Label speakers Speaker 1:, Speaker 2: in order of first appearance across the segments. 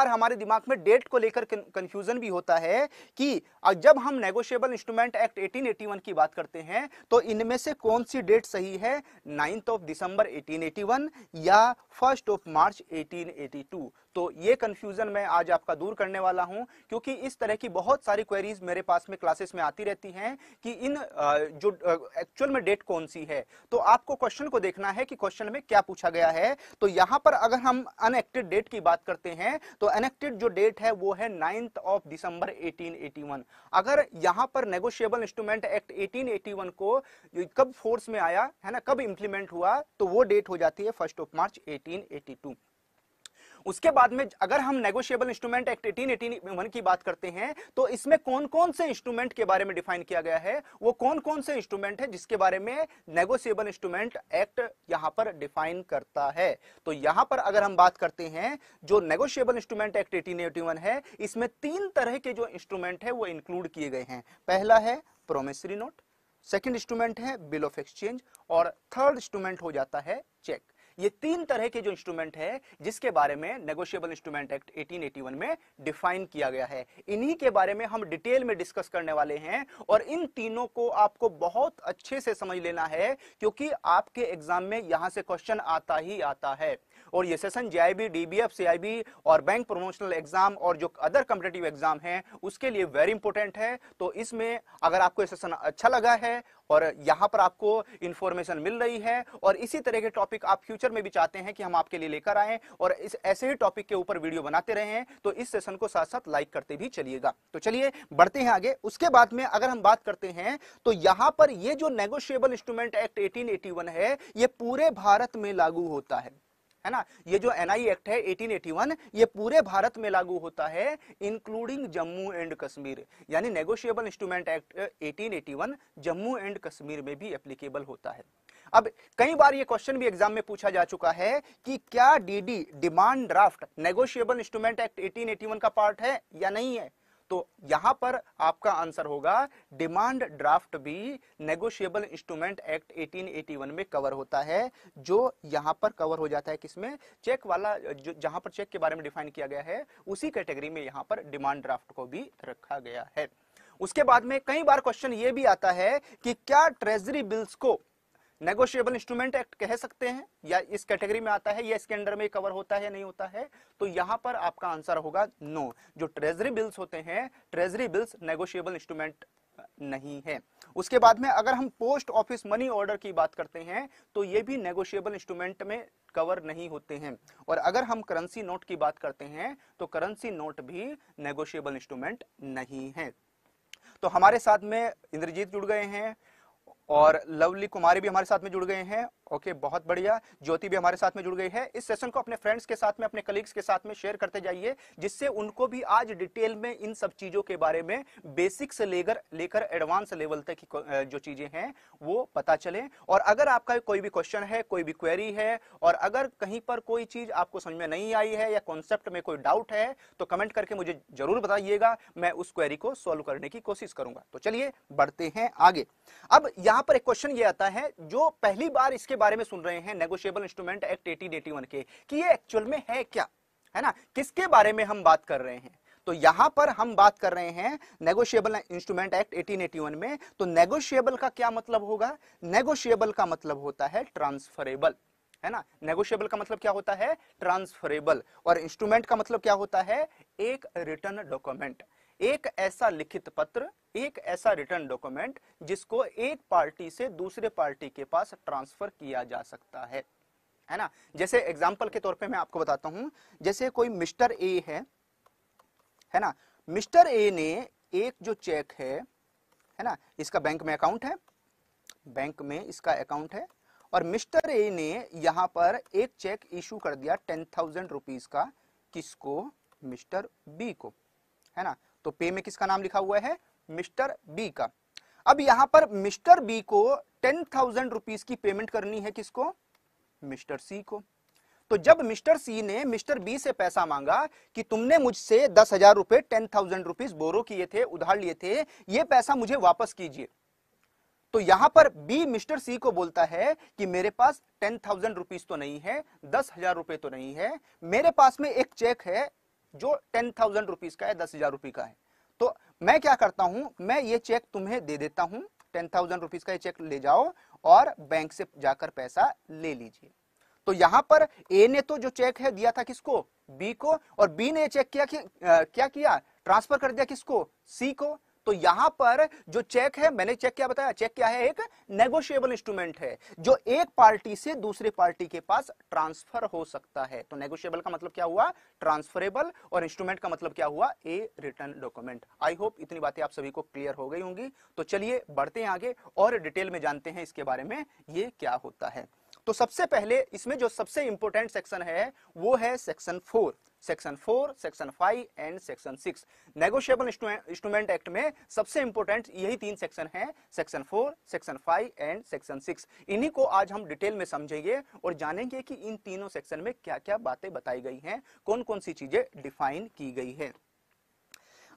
Speaker 1: बार हमारे दिमाग में डेट को लेकर कंफ्यूजन भी होता है कि जब हम नेगोशिएबल इंस्ट्रूमेंट एक्ट 1881 की बात करते हैं तो इनमें से कौन सी डेट सही है नाइन्थ ऑफ दिसंबर 1881 या फर्स्ट ऑफ मार्च 1882 तो ये कंफ्यूजन मैं आज आपका दूर करने वाला हूँ क्योंकि इस तरह की बहुत सारी क्वेरीज मेरे पास में क्लासेस में आती रहती हैं कि इन जो एक्चुअल में डेट कौन सी है तो आपको क्वेश्चन को देखना है कि क्वेश्चन में क्या पूछा गया है तो यहाँ पर अगर हम अनएक्टेड डेट की बात करते हैं तो अनएक्टेड जो डेट है वो है नाइन्थ ऑफ दिसंबर एटीन अगर यहाँ पर नेगोशिएबल इंस्ट्रूमेंट एक्ट एटीन को कब फोर्स में आया है ना कब इंप्लीमेंट हुआ तो वो डेट हो जाती है फर्स्ट ऑफ मार्च एटीन उसके बाद में अगर हम negotiable instrument act eighteen eighteen one की बात करते हैं तो इसमें कौन कौन से इंस्ट्रूमेंट के बारे में डिफाइन किया गया है वो कौन कौन से इंस्ट्रूमेंट है जिसके बारे में नेगोशियबल इंस्ट्रूमेंट एक्ट यहां पर डिफाइन करता है तो यहां पर अगर हम बात करते हैं जो negotiable instrument act eighteen eighty one है इसमें तीन तरह के जो इंस्ट्रूमेंट है वो इंक्लूड किए गए हैं पहला है प्रोमिसरी नोट सेकेंड इंस्ट्रूमेंट है बिल ऑफ एक्सचेंज और थर्ड इंस्ट्रूमेंट हो जाता है चेक ये तीन तरह के जो इंस्ट्रूमेंट है जिसके बारे में नेगोशियबल इंस्ट्रूमेंट एक्ट 1881 में डिफाइन किया गया है इन्हीं के बारे में हम डिटेल में डिस्कस करने वाले हैं और इन तीनों को आपको बहुत अच्छे से समझ लेना है क्योंकि आपके एग्जाम में यहां से क्वेश्चन आता ही आता है और ये सेशन जेआईबी डीबीएफ सीआईबी और बैंक प्रोमोशनल एग्जाम और जो अदर कम्पिटेटिव एग्जाम है उसके लिए वेरी इंपॉर्टेंट है तो इसमें अगर आपको ये सेशन अच्छा लगा है और यहाँ पर आपको इन्फॉर्मेशन मिल रही है और इसी तरह के टॉपिक आप फ्यूचर में भी चाहते हैं कि हम आपके लिए लेकर आए और इस ऐसे ही टॉपिक के ऊपर वीडियो बनाते रहे तो इस सेशन को साथ साथ लाइक करते भी चलिएगा तो चलिए बढ़ते हैं आगे उसके बाद में अगर हम बात करते हैं तो यहाँ पर ये जो नेगोशिएबल इंस्ट्रूमेंट एक्ट 1881 है ये पूरे भारत में लागू होता है है ना ये जो एनआई एक्ट है 1881 ये पूरे भारत में लागू होता है इंक्लूडिंग जम्मू एंड कश्मीर यानी negotiable instrument act 1881 Jammu and Kashmir में भी एप्लीकेबल होता है अब कई बार ये क्वेश्चन भी एग्जाम में पूछा जा चुका है कि क्या DD demand draft negotiable instrument act 1881 का पार्ट है या नहीं है तो यहां पर आपका आंसर होगा डिमांड ड्राफ्ट भी नेगोशिएबल इंस्ट्रूमेंट एक्ट 1881 में कवर होता है जो यहां पर कवर हो जाता है किसमें चेक वाला जो जहां पर चेक के बारे में डिफाइन किया गया है उसी कैटेगरी में यहां पर डिमांड ड्राफ्ट को भी रखा गया है उसके बाद में कई बार क्वेश्चन ये भी आता है कि क्या ट्रेजरी बिल्स को नेगोशिएबल इंस्ट्रूमेंट एक्ट कह सकते हैं या इस कैटेगरी में आता है या इसके अंडर में कवर होता है या नहीं होता है तो यहां पर आपका आंसर होगा नो जो ट्रेजरी बिल्स होते हैं ट्रेजरी बिल्स नेगोशिएबल इंस्ट्रूमेंट नहीं है उसके बाद में अगर हम पोस्ट ऑफिस मनी ऑर्डर की बात करते हैं तो ये भी नेगोशिएबल इंस्ट्रूमेंट में कवर नहीं होते हैं और अगर हम करेंसी नोट की बात करते हैं तो करेंसी नोट भी नेगोशिएबल इंस्ट्रूमेंट नहीं है तो हमारे साथ में इंद्रजीत जुड़ गए हैं और लवली कुमारी भी हमारे साथ में जुड़ गए हैं ओके okay, बहुत बढ़िया ज्योति भी हमारे साथ में जुड़ गई है इस सेशन को अपने फ्रेंड्स के साथ में अपने कलीग्स के साथ में शेयर करते जाइए जिससे उनको भी आज डिटेल में इन सब चीजों के बारे में बेसिक से लेकर लेकर एडवांस लेवल तक की जो चीजें हैं वो पता चले और अगर आपका कोई भी क्वेश्चन है कोई भी क्वेरी है और अगर कहीं पर कोई चीज आपको समझ में नहीं आई है या कॉन्सेप्ट में कोई डाउट है तो कमेंट करके मुझे जरूर बताइएगा मैं उस क्वेरी को सोल्व करने की कोशिश करूंगा तो चलिए बढ़ते हैं आगे अब यहां पर एक क्वेश्चन ये आता है जो पहली बार इसके बारे में सुन रहे हैं negotiable instrument act eighteen eighty one के कि ये एक्चुअल में है क्या है ना किसके बारे में हम बात कर रहे हैं तो यहां पर हम बात कर रहे हैं नेगोशिएबल इंस्ट्रूमेंट एक्ट 1881 में तो नेगोशिएबल का क्या मतलब होगा नेगोशिएबल का मतलब होता है ट्रांसफरेबल है ना नेगोशिएबल का मतलब क्या होता है ट्रांसफरेबल और इंस्ट्रूमेंट का मतलब क्या होता है एक रिटर्न डॉक्यूमेंट एक ऐसा लिखित पत्र एक ऐसा रिटर्न डॉक्यूमेंट जिसको एक पार्टी से दूसरे पार्टी के पास ट्रांसफर किया जा सकता है है ना जैसे एग्जाम्पल के तौर पे मैं आपको बताता हूं जैसे कोई मिस्टर ए है है ना मिस्टर ए ने एक जो चेक है है ना इसका बैंक में अकाउंट है बैंक में इसका अकाउंट है और मिस्टर ए ने यहां पर एक चेक इशू कर दिया टेन थाउजेंड रुपीज का किसको मिस्टर बी को है ना तो पे में किसका नाम लिखा हुआ है मिस्टर बी का अब यहां पर मिस्टर बी को टेन थाउजेंड रुपीज की पेमेंट करनी है किसको मिस्टर सी को तो जब मिस्टर सी ने मिस्टर बी से पैसा मांगा कि तुमने मुझसे दस हजार रुपए टेन थाउजेंड रुपीज बोरो किए थे उधार लिए थे ये पैसा मुझे वापस कीजिए तो यहां पर बी मिस्टर सी को बोलता है कि मेरे पास टेन थाउजेंड रुपीज तो नहीं है दस हजार रुपए तो नहीं है मेरे पास में एक चेक है जो टेन थाउजेंड रुपीज का है दस हजार रुपए का है तो मैं क्या करता हूं मैं ये चेक तुम्हें दे देता हूं टेन थाउजेंड रुपीज का ये चेक ले जाओ और बैंक से जाकर पैसा ले लीजिए तो यहां पर ए ने तो जो चेक है दिया था किसको बी को और बी ने चेक किया कि, आ, क्या किया ट्रांसफर कर दिया किसको सी को तो यहां पर जो चेक है मैंने चेक क्या बताया चेक क्या है एक नेगोशिएबल इंस्ट्रूमेंट है जो एक पार्टी से दूसरे पार्टी के पास ट्रांसफर हो सकता है तो नेगोशिएबल का मतलब क्या हुआ ट्रांसफरेबल और इंस्ट्रूमेंट का मतलब क्या हुआ a return document I hope इतनी बातें आप सभी को क्लियर हो गई होंगी तो चलिए बढ़ते हैं आगे और डिटेल में जानते हैं इसके बारे में ये क्या होता है तो सबसे पहले इसमें जो सबसे इंपोर्टेंट सेक्शन है वो है section four section four section five and section six negotiable instrument act में सबसे इंपोर्टेंट यही तीन सेक्शन हैं section four section five and section six इन्हीं को आज हम डिटेल में समझेंगे और जानेंगे कि इन तीनों सेक्शन में क्या क्या बातें बताई गई हैं कौन कौन सी चीजें डिफाइन की गई है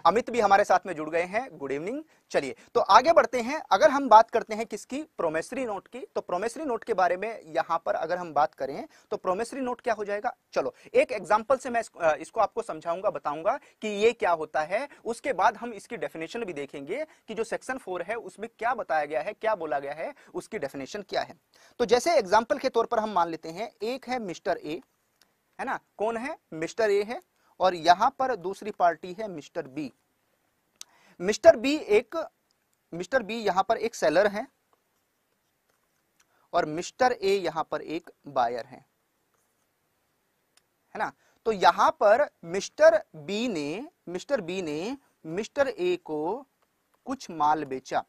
Speaker 1: अमित भी हमारे साथ में जुड़ गए हैं गुड इवनिंग चलिए तो आगे बढ़ते हैं अगर हम बात करते हैं किसकी प्रोमेसरी नोट की तो प्रोमेसरी नोट के बारे में यहां पर अगर हम बात करें तो प्रोमेसरी नोट क्या हो जाएगा चलो एक एग्जाम्पल से मैं इसको आपको समझाऊंगा बताऊंगा कि ये क्या होता है उसके बाद हम इसकी डेफिनेशन भी देखेंगे कि जो सेक्शन फोर है उसमें क्या बताया गया है क्या बोला गया है उसकी डेफिनेशन क्या है तो जैसे एग्जाम्पल के तौर पर हम मान लेते हैं एक है मिस्टर ए है ना कौन है मिस्टर ए है और यहां पर दूसरी पार्टी है मिस्टर बी मिस्टर बी एक मिस्टर बी यहां पर एक सेलर है और मिस्टर ए यहां पर एक बायर है है ना तो यहां पर मिस्टर बी ने मिस्टर बी ने मिस्टर ए को कुछ माल बेचा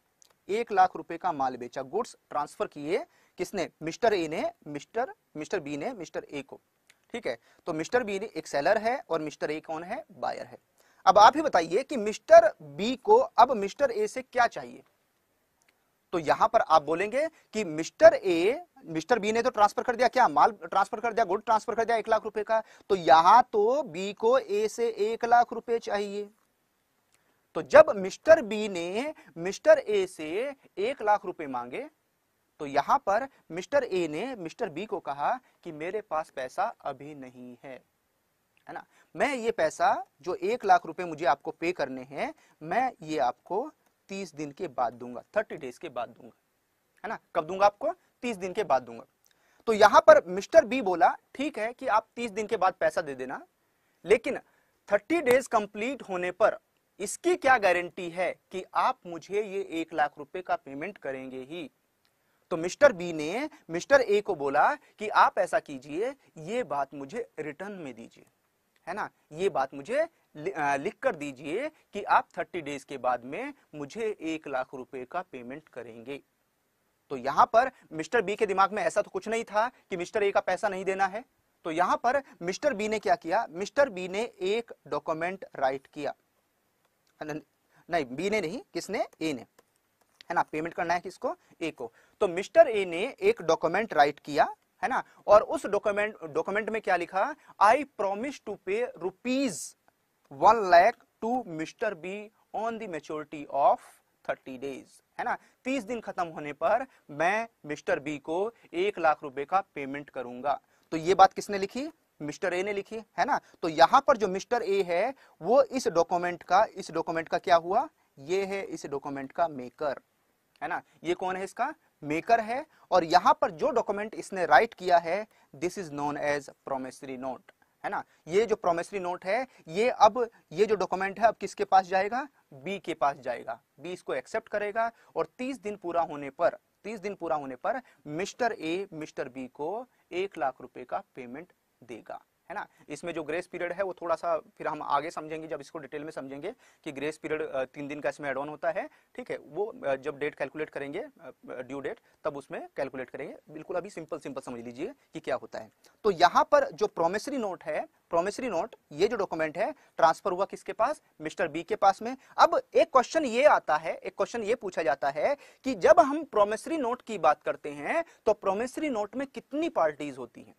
Speaker 1: एक लाख रुपए का माल बेचा गुड्स ट्रांसफर किए किसने मिस्टर ए ने मिस्टर मिस्टर बी ने मिस्टर ए को ठीक है तो मिस्टर बी एक सेलर है और मिस्टर ए कौन है बायर है अब आप ही बताइए कि मिस्टर बी को अब मिस्टर ए से क्या चाहिए तो यहां पर आप बोलेंगे कि मिस्टर ए मिस्टर बी ने तो ट्रांसफर कर दिया क्या माल ट्रांसफर कर दिया गुड ट्रांसफर कर दिया एक लाख रुपए का तो यहां तो बी को ए से एक लाख रुपए चाहिए तो जब मिस्टर बी ने मिस्टर ए से एक लाख रुपए मांगे तो यहाँ पर मिस्टर ए ने मिस्टर बी को कहा कि मेरे पास पैसा अभी नहीं है है ना मैं ये पैसा जो एक लाख रुपए मुझे आपको पे करने हैं मैं ये आपको तीस दिन के बाद दूंगा थर्टी डेज के बाद दूंगा है ना कब दूंगा आपको तीस दिन के बाद दूंगा तो यहां पर मिस्टर बी बोला ठीक है कि आप तीस दिन के बाद पैसा दे देना लेकिन थर्टी डेज कंप्लीट होने पर इसकी क्या गारंटी है कि आप मुझे ये एक लाख रुपए का पेमेंट करेंगे ही तो मिस्टर बी ने मिस्टर ए को बोला कि आप ऐसा कीजिए ये बात मुझे रिटर्न में दीजिए है ना ये बात मुझे लिख कर दीजिए कि आप थर्टी डेज के बाद में मुझे एक लाख रुपए का पेमेंट करेंगे तो यहां पर मिस्टर बी के दिमाग में ऐसा तो कुछ नहीं था कि मिस्टर ए का पैसा नहीं देना है तो यहां पर मिस्टर बी ने क्या किया मिस्टर बी ने एक डॉक्यूमेंट राइट किया नहीं बी ने नहीं किसने ए ने है ना पेमेंट करना है किसको ए को तो मिस्टर ए ने एक डॉक्यूमेंट राइट किया है ना और उस डॉक्यूमेंट डॉक्यूमेंट में क्या लिखा I promise to pay rupees one lakh to mister B on the maturity of thirty days है ना तीस दिन खत्म होने पर मैं मिस्टर बी को एक लाख रुपए का पेमेंट करूंगा तो ये बात किसने लिखी मिस्टर ए ने लिखी है ना तो यहां पर जो मिस्टर ए है वो इस डॉक्यूमेंट का इस डॉक्यूमेंट का क्या हुआ ये है इस डॉक्यूमेंट का मेकर है ना ये कौन है इसका मेकर है और यहां पर जो डॉक्यूमेंट इसने राइट किया है this is known as promissory note है ना ये जो प्रोमेसरी नोट है ये अब ये जो डॉक्यूमेंट है अब किसके पास जाएगा बी के पास जाएगा बी इसको एक्सेप्ट करेगा और 30 दिन पूरा होने पर 30 दिन पूरा होने पर मिस्टर ए मिस्टर बी को एक लाख रुपए का पेमेंट देगा है ना इसमें जो ग्रेस पीरियड है वो थोड़ा सा फिर हम आगे समझेंगे जब इसको डिटेल में समझेंगे कि ग्रेस पीरियड तीन दिन का इसमें एड ऑन होता है ठीक है वो जब डेट कैलकुलेट करेंगे ड्यू डेट तब उसमें कैलकुलेट करेंगे बिल्कुल अभी सिंपल सिंपल समझ लीजिए कि क्या होता है तो यहाँ पर जो प्रोमिसरी नोट है प्रोमिसरी नोट ये जो डॉक्यूमेंट है ट्रांसफर हुआ किसके पास मिस्टर बी के पास में अब एक क्वेश्चन ये आता है एक क्वेश्चन ये पूछा जाता है कि जब हम प्रोमिसरी नोट की बात करते हैं तो प्रोमिसरी नोट में कितनी पार्टीज होती हैं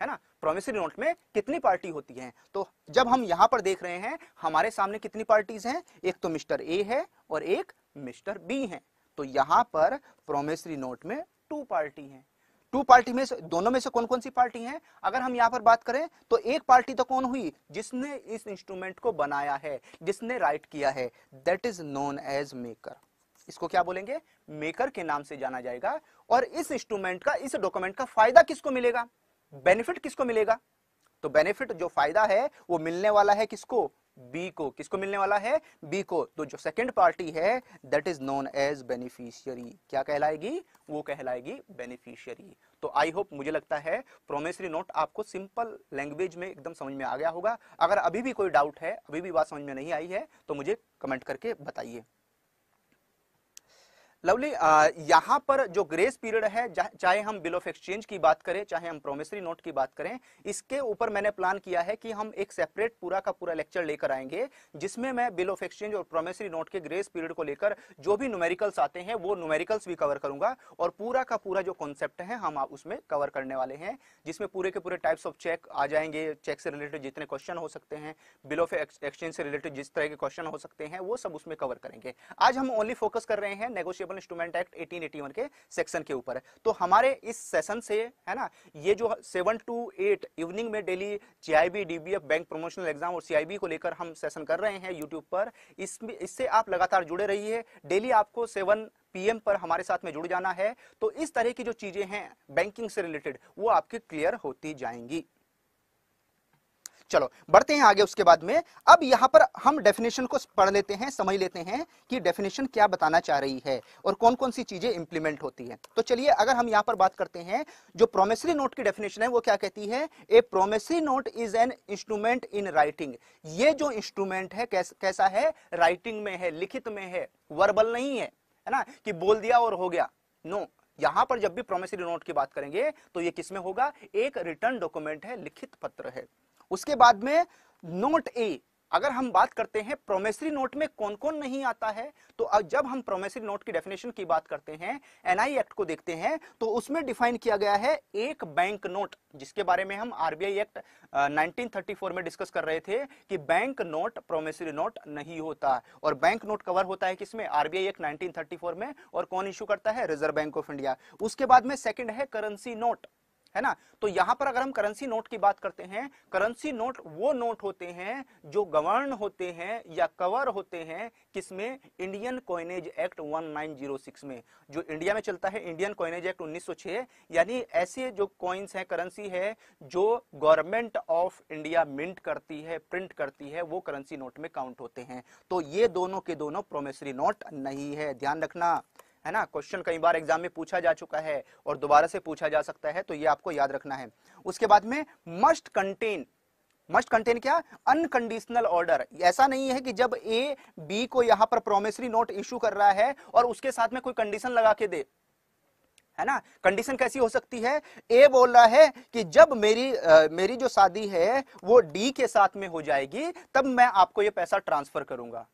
Speaker 1: है ना प्रोमिसरी नोट में कितनी पार्टी होती है तो जब हम यहाँ पर देख रहे हैं हमारे सामने कितनी पार्टीज हैं एक तो मिस्टर ए है और एक मिस्टर बी है तो यहाँ पर प्रोमिसरी नोट में टू पार्टी है टू पार्टी में से दोनों में से कौन कौन सी पार्टी है अगर हम यहाँ पर बात करें तो एक पार्टी तो कौन हुई जिसने इस इंस्ट्रूमेंट को बनाया है जिसने राइट किया है that is known as maker इसको क्या बोलेंगे मेकर के नाम से जाना जाएगा और इस इंस्ट्रूमेंट का इस डॉक्यूमेंट का फायदा किसको मिलेगा हम्म। बेनिफिट किसको मिलेगा तो बेनिफिट जो फायदा है वो मिलने वाला है किसको बी को किसको मिलने वाला है बी को तो जो सेकंड पार्टी है that is known as beneficiary क्या कहलाएगी वो कहलाएगी बेनिफिशियरी तो आई होप मुझे लगता है प्रोमिसरी नोट आपको सिंपल लैंग्वेज में एकदम समझ में आ गया होगा अगर अभी भी कोई डाउट है अभी भी बात समझ में नहीं आई है तो मुझे कमेंट करके बताइए लवली यहाँ पर जो ग्रेस पीरियड है चाहे हम बिल ऑफ एक्सचेंज की बात करें चाहे हम प्रोमिसरी नोट की बात करें इसके ऊपर मैंने प्लान किया है कि हम एक सेपरेट पूरा का पूरा लेक्चर लेकर आएंगे जिसमें मैं बिल ऑफ एक्सचेंज और प्रोमिसरी नोट के ग्रेस पीरियड को लेकर जो भी न्यूमेरिकल्स आते हैं वो न्यूमेरिकल्स भी कवर करूंगा और पूरा का पूरा जो कॉन्सेप्ट है हम उसमें कवर करने वाले हैं जिसमें पूरे के पूरे टाइप्स ऑफ चेक आ जाएंगे चेक से रिलेटेड जितने क्वेश्चन हो सकते हैं बिल ऑफ एक्सचेंज से रिलेटेड जिस तरह के क्वेश्चन हो सकते हैं वो सब उसमें कवर करेंगे आज हम ओनली फोकस कर रहे हैं नेगोशियबल म्यूजिकल इंस्ट्रूमेंट एक्ट 1881 के सेक्शन के ऊपर है तो हमारे इस सेशन से है ना ये जो सेवन टू एट इवनिंग में daily JAIIB DBF bank promotional exam और सीआईबी को लेकर हम सेशन कर रहे हैं यूट्यूब पर इसमें इससे आप लगातार जुड़े रही डेली आपको सेवन पीएम पर हमारे साथ में जुड़ जाना है तो इस तरह की जो चीजें हैं बैंकिंग से रिलेटेड वो आपके क्लियर होती जाएंगी चलो बढ़ते हैं आगे उसके बाद में अब यहाँ पर हम डेफिनेशन को पढ़ लेते हैं समझ लेते हैं कि डेफिनेशन क्या बताना चाह रही है और कौन कौन सी चीजें इंप्लीमेंट होती है तो चलिए अगर हम यहाँ पर बात करते हैं जो प्रोमेसरी नोट की डेफिनेशन है वो क्या कहती है a promissory note is an instrument in writing ये जो इंस्ट्रूमेंट है कैस, कैसा है राइटिंग में है लिखित में है वर्बल नहीं है है ना कि बोल दिया और हो गया नो no. यहां पर जब भी प्रोमिसरी नोट की बात करेंगे तो ये किसमें होगा एक रिटर्न डॉक्यूमेंट है लिखित पत्र है उसके बाद में नोट ए अगर हम बात करते हैं प्रोमेसरी नोट में कौन कौन नहीं आता है तो जब हम प्रोमेसरी नोट की डेफिनेशन की बात करते हैं एनआई एक्ट को देखते हैं तो उसमें डिफाइन किया गया है एक बैंक नोट जिसके बारे में हम आरबीआई एक्ट 1934 में डिस्कस कर रहे थे कि बैंक नोट प्रोमेसरी नोट नहीं होता और बैंक नोट कवर होता है किसमें आरबीआई एक्ट नाइनटीन में और कौन इश्यू करता है रिजर्व बैंक ऑफ इंडिया उसके बाद में सेकेंड है करेंसी नोट है ना तो यहां पर अगर हम करेंसी नोट की बात करते हैं करेंसी नोट वो नोट होते हैं जो गवर्न होते हैं या कवर होते हैं किसमें इंडियन कॉइनेज एक्ट 1906 में जो इंडिया में चलता है इंडियन कॉइनेज एक्ट 1906 यानी ऐसे जो कॉइन्स हैं करेंसी है जो गवर्नमेंट ऑफ इंडिया मिंट करती है प्रिंट करती है वो करेंसी नोट में काउंट होते हैं तो ये दोनों के दोनों प्रोमेसरी नोट नहीं है ध्यान रखना है ना क्वेश्चन कई बार एग्जाम में पूछा जा चुका है और दोबारा से पूछा जा सकता है तो ये आपको याद रखना है उसके बाद में मस्ट कंटेन मस्ट कंटेन क्या अनकंडीशनल ऑर्डर ऐसा नहीं है कि जब ए बी को यहां पर प्रोमिसरी नोट इश्यू कर रहा है और उसके साथ में कोई कंडीशन लगा के दे है ना कंडीशन कैसी हो सकती है ए बोल रहा है कि जब मेरी आ, मेरी जो शादी है वो डी के साथ में हो जाएगी तब मैं आपको ये पैसा ट्रांसफर करूंगा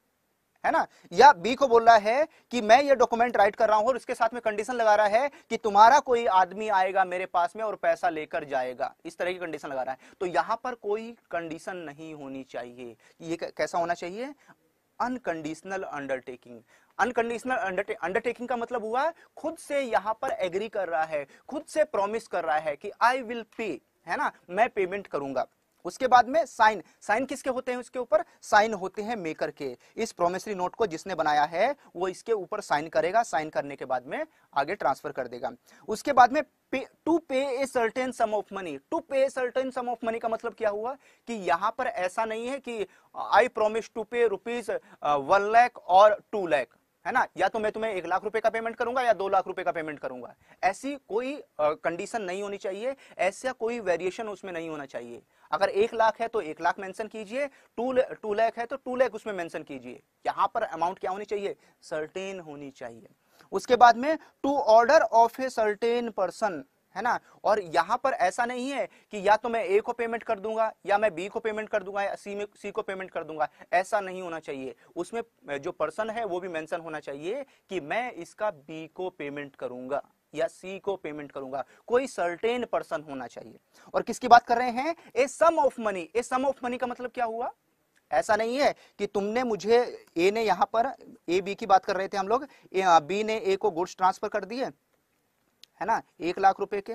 Speaker 1: है ना या बी को बोल रहा है कि मैं ये डॉक्यूमेंट राइट कर रहा हूं और इसके साथ में कंडीशन लगा रहा है कि तुम्हारा कोई आदमी आएगा मेरे पास में और पैसा लेकर जाएगा इस तरह की कंडीशन लगा रहा है तो यहां पर कोई कंडीशन नहीं होनी चाहिए ये कैसा होना चाहिए अनकंडीशनल अंडरटेकिंग अनकंडीशनल अंडरटेकिंग का मतलब हुआ खुद से यहाँ पर एग्री कर रहा है खुद से प्रोमिस कर रहा है कि आई विल पे है ना मैं पेमेंट करूंगा उसके बाद में साइन साइन किसके होते हैं उसके ऊपर साइन होते हैं मेकर के इस प्रोमिसरी नोट को जिसने बनाया है वो इसके ऊपर साइन करेगा साइन करने के बाद में आगे ट्रांसफर कर देगा उसके बाद में to pay a certain sum of money to pay certain sum of money का मतलब क्या हुआ कि यहां पर ऐसा नहीं है कि I promise to pay rupees one lakh और टू लैख है ना या तो मैं तुम्हें एक लाख रुपए का पेमेंट करूंगा या दो लाख रुपए का पेमेंट करूंगा ऐसी कोई कंडीशन नहीं होनी चाहिए ऐसा कोई वेरिएशन उसमें नहीं होना चाहिए अगर एक लाख है तो एक लाख मेंशन कीजिए टू टू लाख है तो टू लाख उसमें मेंशन कीजिए यहाँ पर अमाउंट क्या होनी चाहिए सर्टेन होनी चाहिए उसके बाद में to order of a certain person है ना और यहाँ पर ऐसा नहीं है कि या तो मैं ए को पेमेंट कर दूंगा या मैं बी को पेमेंट कर दूंगा या सी में सी को पेमेंट कर दूंगा ऐसा नहीं होना चाहिए उसमें जो पर्सन है वो भी मेंशन होना चाहिए कि मैं इसका बी को पेमेंट करूंगा या सी को पेमेंट करूंगा कोई सर्टेन पर्सन होना चाहिए और किसकी बात कर रहे हैं a sum of money a sum of money का मतलब क्या हुआ ऐसा नहीं है कि तुमने मुझे ए ने यहाँ पर ए बी की बात कर रहे थे हम लोग बी ने ए को गुड्स ट्रांसफर कर दिए है ना एक लाख रुपए के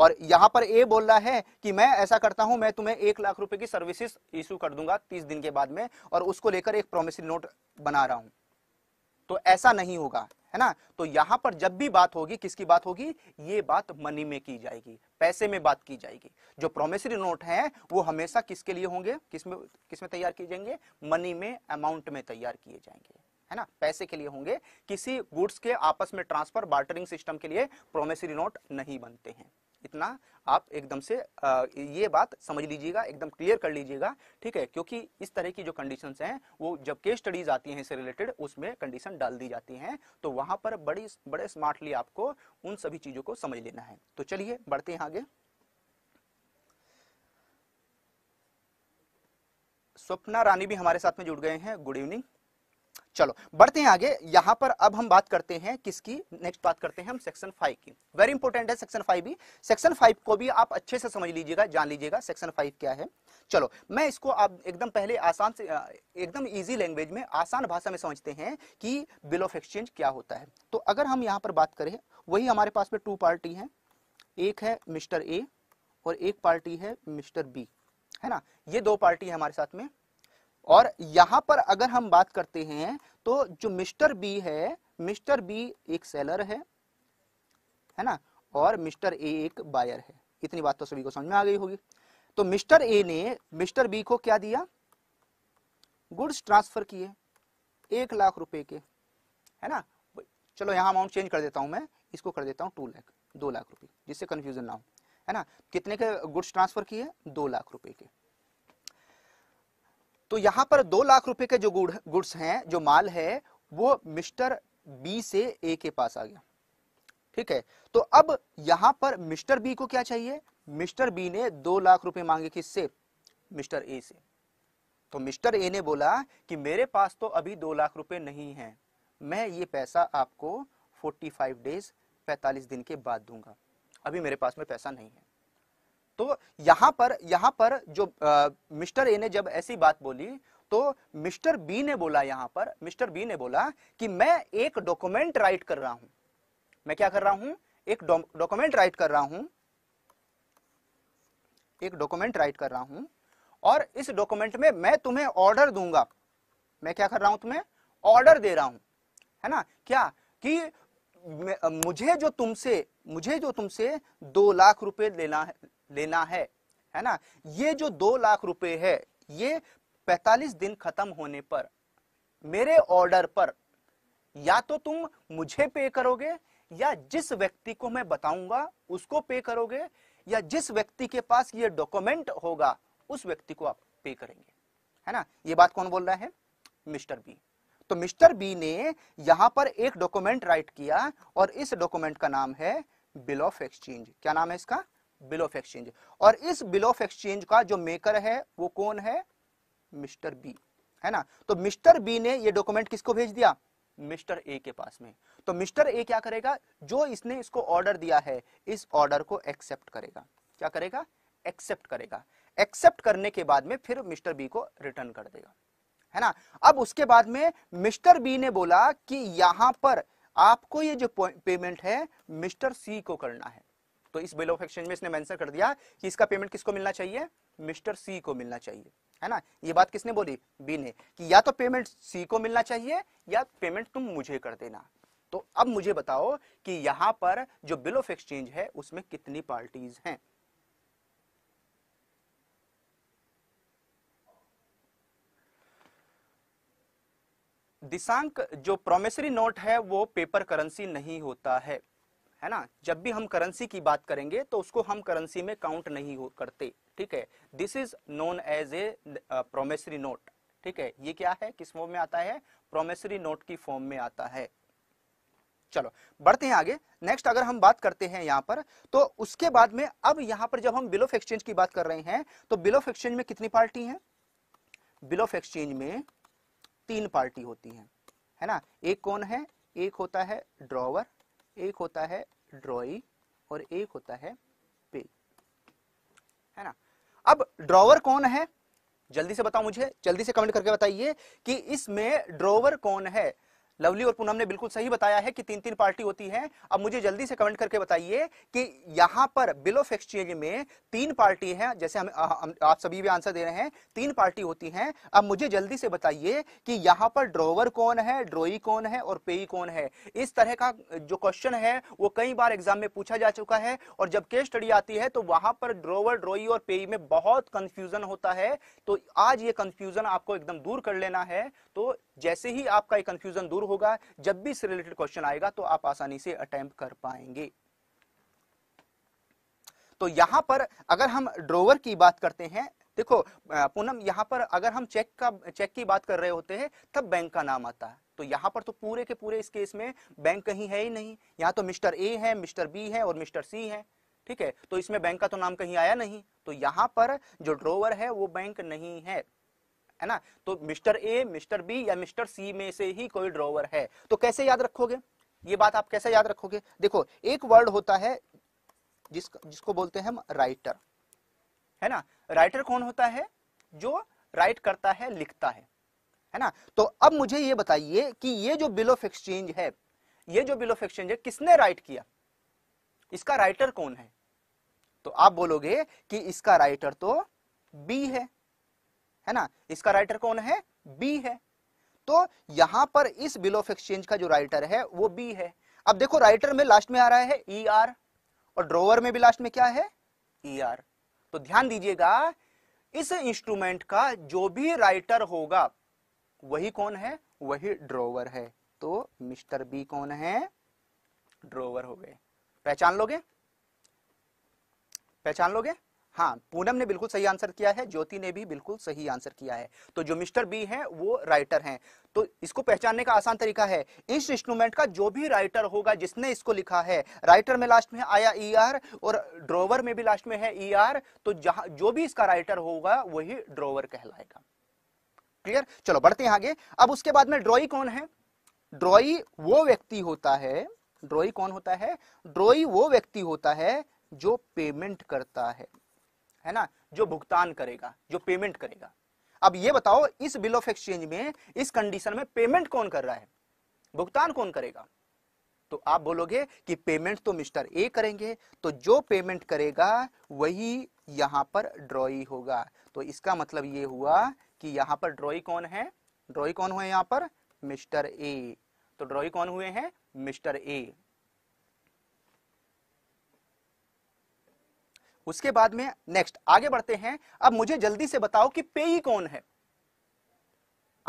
Speaker 1: और यहां पर ए बोल रहा है कि मैं ऐसा करता हूं मैं तुम्हें एक लाख रुपए की सर्विसेज इशू कर दूंगा तीस दिन के बाद में और उसको लेकर एक प्रोमिसरी नोट बना रहा हूं तो ऐसा नहीं होगा है ना तो यहां पर जब भी बात होगी किसकी बात होगी ये बात मनी में की जाएगी पैसे में बात की जाएगी जो प्रोमिसरी नोट है वो हमेशा किसके लिए होंगे किसमें किसमें तैयार किए जाएंगे मनी में अमाउंट में तैयार किए जाएंगे है ना पैसे के लिए होंगे किसी गुड्स के आपस में ट्रांसफर बार्टरिंग सिस्टम के लिए प्रोमेसरी नोट नहीं बनते हैं इतना आप एकदम से ये बात समझ लीजिएगा एकदम क्लियर कर लीजिएगा ठीक है क्योंकि इस तरह की जो कंडीशंस हैं वो जब केस स्टडीज आती हैं इससे रिलेटेड उसमें कंडीशन डाल दी जाती हैं तो वहां पर बड़ी बड़े स्मार्टली आपको उन सभी चीज़ों को समझ लेना है तो चलिए बढ़ते हैं आगे स्वप्ना रानी भी हमारे साथ में जुड़ गए हैं गुड इवनिंग चलो बढ़ते हैं आगे यहां पर अब हम बात करते हैं किसकी नेक्स्ट बात करते हैं हम सेक्शन फाइव की वेरी इंपॉर्टेंट है सेक्शन फाइव भी सेक्शन फाइव को भी आप अच्छे से समझ लीजिएगा जान लीजिएगा सेक्शन फाइव क्या है चलो मैं इसको आप एकदम पहले आसान से एकदम इजी लैंग्वेज में आसान भाषा में समझते हैं कि बिल ऑफ एक्सचेंज क्या होता है तो अगर हम यहाँ पर बात करें वही हमारे पास में टू पार्टी है एक है मिस्टर ए और एक पार्टी है मिस्टर बी है ना ये दो पार्टी है हमारे साथ में और यहाँ पर अगर हम बात करते हैं तो जो मिस्टर बी है मिस्टर बी एक सेलर है है ना और मिस्टर ए एक बायर है इतनी बात तो सभी को समझ में आ गई होगी तो मिस्टर ए ने मिस्टर बी को क्या दिया गुड्स ट्रांसफर किए एक लाख रुपए के है ना चलो यहां अमाउंट चेंज कर देता हूं मैं इसको कर देता हूं टू लाख दो लाख रुपए जिससे कंफ्यूजन ना हो है ना कितने के गुड्स ट्रांसफर किए दो लाख रुपए के तो यहाँ पर दो लाख रुपए के जो गुड्स हैं जो माल है वो मिस्टर बी से ए के पास आ गया ठीक है तो अब यहां पर मिस्टर बी को क्या चाहिए मिस्टर बी ने दो लाख रुपए मांगे किससे मिस्टर ए से तो मिस्टर ए ने बोला कि मेरे पास तो अभी दो लाख रुपए नहीं है मैं ये पैसा आपको 45 डेज 45 दिन के बाद दूंगा अभी मेरे पास में पैसा नहीं है तो यहाँ पर यहाँ पर जो आ, मिस्टर ए ने जब ऐसी बात बोली तो मिस्टर बी ने बोला यहाँ पर मिस्टर बी ने बोला कि मैं एक डॉक्यूमेंट राइट कर रहा हूं मैं क्या कर रहा हूं एक डॉक्यूमेंट राइट कर रहा हूं एक डॉक्यूमेंट राइट कर रहा हूं और इस डॉक्यूमेंट में मैं तुम्हें ऑर्डर दूंगा मैं क्या कर रहा हूं तुम्हें ऑर्डर दे रहा हूं है ना क्या कि मुझे जो तुमसे मुझे जो तुमसे दो लाख रुपए लेना लेना है है ना ये जो दो लाख रुपए है ये पैतालीस दिन खत्म होने पर मेरे ऑर्डर पर या तो तुम मुझे पे करोगे या जिस व्यक्ति को मैं बताऊंगा उसको पे करोगे या जिस व्यक्ति के पास ये डॉक्यूमेंट होगा उस व्यक्ति को आप पे करेंगे है ना ये बात कौन बोल रहा है मिस्टर बी तो मिस्टर बी ने यहां पर एक डॉक्यूमेंट राइट किया और इस डॉक्यूमेंट का नाम है बिल ऑफ एक्सचेंज क्या नाम है इसका बिल ऑफ एक्सचेंज और इस बिल ऑफ एक्सचेंज का जो मेकर है वो कौन है मिस्टर बी है ना तो मिस्टर बी ने ये डॉक्यूमेंट किसको भेज दिया मिस्टर ए के पास में तो मिस्टर ए क्या करेगा जो इसने इसको ऑर्डर दिया है इस ऑर्डर को एक्सेप्ट करेगा क्या करेगा एक्सेप्ट करेगा एक्सेप्ट करने के बाद में फिर मिस्टर बी को रिटर्न कर देगा है ना अब उसके बाद में मिस्टर बी ने बोला कि यहां पर आपको ये जो पेमेंट है मिस्टर सी को करना है तो इस बिल ऑफ एक्सचेंज में इसने मेंशन कर दिया कि इसका पेमेंट किसको मिलना चाहिए मिस्टर सी को मिलना चाहिए है ना ये बात किसने बोली बी ने कि या तो पेमेंट सी को मिलना चाहिए या पेमेंट तुम मुझे कर देना तो अब मुझे बताओ कि यहां पर जो बिल ऑफ एक्सचेंज है उसमें कितनी पार्टीज हैं दिशांक जो प्रोमेसरी नोट है वो पेपर करेंसी नहीं होता है है ना जब भी हम करेंसी की बात करेंगे तो उसको हम करेंसी में काउंट नहीं हो करते ठीक है this is known as a promissory note ठीक है ये क्या है किस फॉर्म में आता है प्रोमेसरी नोट की फॉर्म में आता है चलो बढ़ते हैं आगे नेक्स्ट अगर हम बात करते हैं यहाँ पर तो उसके बाद में अब यहाँ पर जब हम बिल ऑफ एक्सचेंज की बात कर रहे हैं तो बिल ऑफ एक्सचेंज में कितनी पार्टी है बिल ऑफ एक्सचेंज में तीन पार्टी होती हैं है ना एक कौन है एक होता है ड्रॉवर एक होता है ड्रॉई और एक होता है पे है ना अब ड्रॉवर कौन है जल्दी से बताओ मुझे जल्दी से कमेंट करके बताइए कि इसमें ड्रॉवर कौन है लवली और पूनम ने बिल्कुल सही बताया है कि तीन तीन पार्टी होती है अब मुझे जल्दी से कमेंट करके बताइए कि यहां पर बिल ऑफ एक्सचेंज में तीन पार्टी है जैसे हम, आप सभी भी आंसर दे रहे हैं तीन पार्टी होती है अब मुझे जल्दी से बताइए कि यहां पर ड्रोवर कौन है ड्रोई कौन है और पेई कौन है इस तरह का जो क्वेश्चन है वो कई बार एग्जाम में पूछा जा चुका है और जब केस स्टडी आती है तो वहां पर ड्रोवर ड्रोई और पेई में बहुत कंफ्यूजन होता है तो आज ये कंफ्यूजन आपको एकदम दूर कर लेना है तो जैसे ही आपका ये कंफ्यूजन दूर होगा जब भी इससे रिलेटेड क्वेश्चन आएगा तो आप आसानी से अटेम्प्ट कर पाएंगे तो यहां पर अगर हम ड्रोवर की बात करते हैं देखो पूनम यहां पर अगर हम चेक का चेक की बात कर रहे होते हैं तब बैंक का नाम आता है तो यहां पर तो पूरे के पूरे इस केस में बैंक कहीं है ही नहीं यहां तो मिस्टर ए है मिस्टर बी है और मिस्टर सी है ठीक है तो इसमें बैंक का तो नाम कहीं आया नहीं तो यहां पर जो ड्रोवर है वो बैंक नहीं है है ना तो मिस्टर ए मिस्टर बी या मिस्टर सी में से ही कोई ड्रॉवर है तो कैसे याद रखोगे ये बात आप कैसे याद रखोगे देखो एक वर्ड होता है जिस जिसको बोलते हैं हम राइटर है ना राइटर कौन होता है जो राइट करता है लिखता है है ना तो अब मुझे ये बताइए कि ये जो बिल ऑफ एक्सचेंज है ये जो बिल ऑफ एक्सचेंज है किसने राइट किया इसका राइटर कौन है तो आप बोलोगे कि इसका राइटर तो बी है है ना इसका राइटर कौन है बी है तो यहां पर इस बिल ऑफ एक्सचेंज का जो राइटर है वो बी है अब देखो राइटर में लास्ट में आ रहा है ई e ER, आर और ड्रोवर में भी लास्ट में क्या है ई e ER. आर तो ध्यान दीजिएगा इस इंस्ट्रूमेंट का जो भी राइटर होगा वही कौन है वही ड्रोवर है तो मिस्टर बी कौन है ड्रोवर हो गए पहचान लोगे पहचान लोगे हाँ पूनम ने बिल्कुल सही आंसर किया है ज्योति ने भी बिल्कुल सही आंसर किया है तो जो मिस्टर बी हैं वो राइटर हैं तो इसको पहचानने का आसान तरीका है इस इंस्ट्रूमेंट का जो भी राइटर होगा जिसने इसको लिखा है राइटर में लास्ट में आया ई e आर और ड्रोवर में भी लास्ट में है ई e आर तो जहां जो भी इसका राइटर होगा वही ड्रोवर कहलाएगा क्लियर चलो बढ़ते हैं आगे अब उसके बाद में ड्रॉई कौन है ड्रॉई वो व्यक्ति होता है ड्रॉई कौन होता है ड्रॉई वो व्यक्ति होता है जो पेमेंट करता है है ना जो भुगतान करेगा जो पेमेंट करेगा अब ये बताओ इस बिल ऑफ एक्सचेंज में इस कंडीशन में पेमेंट कौन कर रहा है भुगतान कौन करेगा तो आप बोलोगे कि पेमेंट तो मिस्टर ए करेंगे तो जो पेमेंट करेगा वही यहां पर ड्रॉई होगा तो इसका मतलब ये हुआ कि यहां पर ड्रॉई कौन है ड्रॉई कौन हुए यहां पर मिस्टर ए तो ड्रॉई कौन हुए हैं मिस्टर ए उसके बाद में नेक्स्ट आगे बढ़ते हैं अब मुझे जल्दी से बताओ कि पेई कौन है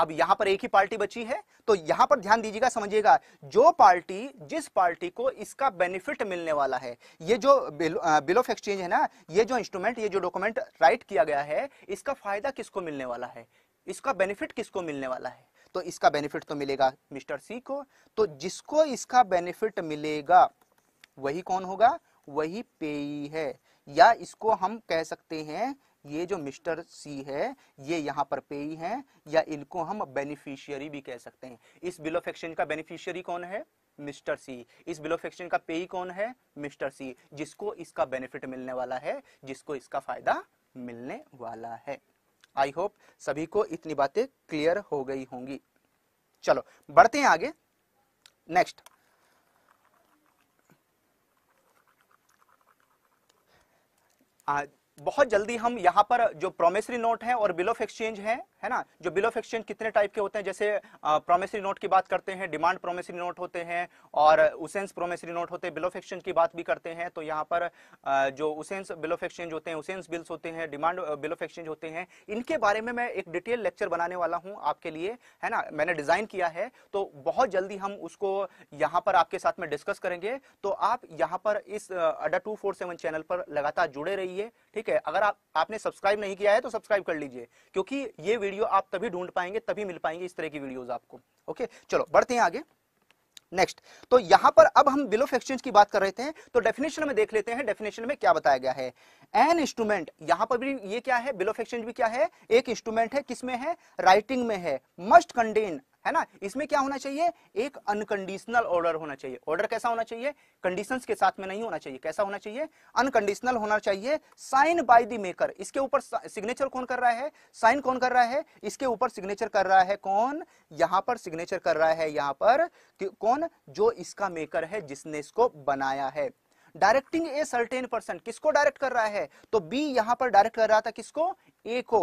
Speaker 1: अब यहां पर एक ही पार्टी बची है तो यहां पर ध्यान दीजिएगा समझिएगा जो पार्टी जिस पार्टी को इसका बेनिफिट मिलने वाला है ये जो बिल बिल ऑफ एक्सचेंज है ना ये जो इंस्ट्रूमेंट ये जो डॉक्यूमेंट राइट किया गया है इसका फायदा किसको मिलने वाला है इसका बेनिफिट किसको मिलने वाला है तो इसका बेनिफिट तो मिलेगा मिस्टर सी को तो जिसको इसका बेनिफिट मिलेगा वही कौन होगा वही पेई है या इसको हम कह सकते हैं ये जो मिस्टर सी है ये यहाँ पर पेई है या इनको हम बेनिफिशियरी भी कह सकते हैं इस बिल ऑफ एक्सचेंज का बेनिफिशियरी कौन है मिस्टर सी इस बिल ऑफ एक्सचेंज का पेई कौन है मिस्टर सी जिसको इसका बेनिफिट मिलने वाला है जिसको इसका फायदा मिलने वाला है आई होप सभी को इतनी बातें क्लियर हो गई होंगी चलो बढ़ते हैं आगे नेक्स्ट Uh, बहुत जल्दी हम यहाँ पर जो प्रोमिसरी नोट है और बिल ऑफ एक्सचेंज है है ना जो बिल ऑफ एक्सचेंज कितने टाइप के होते हैं जैसे प्रोमिसरी नोट की बात करते हैं डिमांड प्रोमिसरी नोट होते हैं और उसेंस प्रोमिसरी नोट होते हैं बिल ऑफ एक्सचेंज की बात भी करते हैं तो यहाँ पर आ, जो उसेंस बिल ऑफ एक्सचेंज होते हैं उसेंस बिल्स होते हैं डिमांड बिल ऑफ एक्सचेंज होते हैं इनके बारे में मैं एक डिटेल लेक्चर बनाने वाला हूँ आपके लिए है ना मैंने डिजाइन किया है तो बहुत जल्दी हम उसको यहाँ पर आपके साथ में डिस्कस करेंगे तो आप यहाँ पर इस अडा टू चैनल पर लगातार जुड़े रहिए ठीक है है अगर आप आपने सब्सक्राइब नहीं किया है तो सब्सक्राइब कर लीजिए क्योंकि ये वीडियो आप तभी ढूंढ पाएंगे तभी मिल पाएंगे इस तरह की वीडियोस आपको ओके चलो बढ़ते हैं आगे नेक्स्ट तो यहां पर अब हम बिल ऑफ एक्सचेंज की बात कर रहे थे तो डेफिनेशन में देख लेते हैं डेफिनेशन में क्या बताया गया है एन इंस्ट्रूमेंट यहां पर भी ये क्या है बिल ऑफ एक्सचेंज भी क्या है एक इंस्ट्रूमेंट है किसमें है राइटिंग में है मस्ट कंटेन है ना इसमें क्या होना चाहिए एक अनकंडीशनल ऑर्डर होना चाहिए ऑर्डर कैसा होना चाहिए कंडीशन के साथ में नहीं होना चाहिए कैसा होना चाहिए अनकंडीशनल होना चाहिए साइन बाय द मेकर इसके ऊपर सिग्नेचर कौन कर रहा है साइन कौन कर रहा है इसके ऊपर सिग्नेचर कर रहा है कौन यहां पर सिग्नेचर कर रहा है यहां पर कौन जो इसका मेकर है जिसने इसको बनाया है डायरेक्टिंग ए सर्टेन पर्सन किसको डायरेक्ट कर रहा है तो बी यहां पर डायरेक्ट कर रहा था किसको ए को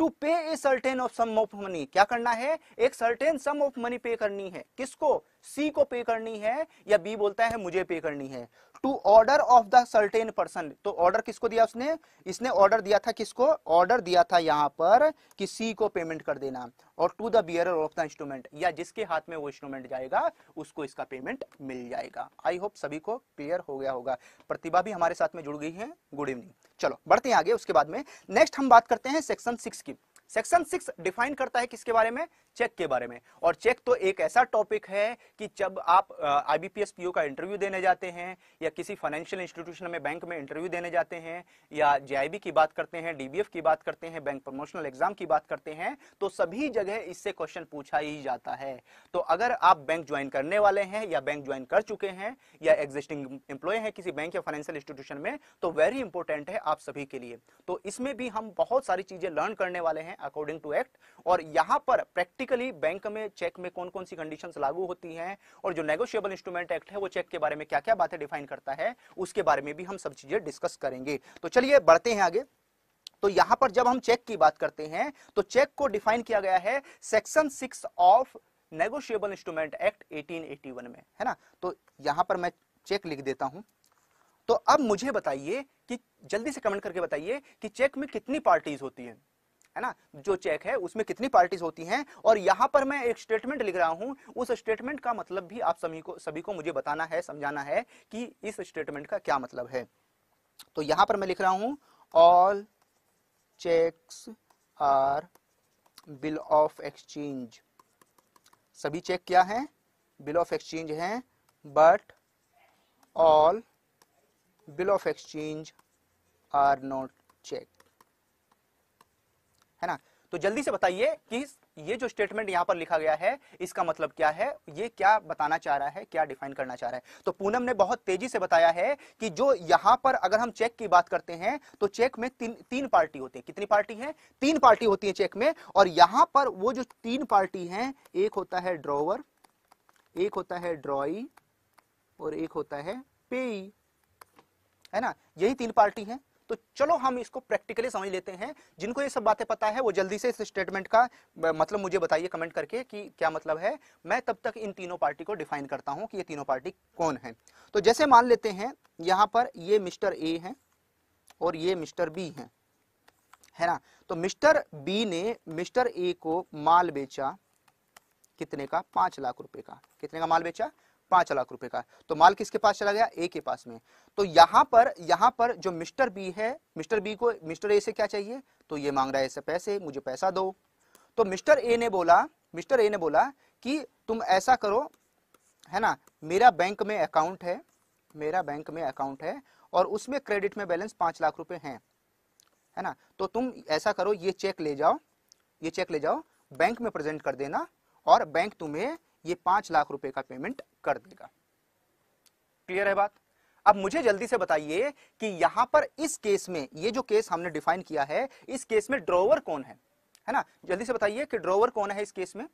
Speaker 1: to pay a certain of sum of money क्या करना है एक सर्टेन सम ऑफ मनी पे करनी है किसको सी को पे करनी है या बी बोलता है मुझे पे करनी है to order of the certain person तो ऑर्डर किसको दिया उसने इसने ऑर्डर दिया था किसको ऑर्डर दिया था यहां पर कि सी को पेमेंट कर देना और to the bearer of the instrument या जिसके हाथ में वो इंस्ट्रूमेंट जाएगा उसको इसका पेमेंट मिल जाएगा आई होप सभी को क्लियर हो गया होगा प्रतिभा भी हमारे साथ में जुड़ गई है गुड इवनिंग चलो बढ़ते हैं आगे उसके बाद में नेक्स्ट हम बात करते हैं सेक्शन सिक्स की सेक्शन सिक्स डिफाइन करता है किसके बारे में चेक के बारे में और चेक तो एक ऐसा टॉपिक है कि जब आप आईबीपीएस पीओ का इंटरव्यू देने जाते हैं या किसी फाइनेंशियल इंस्टीट्यूशन में बैंक में इंटरव्यू देने जाते हैं या जेआईबी की बात करते हैं डीबीएफ की बात करते हैं बैंक प्रमोशनल एग्जाम की बात करते हैं तो सभी जगह इससे क्वेश्चन पूछा ही जाता है तो अगर आप बैंक ज्वाइन करने वाले हैं या बैंक ज्वाइन कर चुके हैं या एग्जिस्टिंग एम्प्लॉय है किसी बैंक या फाइनेंशियल इंस्टीट्यूशन में तो वेरी इंपॉर्टेंट है आप सभी के लिए तो इसमें भी हम बहुत सारी चीजें लर्न करने वाले हैं अकॉर्डिंग टू एक्ट और यहाँ पर प्रैक्टिकली बैंक में चेक में कौन कौन सी कंडीशन लागू होती है और जो नेगोशियबल इंस्ट्रूमेंट एक्ट है वो चेक के बारे में क्या क्या बातें डिफाइन करता है उसके बारे में भी हम सब चीजें डिस्कस करेंगे तो चलिए बढ़ते हैं आगे तो यहां पर जब हम चेक की बात करते हैं तो चेक को डिफाइन किया गया है section six of negotiable instrument act 1881 में है ना तो यहां पर मैं चेक लिख देता हूं तो अब मुझे बताइए कि जल्दी से कमेंट करके बताइए कि चेक में कितनी पार्टीज होती हैं है ना जो चेक है उसमें कितनी पार्टीज होती हैं और यहां पर मैं एक स्टेटमेंट लिख रहा हूं उस स्टेटमेंट का मतलब भी आप सभी को सभी को मुझे बताना है समझाना है कि इस स्टेटमेंट का क्या मतलब है तो यहां पर मैं लिख रहा हूं all cheques are bill of exchange सभी चेक क्या है बिल ऑफ एक्सचेंज है but all bill of exchange are not cheque है ना तो जल्दी से बताइए कि ये जो स्टेटमेंट यहां पर लिखा गया है इसका मतलब क्या है ये क्या बताना चाह रहा है क्या डिफाइन करना चाह रहा है तो पूनम ने बहुत तेजी से बताया है कि जो यहां पर अगर हम चेक की बात करते हैं तो चेक में तीन तीन पार्टी होती है कितनी पार्टी है तीन पार्टी होती है चेक में और यहां पर वो जो तीन पार्टी है एक होता है ड्रॉवर एक होता है ड्रॉई और एक होता है पेई है ना यही तीन पार्टी है तो चलो हम इसको प्रैक्टिकली समझ लेते हैं जिनको ये सब बातें पता है वो जल्दी से इस स्टेटमेंट का मतलब मुझे बताइए कमेंट करके कि क्या मतलब है मैं तब तक इन तीनों पार्टी को डिफाइन करता हूं कि ये तीनों पार्टी कौन है तो जैसे मान लेते हैं यहां पर ये मिस्टर ए है और ये मिस्टर बी है है ना तो मिस्टर बी ने मिस्टर ए को माल बेचा कितने का पांच लाख रुपए का कितने का माल बेचा पांच लाख रुपए का तो माल किसके पास चला गया ए के पास में तो यहाँ पर यहाँ पर जो मिस्टर बी है मिस्टर बी को मिस्टर ए से क्या चाहिए तो ये मांग रहा है ऐसे पैसे मुझे पैसा दो तो मिस्टर ए ने बोला मिस्टर ए ने बोला कि तुम ऐसा करो है ना मेरा बैंक में अकाउंट है मेरा बैंक में अकाउंट है और उसमें क्रेडिट में बैलेंस पांच लाख रुपए हैं है ना तो तुम ऐसा करो ये चेक ले जाओ ये चेक ले जाओ बैंक में प्रेजेंट कर देना और बैंक तुम्हें ये पांच लाख रुपए का पेमेंट कर देगा क्लियर है बात अब मुझे जल्दी से बताइए कि यहां पर इस केस में ये जो केस हमने डिफाइन किया है इस केस में ड्रोवर कौन है है ना जल्दी से बताइए कि ड्रोवर कौन है इस केस में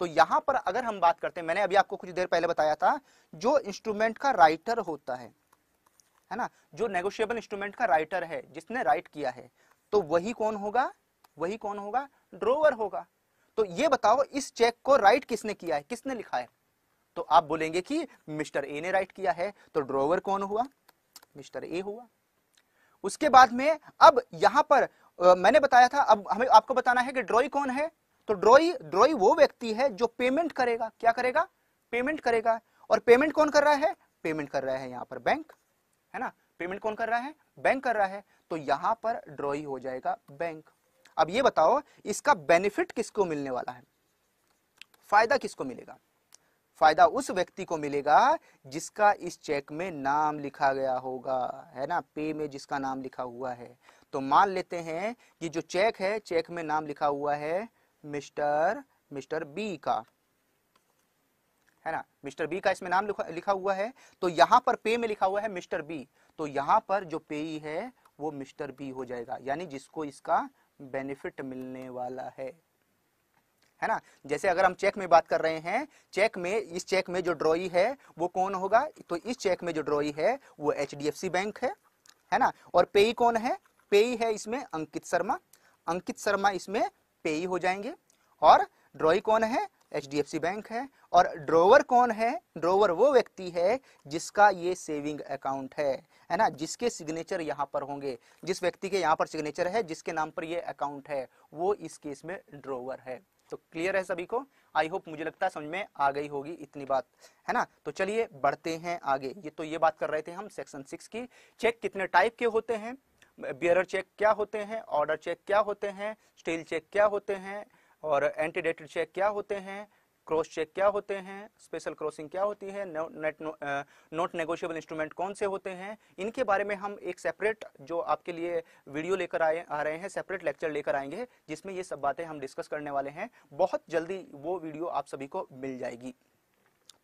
Speaker 1: तो यहां पर अगर हम बात करते हैं मैंने अभी आपको कुछ देर पहले बताया था जो इंस्ट्रूमेंट का राइटर होता है है ना जो नेगोशिएबल इंस्ट्रूमेंट का राइटर है जिसने राइट किया है तो वही कौन होगा वही कौन होगा ड्रोवर होगा तो ये बताओ इस चेक को राइट किसने किया है किसने लिखा है तो आप बोलेंगे कि मिस्टर ए ने राइट किया है तो ड्रोवर कौन हुआ मिस्टर ए हुआ उसके बाद में अब यहां पर आ, मैंने बताया था अब हमें आपको बताना है कि ड्रॉई कौन है तो ड्रॉई ड्रॉई वो व्यक्ति है जो पेमेंट करेगा क्या करेगा पेमेंट करेगा और पेमेंट कौन कर रहा है पेमेंट कर रहा है यहां पर बैंक है ना पेमेंट कौन कर रहा है बैंक कर रहा है तो यहां पर ड्रॉई हो जाएगा बैंक अब ये बताओ इसका बेनिफिट किसको मिलने वाला है फायदा किसको मिलेगा फायदा उस व्यक्ति को मिलेगा जिसका इस चेक में नाम लिखा गया होगा है ना पे में जिसका नाम लिखा हुआ है तो मान लेते हैं कि जो चेक है चेक में नाम लिखा हुआ है मिस्टर मिस्टर बी का है ना मिस्टर बी का इसमें नाम लिखा हुआ है तो यहां पर पे में लिखा हुआ है मिस्टर बी तो यहां पर जो पेई है वो मिस्टर बी हो जाएगा यानी जिसको इसका बेनिफिट मिलने वाला है है ना जैसे अगर हम चेक में बात कर रहे हैं चेक में इस चेक में जो ड्रॉई है वो कौन होगा तो इस चेक में जो ड्रॉई है वो एच बैंक है है ना और पेई कौन है पेई है इसमें अंकित शर्मा अंकित शर्मा इसमें पेई हो जाएंगे और ड्रॉई कौन है एच बैंक है और ड्रोवर कौन है ड्रोवर वो व्यक्ति है जिसका ये सेविंग अकाउंट है है ना जिसके सिग्नेचर यहाँ पर होंगे जिस व्यक्ति के यहाँ पर सिग्नेचर है जिसके नाम पर ये अकाउंट है वो इस केस में ड्रोवर है तो क्लियर है सभी को आई होप मुझे लगता है समझ में आ गई होगी इतनी बात है ना तो चलिए बढ़ते हैं आगे ये तो ये बात कर रहे थे हम सेक्शन सिक्स की चेक कितने टाइप के होते हैं बियर चेक क्या होते हैं ऑर्डर चेक क्या होते हैं स्टील चेक क्या होते हैं और एंटीडेटेड चेक क्या होते हैं क्रॉस चेक क्या होते हैं स्पेशल क्रॉसिंग क्या होती है नेट नॉट नेगोशियबल इंस्ट्रूमेंट कौन से होते हैं इनके बारे में हम एक सेपरेट जो आपके लिए वीडियो लेकर आए आ रहे हैं सेपरेट लेक्चर लेकर आएंगे जिसमें ये सब बातें हम डिस्कस करने वाले हैं बहुत जल्दी वो वीडियो आप सभी को मिल जाएगी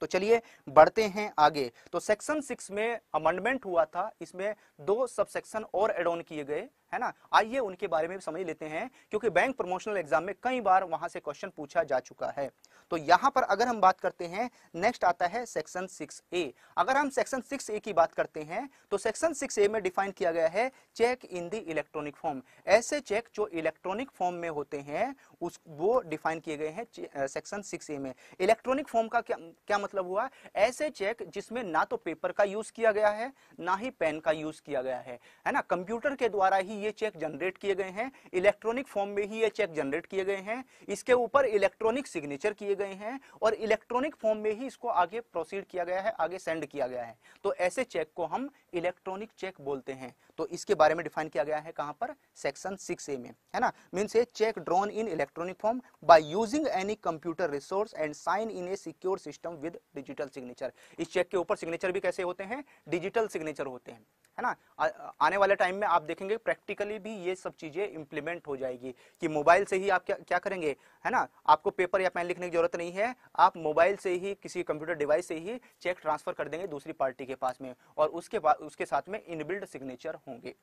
Speaker 1: तो चलिए बढ़ते हैं आगे तो सेक्शन सिक्स में अमेंडमेंट हुआ था इसमें दो सबसेक्शन और एड ऑन किए गए है ना आइए उनके बारे में समझ लेते हैं क्योंकि बैंक प्रमोशनल एग्जाम में कई बार वहां से क्वेश्चन पूछा जा चुका है तो यहां पर अगर हम बात करते हैं नेक्स्ट आता है सेक्शन सिक्स ए अगर हम सेक्शन सिक्स ए की बात करते हैं तो सेक्शन सिक्स ए में डिफाइन किया गया है cheque in the electronic form ऐसे चेक जो इलेक्ट्रॉनिक फॉर्म में होते हैं उस वो डिफाइन किए गए हैं सेक्शन सिक्स ए में इलेक्ट्रॉनिक फॉर्म का क्या क्या मतलब हुआ ऐसे चेक जिसमें ना तो पेपर का यूज किया गया है ना ही पेन का यूज किया गया है है ना कंप्यूटर के द्वारा ही ये चेक जनरेट किए गए हैं इलेक्ट्रॉनिक फॉर्म में ही ये चेक जनरेट किए गए हैं इसके ऊपर इलेक्ट्रॉनिक सिग्नेचर किए गए हैं और इलेक्ट्रॉनिक फॉर्म में ही इसको आगे प्रोसीड किया गया है आगे सेंड किया गया है तो ऐसे चेक को हम इलेक्ट्रॉनिक चेक बोलते हैं तो इसके बारे में डिफाइन किया गया है कहाँ पर सेक्शन सिक्स ए में है ना means a cheque drawn in electronic form by using any computer resource and sign in a secure system with digital signature इस चेक के ऊपर सिग्नेचर भी कैसे होते हैं डिजिटल सिग्नेचर होते हैं है ना आ, आने वाले टाइम में आप देखेंगे प्रैक्टिकली भी ये सब चीज़ें इंप्लीमेंट हो जाएगी कि मोबाइल से ही आप क्या क्या करेंगे है ना आपको पेपर या पेन लिखने की जरूरत नहीं है आप मोबाइल से ही किसी कंप्यूटर डिवाइस से ही चेक ट्रांसफर कर देंगे दूसरी पार्टी के पास में और उसके बाद उसके साथ में इनबिल्ड सिग्नेचर होंगे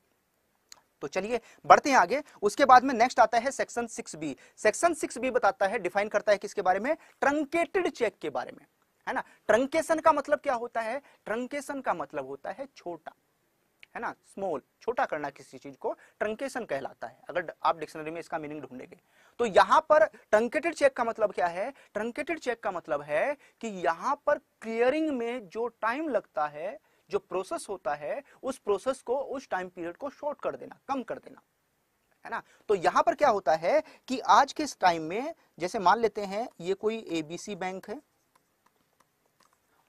Speaker 1: तो चलिए बढ़ते हैं आगे उसके बाद में नेक्स्ट आता है section six B section six B बताता है डिफाइन करता है किसके बारे में ट्रंकेटेड चेक के बारे में है ना ट्रंकेशन का मतलब क्या होता है ट्रंकेशन का मतलब होता है छोटा है ना स्मॉल छोटा करना किसी चीज को ट्रंकेशन कहलाता है अगर आप डिक्शनरी में इसका मीनिंग ढूंढेंगे तो यहाँ पर ट्रंकेटेड चेक का मतलब क्या है ट्रंकेटेड चेक का मतलब है कि यहाँ पर क्लियरिंग में जो टाइम लगता है जो प्रोसेस होता है उस प्रोसेस को उस टाइम पीरियड को शॉर्ट कर देना कम कर देना है ना तो यहाँ पर क्या होता है कि आज के इस टाइम में जैसे मान लेते हैं ये कोई एबीसी बैंक है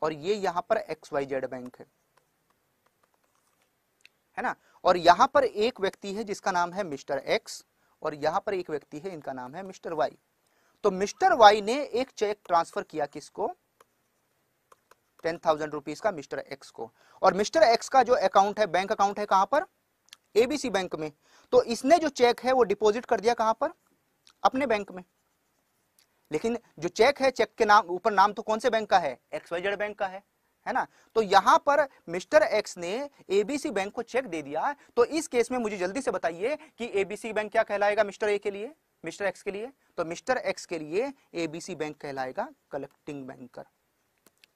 Speaker 1: और ये यहाँ पर एक्स वाई जेड बैंक है है ना और यहाँ पर एक व्यक्ति है जिसका नाम है मिस्टर एक्स और यहाँ पर एक व्यक्ति है इनका नाम है मिस्टर वाई तो मिस्टर वाई ने एक चेक ट्रांसफर किया किसको टेन थाउजेंड रुपीज का मिस्टर एक्स को और मिस्टर एक्स का जो अकाउंट है बैंक अकाउंट है कहां पर एबीसी बैंक में तो इसने जो चेक है वो डिपॉजिट कर दिया कहां पर अपने बैंक में लेकिन जो चेक है चेक के नाम ऊपर नाम तो कौन से बैंक का है एक्स वाई जेड बैंक का है है ना तो यहां पर मिस्टर एक्स ने एबीसी बैंक को चेक दे दिया तो इस केस में मुझे जल्दी से बताइए कि एबीसी बैंक क्या कहलाएगा मिस्टर ए के लिए मिस्टर एक्स के लिए तो मिस्टर एक्स के लिए एबीसी बैंक कहलाएगा कलेक्टिंग बैंकर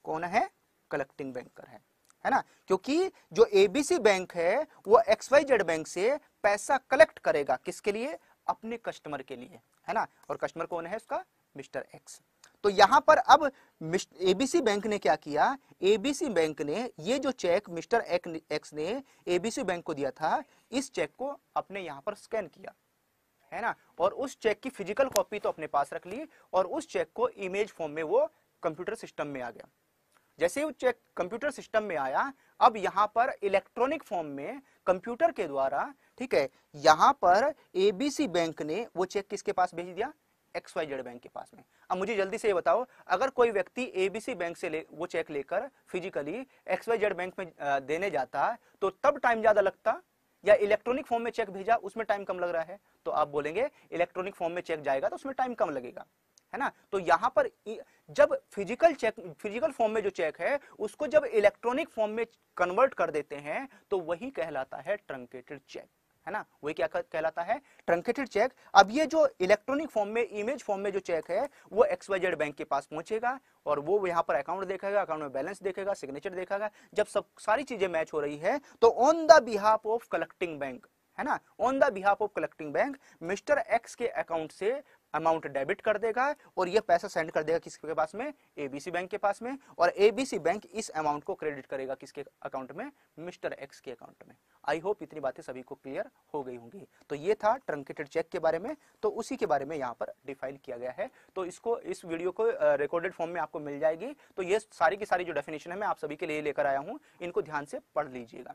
Speaker 1: कौन है कलेक्टिंग बैंकर है है ना क्योंकि जो एबीसी बैंक है वो एक्स वाई जेड बैंक से पैसा कलेक्ट करेगा किसके लिए अपने कस्टमर के लिए है ना और कस्टमर कौन है उसका मिस्टर एक्स तो यहां पर अब एबीसी बैंक ने क्या किया एबीसी बैंक ने ये जो चेक मिस्टर एक्स ने एबीसी बैंक को दिया था इस चेक को अपने यहां पर स्कैन किया है ना और उस चेक की फिजिकल कॉपी तो अपने पास रख ली और उस चेक को इमेज फॉर्म में वो कंप्यूटर सिस्टम में आ गया जैसे ही चेक कंप्यूटर सिस्टम में आया अब यहाँ पर इलेक्ट्रॉनिक फॉर्म में कंप्यूटर के द्वारा ठीक है यहाँ पर एबीसी बैंक ने वो चेक किसके पास भेज दिया एक्स वाई जेड बैंक के पास में अब मुझे जल्दी से ये बताओ अगर कोई व्यक्ति एबीसी बैंक से ले वो चेक लेकर physically X Y Z bank में देने जाता तो तब टाइम ज्यादा लगता या इलेक्ट्रॉनिक फॉर्म में चेक भेजा उसमें टाइम कम लग रहा है तो आप बोलेंगे इलेक्ट्रॉनिक फॉर्म में चेक जाएगा तो उसमें टाइम कम लगेगा है ना तो यहाँ पर जब फिजिकल चेक फिजिकल फॉर्म में जो चेक है उसको जब इलेक्ट्रॉनिक फॉर्म में कन्वर्ट कर देते हैं तो वही कहलाता है ट्रंकेटेड चेक है ना वही क्या कहलाता है ट्रंकेटेड चेक अब ये जो इलेक्ट्रॉनिक फॉर्म में इमेज फॉर्म में जो चेक है वो एक्सवाइजेड बैंक के पास पहुंचेगा और वो यहाँ पर अकाउंट देखेगा अकाउंट में बैलेंस देखेगा सिग्नेचर देखेगा जब सब सारी चीजें मैच हो रही है तो on the behalf of collecting bank है ना on the behalf of collecting bank Mister X के अकाउंट से अमाउंट डेबिट कर देगा और ये पैसा सेंड कर देगा किसके पास में एबीसी बैंक के पास में और एबीसी बैंक इस अमाउंट को क्रेडिट करेगा किसके अकाउंट में मिस्टर एक्स के अकाउंट में आई होप इतनी बातें सभी को क्लियर हो गई होंगी तो ये था ट्रंकेटेड चेक के बारे में तो उसी के बारे में यहाँ पर डिफाइन किया गया है तो इसको इस वीडियो को रिकॉर्डेड फॉर्म में आपको मिल जाएगी तो ये सारी की सारी जो डेफिनेशन है मैं आप सभी के लिए लेकर आया हूँ इनको ध्यान से पढ़ लीजिएगा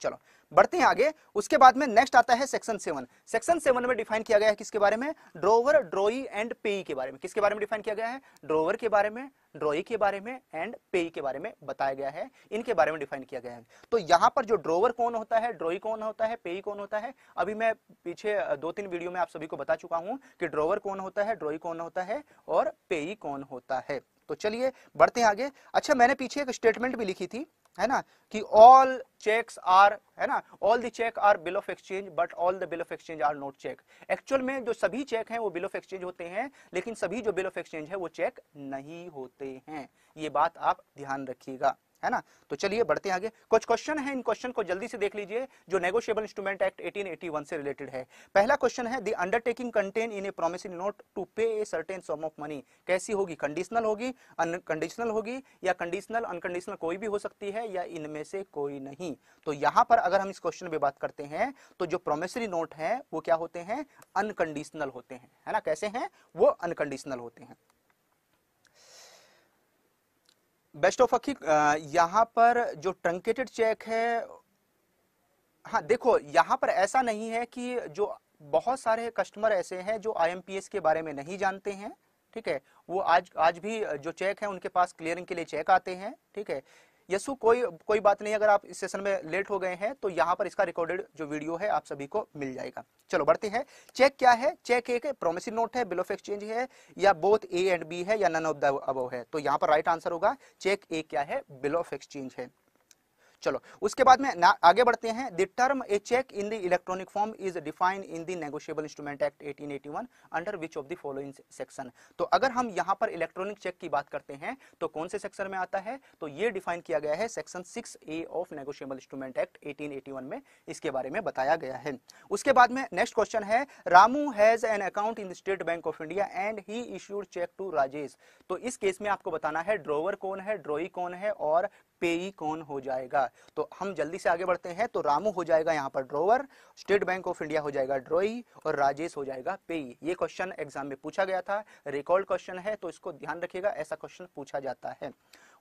Speaker 1: चलो बढ़ते हैं आगे उसके बाद में नेक्स्ट आता है सेक्शन सेवन सेक्शन सेवन में डिफाइन किया गया है किसके बारे में ड्रोवर ड्रोई एंड पेई के बारे में किसके बारे में डिफाइन किया गया है ड्रोवर के बारे में ड्रोई के बारे में एंड पेई के बारे में बताया गया है इनके बारे में डिफाइन किया गया है तो यहां पर जो ड्रोवर कौन होता है ड्रोई कौन होता है पेई कौन होता है अभी मैं पीछे दो तीन वीडियो में आप सभी को बता चुका हूं कि ड्रोवर कौन होता है ड्रोई कौन होता है और पेई कौन होता है तो चलिए बढ़ते हैं आगे अच्छा मैंने पीछे एक स्टेटमेंट भी लिखी थी है ना कि ऑल चेक्स आर है ना all the cheque are bill of exchange but all the bill of exchange are not cheque actual में जो सभी चेक हैं वो बिल ऑफ एक्सचेंज होते हैं लेकिन सभी जो बिल ऑफ एक्सचेंज है वो चेक नहीं होते हैं ये बात आप ध्यान रखिएगा है ना तो चलिए बढ़ते आगे कुछ क्वेश्चन है इन क्वेश्चन को जल्दी से देख लीजिए जो नेगोशियबल इंस्ट्रूमेंट एक्ट 1881 से रिलेटेड है पहला क्वेश्चन है the undertaking contain in a promising note to pay a certain sum of money कैसी होगी कंडीशनल होगी अनकंडीशनल होगी या कंडीशनल अनकंडीशनल कोई भी हो सकती है या इनमें से कोई नहीं तो यहाँ पर अगर हम इस क्वेश्चन में बात करते हैं तो जो प्रोमिसरी नोट है वो क्या होते हैं अनकंडीशनल होते हैं है ना कैसे हैं वो अनकंडीशनल होते हैं बेस्ट ऑफ अखी यहाँ पर जो ट्रंकेटेड चेक है हाँ देखो यहाँ पर ऐसा नहीं है कि जो बहुत सारे कस्टमर ऐसे हैं जो आईएमपीएस के बारे में नहीं जानते हैं ठीक है वो आज आज भी जो चेक है उनके पास क्लियरिंग के लिए चेक आते हैं ठीक है यसु कोई कोई बात नहीं अगर आप इस सेशन में लेट हो गए हैं तो यहाँ पर इसका रिकॉर्डेड जो वीडियो है आप सभी को मिल जाएगा चलो बढ़ते हैं चेक क्या है चेक एक प्रोमिसरी नोट है बिल ऑफ एक्सचेंज है या बोथ ए एंड बी है या नन ऑफ द अबो है तो यहाँ पर राइट आंसर होगा चेक ए क्या है बिल ऑफ एक्सचेंज है चलो उसके बाद में आगे बढ़ते हैं the term a cheque in the electronic form is defined in the negotiable instrument act 1881 under which of the following section तो अगर हम यहां पर इलेक्ट्रॉनिक चेक की बात करते हैं तो कौन से सेक्शन में आता है तो ये डिफाइन किया गया है section six A of negotiable instrument act 1881 में इसके बारे में बताया गया है उसके बाद में नेक्स्ट क्वेश्चन है Ramu has an account in the State Bank of India and he issued cheque to Rajesh तो इस केस में आपको बताना है ड्रोवर कौन है ड्रोई कौन है और पेई कौन हो जाएगा तो हम जल्दी से आगे बढ़ते हैं तो रामू हो जाएगा यहाँ पर drawer State Bank of India हो जाएगा ड्रोई और राजेश हो जाएगा पेई ये क्वेश्चन एग्जाम में पूछा गया था रिकॉर्ड क्वेश्चन है तो इसको ध्यान रखिएगा ऐसा क्वेश्चन पूछा जाता है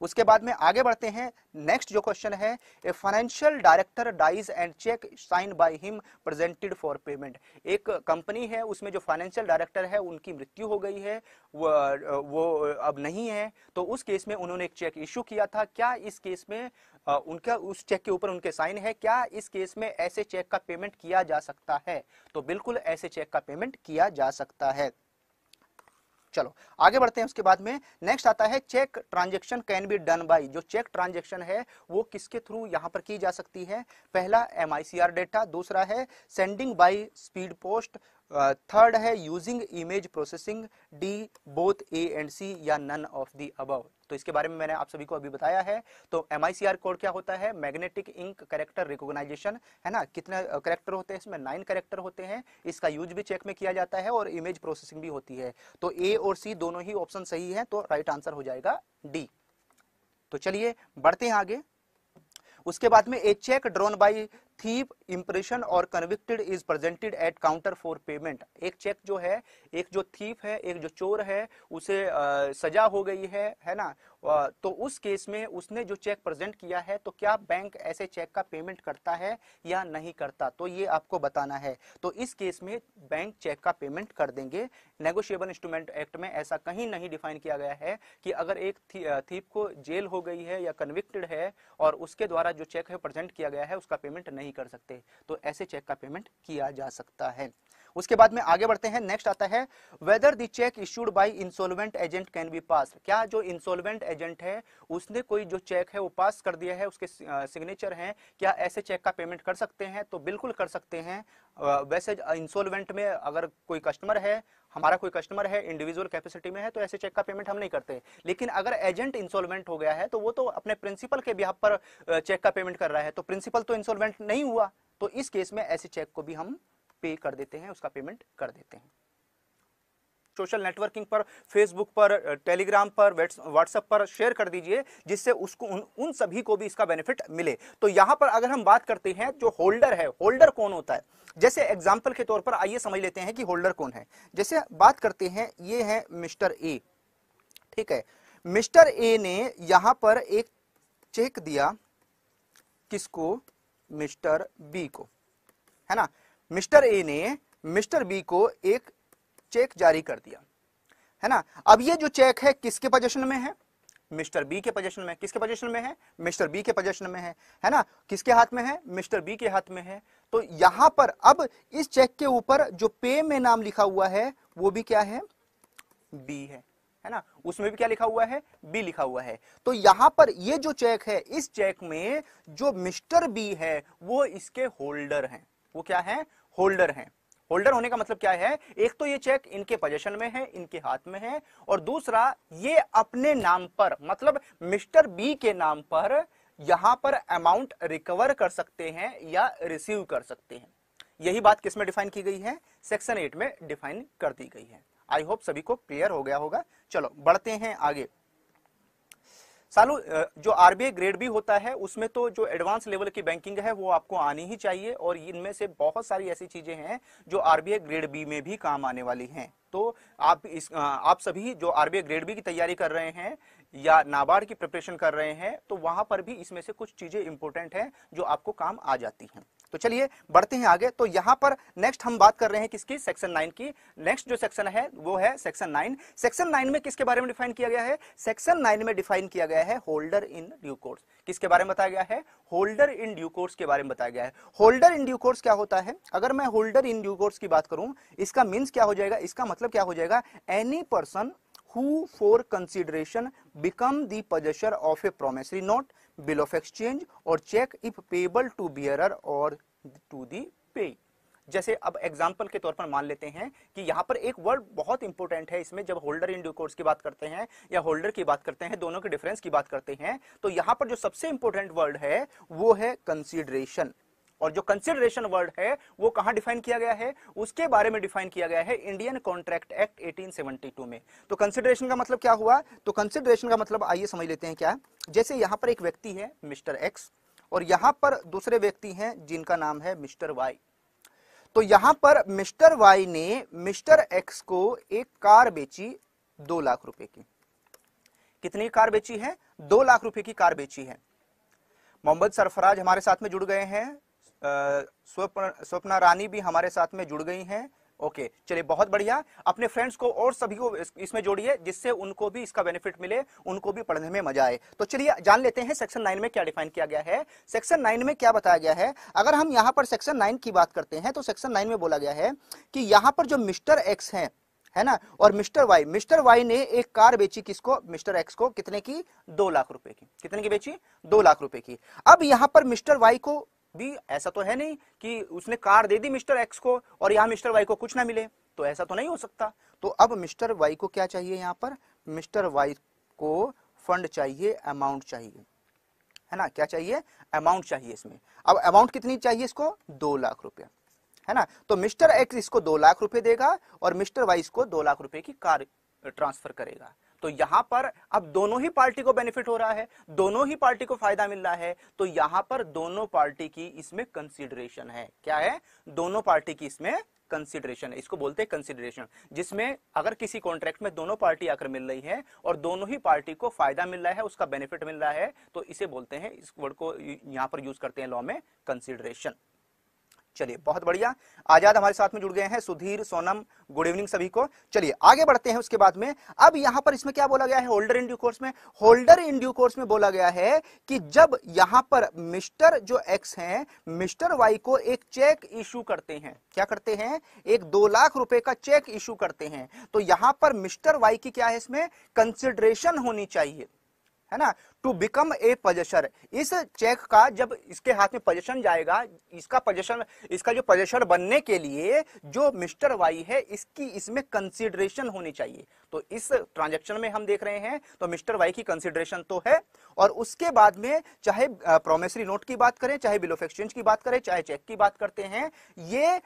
Speaker 1: उसके बाद में आगे बढ़ते हैं नेक्स्ट जो क्वेश्चन है a financial director dies and cheque sign by him presented for payment एक कंपनी है उसमें जो फाइनेंशियल डायरेक्टर है उनकी मृत्यु हो गई है वो, वो अब नहीं है तो उस केस में उन्होंने एक चेक इश्यू किया था क्या इस केस में उनका उस चेक के ऊपर उनके साइन है क्या इस केस में ऐसे चेक का पेमेंट किया जा सकता है तो बिल्कुल ऐसे चेक का पेमेंट किया जा सकता है चलो आगे बढ़ते हैं उसके बाद में नेक्स्ट आता है cheque transaction can be done by जो चेक ट्रांजेक्शन है वो किसके थ्रू यहाँ पर की जा सकती है पहला एम डेटा दूसरा है sending by speed post third है using image processing D both A and C या नन ऑफ दी अबव तो इसके बारे में मैंने आप सभी को अभी बताया है तो एम कोड क्या होता है मैग्नेटिक इंक करेक्टर रिकोगनाइजेशन है ना कितने करेक्टर होते हैं इसमें नाइन करेक्टर होते हैं इसका यूज भी चेक में किया जाता है और इमेज प्रोसेसिंग भी होती है तो ए और सी दोनों ही ऑप्शन सही है तो राइट आंसर हो जाएगा डी तो चलिए बढ़ते हैं आगे उसके बाद में a cheque drawn by thumb impression और convicted is presented at counter for payment एक चेक जो है एक जो थीप है एक जो चोर है उसे आ, सजा हो गई है है ना आ, तो उस केस में उसने जो चेक प्रेजेंट किया है तो क्या बैंक ऐसे चेक का पेमेंट करता है या नहीं करता तो ये आपको बताना है तो इस केस में बैंक चेक का पेमेंट कर देंगे नेगोशियबल इंस्ट्रूमेंट एक्ट में ऐसा कहीं नहीं डिफाइन किया गया है कि अगर एक थी, थीप को जेल हो गई है या कन्विक्टेड है और उसके द्वारा जो चेक है प्रेजेंट किया गया है उसका पेमेंट नहीं नहीं कर सकते तो ऐसे चेक का पेमेंट किया जा सकता है उसके बाद में आगे बढ़ते हैं नेक्स्ट आता है whether the cheque issued by insolvent agent can be pass क्या जो इंसोल्वेंट एजेंट है उसने कोई जो चेक है वो पास कर दिया है उसके सिग्नेचर हैं क्या ऐसे चेक का पेमेंट कर सकते हैं तो बिल्कुल कर सकते हैं वैसे इंसोल्वेंट में अगर कोई कस्टमर है हमारा कोई कस्टमर है इंडिविजुअल कैपेसिटी में है तो ऐसे चेक का पेमेंट हम नहीं करते लेकिन अगर एजेंट इंसॉल्वेंट हो गया है तो वो तो अपने प्रिंसिपल के बिहार पर चेक का पेमेंट कर रहा है तो प्रिंसिपल तो इंसॉल्वेंट नहीं हुआ तो इस केस में ऐसे चेक को भी हम पे कर देते हैं उसका पेमेंट कर देते हैं सोशल नेटवर्किंग पर फेसबुक पर टेलीग्राम पर व्हाट्सएप पर शेयर कर दीजिए जिससे उसको उन, उन सभी को भी इसका बेनिफिट मिले तो यहाँ पर अगर हम बात करते हैं जो होल्डर है होल्डर कौन होता है जैसे एग्जाम्पल के तौर पर आइए समझ लेते हैं कि होल्डर कौन है जैसे बात करते हैं ये है मिस्टर ए ठीक है मिस्टर ए ने यहां पर एक चेक दिया किसको मिस्टर बी को है ना मिस्टर ए ने मिस्टर बी को एक चेक जारी कर दिया है ना अब ये जो चेक है किसके पोजेशन में है मिस्टर बी के पोजेशन में किसके पोजेशन में है मिस्टर बी के पोजेशन में है है ना किसके हाथ में है मिस्टर बी के हाथ में है तो यहां पर अब इस चेक के ऊपर जो पे में नाम लिखा हुआ है वो भी क्या है बी है है ना उसमें भी क्या लिखा हुआ है बी लिखा हुआ है तो यहां पर ये जो चेक है इस चेक में जो मिस्टर बी है वो इसके होल्डर हैं वो क्या है होल्डर हैं होल्डर होने का मतलब क्या है एक तो ये चेक इनके पोजेशन में है इनके हाथ में है और दूसरा ये अपने नाम पर मतलब मिस्टर बी के नाम पर यहां पर अमाउंट रिकवर कर सकते हैं या रिसीव कर सकते हैं यही बात किस में डिफाइन की गई है सेक्शन एट में डिफाइन कर दी गई है आई होप सभी को क्लियर हो गया होगा चलो बढ़ते हैं आगे सालू जो आरबीआई ग्रेड भी होता है उसमें तो जो एडवांस लेवल की बैंकिंग है वो आपको आनी ही चाहिए और इनमें से बहुत सारी ऐसी चीजें हैं जो आरबीआई ग्रेड बी में भी काम आने वाली हैं तो आप इस आप सभी जो आरबीआई ग्रेड बी की तैयारी कर रहे हैं या नाबार्ड की प्रिपरेशन कर रहे हैं तो वहां पर भी इसमें से कुछ चीजें इंपोर्टेंट है जो आपको काम आ जाती है तो चलिए बढ़ते हैं आगे तो यहां पर नेक्स्ट हम बात कर रहे हैं किसकी सेक्शन नाइन की नेक्स्ट जो सेक्शन है वो है सेक्शन नाइन सेक्शन नाइन में किसके बारे में डिफाइन किया गया है सेक्शन नाइन में डिफाइन किया गया है होल्डर इन ड्यू कोर्स किसके बारे में बताया गया है होल्डर इन ड्यू कोर्स के बारे में बताया गया है होल्डर इन ड्यू कोर्स क्या होता है अगर मैं होल्डर इन ड्यू कोर्स की बात करूं इसका मीन्स क्या हो जाएगा इसका मतलब क्या हो जाएगा any person who for consideration become the possessor of a promissory note bill of exchange और cheque if payable to bearer और टू दी पे जैसे अब एग्जाम्पल के तौर पर मान लेते हैं कि यहाँ पर एक वर्ड बहुत इंपॉर्टेंट है इसमें जब होल्डर इन ड्यू कोर्स की बात करते हैं या होल्डर की बात करते हैं दोनों के डिफरेंस की बात करते हैं तो यहाँ पर जो सबसे इंपॉर्टेंट वर्ड है वो है कंसिडरेशन और जो कंसिडरेशन वर्ड है वो कहा डिफाइन किया गया है उसके बारे में डिफाइन किया गया है इंडियन कॉन्ट्रैक्ट एक्ट 1872 में तो कंसिडरेशन का मतलब क्या हुआ तो कंसिडरेशन का मतलब आइए समझ लेते हैं क्या जैसे यहाँ पर एक व्यक्ति है मिस्टर एक्स और यहाँ पर दूसरे व्यक्ति हैं जिनका नाम है मिस्टर वाई तो यहां पर मिस्टर वाई ने मिस्टर एक्स को एक कार बेची दो लाख रुपए की कितनी कार बेची है दो लाख रुपए की कार बेची है मोहम्मद सरफराज हमारे साथ में जुड़ गए हैं स्वप्न स्वप्ना रानी भी हमारे साथ में जुड़ गई हैं ओके चलिए बहुत बढ़िया अपने फ्रेंड्स को और सभी को इसमें जोड़िए जिससे उनको भी इसका बेनिफिट मिले उनको भी पढ़ने में मजा आए तो चलिए जान लेते हैं सेक्शन नाइन में क्या डिफाइन किया गया है सेक्शन नाइन में क्या बताया गया है अगर हम यहाँ पर सेक्शन नाइन की बात करते हैं तो सेक्शन नाइन में बोला गया है कि यहाँ पर जो मिस्टर एक्स है है ना और मिस्टर वाई मिस्टर वाई ने एक कार बेची किसको मिस्टर एक्स को कितने की दो लाख रुपए की कितने की बेची दो लाख रुपए की अब यहां पर मिस्टर वाई को दी ऐसा तो है नहीं कि उसने कार दे दी मिस्टर एक्स को और यहाँ मिस्टर वाई को कुछ ना मिले तो ऐसा तो नहीं हो सकता तो अब मिस्टर वाई को क्या चाहिए यहाँ पर मिस्टर वाई को फंड चाहिए अमाउंट चाहिए है ना क्या चाहिए अमाउंट चाहिए इसमें अब अमाउंट कितनी चाहिए इसको दो लाख रुपया है ना तो मिस्टर एक्स इसको दो लाख रुपए देगा और मिस्टर वाई इसको दो लाख रुपए की कार ट्रांसफर करेगा तो यहां पर अब दोनों ही पार्टी को बेनिफिट हो रहा है दोनों ही पार्टी को फायदा मिल रहा है तो यहां पर दोनों पार्टी की इसमें कंसिडरेशन है क्या है दोनों पार्टी की इसमें कंसिडरेशन इसको बोलते हैं कंसिडरेशन जिसमें अगर किसी कॉन्ट्रैक्ट में दोनों पार्टी आकर मिल रही है और दोनों ही पार्टी को फायदा मिल रहा है उसका बेनिफिट मिल रहा है तो इसे बोलते हैं इस वर्ड को यहां पर यूज करते हैं लॉ में कंसिडरेशन चलिए बहुत बढ़िया आजाद हमारे साथ में जुड़ गए हैं सुधीर सोनम गुड इवनिंग सभी को चलिए आगे बढ़ते हैं उसके बाद में अब यहां पर इसमें क्या बोला गया है होल्डर इन ड्यू कोर्स में होल्डर इन ड्यू कोर्स में बोला गया है कि जब यहां पर मिस्टर जो एक्स हैं मिस्टर वाई को एक चेक इशू करते हैं क्या करते हैं एक दो लाख रुपए का चेक इशू करते हैं तो यहां पर मिस्टर वाई की क्या है इसमें कंसिडरेशन होनी चाहिए है ना टू बिकम ए पजेशर इस चेक का जब इसके हाथ में पजेशन जाएगा इसका पजेशन इसका जो पजेसर बनने के लिए जो मिस्टर वाई है इसकी इसमें कंसिडरेशन होनी चाहिए तो इस ट्रांजेक्शन में हम देख रहे हैं तो मिस्टर वाई की कंसिडरेशन तो है और उसके बाद में चाहे प्रोमेसरी नोट की बात करें चाहे बिल ऑफ एक्सचेंज की बात करें चाहे चेक की बात करते हैं ये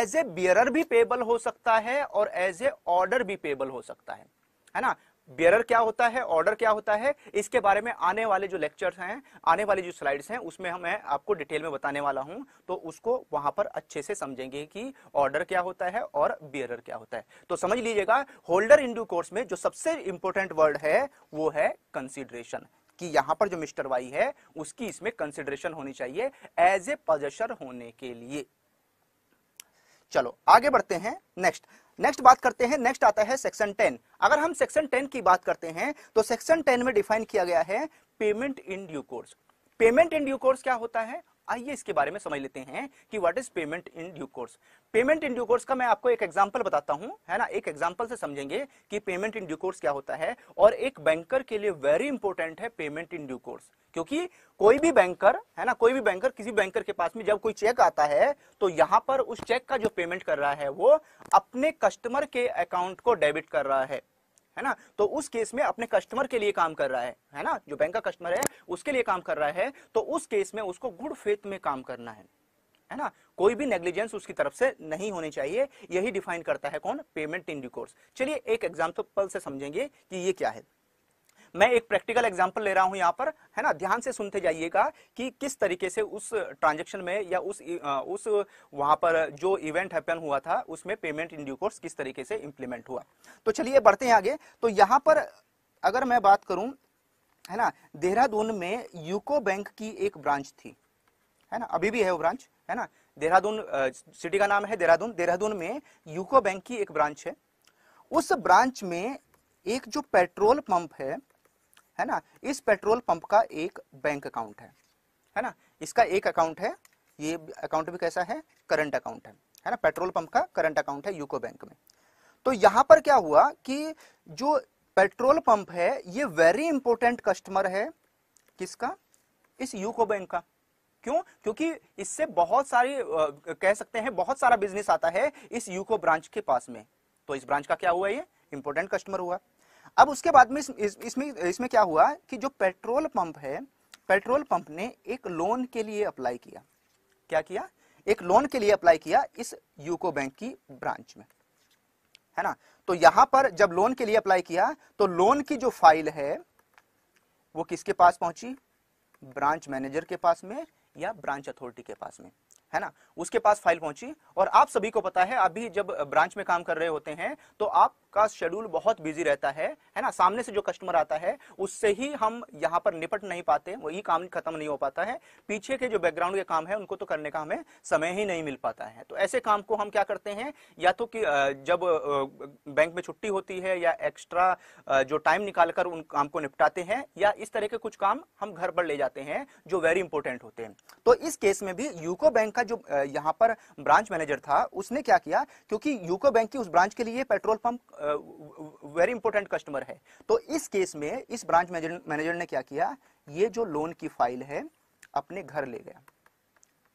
Speaker 1: एज ए बियर भी पेबल हो सकता है और एज ए ऑर्डर भी पेबल हो सकता है है ना बियरर क्या होता है ऑर्डर क्या होता है इसके बारे में आने वाले जो लेक्चर्स हैं आने वाली जो स्लाइड्स हैं उसमें हम मैं आपको डिटेल में बताने वाला हूं तो उसको वहां पर अच्छे से समझेंगे कि ऑर्डर क्या होता है और बियरर क्या होता है तो समझ लीजिएगा होल्डर इन कोर्स में जो सबसे इंपॉर्टेंट वर्ड है वो है कंसिडरेशन कि यहां पर जो मिस्टर वाई है उसकी इसमें कंसिडरेशन होनी चाहिए एज ए पजेशर होने के लिए चलो आगे बढ़ते हैं नेक्स्ट नेक्स्ट बात करते हैं नेक्स्ट आता है सेक्शन टेन अगर हम सेक्शन टेन की बात करते हैं तो सेक्शन टेन में डिफाइन किया गया है payment in due course payment in due course क्या होता है आइए इसके बारे में समझ लेते हैं कि what is payment in due course payment in due course का मैं आपको एक एग्जांपल बताता हूं है ना एक एग्जांपल से समझेंगे कि पेमेंट इन ड्यू कोर्स क्या होता है और एक बैंकर के लिए वेरी इंपॉर्टेंट है पेमेंट इन ड्यू कोर्स क्योंकि कोई भी बैंकर है ना कोई भी बैंकर किसी बैंकर के पास में जब कोई चेक आता है तो यहां पर उस चेक का जो पेमेंट कर रहा है वो अपने कस्टमर के अकाउंट को डेबिट कर रहा है है ना तो उस केस में अपने कस्टमर के लिए काम कर रहा है है ना जो बैंक का कस्टमर है उसके लिए काम कर रहा है तो उस केस में उसको गुड फेथ में काम करना है है ना कोई भी नेग्लिजेंस उसकी तरफ से नहीं होनी चाहिए यही डिफाइन करता है कौन पेमेंट इन रिकॉर्ड्स चलिए एक एग्जाम्पल से समझेंगे कि ये क्या है मैं एक प्रैक्टिकल एग्जाम्पल ले रहा हूं यहाँ पर है ना ध्यान से सुनते जाइएगा कि किस तरीके से उस ट्रांजेक्शन में या उस उस वहां पर जो इवेंट हैपन हुआ था उसमें पेमेंट इन ड्यू कोर्स किस तरीके से इम्प्लीमेंट हुआ तो चलिए बढ़ते हैं आगे तो यहाँ पर अगर मैं बात करूं है ना देहरादून में यूको बैंक की एक ब्रांच थी है ना अभी भी है वो ब्रांच है ना देहरादून सिटी का नाम है देहरादून देहरादून में यूको बैंक की एक ब्रांच है उस ब्रांच में एक जो पेट्रोल पंप है है ना इस पेट्रोल पंप का एक बैंक अकाउंट है है ना इसका एक अकाउंट है ये अकाउंट भी कैसा है करंट अकाउंट है है ना पेट्रोल पंप का करंट अकाउंट है यूको बैंक में तो यहां पर क्या हुआ कि जो पेट्रोल पंप है ये वेरी इंपॉर्टेंट कस्टमर है किसका इस यूको बैंक का क्यों क्योंकि इससे बहुत सारी कह सकते हैं बहुत सारा बिजनेस आता है इस यूको ब्रांच के पास में तो इस ब्रांच का क्या हुआ ये इंपोर्टेंट कस्टमर हुआ अब उसके बाद में इसमें इस, इसमें इसमें क्या हुआ कि जो पेट्रोल पंप है पेट्रोल पंप ने एक लोन के लिए अप्लाई किया क्या किया एक लोन के लिए अप्लाई किया इस यूको बैंक की ब्रांच में है ना तो यहां पर जब लोन के लिए अप्लाई किया तो लोन की जो फाइल है वो किसके पास पहुंची ब्रांच मैनेजर के पास में या ब्रांच अथॉरिटी के पास में है ना उसके पास फाइल पहुंची और आप सभी को पता है अभी जब ब्रांच में काम कर रहे होते हैं तो आप आपका शेड्यूल बहुत बिजी रहता है है ना सामने से जो कस्टमर आता है उससे ही हम यहाँ पर निपट नहीं पाते वही काम खत्म नहीं हो पाता है पीछे के जो बैकग्राउंड के काम है उनको तो करने का हमें समय ही नहीं मिल पाता है तो ऐसे काम को हम क्या करते हैं या तो कि जब बैंक में छुट्टी होती है या एक्स्ट्रा जो टाइम निकाल कर उन काम को निपटाते हैं या इस तरह के कुछ काम हम घर पर ले जाते हैं जो वेरी इंपॉर्टेंट होते हैं तो इस केस में भी यूको बैंक का जो यहाँ पर ब्रांच मैनेजर था उसने क्या किया क्योंकि यूको बैंक की उस ब्रांच के लिए petrol pump very important customer है तो इस केस में इस ब्रांच मैनेजर ने क्या किया ये जो लोन की फाइल है अपने घर ले गया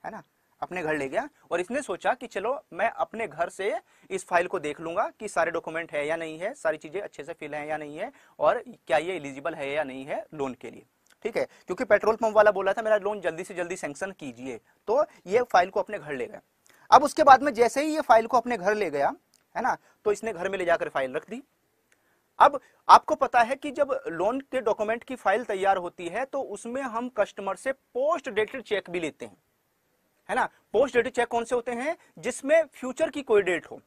Speaker 1: है ना अपने घर ले गया और इसने सोचा कि चलो मैं अपने घर से इस फाइल को देख लूंगा कि सारे डॉक्यूमेंट है या नहीं है सारी चीजें अच्छे से फिल है या नहीं है और क्या ये एलिजिबल है या नहीं है लोन के लिए ठीक है क्योंकि पेट्रोल पंप वाला बोला था मेरा लोन जल्दी से जल्दी सेंक्शन कीजिए तो ये फाइल को अपने घर ले गया अब उसके बाद में जैसे ही ये फाइल को अपने घर ले गया है ना तो इसने घर में ले जाकर फाइल रख दी अब आपको पता है कि जब लोन के डॉक्यूमेंट की फाइल तैयार होती है तो उसमें हम कस्टमर से पोस्ट डेटेड चेक भी लेते हैं है ना पोस्ट डेटेड चेक कौन से होते हैं जिसमें फ्यूचर की कोई डेट हो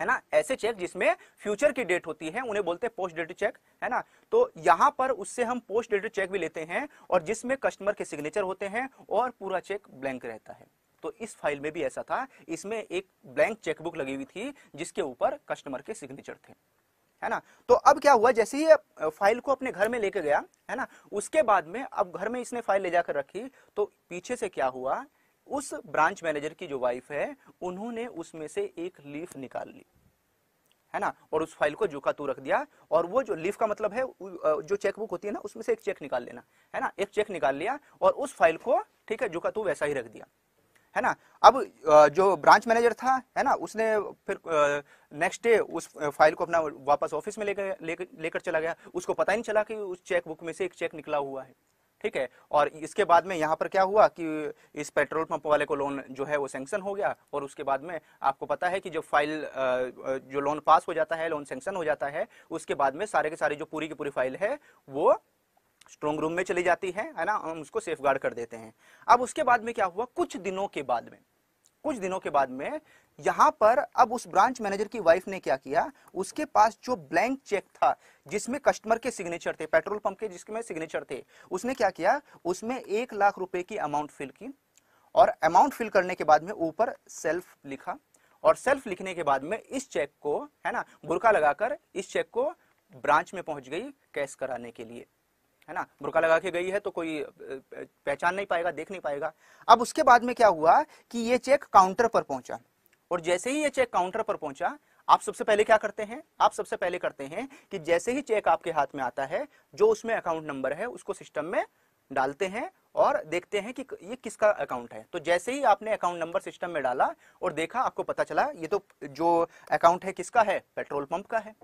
Speaker 1: है ना ऐसे चेक जिसमें फ्यूचर की डेट होती है उन्हें बोलते हैं पोस्ट डेटेड चेक है ना तो यहां पर उससे हम पोस्ट डेटेड चेक भी लेते हैं और जिसमें कस्टमर के सिग्नेचर होते हैं और पूरा चेक ब्लैंक रहता है तो इस फाइल में भी ऐसा था इसमें एक ब्लैंक चेकबुक लगी हुई थी जिसके ऊपर कस्टमर के सिग्नेचर थे है ना तो अब क्या हुआ जैसे ही फाइल को अपने घर में लेके गया है ना उसके बाद में अब घर में इसने फाइल ले जाकर रखी तो पीछे से क्या हुआ उस ब्रांच मैनेजर की जो वाइफ है उन्होंने उसमें से एक लीफ निकाल ली है ना और उस फाइल को जोका तू रख दिया और वो जो लीफ का मतलब है जो चेकबुक होती है ना उसमें से एक चेक निकाल लेना है ना एक चेक निकाल लिया और उस फाइल को ठीक है जोका तू वैसा ही रख दिया है ना अब जो ब्रांच मैनेजर था है ना उसने फिर नेक्स्ट डे उस फाइल को अपना वापस ऑफिस में लेकर लेकर लेकर चला गया उसको पता ही नहीं चला कि उस चेक बुक में से एक चेक निकला हुआ है ठीक है और इसके बाद में यहाँ पर क्या हुआ कि इस पेट्रोल पंप वाले को लोन जो है वो सेंक्शन हो गया और उसके बाद में आपको पता है कि जो फाइल जो लोन पास हो जाता है लोन सेंक्शन हो जाता है उसके बाद में सारे के सारे जो पूरी की पूरी फाइल है वो स्ट्रॉन्ग रूम में चली जाती है है ना हम उसको सेफ गार्ड कर देते हैं अब उसके बाद में क्या हुआ कुछ दिनों के बाद में कुछ दिनों के बाद में यहाँ पर अब उस ब्रांच मैनेजर की वाइफ ने क्या किया उसके पास जो ब्लैंक चेक था जिसमें कस्टमर के सिग्नेचर थे पेट्रोल पंप के जिसमें सिग्नेचर थे उसने क्या किया उसमें एक लाख रुपए की अमाउंट फिल की और अमाउंट फिल करने के बाद में ऊपर सेल्फ लिखा और सेल्फ लिखने के बाद में इस चेक को है ना बुरका लगाकर इस चेक को ब्रांच में पहुंच गई कैश कराने के लिए है ना बुरका लगा के गई है तो कोई पहचान नहीं पाएगा देख नहीं पाएगा अब उसके बाद में क्या हुआ कि ये चेक काउंटर पर पहुंचा और जैसे ही ये चेक काउंटर पर पहुंचा आप सबसे पहले क्या करते हैं आप सबसे पहले करते हैं कि जैसे ही चेक आपके हाथ में आता है जो उसमें अकाउंट नंबर है उसको सिस्टम में डालते हैं और देखते हैं कि ये किसका अकाउंट है तो जैसे ही आपने अकाउंट नंबर सिस्टम में डाला और देखा आपको पता चला ये तो जो अकाउंट है किसका है पेट्रोल पंप का है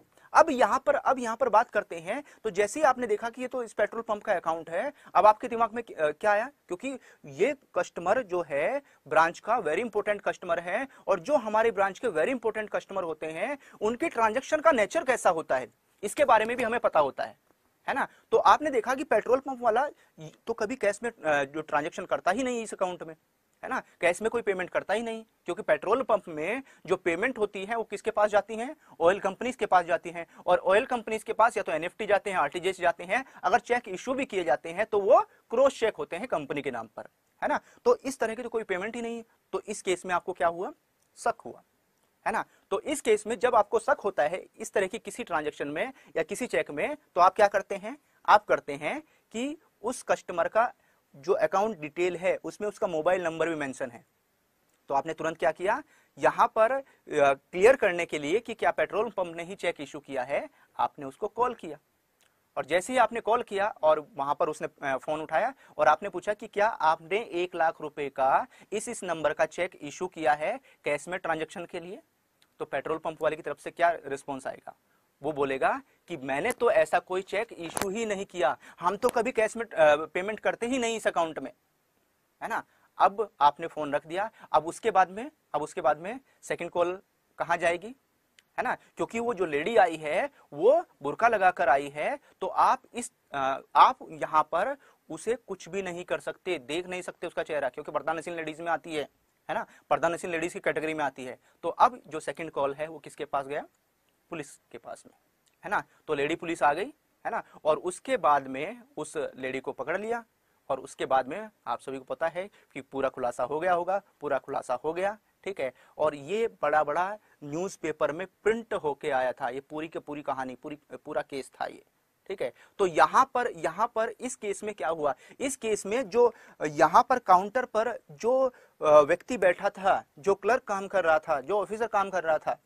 Speaker 1: अब यहाँ पर अब यहाँ पर बात करते हैं तो जैसे ही आपने देखा कि ये तो इस पेट्रोल पंप का अकाउंट है अब आपके दिमाग में क्या आया क्योंकि ये कस्टमर जो है ब्रांच का वेरी इंपोर्टेंट कस्टमर है और जो हमारे ब्रांच के वेरी इंपोर्टेंट कस्टमर होते हैं उनके ट्रांजेक्शन का नेचर कैसा होता है इसके बारे में भी हमें पता होता है है ना तो आपने देखा कि पेट्रोल पंप वाला तो कभी कैश में जो ट्रांजेक्शन करता ही नहीं इस अकाउंट में है ना कैश में कोई पेमेंट करता ही नहीं क्योंकि पेट्रोल पंप में जो पेमेंट होती है वो किसके पास जाती है ऑयल कंपनीज के पास जाती हैं और ऑयल कंपनीज के पास या तो एनएफटी जाते हैं आरटीजीएस जाते हैं अगर चेक इश्यू भी किए जाते हैं तो वो क्रॉस चेक होते हैं कंपनी के नाम पर है ना तो इस तरह की तो कोई पेमेंट ही नहीं तो इस केस में आपको क्या हुआ शक हुआ है ना तो इस केस में जब आपको शक होता है इस तरह की किसी ट्रांजेक्शन में या किसी चेक में तो आप क्या करते हैं आप करते हैं कि उस कस्टमर का जो अकाउंट डिटेल है उसमें उसका मोबाइल नंबर भी मेंशन है तो आपने तुरंत क्या किया यहां पर क्लियर करने के लिए कि क्या पेट्रोल पंप ने ही चेक इश्यू किया है आपने उसको कॉल किया और जैसे ही आपने कॉल किया और वहां पर उसने फोन उठाया और आपने पूछा कि क्या आपने एक लाख रुपए का इस इस नंबर का चेक इश्यू किया है कैश में ट्रांजेक्शन के लिए तो पेट्रोल पंप वाले की तरफ से क्या रिस्पॉन्स आएगा वो बोलेगा कि मैंने तो ऐसा कोई चेक इशू ही नहीं किया हम तो कभी कैश में पेमेंट करते ही नहीं इस अकाउंट में है ना अब आपने फोन रख दिया अब उसके बाद में अब उसके बाद में सेकंड कॉल कहाँ जाएगी है ना क्योंकि वो जो लेडी आई है वो बुरका लगाकर आई है तो आप इस आप यहाँ पर उसे कुछ भी नहीं कर सकते देख नहीं सकते उसका चेहरा क्योंकि बर्दानसीन लेडीज में आती है है ना पर्दानशील लेडीज की कैटेगरी में आती है तो अब जो सेकंड कॉल है वो किसके पास गया पुलिस के पास में है ना तो लेडी पुलिस आ गई है ना और उसके बाद में उस लेडी को पकड़ लिया और उसके बाद में आप सभी को पता है कि पूरा खुलासा हो गया होगा पूरा खुलासा हो गया ठीक है और ये बड़ा बड़ा न्यूज़पेपर में प्रिंट होके आया था ये पूरी के पूरी कहानी पूरी पूरा केस था ये ठीक है तो यहाँ पर यहाँ पर इस केस में क्या हुआ इस केस में जो यहाँ पर काउंटर पर जो व्यक्ति बैठा था जो क्लर्क काम कर रहा था जो ऑफिसर काम कर रहा था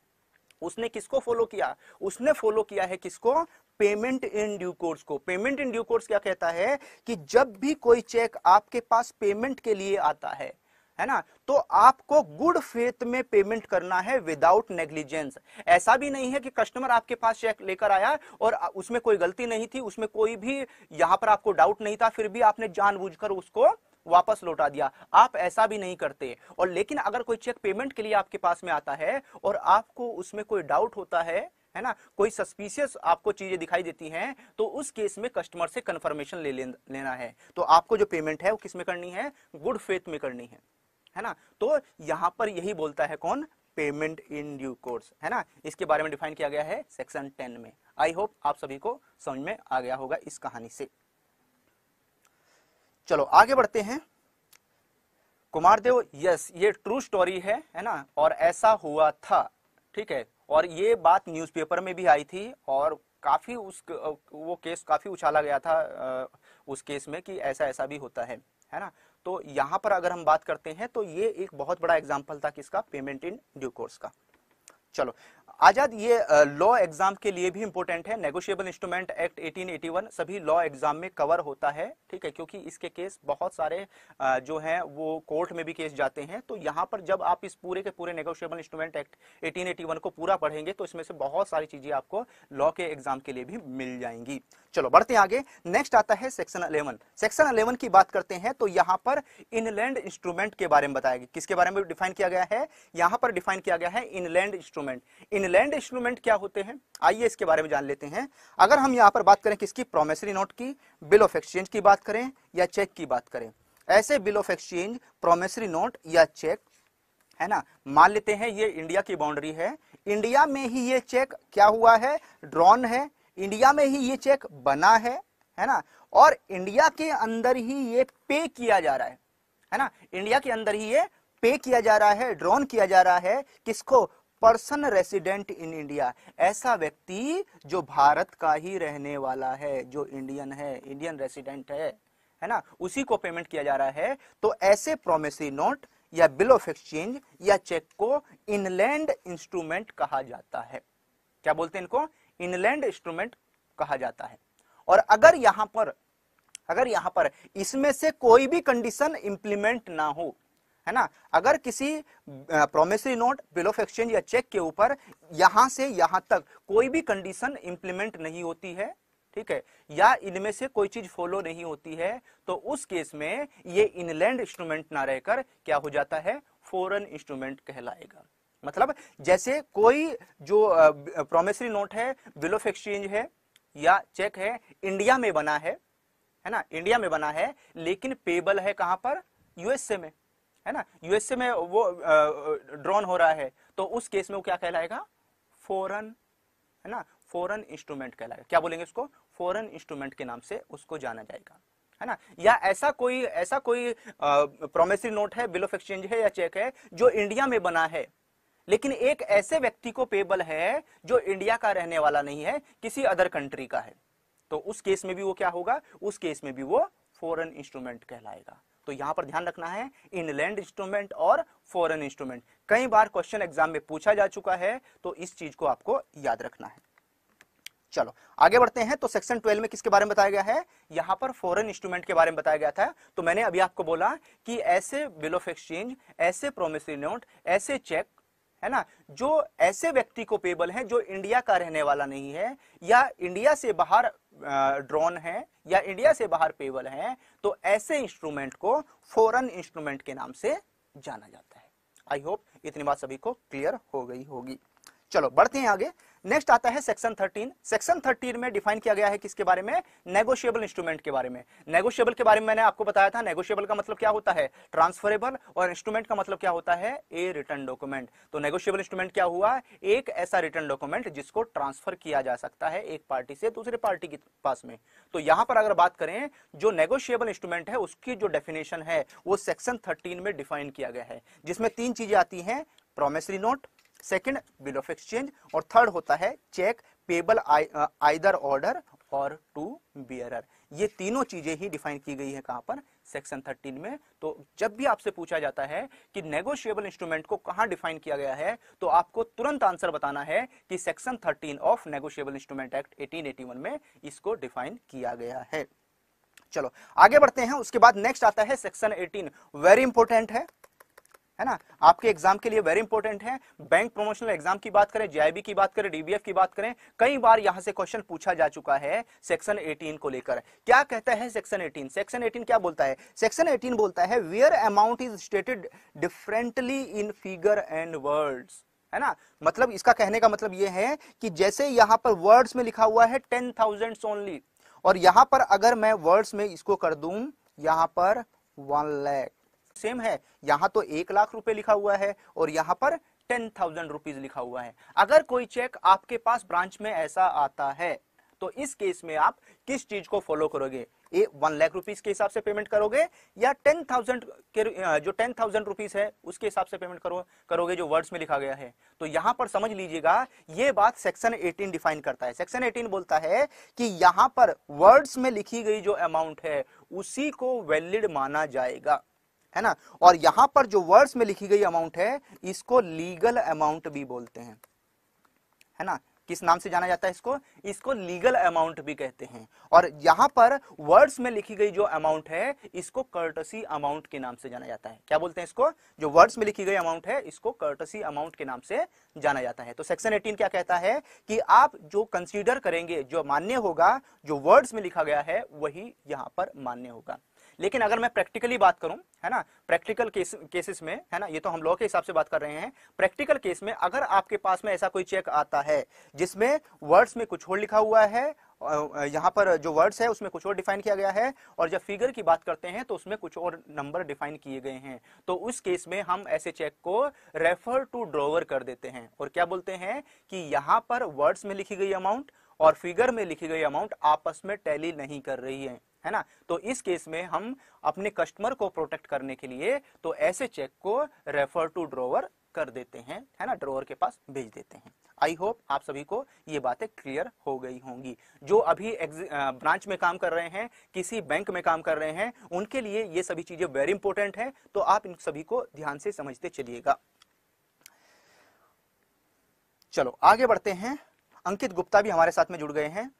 Speaker 1: उसने किसको फॉलो किया उसने फॉलो किया है किसको पेमेंट इन ड्यू कोर्स को पेमेंट इन ड्यू कोर्स क्या कहता है कि जब भी कोई चेक आपके पास पेमेंट के लिए आता है है ना तो आपको गुड फेथ में पेमेंट करना है विदाउट नेग्लिजेंस ऐसा भी नहीं है कि कस्टमर आपके पास चेक लेकर आया और उसमें कोई गलती नहीं थी उसमें कोई भी यहां पर आपको डाउट नहीं था फिर भी आपने जानबूझकर उसको वापस लौटा दिया आप ऐसा भी नहीं करते और लेकिन अगर कोई चेक पेमेंट के लिए आपके पास में आता है और आपको उसमें कोई डाउट होता है है ना कोई सस्पिशियस आपको चीजें दिखाई देती हैं तो उस केस में कस्टमर से कंफर्मेशन ले लेना है तो आपको जो पेमेंट है वो किस में करनी है गुड फेथ में करनी है है ना तो यहाँ पर यही बोलता है कौन पेमेंट इन ड्यू कोर्स है ना इसके बारे में डिफाइन किया गया है सेक्शन टेन में आई होप आप सभी को समझ में आ गया होगा इस कहानी से चलो आगे बढ़ते हैं कुमार देव यस ये ट्रू स्टोरी है है ना और ऐसा हुआ था ठीक है और ये बात न्यूज़पेपर में भी आई थी और काफ़ी उस वो केस काफ़ी उछाला गया था उस केस में कि ऐसा ऐसा भी होता है है ना तो यहां पर अगर हम बात करते हैं तो ये एक बहुत बड़ा एग्जाम्पल था किसका पेमेंट इन ड्यू कोर्स का चलो आजाद ये लॉ एग्जाम के लिए भी इंपॉर्टेंट है नेगोशिएबल इंस्ट्रूमेंट एक्ट 1881 सभी लॉ एग्जाम में कवर होता है ठीक है क्योंकि इसके केस बहुत सारे जो हैं वो कोर्ट में भी केस जाते हैं तो यहाँ पर जब आप इस पूरे के पूरे नेगोशिएबल इंस्ट्रूमेंट एक्ट 1881 को पूरा पढ़ेंगे तो इसमें से बहुत सारी चीजें आपको लॉ के एग्जाम के लिए भी मिल जाएंगी चलो बढ़ते आगे नेक्स्ट आता है सेक्शन अलेवन सेक्शन अलेवन की बात करते हैं तो यहाँ पर इनलैंड इंस्ट्रूमेंट के बारे में बताया गया किसके बारे में डिफाइन किया गया है यहाँ पर डिफाइन किया गया है इनलैंड इंस्ट्रूमेंट इनलैंड इंस्ट्रूमेंट क्या होते हैं आइए इसके बारे में जान लेते हैं अगर हम यहाँ पर बात करें किसकी प्रोमेसरी नोट की बिल ऑफ एक्सचेंज की बात करें या चेक की बात करें ऐसे bill of exchange promissory note या चेक है ना मान लेते हैं ये इंडिया की बाउंड्री है इंडिया में ही ये चेक क्या हुआ है ड्रॉन है इंडिया में ही ये चेक बना है है ना और इंडिया के अंदर ही ये पे किया जा रहा है है ना इंडिया के अंदर ही ये पे किया जा रहा है ड्रॉन किया जा रहा है किसको पर्सन रेसिडेंट इन इंडिया ऐसा व्यक्ति जो भारत का ही रहने वाला है जो इंडियन है इंडियन रेसिडेंट है है ना उसी को पेमेंट किया जा रहा है तो ऐसे प्रोमिसरी नोट या बिल ऑफ एक्सचेंज या चेक को इनलैंड इंस्ट्रूमेंट कहा जाता है क्या बोलते हैं इनको इनलैंड इंस्ट्रूमेंट कहा जाता है और अगर यहां पर अगर यहां पर इसमें से कोई भी कंडीशन इंप्लीमेंट ना हो है ना अगर किसी promissory note bill of exchange या चेक के ऊपर यहां से यहां तक कोई भी कंडीशन इंप्लीमेंट नहीं होती है ठीक है या इनमें से कोई चीज फॉलो नहीं होती है तो उस केस में ये इनलैंड इंस्ट्रूमेंट ना रहकर क्या हो जाता है फॉरेन इंस्ट्रूमेंट कहलाएगा मतलब जैसे कोई जो प्रोमिसरी नोट है बिल ऑफ एक्सचेंज है या चेक है इंडिया में बना है है ना इंडिया में बना है लेकिन पेबल है कहां पर यूएसए में है ना यूएसए में वो ड्रोन हो रहा है तो उस केस में वो क्या कहलाएगा फॉरन है ना फॉरन इंस्ट्रूमेंट कहलाएगा क्या बोलेंगे उसको फॉरन इंस्ट्रूमेंट के नाम से उसको जाना जाएगा है ना या ऐसा कोई ऐसा कोई प्रोमिसरी नोट है बिल ऑफ एक्सचेंज है या चेक है जो इंडिया में बना है लेकिन एक ऐसे व्यक्ति को पेबल है जो इंडिया का रहने वाला नहीं है किसी अदर कंट्री का है तो उस केस में भी वो क्या होगा उस केस में भी वो फॉरन इंस्ट्रूमेंट कहलाएगा तो यहां पर ध्यान रखना है इनलैंड इंस्ट्रूमेंट और फॉरेन इंस्ट्रूमेंट कई बार क्वेश्चन एग्जाम में पूछा जा चुका है तो इस चीज को आपको याद रखना है चलो आगे बढ़ते हैं तो सेक्शन 12 में किसके बारे में बताया गया है यहां पर फॉरेन इंस्ट्रूमेंट के बारे में बताया गया था तो मैंने अभी आपको बोला कि ऐसे बिल ऑफ एक्सचेंज ऐसे प्रोमिसरी नोट ऐसे चेक है ना जो ऐसे व्यक्ति को पेबल है जो इंडिया का रहने वाला नहीं है या इंडिया से बाहर ड्रोन है या इंडिया से बाहर पेबल है तो ऐसे इंस्ट्रूमेंट को फॉरन इंस्ट्रूमेंट के नाम से जाना जाता है आई होप इतनी बात सभी को क्लियर हो गई होगी चलो बढ़ते हैं आगे नेक्स्ट आता है सेक्शन थर्टीन सेक्शन थर्टीन में डिफाइन किया गया है किसके बारे में नेगोशिएबल इंस्ट्रूमेंट के बारे में नेगोशिएबल के बारे में मैंने आपको बताया था नेगोशिएबल का मतलब क्या होता है ट्रांसफरेबल और इंस्ट्रूमेंट का मतलब क्या होता है ए रिटर्न डॉक्यूमेंट तो नेगोशिएबल इंस्ट्रूमेंट क्या हुआ एक ऐसा रिटर्न डॉक्यूमेंट जिसको ट्रांसफर किया जा सकता है एक पार्टी से दूसरे पार्टी के पास में तो यहां पर अगर बात करें जो नेगोशिएबल इंस्ट्रूमेंट है उसकी जो डेफिनेशन है वो सेक्शन थर्टीन में डिफाइन किया गया है जिसमें तीन चीजें आती है promissory note second bill of exchange और थर्ड होता है चेक पेबल आइदर ऑर्डर और टू बियरर ये तीनों चीजें ही डिफाइन की गई है कहां पर सेक्शन 13 में तो जब भी आपसे पूछा जाता है कि नेगोशिएबल इंस्ट्रूमेंट को कहां डिफाइन किया गया है तो आपको तुरंत आंसर बताना है कि section 13 of negotiable instrument act 1881 में इसको डिफाइन किया गया है चलो आगे बढ़ते हैं उसके बाद नेक्स्ट आता है सेक्शन 18 वेरी इंपॉर्टेंट है है ना आपके एग्जाम के लिए वेरी इंपॉर्टेंट है बैंक प्रमोशनल एग्जाम की बात करें जेआईबी की बात करें डीबीएफ की बात करें कई बार यहां से क्वेश्चन पूछा जा चुका है सेक्शन 18 को लेकर क्या कहता है सेक्शन 18 सेक्शन 18 क्या बोलता है सेक्शन 18 बोलता है where amount is stated differently in figure and word है ना मतलब इसका कहने का मतलब यह है कि जैसे यहां पर वर्ड्स में लिखा हुआ है टेन थाउजेंड ओनली और यहां पर अगर मैं वर्ड्स में इसको कर दूं यहां पर वन लैख सेम है यहाँ तो एक लाख रुपए लिखा हुआ है और यहाँ पर टेन थाउजेंड रुपीज लिखा हुआ है अगर कोई चेक आपके पास ब्रांच में ऐसा आता है तो इस केस में आप किस चीज को फॉलो करोगे ए वन लाख रुपीज के हिसाब से पेमेंट करोगे या टेन थाउजेंड के जो टेन थाउजेंड रुपीज है उसके हिसाब से पेमेंट करो करोगे जो वर्ड्स में लिखा गया है तो यहां पर समझ लीजिएगा ये बात सेक्शन एटीन डिफाइन करता है सेक्शन एटीन बोलता है कि यहां पर वर्ड्स में लिखी गई जो अमाउंट है उसी को वैलिड माना जाएगा है ना और यहां पर जो वर्ड्स में लिखी गई अमाउंट है इसको लीगल अमाउंट भी बोलते हैं है ना किस नाम से जाना जाता है इसको इसको लीगल अमाउंट भी कहते हैं और यहां पर वर्ड्स में लिखी गई जो अमाउंट है इसको कर्टसी अमाउंट के नाम से जाना जाता है क्या बोलते हैं इसको जो वर्ड्स में लिखी गई अमाउंट है इसको कर्टसी अमाउंट के नाम से जाना जाता है तो सेक्शन 18 क्या कहता है कि आप जो कंसिडर करेंगे जो मान्य होगा जो वर्ड्स में लिखा गया है वही यहां पर मान्य होगा लेकिन अगर मैं प्रैक्टिकली बात करूं है ना प्रैक्टिकल केस केसेस में है ना ये तो हम लॉ के हिसाब से बात कर रहे हैं प्रैक्टिकल केस में अगर आपके पास में ऐसा कोई चेक आता है जिसमें वर्ड्स में कुछ और लिखा हुआ है यहाँ पर जो वर्ड्स है उसमें कुछ और डिफाइन किया गया है और जब फिगर की बात करते हैं तो उसमें कुछ और नंबर डिफाइन किए गए हैं तो उस केस में हम ऐसे चेक को रेफर टू ड्रोवर कर देते हैं और क्या बोलते हैं कि यहाँ पर वर्ड्स में लिखी गई अमाउंट और फिगर में लिखी गई अमाउंट आपस में टैली नहीं कर रही है है ना तो इस केस में हम अपने कस्टमर को प्रोटेक्ट करने के लिए तो ऐसे चेक को रेफर टू ड्रोवर कर देते हैं है ना ड्रोवर के पास भेज देते हैं आई होप आप सभी को ये बातें क्लियर हो गई होंगी जो अभी ब्रांच में काम कर रहे हैं किसी बैंक में काम कर रहे हैं उनके लिए ये सभी चीजें वेरी इंपॉर्टेंट है तो आप इन सभी को ध्यान से समझते चलिएगा चलो आगे बढ़ते हैं अंकित गुप्ता भी हमारे साथ में जुड़ गए हैं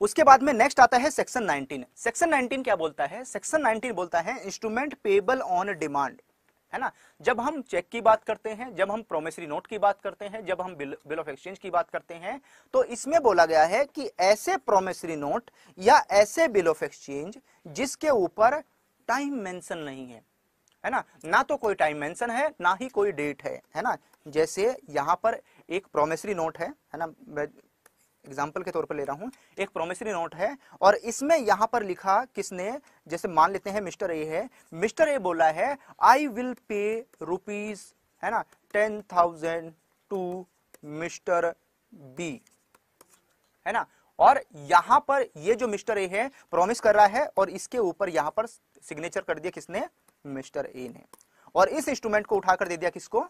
Speaker 1: उसके बाद में नेक्स्ट आता है सेक्शन 19 सेक्शन 19 क्या बोलता है सेक्शन 19 बोलता है इंस्ट्रूमेंट पेबल ऑन डिमांड है ना जब हम चेक की बात करते हैं जब हम प्रोमिसरी नोट की बात करते हैं जब हम बिल, बिल ऑफ एक्सचेंज की बात करते हैं तो इसमें बोला गया है कि ऐसे प्रोमिसरी नोट या ऐसे बिल ऑफ एक्सचेंज जिसके ऊपर टाइम मेंशन नहीं है है ना ना तो कोई टाइम मेंशन है ना ही कोई डेट है है ना जैसे यहाँ पर एक प्रोमिसरी नोट है है ना एग्जाम्पल के तौर पर ले रहा हूँ एक प्रोमिसरी नोट है और इसमें यहाँ पर लिखा किसने जैसे मान लेते हैं मिस्टर ए है मिस्टर ए बोला है आई विल पे रुपीज है ना ten thousand to mister B है ना और यहां पर ये जो मिस्टर ए है प्रॉमिस कर रहा है और इसके ऊपर यहां पर सिग्नेचर कर दिया किसने मिस्टर ए ने और इस इंस्ट्रूमेंट को उठाकर दे दिया किसको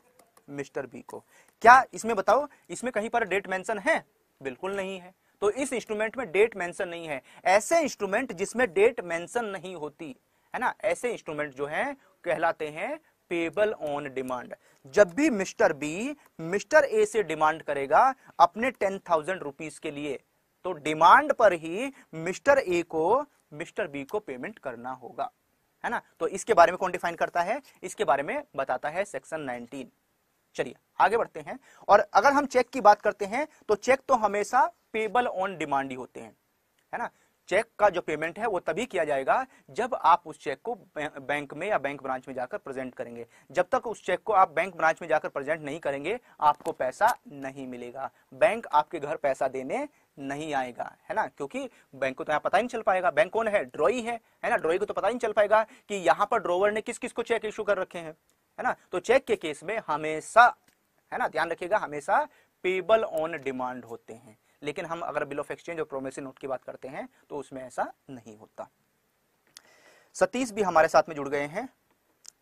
Speaker 1: मिस्टर बी को क्या इसमें बताओ इसमें कहीं पर डेट मेंशन है बिल्कुल नहीं है तो इस इंस्ट्रूमेंट में डेट मेंशन नहीं है ऐसे इंस्ट्रूमेंट जिसमें डेट मेंशन नहीं होती है ना ऐसे इंस्ट्रूमेंट जो हैं कहलाते हैं पेबल ऑन डिमांड जब भी मिस्टर बी मिस्टर ए से डिमांड करेगा अपने टेन थाउजेंड रुपीज के लिए तो डिमांड पर ही मिस्टर ए को मिस्टर बी को पेमेंट करना होगा है ना तो इसके बारे में कौन डिफाइन करता है इसके बारे में बताता है सेक्शन नाइनटीन चलिए आगे बढ़ते हैं और अगर हम चेक की बात करते हैं तो चेक तो हमेशा पेबल ऑन डिमांड ही होते हैं है ना चेक का जो पेमेंट है वो तभी किया जाएगा जब आप उस चेक को बैंक में या बैंक ब्रांच में जाकर प्रेजेंट करेंगे जब तक उस चेक को आप बैंक ब्रांच में जाकर प्रेजेंट नहीं करेंगे आपको पैसा नहीं मिलेगा बैंक आपके घर पैसा देने नहीं आएगा है ना क्योंकि बैंक को तो यहाँ पता ही नहीं चल पाएगा बैंक कौन है ड्रॉई है है ना ड्रॉई को तो पता ही नहीं चल पाएगा कि यहाँ पर ड्रोवर ने किस किस को चेक इशू कर रखे हैं है ना तो चेक के केस में हमेशा है ना ध्यान रखिएगा हमेशा पेबल ऑन डिमांड होते हैं लेकिन हम अगर बिल ऑफ एक्सचेंज और प्रोमेसरी नोट की बात करते हैं तो उसमें ऐसा नहीं होता सतीश भी हमारे साथ में जुड़ गए हैं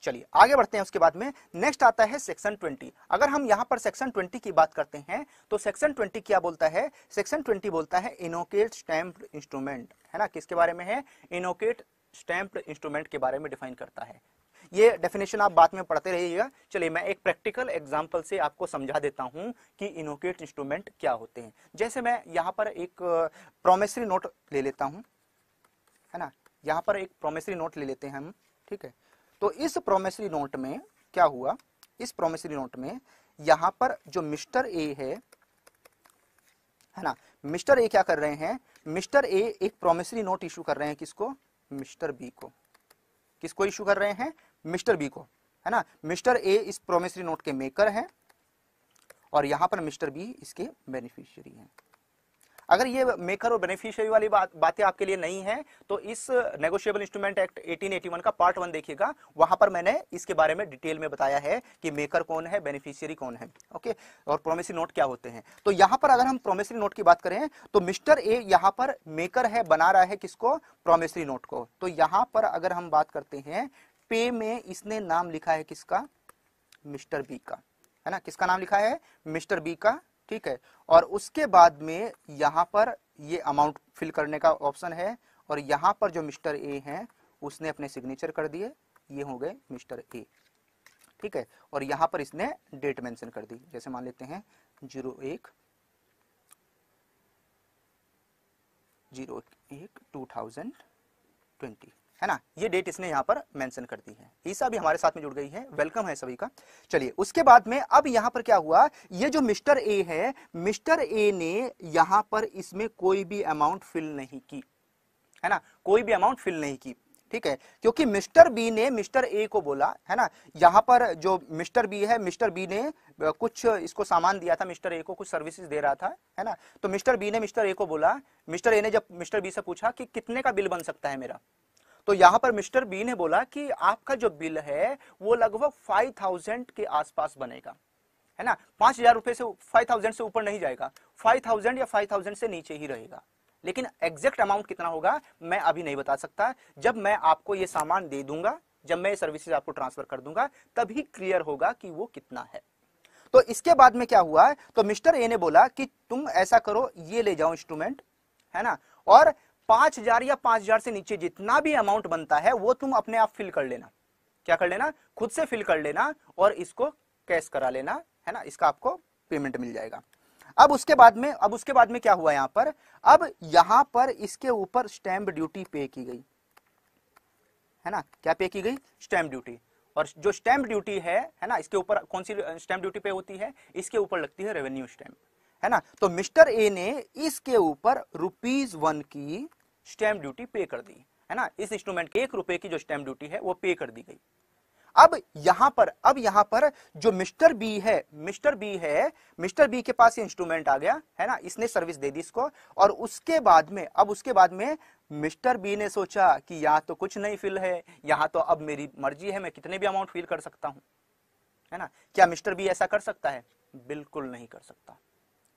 Speaker 1: चलिए आगे बढ़ते हैं उसके बाद में नेक्स्ट आता है सेक्शन 20 अगर हम यहां पर सेक्शन 20 की बात करते हैं तो सेक्शन 20 क्या बोलता है सेक्शन 20 बोलता है इनोकेट स्टैंप इंस्ट्रूमेंट है ना किसके बारे में है इनोकेट स्टैंप इंस्ट्रूमेंट के बारे में डिफाइन करता है ये डेफिनेशन आप बाद में पढ़ते रहिएगा चलिए मैं एक प्रैक्टिकल एग्जाम्पल से आपको समझा देता हूँ कि इनोकेट इंस्ट्रूमेंट क्या होते हैं जैसे मैं यहाँ पर एक प्रोमेसरी नोट ले लेता हूँ है ना यहाँ पर एक प्रोमेसरी नोट ले लेते हैं हम ठीक है तो इस प्रोमेसरी नोट में क्या हुआ इस प्रोमेसरी नोट में यहाँ पर जो मिस्टर ए है है ना मिस्टर ए क्या कर रहे हैं मिस्टर ए एक प्रोमिसरी नोट इशू कर रहे हैं किसको मिस्टर बी को किसको इशू कर रहे हैं मिस्टर बी को है ना मिस्टर ए इस प्रोमिसरी नोट के मेकर हैं और यहां पर मिस्टर बी इसके बेनिफिशियरी हैं अगर ये मेकर और बेनिफिशियरी वाली बात बातें आपके लिए नहीं है तो इस नेगोशिएबल इंस्ट्रूमेंट एक्ट 1881 का पार्ट वन देखिएगा वहां पर मैंने इसके बारे में डिटेल में बताया है कि मेकर कौन है बेनिफिशियरी कौन है ओके और प्रोमिसरी नोट क्या होते हैं तो यहां पर अगर हम प्रोमिसरी नोट की बात करें तो मिस्टर ए यहाँ पर मेकर है बना रहा है किसको प्रोमिसरी नोट को तो यहाँ पर अगर हम बात करते हैं पे में इसने नाम लिखा है किसका मिस्टर बी का है ना किसका नाम लिखा है मिस्टर बी का ठीक है और उसके बाद में यहां पर ये अमाउंट फिल करने का ऑप्शन है और यहां पर जो मिस्टर ए हैं उसने अपने सिग्नेचर कर दिए ये हो गए मिस्टर ए ठीक है और यहां पर इसने डेट मेंशन कर दी जैसे मान लेते हैं जीरो एक जीरो एक टू थाउजेंड ट्वेंटी है ना ये डेट इसने यहाँ पर मेंशन कर दी है ईसा भी हमारे साथ में जुड़ गई है वेलकम है सभी का चलिए उसके बाद में अब यहाँ पर क्या हुआ ये जो मिस्टर ए है मिस्टर ए ने यहाँ पर इसमें कोई भी अमाउंट फिल नहीं की है ना कोई भी अमाउंट फिल नहीं की ठीक है क्योंकि मिस्टर बी ने मिस्टर ए को बोला है ना यहाँ पर जो मिस्टर बी है मिस्टर बी ने कुछ इसको सामान दिया था मिस्टर ए को कुछ सर्विसेज दे रहा था है ना तो मिस्टर बी ने मिस्टर ए को बोला मिस्टर ए ने जब मिस्टर बी से पूछा कि कितने का बिल बन सकता है मेरा तो यहाँ पर मिस्टर बी ने बोला कि आपका जो बिल है वो लगभग फाइव थाउजेंड के आसपास बनेगा है ना पांच हजार रुपए से फाइव थाउजेंड से ऊपर नहीं जाएगा फाइव थाउजेंड या फाइव थाउजेंड से नीचे ही रहेगा लेकिन एग्जैक्ट अमाउंट कितना होगा मैं अभी नहीं बता सकता जब मैं आपको ये सामान दे दूंगा जब मैं ये सर्विसेज आपको ट्रांसफर कर दूंगा तभी क्लियर होगा कि वो कितना है तो इसके बाद में क्या हुआ तो मिस्टर ए ने बोला कि तुम ऐसा करो ये ले जाओ इंस्ट्रूमेंट है ना और पांच हजार या पांच हजार से नीचे जितना भी अमाउंट बनता है वो तुम अपने आप फिल कर लेना क्या कर लेना खुद से फिल कर लेना और इसको कैश करा लेना है ना इसका आपको पेमेंट मिल जाएगा अब उसके बाद में अब उसके बाद में क्या हुआ यहां पर अब यहां पर इसके ऊपर स्टैंप ड्यूटी पे की गई है ना क्या पे की गई स्टैंप ड्यूटी और जो स्टैंप ड्यूटी है है ना इसके ऊपर कौन सी स्टैंप ड्यूटी पे होती है इसके ऊपर लगती है रेवेन्यू स्टैंप है ना तो मिस्टर ए ने इसके ऊपर रुपीज वन की स्टैम्प ड्यूटी पे कर दी है ना इस इंस्ट्रूमेंट के एक रुपए की जो स्टैम्प ड्यूटी है वो पे कर दी गई अब यहां पर अब यहां पर जो मिस्टर बी है मिस्टर बी है मिस्टर बी के पास इंस्ट्रूमेंट आ गया है ना इसने सर्विस दे दी इसको और उसके बाद में अब उसके बाद में मिस्टर बी ने सोचा कि यहां तो कुछ नहीं फिल है यहां तो अब मेरी मर्जी है मैं कितने भी अमाउंट फिल कर सकता हूं है ना क्या मिस्टर बी ऐसा कर सकता है बिल्कुल नहीं कर सकता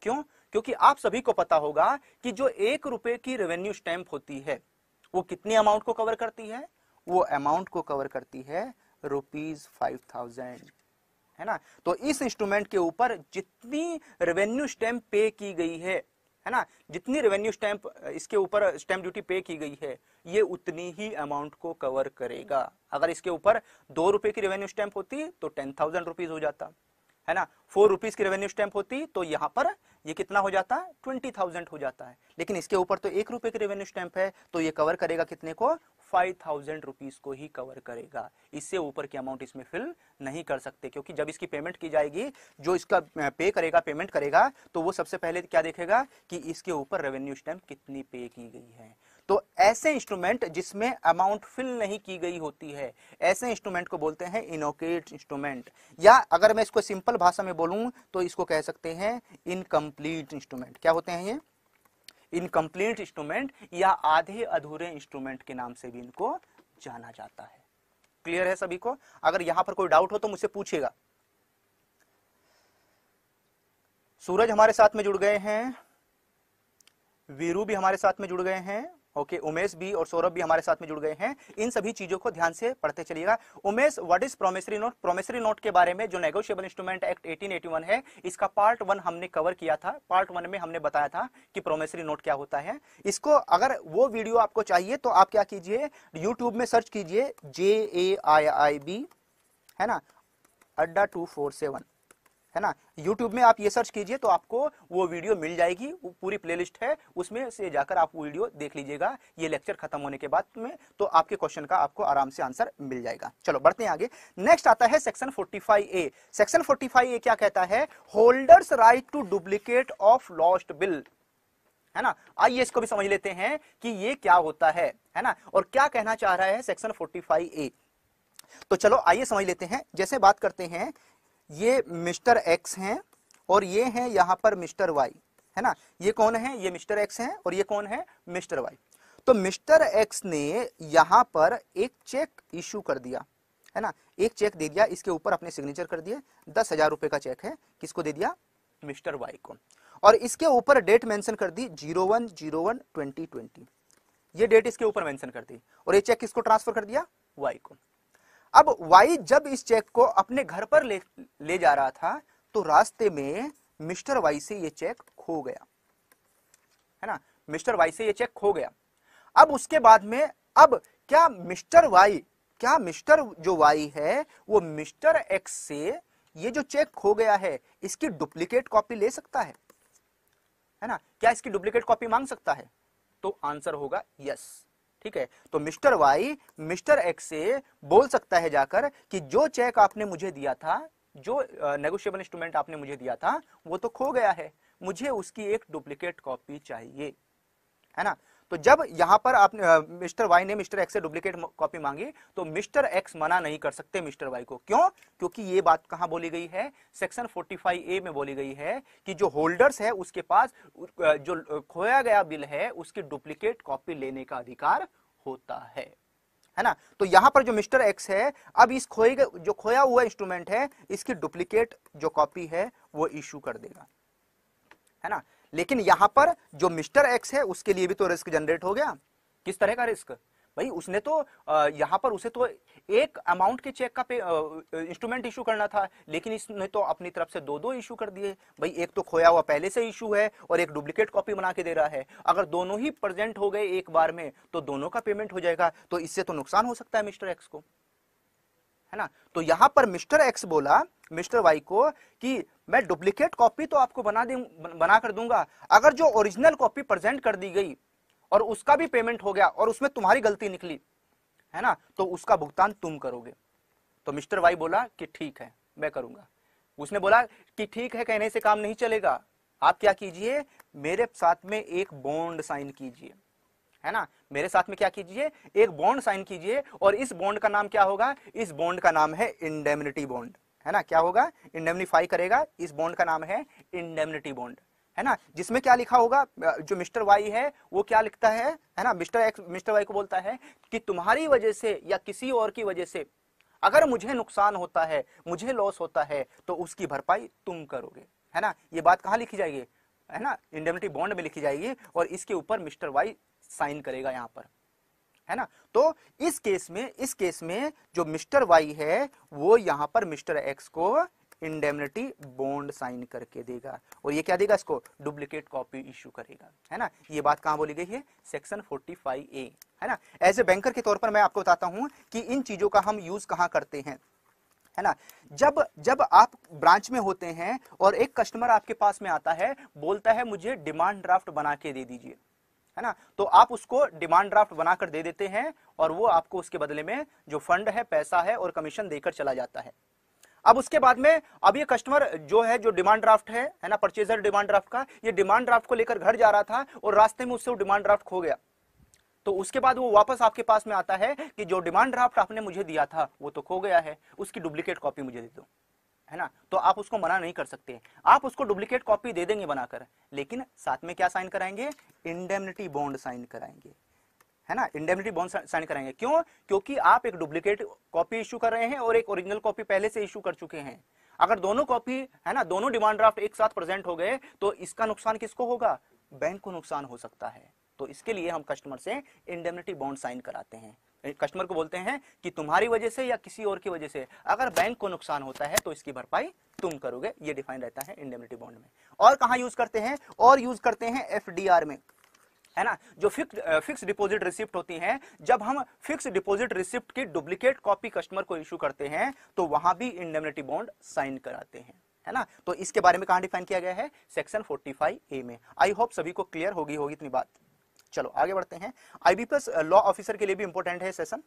Speaker 1: क्यों क्योंकि आप सभी को पता होगा कि जो एक रुपए की रेवेन्यू स्टैंप होती है वो कितनी अमाउंट को कवर करती है वो अमाउंट को कवर करती है रुपीज फाइव थाउजेंड है ना तो इस इंस्ट्रूमेंट के ऊपर जितनी रेवेन्यू स्टैम्प पे की गई है है ना जितनी रेवेन्यू स्टैम्प इसके ऊपर स्टैंप ड्यूटी पे की गई है ये उतनी ही अमाउंट को कवर करेगा अगर इसके ऊपर दो रुपए की रेवेन्यू स्टैम्प होती तो टेन थाउजेंड रुपीज हो जाता है ना फोर रुपीज की रेवेन्यू स्टैंप होती तो यहाँ पर ये कितना हो जाता है ट्वेंटी थाउजेंड हो जाता है लेकिन इसके ऊपर तो एक रुपए की रेवेन्यू स्टैंप है तो ये कवर करेगा कितने को फाइव थाउजेंड रुपीज को ही कवर करेगा इससे ऊपर की अमाउंट इसमें फिल नहीं कर सकते क्योंकि जब इसकी पेमेंट की जाएगी जो इसका पे करेगा पेमेंट करेगा तो वो सबसे पहले क्या देखेगा कि इसके ऊपर रेवेन्यू स्टैम्प कितनी पे की गई है तो ऐसे इंस्ट्रूमेंट जिसमें अमाउंट फिल नहीं की गई होती है ऐसे इंस्ट्रूमेंट को बोलते हैं इनोकेट इंस्ट्रूमेंट या अगर मैं इसको सिंपल भाषा में बोलूं तो इसको कह सकते हैं इनकम्प्लीट इंस्ट्रूमेंट क्या होते हैं ये इनकम्प्लीट इंस्ट्रूमेंट या आधे अधूरे इंस्ट्रूमेंट के नाम से भी इनको जाना जाता है क्लियर है सभी को अगर यहां पर कोई डाउट हो तो मुझसे पूछेगा सूरज हमारे साथ में जुड़ गए हैं वीरू भी हमारे साथ में जुड़ गए हैं ओके okay, उमेश भी और सौरभ भी हमारे साथ में जुड़ गए हैं इन सभी चीजों को ध्यान से पढ़ते चलिएगा Umesh what is promissory note promissory note के बारे में जो नेगोशियबल इंस्ट्रूमेंट एक्ट 1881 है इसका पार्ट वन हमने कवर किया था पार्ट वन में हमने बताया था कि प्रोमेसरी नोट क्या होता है इसको अगर वो वीडियो आपको चाहिए तो आप क्या कीजिए यूट्यूब में सर्च कीजिए जे ए आई आई बी है ना अड्डा टू फोर सेवन है ना YouTube में आप ये सर्च कीजिए तो आपको वो वीडियो मिल जाएगी पूरी प्लेलिस्ट है उसमें से जाकर आप वो वीडियो देख लीजिएगा ये लेक्चर खत्म होने के बाद में तो आपके क्वेश्चन का आपको आराम से आंसर मिल जाएगा चलो बढ़ते हैं आगे नेक्स्ट आता है सेक्शन ए सेक्शन ए क्या कहता है holders right to duplicate of lost bill है ना आइए इसको भी समझ लेते हैं कि ये क्या होता है है ना और क्या कहना चाह रहा है सेक्शन फोर्टी ए तो चलो आइए समझ लेते हैं जैसे बात करते हैं ये मिस्टर एक्स हैं और ये हैं यहाँ पर मिस्टर वाई है ना ये कौन है ये मिस्टर एक्स हैं और ये कौन है मिस्टर वाई तो मिस्टर एक्स ने यहाँ पर एक चेक इशू कर दिया है ना एक चेक दे दिया इसके ऊपर अपने सिग्नेचर कर दिए दस हजार रुपए का चेक है किसको दे दिया मिस्टर वाई को और इसके ऊपर डेट मेंशन कर दी zero one zero one twenty twenty ये डेट इसके ऊपर मेंशन कर दी और ये चेक किसको ट्रांसफर कर दिया वाई को अब वाई जब इस चेक को अपने घर पर ले ले जा रहा था तो रास्ते में मिस्टर वाई से यह चेक खो गया है ना मिस्टर वाई से यह चेक खो गया अब उसके बाद में अब क्या मिस्टर वाई क्या मिस्टर जो वाई है वो मिस्टर एक्स से ये जो चेक खो गया है इसकी डुप्लीकेट कॉपी ले सकता है है ना क्या इसकी डुप्लीकेट कॉपी मांग सकता है तो आंसर होगा यस ठीक है तो मिस्टर वाई मिस्टर एक्स से बोल सकता है जाकर कि जो चेक आपने मुझे दिया था जो नेगोशियबल इंस्ट्रूमेंट आपने मुझे दिया था वो तो खो गया है मुझे उसकी एक डुप्लीकेट कॉपी चाहिए है ना तो जब यहां पर आपने मिस्टर वाई ने मिस्टर एक्स से डुप्लीकेट कॉपी मांगी तो मिस्टर एक्स मना नहीं कर सकते मिस्टर वाई को क्यों क्योंकि ये बात कहां बोली गई है सेक्शन 45 ए में बोली गई है कि जो होल्डर्स है उसके पास जो खोया गया बिल है उसकी डुप्लीकेट कॉपी लेने का अधिकार होता है है ना तो यहां पर जो मिस्टर एक्स है अब इस खोए जो खोया हुआ इंस्ट्रूमेंट है इसकी डुप्लीकेट जो कॉपी है वो इश्यू कर देगा है ना लेकिन यहां पर जो मिस्टर एक्स है उसके लिए भी तो रिस्क जनरेट हो गया किस तरह का रिस्क भाई उसने तो यहां पर उसे तो एक अमाउंट के चेक का पे इंस्ट्रूमेंट इशू करना था लेकिन इसने तो अपनी तरफ से दो दो इशू कर दिए भाई एक तो खोया हुआ पहले से इशू है और एक डुप्लीकेट कॉपी बना के दे रहा है अगर दोनों ही प्रेजेंट हो गए एक बार में तो दोनों का पेमेंट हो जाएगा तो इससे तो नुकसान हो सकता है मिस्टर एक्स को है ना तो यहाँ पर मिस्टर एक्स बोला मिस्टर वाई को कि मैं डुप्लीकेट कॉपी तो आपको बना दे बना कर दूंगा अगर जो ओरिजिनल कॉपी प्रेजेंट कर दी गई और उसका भी पेमेंट हो गया और उसमें तुम्हारी गलती निकली है ना तो उसका भुगतान तुम करोगे तो मिस्टर वाई बोला कि ठीक है मैं करूंगा उसने बोला कि ठीक है कहने से काम नहीं चलेगा आप क्या कीजिए मेरे साथ में एक बॉन्ड साइन कीजिए है ना मेरे साथ में क्या कीजिए एक बॉन्ड साइन कीजिए और इस बॉन्ड का नाम क्या होगा इस बॉन्ड का नाम है इंडेमिनिटी बॉन्ड है ना क्या होगा इंडेमनीफाई करेगा इस बॉन्ड का नाम है इंडेमिनिटी बॉन्ड है ना जिसमें क्या लिखा होगा जो मिस्टर वाई है वो क्या लिखता है है ना मिस्टर एक्स मिस्टर वाई को बोलता है कि तुम्हारी वजह से या किसी और की वजह से अगर मुझे नुकसान होता है मुझे लॉस होता है तो उसकी भरपाई तुम करोगे है ना ये बात कहाँ लिखी जाएगी है ना इंडेमनिटी बॉन्ड में लिखी जाएगी और इसके ऊपर मिस्टर वाई साइन करेगा यहाँ पर है ना तो इस केस में इस केस में जो मिस्टर वाई है वो यहाँ पर मिस्टर एक्स को इंडेमनिटी बॉन्ड साइन करके देगा और ये क्या देगा इसको डुप्लीकेट कॉपी इश्यू करेगा है ना ये बात कहाँ बोली गई है सेक्शन 45 ए है ना एज ए बैंकर के तौर पर मैं आपको बताता हूँ कि इन चीजों का हम यूज कहाँ करते हैं है ना जब जब आप ब्रांच में होते हैं और एक कस्टमर आपके पास में आता है बोलता है मुझे डिमांड ड्राफ्ट बना के दे दीजिए है ना तो आप उसको डिमांड ड्राफ्ट बनाकर दे देते हैं और वो आपको उसके बदले में जो फंड है पैसा है और कमीशन देकर चला जाता है अब उसके बाद में अब ये कस्टमर जो है जो डिमांड ड्राफ्ट है है ना परचेजर डिमांड ड्राफ्ट का ये डिमांड ड्राफ्ट को लेकर घर जा रहा था और रास्ते में उससे वो डिमांड ड्राफ्ट खो गया तो उसके बाद वो वापस आपके पास में आता है कि जो डिमांड ड्राफ्ट आपने मुझे दिया था वो तो खो गया है उसकी डुप्लीकेट कॉपी मुझे दे दो है ना तो आप उसको मना नहीं कर सकते आप उसको डुप्लीकेट कॉपी दे देंगे बनाकर लेकिन साथ में क्या साइन कराएंगे इंडेमनिटी बॉन्ड साइन कराएंगे है ना इंडेमनिटी बॉन्ड साइन कराएंगे क्यों क्योंकि आप एक डुप्लीकेट कॉपी इश्यू कर रहे हैं और एक ओरिजिनल कॉपी पहले से इश्यू कर चुके हैं अगर दोनों कॉपी है ना दोनों डिमांड ड्राफ्ट एक साथ प्रेजेंट हो गए तो इसका नुकसान किसको होगा बैंक को नुकसान हो सकता है तो इसके लिए हम कस्टमर से इंडेमनिटी बॉन्ड साइन कराते हैं कस्टमर को बोलते हैं कि तुम्हारी वजह से या किसी और की वजह से अगर बैंक को नुकसान होता है तो इसकी भरपाई तुम करोगे ये डिफाइन रहता है इंडेमिटी बॉन्ड में और कहा यूज करते हैं और यूज करते हैं एफ में है ना जो फिक्स फिक्स डिपॉजिट रिसिप्ट होती हैं जब हम फिक्स डिपॉजिट रिसिप्ट की डुप्लीकेट कॉपी कस्टमर को इश्यू करते हैं तो वहां भी इंडेमिटी बॉन्ड साइन कराते हैं है ना तो इसके बारे में कहा डिफाइन किया गया है सेक्शन 45 ए में आई होप सभी को क्लियर होगी होगी इतनी बात चलो आगे बढ़ते हैं आईबीपीएस लॉ ऑफिसर के लिए भी इंपॉर्टेंट है सेशन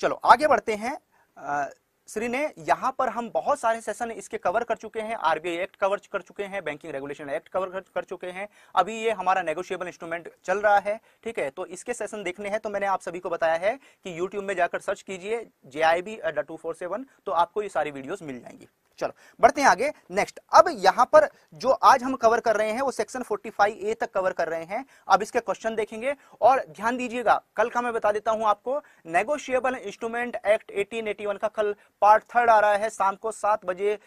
Speaker 1: चलो आगे बढ़ते हैं uh, श्री ने यहां पर हम बहुत सारे सेशन इसके कवर कर चुके हैं आरबीआई एक्ट कवर कर चुके हैं बैंकिंग रेगुलेशन एक्ट कवर कर चुके हैं अभी ये हमारा नेगोशिएबल इंस्ट्रूमेंट चल रहा है ठीक है तो इसके सेशन देखने हैं तो मैंने आप सभी को बताया है कि यूट्यूब में जाकर सर्च कीजिए जे uh, तो आपको ये सारी वीडियोज मिल जाएंगी चलो बढ़ते हैं आगे नेक्स्ट अब यहां पर जो आज हम कवर कर रहे हैं वो सेक्शन 45 ए तक कवर कर रहे हैं अब इसके क्वेश्चन देखेंगे और ध्यान दीजिएगा कल का मैं बता देता हूं आपको नेगोशिएबल इंस्ट्रूमेंट एक्ट 1881 का कल पार्ट थर्ड आ रहा है शाम को सात बजे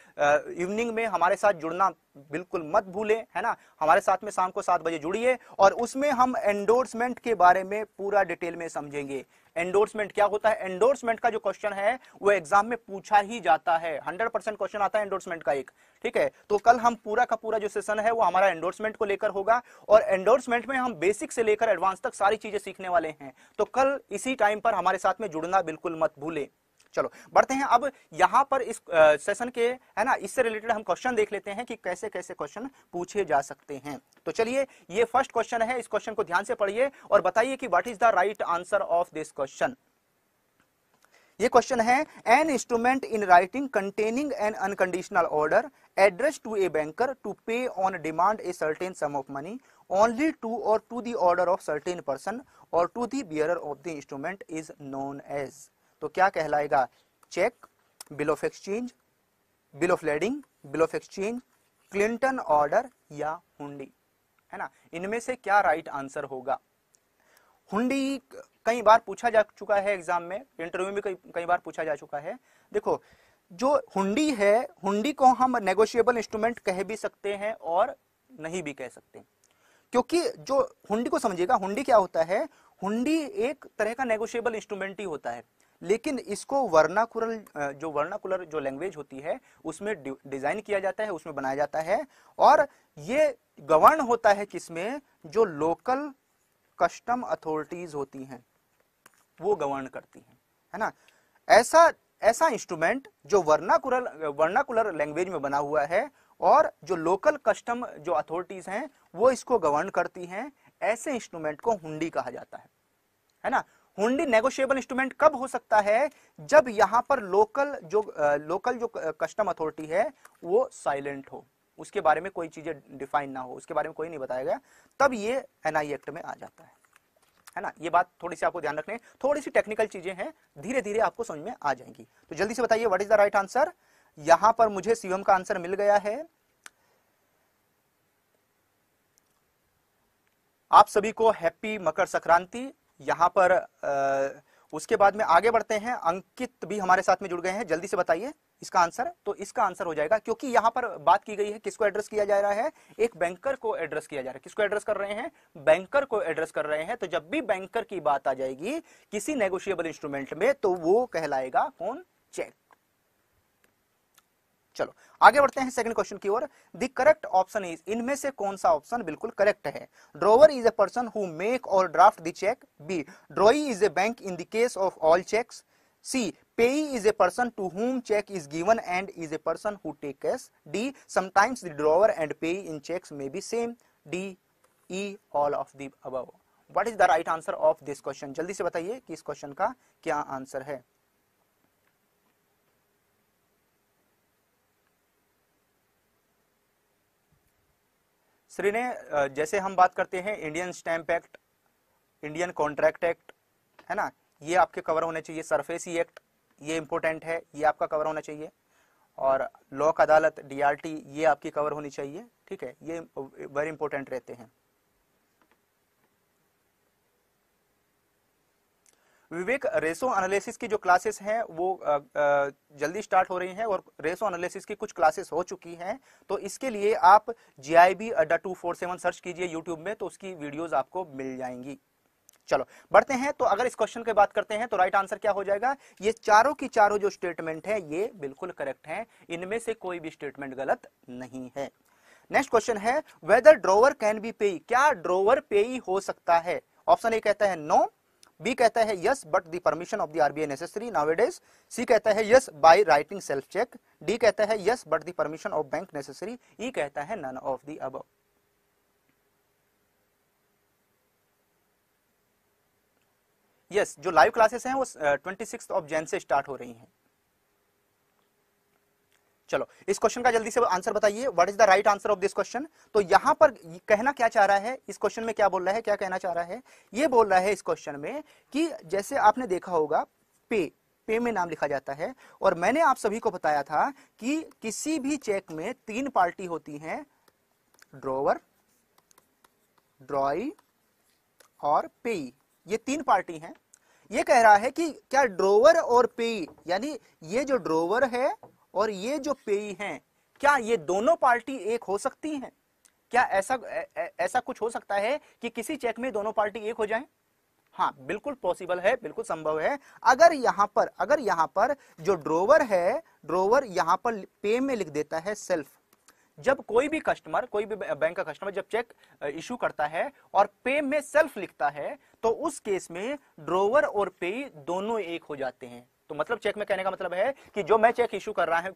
Speaker 1: इवनिंग में हमारे साथ जुड़ना बिल्कुल मत भूलें है ना हमारे साथ में शाम को सात बजे जुड़िए और उसमें हम एंडोर्समेंट के बारे में पूरा डिटेल में समझेंगे एंडोर्समेंट क्या होता है एंडोर्समेंट का जो क्वेश्चन है वो एग्जाम में पूछा ही जाता है हंड्रेड परसेंट क्वेश्चन आता है एंडोर्समेंट का एक ठीक है तो कल हम पूरा का पूरा जो सेशन है वो हमारा एंडोर्समेंट को लेकर होगा और एंडोर्समेंट में हम बेसिक से लेकर एडवांस तक सारी चीजें सीखने वाले हैं तो कल इसी टाइम पर हमारे साथ में जुड़ना बिल्कुल मत भूलें चलो बढ़ते हैं अब यहाँ पर इस सेशन के है ना इससे रिलेटेड हम क्वेश्चन देख लेते हैं कि कैसे कैसे क्वेश्चन पूछे जा सकते हैं तो चलिए ये फर्स्ट क्वेश्चन है इस क्वेश्चन को ध्यान से पढ़िए और बताइए कि what is the right answer of this question ये क्वेश्चन है an instrument in writing containing an unconditional order address to a banker to pay on demand a certain sum of money only to or to the order of certain person or to the bearer of the instrument is known as तो क्या कहलाएगा cheque bill of exchange bill of lading bill of exchange Clinton order या हुंडी है ना इनमें से क्या right answer होगा हुंडी कई बार पूछा जा चुका है एग्जाम में इंटरव्यू में कई बार पूछा जा चुका है देखो जो हुंडी है हुंडी को हम नेगोशिएबल इंस्ट्रूमेंट कह भी सकते हैं और नहीं भी कह सकते क्योंकि जो हुंडी को समझिएगा हुंडी क्या होता है हुंडी एक तरह का नेगोशिएबल इंस्ट्रूमेंट ही होता है लेकिन इसको वर्णाकुरल जो वर्णाकुलर जो लैंग्वेज होती है उसमें डिजाइन किया जाता है उसमें बनाया जाता है और ये गवर्न होता है किसमें जो लोकल कस्टम अथॉरिटीज होती हैं वो गवर्न करती हैं है ना ऐसा ऐसा इंस्ट्रूमेंट जो वर्णाकुरल वर्णाकुलर लैंग्वेज में बना हुआ है और जो लोकल कस्टम जो अथॉरिटीज हैं वो इसको गवर्न करती हैं ऐसे इंस्ट्रूमेंट को हुंडी कहा जाता है है ना हुंडी नेगोशिएबल इंस्ट्रूमेंट कब हो सकता है जब यहां पर लोकल जो लोकल जो कस्टम अथॉरिटी है वो साइलेंट हो उसके बारे में कोई चीजें डिफाइन ना हो उसके बारे में कोई नहीं बताया गया तब ये एनआई एक्ट में आ जाता है है ना ये बात थोड़ी सी आपको ध्यान रखने थोड़ी सी टेक्निकल चीजें हैं धीरे धीरे आपको समझ में आ जाएंगी तो जल्दी से बताइए what is the right answer यहां पर मुझे सीएम का आंसर मिल गया है आप सभी को हैप्पी मकर संक्रांति यहाँ पर आ, उसके बाद में आगे बढ़ते हैं अंकित भी हमारे साथ में जुड़ गए हैं जल्दी से बताइए इसका आंसर तो इसका आंसर हो जाएगा क्योंकि यहां पर बात की गई है किसको एड्रेस किया जा रहा है एक बैंकर को एड्रेस किया जा रहा है किसको एड्रेस कर रहे हैं बैंकर को एड्रेस कर रहे हैं तो जब भी बैंकर की बात आ जाएगी किसी नेगोशिएबल इंस्ट्रूमेंट में तो वो कहलाएगा कौन चेक चलो आगे बढ़ते हैं सेकंड क्वेश्चन की ओर द करेक्ट ऑप्शन इज इनमें से कौन सा ऑप्शन बिल्कुल करेक्ट है drawer is a person who make or draft the cheque B drawee is a bank in the case of all cheques C payee is a person to whom cheque is given and is a person who take cash D sometimes the drawer and payee in cheques may be same D E all of the above what is the right answer of this question जल्दी से बताइए कि इस question का क्या answer है ने जैसे हम बात करते हैं Indian stamp act Indian contract act है ना ये आपके कवर होने चाहिए सरफेसी एक्ट ये इंपॉर्टेंट है ये आपका कवर होना चाहिए और लोक अदालत डीआरटी ये आपकी कवर होनी चाहिए ठीक है ये वेरी इंपॉर्टेंट रहते हैं विवेक रेसो एनालिसिस की जो क्लासेस हैं वो जल्दी स्टार्ट हो रही हैं और रेसो एनालिसिस की कुछ क्लासेस हो चुकी हैं तो इसके लिए आप G I B Adda two four seven search कीजिए यूट्यूब में तो उसकी वीडियोज आपको मिल जाएंगी चलो बढ़ते हैं तो अगर इस क्वेश्चन की बात करते हैं तो राइट आंसर क्या हो जाएगा ये चारों की चारों जो स्टेटमेंट है ये बिल्कुल करेक्ट है इनमें से कोई भी स्टेटमेंट गलत नहीं है नेक्स्ट क्वेश्चन है whether drawer can be payee क्या ड्रोवर पेई हो सकता है ऑप्शन ए कहता है नो no, बी कहता है yes but the permission of the RBI necessary नावेडेज सी कहता है yes by writing self cheque D कहता है yes but the permission of bank necessary E कहता है none of the above yes जो लाइव क्लासेस हैं वो ट्वेंटी सिक्स ऑफ जैन से स्टार्ट हो रही हैं चलो इस क्वेश्चन का जल्दी से आंसर बताइए what is the right answer of this question तो यहां पर कहना क्या चाह रहा है इस क्वेश्चन में क्या बोल रहा है क्या कहना चाह रहा है ये बोल रहा है इस क्वेश्चन में कि जैसे आपने देखा होगा पे पे में नाम लिखा जाता है और मैंने आप सभी को बताया था कि किसी भी चेक में तीन पार्टी होती है ड्रोवर ड्रॉई और पेई ये तीन पार्टी है ये कह रहा है कि क्या ड्रोवर और पेई यानी ये जो ड्रोवर है और ये जो पेई हैं क्या ये दोनों पार्टी एक हो सकती हैं क्या ऐसा ऐसा कुछ हो सकता है कि किसी चेक में दोनों पार्टी एक हो जाए हाँ बिल्कुल पॉसिबल है बिल्कुल संभव है अगर यहां पर अगर यहां पर जो ड्रोवर है ड्रोवर यहां पर पे में लिख देता है सेल्फ जब कोई भी कस्टमर कोई भी बैंक का कस्टमर जब चेक इश्यू करता है और पे में सेल्फ लिखता है तो उस केस में ड्रोवर और पे दोनों एक हो जाते हैं तो मतलब चेक में कहने का मतलब है कि जो मैं चेक इशू कर रहा है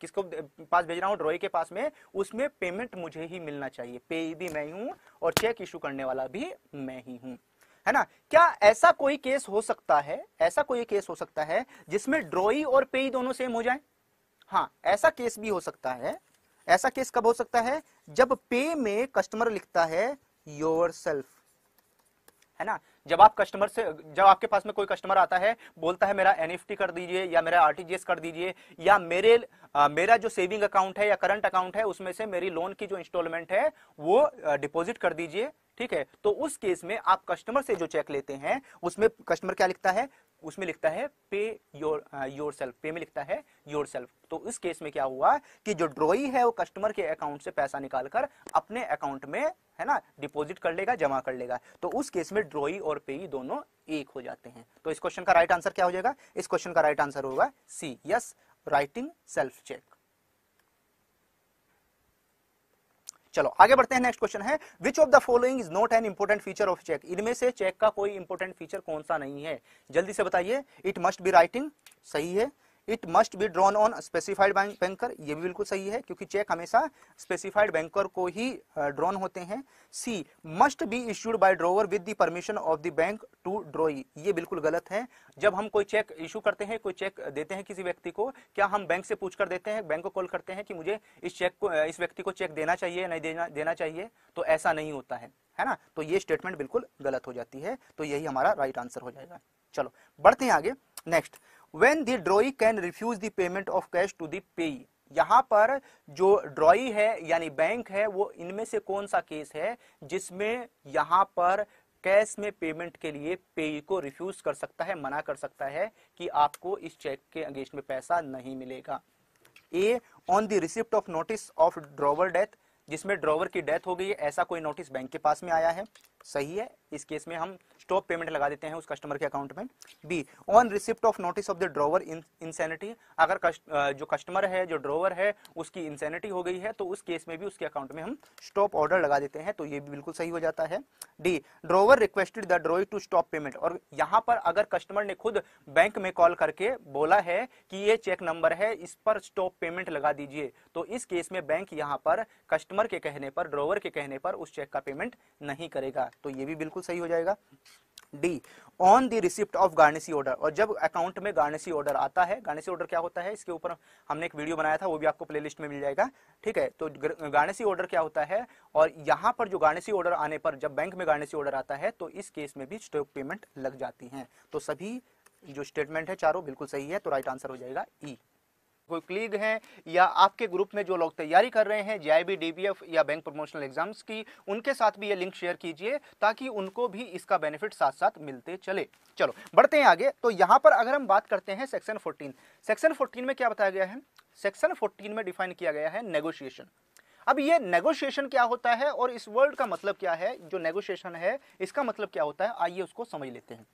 Speaker 1: किसको पास भेज रहा हूँ ड्रॉई के पास में उसमें पेमेंट मुझे ही मिलना चाहिए पे भी मैं ही हूँ और चेक इशू करने वाला भी मैं ही हूँ है ना क्या ऐसा कोई केस हो सकता है ऐसा कोई केस हो सकता है जिसमें ड्रॉई और पे दोनों सेम हो जाए हाँ ऐसा केस भी हो सकता है ऐसा केस कब हो सकता है जब पे में कस्टमर लिखता है योर है ना जब आप कस्टमर से जब आपके पास में कोई कस्टमर आता है बोलता है मेरा एन कर दीजिए या मेरा आर कर दीजिए या मेरे आ, मेरा जो सेविंग अकाउंट है या करंट अकाउंट है उसमें से मेरी लोन की जो इंस्टॉलमेंट है वो डिपॉजिट कर दीजिए ठीक है तो उस केस में आप कस्टमर से जो चेक लेते हैं उसमें कस्टमर क्या लिखता है उसमें लिखता है पे योर योर सेल्फ पे में लिखता है योर सेल्फ तो इस केस में क्या हुआ कि जो ड्रॉई है वो कस्टमर के अकाउंट से पैसा निकालकर अपने अकाउंट में है ना डिपॉजिट कर लेगा जमा कर लेगा तो उस केस में ड्रॉई और पेई दोनों एक हो जाते हैं तो इस क्वेश्चन का राइट आंसर क्या हो जाएगा इस क्वेश्चन का राइट आंसर होगा C yes writing self cheque चलो आगे बढ़ते हैं नेक्स्ट क्वेश्चन है which of the following is not an important feature of cheque इनमें से चेक का कोई इंपोर्टेंट फीचर कौन सा नहीं है जल्दी से बताइए इट मस्ट बी राइटिंग सही है it must be drawn on specified banker ये भी बिल्कुल सही है क्योंकि चेक हमेशा स्पेसिफाइड बैंकर को ही ड्रॉन होते हैं C must be issued by drawer with the permission of the bank to draw ये बिल्कुल गलत है जब हम कोई चेक इशू करते हैं कोई चेक देते हैं किसी व्यक्ति को क्या हम बैंक से पूछ कर देते हैं बैंक को कॉल करते हैं कि मुझे इस चेक को इस व्यक्ति को चेक देना चाहिए नहीं देना देना चाहिए तो ऐसा नहीं होता है है ना तो ये स्टेटमेंट बिल्कुल गलत हो जाती है तो यही हमारा राइट right आंसर हो जाएगा चलो बढ़ते हैं आगे next when the drawee can refuse the payment of cash to the payee यहाँ पर जो ड्रॉई है यानी बैंक है वो इनमें से कौन सा केस है जिसमें यहाँ पर कैश में पेमेंट के लिए पे को रिफ्यूज कर सकता है मना कर सकता है कि आपको इस चेक के अगेंस्ट में पैसा नहीं मिलेगा A on the receipt of notice of drawer death जिसमें ड्रॉवर की डेथ हो गई है ऐसा कोई नोटिस बैंक के पास में आया है सही है इस केस में हम स्टॉप पेमेंट लगा देते हैं उस कस्टमर के अकाउंट में B on receipt of notice of the drawer insanity अगर कस्ट, जो कस्टमर है जो ड्रोवर है उसकी इंसैनिटी हो गई है तो उस केस में भी उसके अकाउंट में हम स्टॉप ऑर्डर लगा देते हैं तो ये भी बिल्कुल सही हो जाता है D drawer requested the drawee to stop payment और यहाँ पर अगर कस्टमर ने खुद बैंक में कॉल करके बोला है कि ये चेक नंबर है इस पर स्टॉप पेमेंट लगा दीजिए तो इस केस में बैंक यहाँ पर कस्टमर के कहने पर ड्रोवर के कहने पर उस चेक का पेमेंट नहीं करेगा तो ये भी बिल्कुल सही हो जाएगा D on the receipt of garnishee order और जब अकाउंट में गार्नेसी ऑर्डर आता है गार्नेसी ऑर्डर क्या होता है इसके ऊपर हमने एक वीडियो बनाया था वो भी आपको प्लेलिस्ट में मिल जाएगा ठीक है तो गार्नेसी ऑर्डर क्या होता है और यहाँ पर जो गार्नेसी ऑर्डर आने पर जब बैंक में गार्नेसी ऑर्डर आता है तो इस केस में भी स्टॉक पेमेंट लग जाती है तो सभी जो स्टेटमेंट है चारों बिल्कुल सही है तो राइट आंसर हो जाएगा ई e. कोई क्लीग हैं या आपके ग्रुप में जो लोग तैयारी कर रहे हैं आई डीबीएफ या बैंक प्रमोशनल एग्जाम्स की उनके साथ भी ये लिंक शेयर कीजिए ताकि उनको भी इसका बेनिफिट साथ साथ मिलते चले चलो बढ़ते हैं आगे तो यहाँ पर अगर हम बात करते हैं सेक्शन फोर्टीन सेक्शन फोर्टीन में क्या बताया गया है सेक्शन फोर्टीन में डिफाइन किया गया है नेगोशिएशन अब ये नेगोशिएशन क्या होता है और इस वर्ड का मतलब क्या है जो नेगोशिएशन है इसका मतलब क्या होता है आइए उसको समझ लेते हैं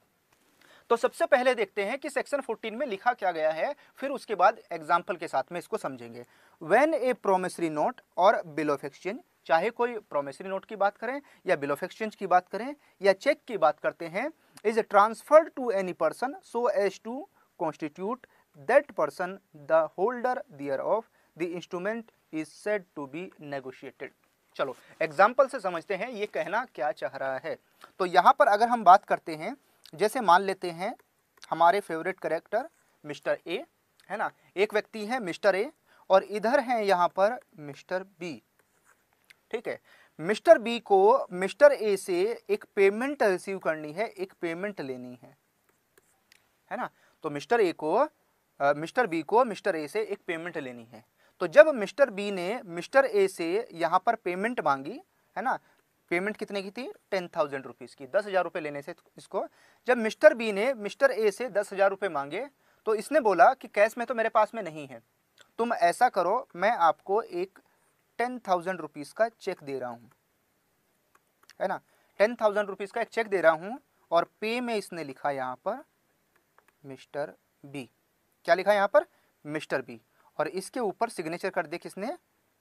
Speaker 1: तो सबसे पहले देखते हैं कि सेक्शन 14 में लिखा क्या गया है फिर उसके बाद एग्जाम्पल के साथ में इसको समझेंगे वेन ए प्रोमिसरी नोट और बिल ऑफ एक्सचेंज चाहे कोई प्रोमिसरी नोट की बात करें या बिल ऑफ एक्सचेंज की बात करें या चेक की बात करते हैं is transferred to any person so as to constitute that person the holder their of the instrument is said to be negotiated चलो एग्जाम्पल से समझते हैं ये कहना क्या चाह रहा है तो यहाँ पर अगर हम बात करते हैं जैसे मान लेते हैं हमारे फेवरेट करेक्टर मिस्टर ए है ना एक व्यक्ति है मिस्टर ए और इधर हैं यहाँ पर मिस्टर बी ठीक है मिस्टर बी को मिस्टर ए से एक पेमेंट रिसीव करनी है एक पेमेंट लेनी है है ना तो मिस्टर ए को मिस्टर बी को मिस्टर ए से एक पेमेंट लेनी है तो जब मिस्टर बी ने मिस्टर ए से यहाँ पर पेमेंट मांगी है ना पेमेंट कितने की थी टेन थाउजेंड रुपीज़ की दस हज़ार रुपये लेने से इसको जब मिस्टर बी ने मिस्टर ए से दस हज़ार रुपये मांगे तो इसने बोला कि कैश में तो मेरे पास में नहीं है तुम ऐसा करो मैं आपको एक टेन थाउजेंड रुपीज़ का चेक दे रहा हूँ है ना टेन थाउजेंड रुपीज़ का एक चेक दे रहा हूँ और पे में इसने लिखा यहाँ पर मिस्टर बी क्या लिखा यहाँ पर मिस्टर बी और इसके ऊपर सिग्नेचर कर दे किसने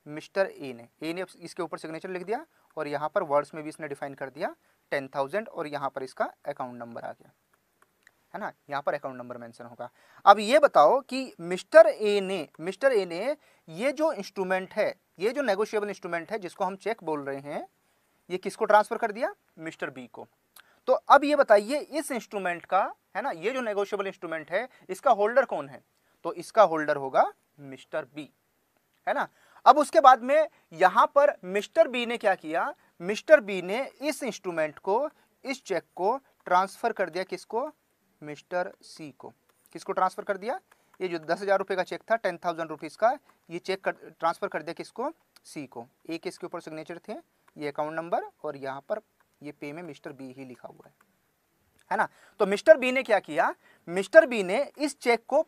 Speaker 1: मिस्टर ए ने ए ने इसके ऊपर सिग्नेचर लिख दिया और यहाँ पर वर्ड्स में भी इसने डिफाइन कर दिया टेन थाउजेंड और यहाँ पर इसका अकाउंट नंबर आ गया है ना यहाँ पर अकाउंट नंबर मेंशन होगा अब ये बताओ कि मिस्टर ए ने मिस्टर ए ने ये जो इंस्ट्रूमेंट है ये जो नेगोशिएबल इंस्ट्रूमेंट है जिसको हम चेक बोल रहे हैं ये किसको ट्रांसफर कर दिया मिस्टर बी को तो अब ये बताइए इस इंस्ट्रूमेंट का है ना ये जो नेगोशियबल इंस्ट्रूमेंट है इसका होल्डर कौन है तो इसका होल्डर होगा मिस्टर बी है ना अब उसके बाद में यहां पर मिस्टर बी ने क्या किया मिस्टर बी ने इस इंस्ट्रूमेंट को इस चेक को ट्रांसफ़र कर दिया किसको मिस्टर सी को किसको ट्रांसफ़र कर दिया ये जो दस हज़ार रुपये का चेक था टेन थाउजेंड रुपीज़ का ये चेक कर ट्रांसफ़र कर दिया किसको सी को एक इसके ऊपर सिग्नेचर थे ये अकाउंट नंबर और यहाँ पर ये पे में मिस्टर बी ही लिखा हुआ है है ना तो मिस्टर बी ने क्या किया मिस्टर बी ने इस चेक को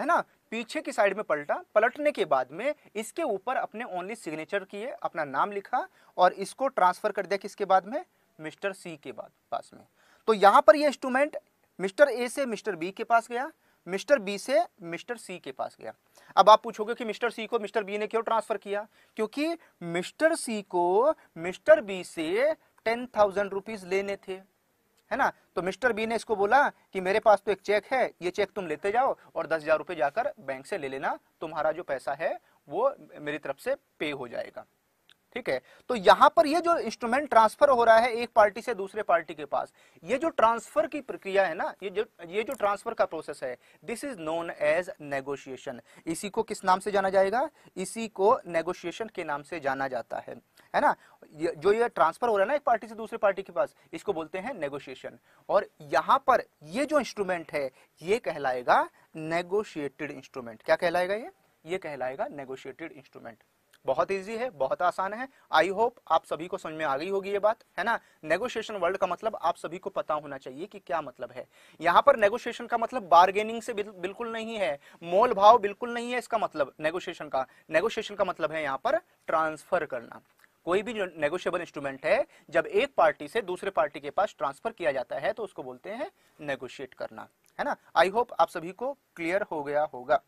Speaker 1: है ना पीछे की साइड में पलटा पलटने के बाद में इसके ऊपर अपने ओनली सिग्नेचर किए अपना नाम लिखा और इसको ट्रांसफ़र कर दिया किसके बाद में मिस्टर सी के बाद पास में तो यहाँ पर ये इंस्ट्रूमेंट मिस्टर ए से मिस्टर बी के पास गया मिस्टर बी से मिस्टर सी के पास गया अब आप पूछोगे कि मिस्टर सी को मिस्टर बी ने क्यों ट्रांसफ़र किया क्योंकि मिस्टर सी को मिस्टर बी से टेन थाउजेंड रुपीज़ लेने थे है ना तो मिस्टर बी ने इसको बोला कि मेरे पास तो एक चेक है ये चेक तुम लेते जाओ और दस हजार रुपए जाकर बैंक से ले लेना तुम्हारा जो पैसा है वो मेरी तरफ से पे हो जाएगा ठीक है तो यहां पर ये जो इंस्ट्रूमेंट ट्रांसफर हो रहा है एक पार्टी से दूसरे पार्टी के पास ये जो ट्रांसफर की प्रक्रिया है ना ये जो ये जो ट्रांसफर का प्रोसेस है this is known as negotiation इसी को किस नाम से जाना जाएगा इसी को नेगोशिएशन के नाम से जाना जाता है है ना जो ये ट्रांसफर हो रहा है ना एक पार्टी से दूसरे पार्टी के पास इसको बोलते हैं नेगोशिएशन और यहां पर ये जो इंस्ट्रूमेंट है ये कहलाएगा नेगोशिएटेड इंस्ट्रूमेंट क्या कहलाएगा ये ये कहलाएगा नेगोशिएटेड इंस्ट्रूमेंट बहुत इजी है बहुत आसान है आई होप आप सभी को समझ में आ गई होगी ये बात है ना नेगोशिएशन वर्ल्ड का मतलब आप सभी को पता होना चाहिए कि क्या मतलब है यहाँ पर नेगोशिएशन का मतलब बार्गेनिंग से बिल, बिल्कुल नहीं है मोल भाव बिल्कुल नहीं है इसका मतलब नेगोशिएशन का नेगोशिएशन का मतलब है यहाँ पर ट्रांसफर करना कोई भी नेगोशिएबल इंस्ट्रूमेंट है जब एक पार्टी से दूसरे पार्टी के पास ट्रांसफर किया जाता है तो उसको बोलते हैं नेगोशिएट करना है ना आई होप आप सभी को क्लियर हो गया होगा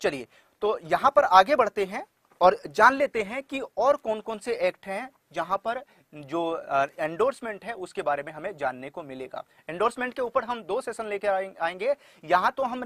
Speaker 1: चलिए तो यहाँ पर आगे बढ़ते हैं और जान लेते हैं कि और कौन कौन से एक्ट हैं जहां पर जो एंडोर्समेंट है उसके बारे में हमें जानने को मिलेगा एंडोर्समेंट के ऊपर हम दो सेशन लेकर आएंगे यहां तो हम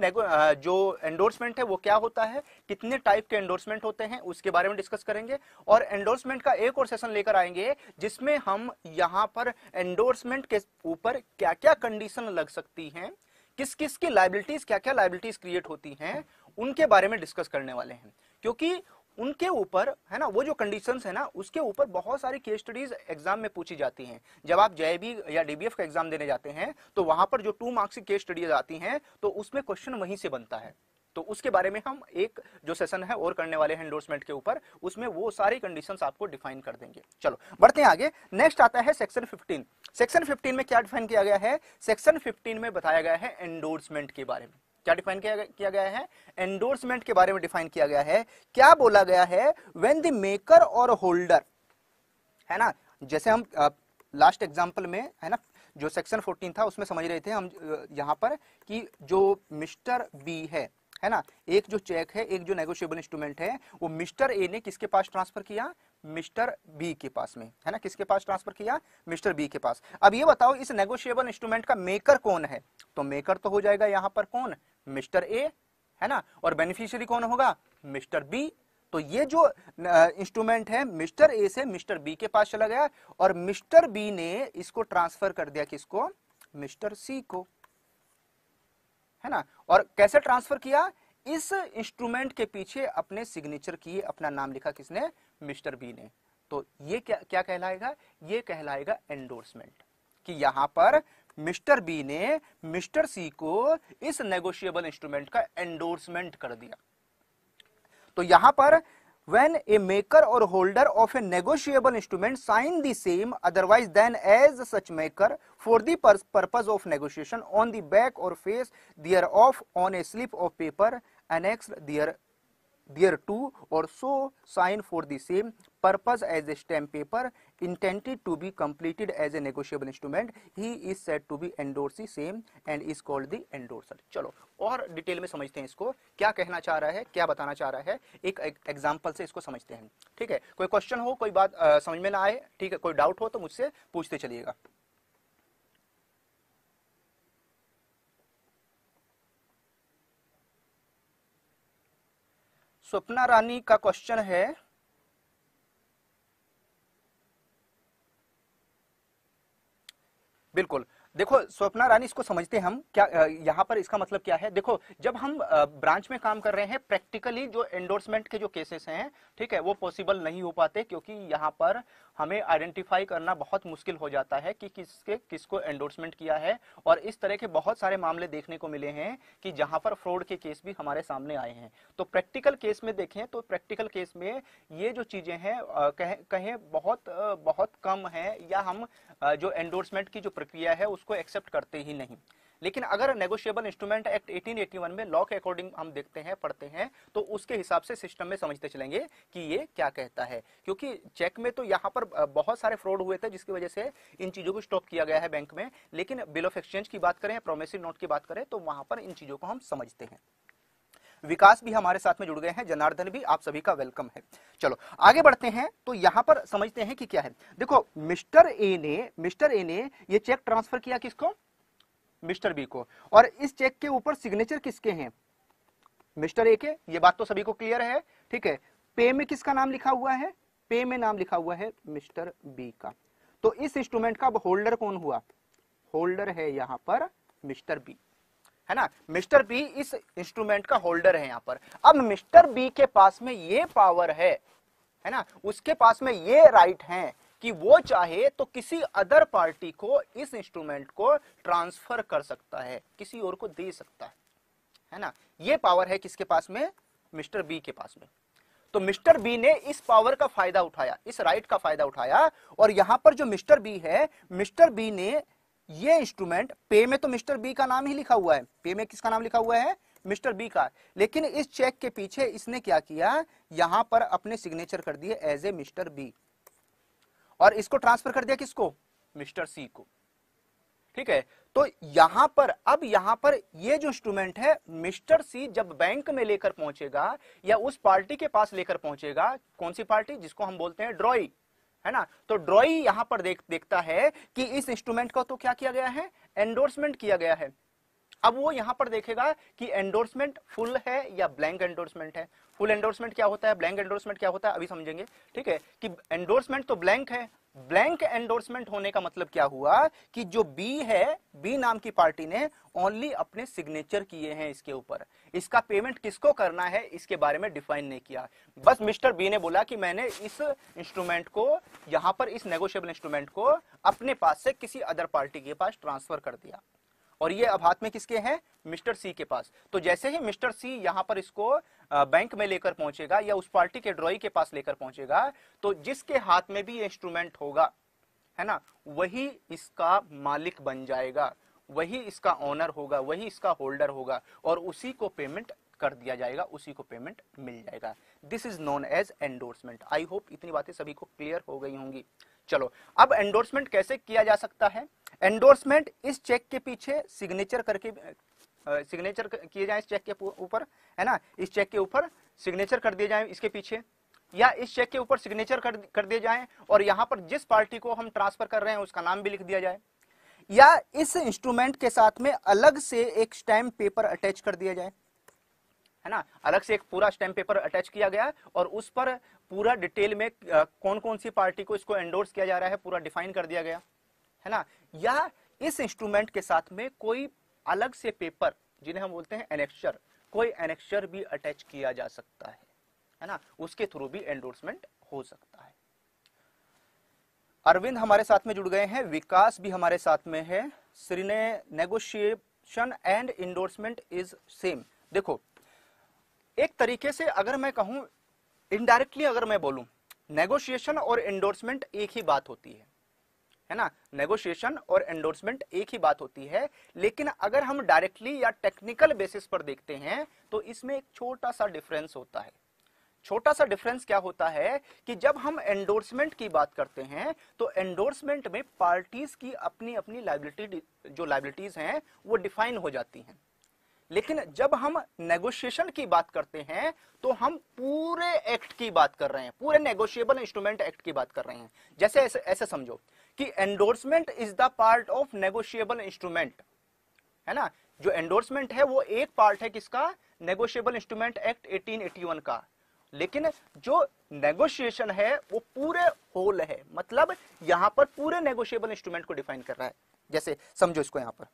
Speaker 1: जो एंडोर्समेंट है वो क्या होता है कितने टाइप के एंडोर्समेंट होते हैं उसके बारे में डिस्कस करेंगे और एंडोर्समेंट का एक और सेशन लेकर आएंगे जिसमें हम यहाँ पर एंडोर्समेंट के ऊपर क्या क्या कंडीशन लग सकती है किस किस की लाइबिलिटीज क्या क्या लाइबिलिटीज क्रिएट होती हैं उनके बारे में डिस्कस करने वाले हैं क्योंकि उनके ऊपर है ना वो जो कंडीशन है ना उसके ऊपर बहुत सारी केस स्टडीज एग्जाम में पूछी जाती हैं जब आप जेबी या डीबीएफ का एग्जाम देने जाते हैं तो वहां पर जो टू मार्क्स की केस स्टडीज आती हैं तो उसमें क्वेश्चन वहीं से बनता है तो उसके बारे में हम एक जो सेशन है और करने वाले हैं एंडोर्समेंट के ऊपर उसमें वो सारी कंडीशन आपको डिफाइन कर देंगे चलो बढ़ते हैं आगे नेक्स्ट आता है सेक्शन फिफ्टीन सेक्शन फिफ्टीन में क्या डिफाइन किया गया है सेक्शन फिफ्टीन में बताया गया है एंडोर्समेंट के बारे में क्या डिफाइन किया गया है एंडोर्समेंट के बारे में डिफाइन किया गया है क्या बोला गया है when the maker or holder है ना जैसे हम लास्ट एग्जाम्पल में है ना जो सेक्शन 14 था उसमें समझ रहे थे हम यहाँ पर कि जो मिस्टर बी है है ना एक जो चेक है एक जो नेगोशियबल इंस्ट्रूमेंट है वो मिस्टर ए ने किसके पास ट्रांसफर किया मिस्टर बी के पास में है ना किसके पास ट्रांसफर किया मिस्टर बी के पास अब ये बताओ इस नेगोशिएबल इंस्ट्रूमेंट का मेकर कौन है तो मेकर तो हो जाएगा यहां पर कौन मिस्टर ए है ना और बेनिफिशियरी कौन होगा मिस्टर बी तो ये जो इंस्ट्रूमेंट है मिस्टर ए से मिस्टर बी के पास चला गया और मिस्टर बी ने इसको ट्रांसफर कर दिया किसको मिस्टर सी को है ना और कैसे ट्रांसफर किया इस इंस्ट्रूमेंट के पीछे अपने सिग्नेचर किए अपना नाम लिखा किसने मिस्टर बी ने तो ये क्या क्या कहलाएगा ये कहलाएगा एंडोर्समेंट कि यहां पर मिस्टर बी ने मिस्टर सी को इस नेगोशिएबल इंस्ट्रूमेंट का एंडोर्समेंट कर दिया तो यहां पर when a maker or holder of a negotiable instrument sign the same otherwise than as such maker for the purpose of negotiation on the back or face thereof on a slip of paper annex their there too or so sign for the same purpose as a stamp paper intended to be completed as a negotiable instrument he is said to be endorse the same and is called the endorser चलो और detail में समझते हैं इसको क्या कहना चाह रहा है क्या बताना चाह रहा है ek example se isko samajhte hain theek hai koi question ho koi baat आ, समझ में ना आए ठीक है कोई डाउट हो तो मुझसे पूछते चलिएगा स्वप्ना रानी का क्वेश्चन है बिल्कुल देखो स्वप्ना रानी इसको समझते हम क्या यहाँ पर इसका मतलब क्या है देखो जब हम ब्रांच में काम कर रहे हैं प्रैक्टिकली जो एंडोर्समेंट के जो केसेस हैं ठीक है वो पॉसिबल नहीं हो पाते क्योंकि यहाँ पर हमें आइडेंटिफाई करना बहुत मुश्किल हो जाता है कि किसके किसको एंडोर्समेंट किया है और इस तरह के बहुत सारे मामले देखने को मिले हैं कि जहाँ पर फ्रॉड के केस भी हमारे सामने आए हैं तो प्रैक्टिकल केस में देखें तो प्रैक्टिकल केस में ये जो चीज़ें हैं कहें कहें बहुत बहुत कम है या हम जो एंडोर्समेंट की जो प्रक्रिया है उस उसको एक्सेप्ट करते ही नहीं लेकिन अगर नेगोशिएबल इंस्ट्रूमेंट एक्ट 1881 में लॉ के अकॉर्डिंग हम देखते हैं पढ़ते हैं तो उसके हिसाब से सिस्टम में समझते चलेंगे कि ये क्या कहता है क्योंकि चेक में तो यहाँ पर बहुत सारे फ्रॉड हुए थे जिसकी वजह से इन चीज़ों को स्टॉप किया गया है बैंक में लेकिन बिल ऑफ एक्सचेंज की बात करें प्रोमेसिव नोट की बात करें तो वहां पर इन चीज़ों को हम समझते हैं विकास भी हमारे साथ में जुड़ गए हैं जनार्दन भी आप सभी का वेलकम है चलो आगे बढ़ते हैं तो यहाँ पर समझते हैं कि क्या है देखो मिस्टर ए ने मिस्टर ए ने ये चेक ट्रांसफर किया किसको मिस्टर बी को और इस चेक के ऊपर सिग्नेचर किसके हैं मिस्टर ए के ये बात तो सभी को क्लियर है ठीक है पे में किसका नाम लिखा हुआ है पे में नाम लिखा हुआ है मिस्टर बी का तो इस इंस्ट्रूमेंट का होल्डर कौन हुआ होल्डर है यहां पर मिस्टर बी है ना मिस्टर बी इस इंस्ट्रूमेंट का होल्डर है यहाँ पर अब मिस्टर बी के पास में ये पावर है है ना उसके पास में ये राइट है कि वो चाहे तो किसी अदर पार्टी को इस इंस्ट्रूमेंट को ट्रांसफर कर सकता है किसी और को दे सकता है है ना ये पावर है किसके पास में मिस्टर बी के पास में तो मिस्टर बी ने इस पावर का फायदा उठाया इस राइट का फायदा उठाया और यहां पर जो मिस्टर बी है मिस्टर बी ने ये इंस्ट्रूमेंट पे में तो मिस्टर बी का नाम ही लिखा हुआ है पे में किसका नाम लिखा हुआ है मिस्टर बी का लेकिन इस चेक के पीछे इसने क्या किया यहां पर अपने सिग्नेचर कर दिए एज ए मिस्टर बी और इसको ट्रांसफर कर दिया किसको मिस्टर सी को ठीक है तो यहां पर अब यहां पर ये जो इंस्ट्रूमेंट है मिस्टर सी जब बैंक में लेकर पहुंचेगा या उस पार्टी के पास लेकर पहुंचेगा कौन सी पार्टी जिसको हम बोलते हैं ड्रॉइंग है ना तो ड्रॉई यहां पर देख देखता है कि इस इंस्ट्रूमेंट का तो क्या किया गया है एंडोर्समेंट किया गया है अब वो यहां पर देखेगा कि एंडोर्समेंट फुल है या ब्लैंक एंडोर्समेंट है फुल एंडोर्समेंट क्या होता है ब्लैंक एंडोर्समेंट क्या होता है अभी समझेंगे ठीक है कि एंडोर्समेंट तो ब्लैंक है ब्लैंक एंडोर्समेंट होने का मतलब क्या हुआ कि जो बी है बी नाम की पार्टी ने ओनली अपने सिग्नेचर किए हैं इसके ऊपर इसका पेमेंट किसको करना है इसके बारे में डिफाइन नहीं किया बस मिस्टर बी ने बोला कि मैंने इस इंस्ट्रूमेंट को यहां पर इस नेगोशियबल इंस्ट्रूमेंट को अपने पास से किसी अदर पार्टी के पास ट्रांसफर कर दिया और ये अब हाथ में किसके हैं मिस्टर सी के पास तो जैसे ही मिस्टर सी यहां पर इसको बैंक में लेकर पहुंचेगा या उस पार्टी के ड्रॉई के पास लेकर पहुंचेगा तो जिसके हाथ में भी इंस्ट्रूमेंट होगा है ना वही इसका मालिक बन जाएगा वही इसका ओनर होगा वही इसका होल्डर होगा और उसी को पेमेंट कर दिया जाएगा उसी को पेमेंट मिल जाएगा this is known as endorsement I hope इतनी बातें सभी को क्लियर हो गई होंगी चलो अब एंडोर्समेंट कैसे किया जा सकता है एंडोर्समेंट इस चेक के पीछे सिग्नेचर करके सिग्नेचर किए जाए इस चेक के ऊपर है ना इस चेक के ऊपर सिग्नेचर कर दिए जाए इसके पीछे या इस चेक के ऊपर सिग्नेचर कर कर दिए जाए और यहाँ पर जिस पार्टी को हम ट्रांसफर कर रहे हैं उसका नाम भी लिख दिया जाए या इस इंस्ट्रूमेंट के साथ में अलग से एक स्टैम्प पेपर अटैच कर दिया जाए है ना अलग से एक पूरा स्टैम्प पेपर अटैच किया गया और उस पर पूरा डिटेल में कौन कौन सी पार्टी को इसको एंडोर्स किया जा रहा है पूरा डिफाइन कर दिया गया है ना या इस इंस्ट्रूमेंट के साथ में कोई अलग से पेपर जिन्हें हम बोलते हैं एनेक्चर कोई एनेक्चर भी अटैच किया जा सकता है है ना उसके थ्रू भी एंडोर्समेंट हो सकता है अरविंद हमारे साथ में जुड़ गए हैं विकास भी हमारे साथ में है श्री ने negotiation and endorsement is same देखो एक तरीके से अगर मैं कहूं इनडायरेक्टली अगर मैं बोलूं नेगोशिएशन और एंडोर्समेंट एक ही बात होती है है ना नेगोशिएशन और एंडोर्समेंट एक ही बात होती है लेकिन अगर हम डायरेक्टली या टेक्निकल बेसिस पर देखते हैं तो इसमें एक छोटा सा डिफरेंस होता है छोटा सा डिफरेंस क्या होता है कि जब हम एंडोर्समेंट की बात करते हैं तो एंडोर्समेंट में पार्टीज की अपनी अपनी लाइबिलिटी जो लाइबिलिटीज हैं वो डिफाइन हो जाती हैं लेकिन जब हम नेगोशिएशन की बात करते हैं तो हम पूरे एक्ट की बात कर रहे हैं पूरे नेगोशिएबल इंस्ट्रूमेंट एक्ट की बात कर रहे हैं जैसे ऐसे, ऐसे समझो कि endorsement is the part of negotiable instrument है ना जो एंडोर्समेंट है वो एक पार्ट है किसका नेगोशियबल इंस्ट्रूमेंट एक्ट 1881 का लेकिन जो नेगोशिएशन है वो पूरे होल है मतलब यहां पर पूरे नेगोशियबल इंस्ट्रूमेंट को डिफाइन कर रहा है जैसे समझो इसको यहां पर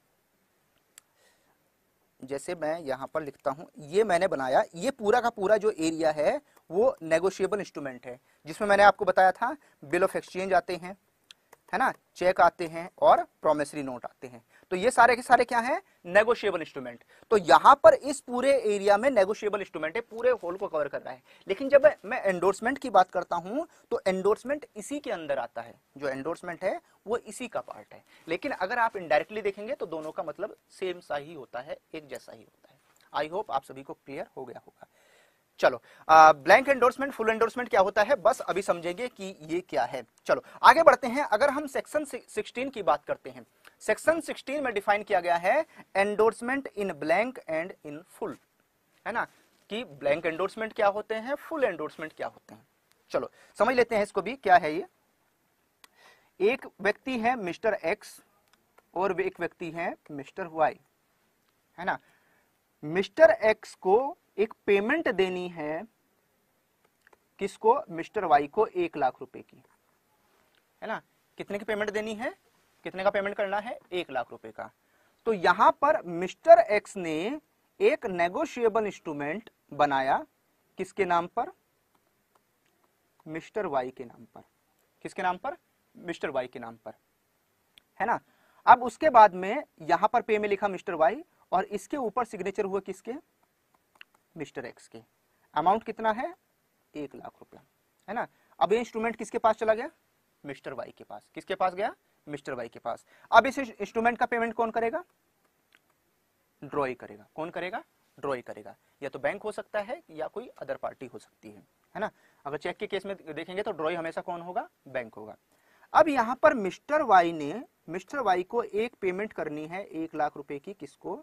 Speaker 1: जैसे मैं यहां पर लिखता हूं ये मैंने बनाया ये पूरा का पूरा जो एरिया है वो नेगोशियबल इंस्ट्रूमेंट है जिसमें मैंने आपको बताया था बिल ऑफ एक्सचेंज आते हैं है ना चेक आते हैं और प्रोमिसरी नोट आते हैं तो ये सारे के सारे क्या हैं नेगोशिएबल इंस्ट्रूमेंट तो यहाँ पर इस पूरे एरिया में नेगोशिएबल इंस्ट्रूमेंट है पूरे होल को कवर कर रहा है लेकिन जब मैं एंडोर्समेंट की बात करता हूं तो एंडोर्समेंट इसी के अंदर आता है जो एंडोर्समेंट है वो इसी का पार्ट है लेकिन अगर आप इनडायरेक्टली देखेंगे तो दोनों का मतलब सेम सा ही होता है एक जैसा ही होता है आई होप आप सभी को क्लियर हो गया होगा चलो ब्लैंक एंडोर्समेंट फुल एंडोर्समेंट क्या होता है बस अभी समझेंगे कि ये क्या है चलो आगे बढ़ते हैं अगर हम सेक्शन 16 की बात करते हैं सेक्शन 16 में डिफाइन किया गया है endorsement in blank and in full है ना कि ब्लैंक एंडोर्समेंट क्या होते हैं फुल एंडोर्समेंट क्या होते हैं चलो समझ लेते हैं इसको भी क्या है ये एक व्यक्ति है मिस्टर एक्स और एक व्यक्ति है मिस्टर वाई है ना मिस्टर एक्स को एक पेमेंट देनी है किसको मिस्टर वाई को एक लाख रुपए की है ना कितने की पेमेंट देनी है कितने का पेमेंट करना है एक लाख रुपए का तो यहां पर मिस्टर एक्स ने एक नेगोशिएबल इंस्ट्रूमेंट बनाया किसके नाम पर मिस्टर वाई के नाम पर किसके नाम पर मिस्टर वाई के नाम पर है ना अब उसके बाद में यहां पर पे में लिखा मिस्टर वाई और इसके ऊपर सिग्नेचर हुआ किसके मिस्टर एक्स की अमाउंट कितना है एक लाख रुपया है ना अब ये इंस्ट्रूमेंट किसके पास चला गया मिस्टर वाई के पास किसके पास गया मिस्टर वाई के पास अब इस इंस्ट्रूमेंट का पेमेंट कौन करेगा ड्रॉ करेगा कौन करेगा ड्रॉ करेगा या तो बैंक हो सकता है या कोई अदर पार्टी हो सकती है है ना अगर चेक के केस में देखेंगे तो ड्रॉ हमेशा कौन होगा बैंक होगा अब यहाँ पर मिस्टर वाई ने मिस्टर वाई को एक पेमेंट करनी है एक लाख रुपए की किसको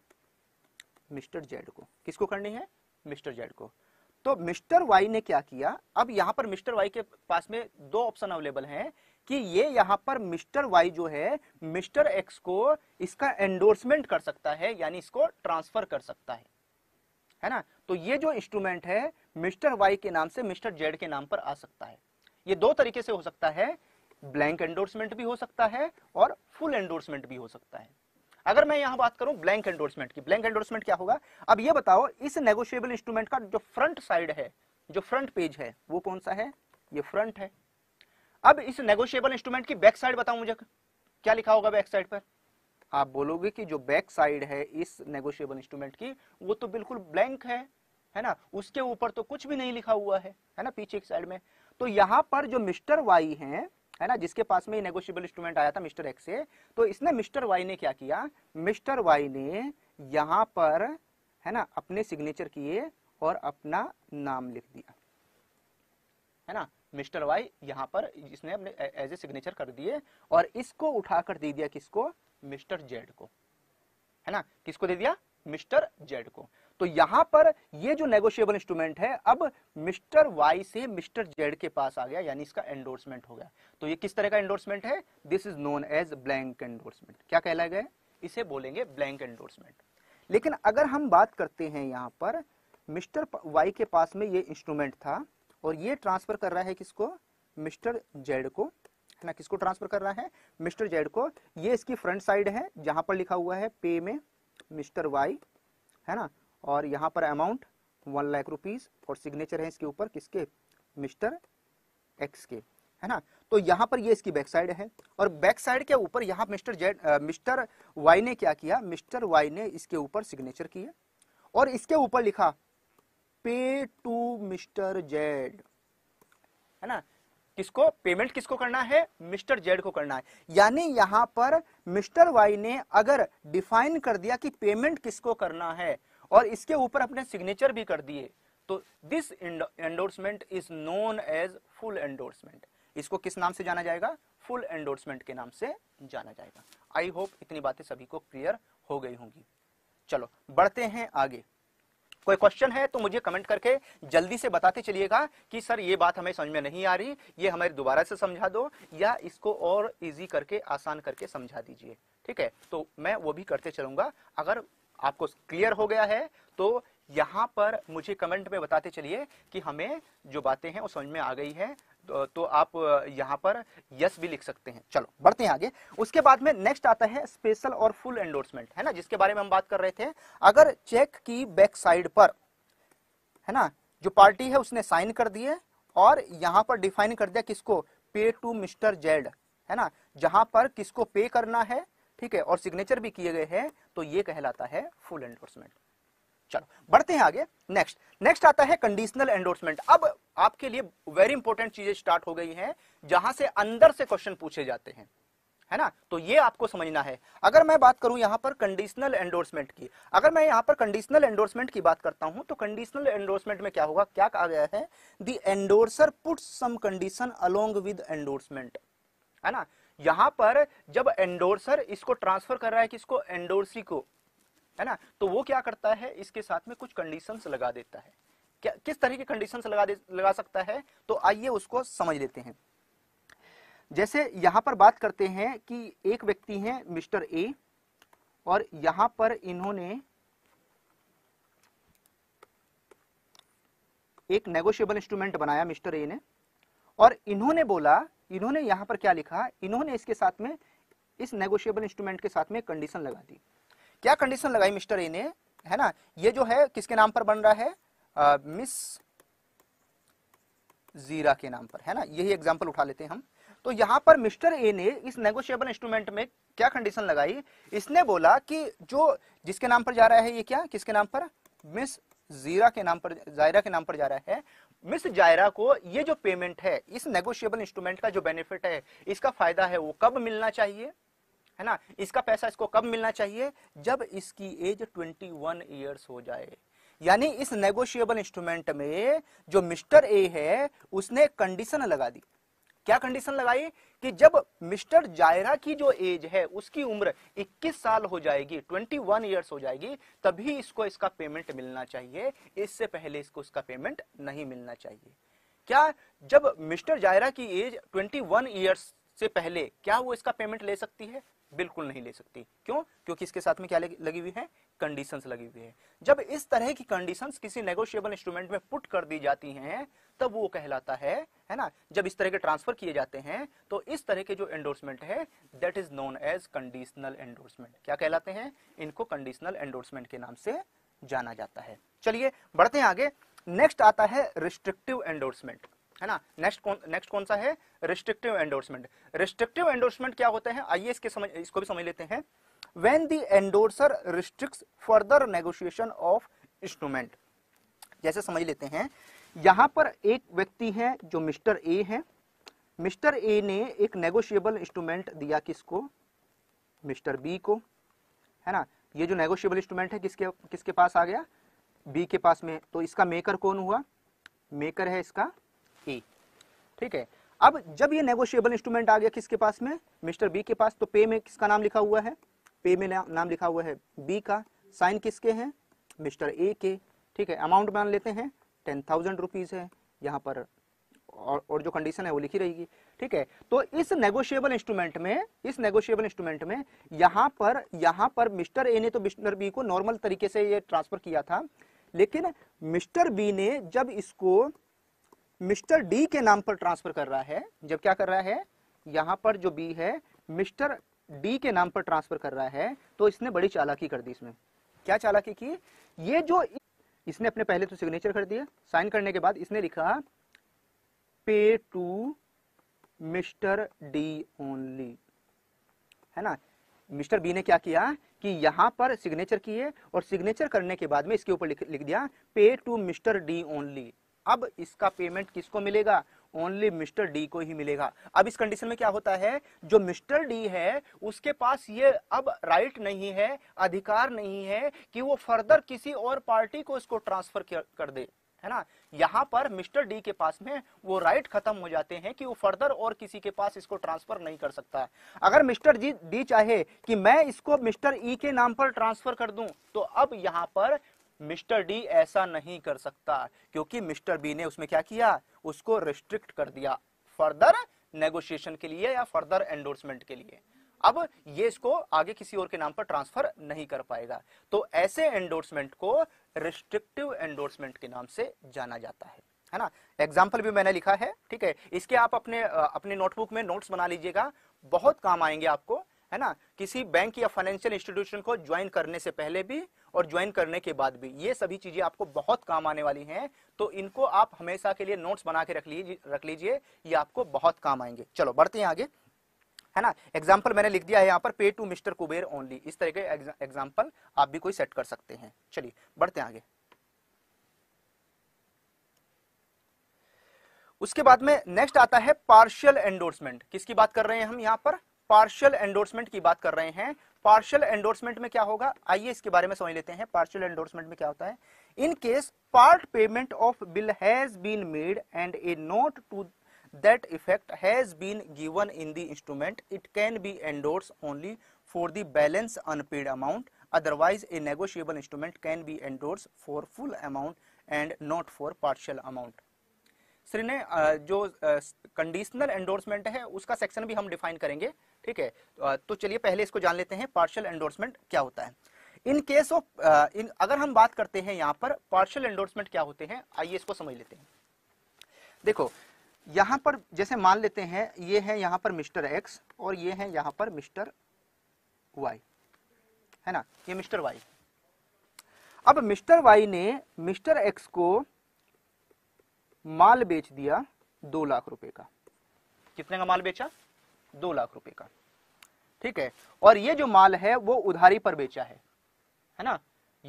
Speaker 1: मिस्टर जेड को किसको करनी है मिस्टर जेड को तो मिस्टर वाई ने क्या किया अब यहां पर मिस्टर वाई के पास में दो ऑप्शन अवेलेबल हैं कि ये यहां पर मिस्टर वाई जो है मिस्टर एक्स को इसका एंडोर्समेंट कर सकता है यानी इसको ट्रांसफर कर सकता है है ना तो ये जो इंस्ट्रूमेंट है मिस्टर वाई के नाम से मिस्टर जेड के नाम पर आ सकता है ये दो तरीके से हो सकता है ब्लैंक एंडोर्समेंट भी हो सकता है और फुल एंडोर्समेंट भी हो सकता है अगर मैं यहाँ बात करूं ब्लैंक एंडोर्समेंट की ब्लैंक एंडोर्समेंट क्या होगा अब ये बताओ इस नेगोशियबल इंस्ट्रूमेंट का जो फ्रंट साइड है जो फ्रंट पेज है वो कौन सा है ये फ्रंट है अब इस नेगोशियबल इंस्ट्रूमेंट की बैक साइड बताओ मुझे क्या लिखा होगा बैक साइड पर आप बोलोगे कि जो बैक साइड है इस नेगोशियबल इंस्ट्रूमेंट की वो तो बिल्कुल ब्लैंक है है ना उसके ऊपर तो कुछ भी नहीं लिखा हुआ है है ना पीछे की साइड में तो यहां पर जो मिस्टर वाई हैं है ना जिसके पास में नेगोशियबल इंस्ट्रूमेंट आया था मिस्टर एक्स से तो इसने मिस्टर वाई ने क्या किया मिस्टर वाई ने यहाँ पर है ना अपने सिग्नेचर किए और अपना नाम लिख दिया है ना मिस्टर वाई यहाँ पर इसने अपने एज ए सिग्नेचर कर दिए और इसको उठाकर दे दिया किसको मिस्टर जेड को है ना किसको दे दिया मिस्टर जेड को तो यहां पर ये जो नेगोशिएबल इंस्ट्रूमेंट है अब मिस्टर वाई से मिस्टर जेड के पास आ गया यानी इसका एंडोर्समेंट हो गया तो ये किस तरह का एंडोर्समेंट है this is known as blank endorsement क्या कहला गया इसे बोलेंगे ब्लैंक एंडोर्समेंट लेकिन अगर हम बात करते हैं यहां पर मिस्टर वाई के पास में ये इंस्ट्रूमेंट था और ये ट्रांसफर कर रहा है किसको मिस्टर जेड को है ना किसको ट्रांसफर कर रहा है मिस्टर जेड को ये इसकी फ्रंट साइड है जहां पर लिखा हुआ है पे में मिस्टर वाई है ना और यहाँ पर अमाउंट वन लाख रुपीज़ और सिग्नेचर है इसके ऊपर किसके मिस्टर एक्स के है ना तो यहाँ पर ये इसकी बैक साइड है और बैक साइड के ऊपर यहाँ मिस्टर जेड मिस्टर वाई ने क्या किया मिस्टर वाई ने इसके ऊपर सिग्नेचर किया और इसके ऊपर लिखा पे टू मिस्टर जेड है ना किसको पेमेंट किसको करना है मिस्टर जेड को करना है यानी यहां पर मिस्टर वाई ने अगर डिफाइन कर दिया कि पेमेंट किसको करना है और इसके ऊपर अपने सिग्नेचर भी कर दिए तो this endorsement is known as full endorsement इसको किस नाम से जाना जाएगा फुल एंडोर्समेंट के नाम से जाना जाएगा आई होप इतनी बातें सभी को क्लियर हो गई होंगी चलो बढ़ते हैं आगे कोई क्वेश्चन है तो मुझे कमेंट करके जल्दी से बताते चलिएगा कि सर ये बात हमें समझ में नहीं आ रही ये हमें दोबारा से समझा दो या इसको और इजी करके आसान करके समझा दीजिए ठीक है तो मैं वो भी करते चलूंगा अगर आपको क्लियर हो गया है तो यहाँ पर मुझे कमेंट में बताते चलिए कि हमें जो बातें हैं वो समझ में आ गई है तो, तो आप यहाँ पर यस भी लिख सकते हैं चलो बढ़ते हैं आगे उसके बाद में नेक्स्ट आता है स्पेशल और फुल एंडोर्समेंट है ना जिसके बारे में हम बात कर रहे थे अगर चेक की बैक साइड पर है ना जो पार्टी है उसने साइन कर दिए और यहाँ पर डिफाइन कर दिया किसको पे टू मिस्टर जेड है ना जहां पर किसको पे करना है ठीक है और सिग्नेचर भी किए गए हैं तो ये कहलाता है फुल एंडोर्समेंट चलो बढ़ते हैं आगे नेक्स्ट नेक्स्ट आता है कंडीशनल एंडोर्समेंट अब आपके लिए वेरी इंपॉर्टेंट चीजें स्टार्ट हो गई हैं जहां से अंदर से क्वेश्चन पूछे जाते हैं है ना तो ये आपको समझना है अगर मैं बात करूं यहां पर कंडीशनल एंडोर्समेंट की अगर मैं यहां पर कंडीशनल एंडोर्समेंट की बात करता हूं तो कंडीशनल एंडोर्समेंट में क्या होगा क्या कहा गया है the endorser put some condition along with endorsement है ना यहां पर जब एंडोर्सर इसको ट्रांसफर कर रहा है किसको एंडोर्सी को है ना तो वो क्या करता है इसके साथ में कुछ कंडीशंस लगा देता है क्या किस तरह की कंडीशंस लगा लगा सकता है तो आइए उसको समझ लेते हैं जैसे यहां पर बात करते हैं कि एक व्यक्ति है मिस्टर ए और यहां पर इन्होंने एक नेगोशिएबल इंस्ट्रूमेंट बनाया मिस्टर ए ने और इन्होंने बोला इन्होंने यहाँ पर क्या लिखा इन्होंने इसके साथ में इस नेगोशियबल इंस्ट्रूमेंट के साथ में कंडीशन लगा दी क्या कंडीशन लगाई मिस्टर ए ने है ना ये जो है किसके नाम पर बन रहा है आ, मिस जीरा के नाम पर है ना यही एग्जाम्पल उठा लेते हैं हम तो यहाँ पर मिस्टर ए ने इस नेगोशियबल इंस्ट्रूमेंट में क्या कंडीशन लगाई इसने बोला कि जो जिसके नाम पर जा रहा है ये क्या किसके नाम पर मिस जीरा के नाम पर जायरा के नाम पर जा रहा है मिस जायरा को ये जो पेमेंट है इस नेगोशियबल इंस्ट्रूमेंट का जो बेनिफिट है इसका फायदा है वो कब मिलना चाहिए है ना इसका पैसा इसको कब मिलना चाहिए जब इसकी एज 21 इयर्स हो जाए यानी इस नेगोशियबल इंस्ट्रूमेंट में जो मिस्टर ए है उसने कंडीशन लगा दी क्या कंडीशन लगाई कि जब मिस्टर जायरा की जो एज है उसकी उम्र 21 साल हो जाएगी 21 इयर्स हो जाएगी तभी इसको इसका पेमेंट मिलना चाहिए इससे पहले इसको इसका पेमेंट नहीं मिलना चाहिए क्या जब मिस्टर जायरा की एज 21 इयर्स से पहले क्या वो इसका पेमेंट ले सकती है बिल्कुल नहीं ले सकती क्यों क्योंकि इसके साथ में क्या लगी हुई है कंडीशंस लगी हुई है जब इस तरह की कंडीशंस किसी नेगोशिएबल इंस्ट्रूमेंट में पुट कर दी जाती हैं तब वो कहलाता है है ना जब इस तरह के ट्रांसफर किए जाते हैं तो इस तरह के जो एंडोर्समेंट है that is known as conditional endorsement क्या कहलाते हैं इनको कंडीशनल एंडोर्समेंट के नाम से जाना जाता है चलिए बढ़ते हैं आगे नेक्स्ट आता है रिस्ट्रिक्टिव एंडोर्समेंट है ना नेक्स्ट कौन नेक्स्ट कौन सा है रिस्ट्रिक्टिव एंडोर्समेंट रिस्ट्रिक्टिव एंडोर्समेंट क्या होते हैं आइए इसके समझ इसको भी समझ लेते हैं when the endorser restricts further negotiation of instrument जैसे समझ लेते हैं यहां पर एक व्यक्ति है जो मिस्टर ए है मिस्टर ए ने एक नेगोशिएबल इंस्ट्रूमेंट दिया किसको मिस्टर बी को है ना ये जो नेगोशिएबल इंस्ट्रूमेंट है किसके किसके पास आ गया बी के पास में तो इसका मेकर कौन हुआ मेकर है इसका ई ठीक है अब जब ये नेगोशियबल इंस्ट्रूमेंट आ गया किसके पास में मिस्टर बी के पास तो पे में किसका नाम लिखा हुआ है पे में नाम लिखा हुआ है बी का साइन किसके हैं मिस्टर ए के ठीक है अमाउंट मान लेते हैं टेन थाउजेंड रुपीज है यहाँ पर और, और जो कंडीशन है वो लिखी रहेगी ठीक है तो इस नेगोशियबल इंस्ट्रूमेंट में इस नेगोशियबल इंस्ट्रूमेंट में यहाँ पर यहाँ पर मिस्टर ए ने तो मिस्टर बी को नॉर्मल तरीके से ये ट्रांसफर किया था लेकिन मिस्टर बी ने जब इसको मिस्टर डी के नाम पर ट्रांसफर कर रहा है जब क्या कर रहा है यहां पर जो बी है मिस्टर डी के नाम पर ट्रांसफर कर रहा है तो इसने बड़ी चालाकी कर दी इसमें क्या चालाकी की ये जो इसने अपने पहले तो सिग्नेचर कर दिया साइन करने के बाद इसने लिखा पे टू मिस्टर डी ओनली है ना मिस्टर बी ने क्या किया कि यहां पर सिग्नेचर किए और सिग्नेचर करने के बाद में इसके ऊपर लिख, लिख दिया पे टू मिस्टर डी ओनली अब इसका पेमेंट किसको मिलेगा ओनली मिस्टर डी को ही मिलेगा अब इस कंडीशन में क्या होता है जो मिस्टर डी है उसके पास ये अब राइट नहीं है अधिकार नहीं है कि वो फर्दर किसी और पार्टी को इसको ट्रांसफर कर दे है ना यहाँ पर मिस्टर डी के पास में वो राइट खत्म हो जाते हैं कि वो फर्दर और किसी के पास इसको ट्रांसफर नहीं कर सकता है अगर मिस्टर जी डी चाहे कि मैं इसको मिस्टर ई e के नाम पर ट्रांसफर कर दूं तो अब यहाँ पर मिस्टर डी ऐसा नहीं कर सकता क्योंकि मिस्टर बी ने उसमें क्या किया उसको रिस्ट्रिक्ट कर दिया फर्दर नेगोशिएशन के लिए या फर्दर एंडोर्समेंट के लिए अब ये इसको आगे किसी और के नाम पर ट्रांसफर नहीं कर पाएगा तो ऐसे एंडोर्समेंट को रिस्ट्रिक्टिव एंडोर्समेंट के नाम से जाना जाता है है ना एग्जाम्पल भी मैंने लिखा है ठीक है इसके आप अपने अपने नोटबुक में नोट्स बना लीजिएगा बहुत काम आएंगे आपको है ना किसी बैंक या फाइनेंशियल इंस्टीट्यूशन को ज्वाइन करने से पहले भी और ज्वाइन करने के बाद भी ये सभी चीजें आपको बहुत काम आने वाली हैं तो इनको आप हमेशा के लिए नोट्स बना के रख लीजिए रख लीजिए ये आपको बहुत काम आएंगे चलो बढ़ते हैं आगे है ना एग्जाम्पल मैंने लिख दिया है यहाँ पर पे टू मिस्टर कुबेर ओनली इस तरह के एग्जाम्पल आप भी कोई सेट कर सकते हैं चलिए बढ़ते हैं आगे उसके बाद में नेक्स्ट आता है पार्शियल एंडोर्समेंट किसकी बात कर रहे हैं हम यहाँ पर पार्शियल एंडोर्समेंट की बात कर रहे हैं पार्शियल एंडोर्समेंट में क्या होगा आइए इसके बारे में समझ लेते हैं पार्शियल एंडोर्समेंट में क्या होता है in case part payment of bill has been made and a note to that effect has been given in the instrument it can be endorse only for the balance unpaid amount otherwise a negotiable instrument can be endorse for full amount and not for partial amount श्री जो conditional endorsement है उसका section भी हम define करेंगे ठीक है तो, तो चलिए पहले इसको जान लेते हैं पार्शियल एंडोर्समेंट क्या होता है इन केस ऑफ इन अगर हम बात करते हैं यहां पर पार्शियल एंडोर्समेंट क्या होते हैं आइए इसको समझ लेते हैं देखो यहां पर जैसे मान लेते हैं ये है यहां पर मिस्टर एक्स और ये है यहां पर मिस्टर वाई है ना ये मिस्टर वाई अब मिस्टर वाई ने मिस्टर एक्स को माल बेच दिया दो लाख रुपए का कितने का माल बेचा दो लाख रुपए का ठीक है और ये जो माल है वो उधारी पर बेचा है है ना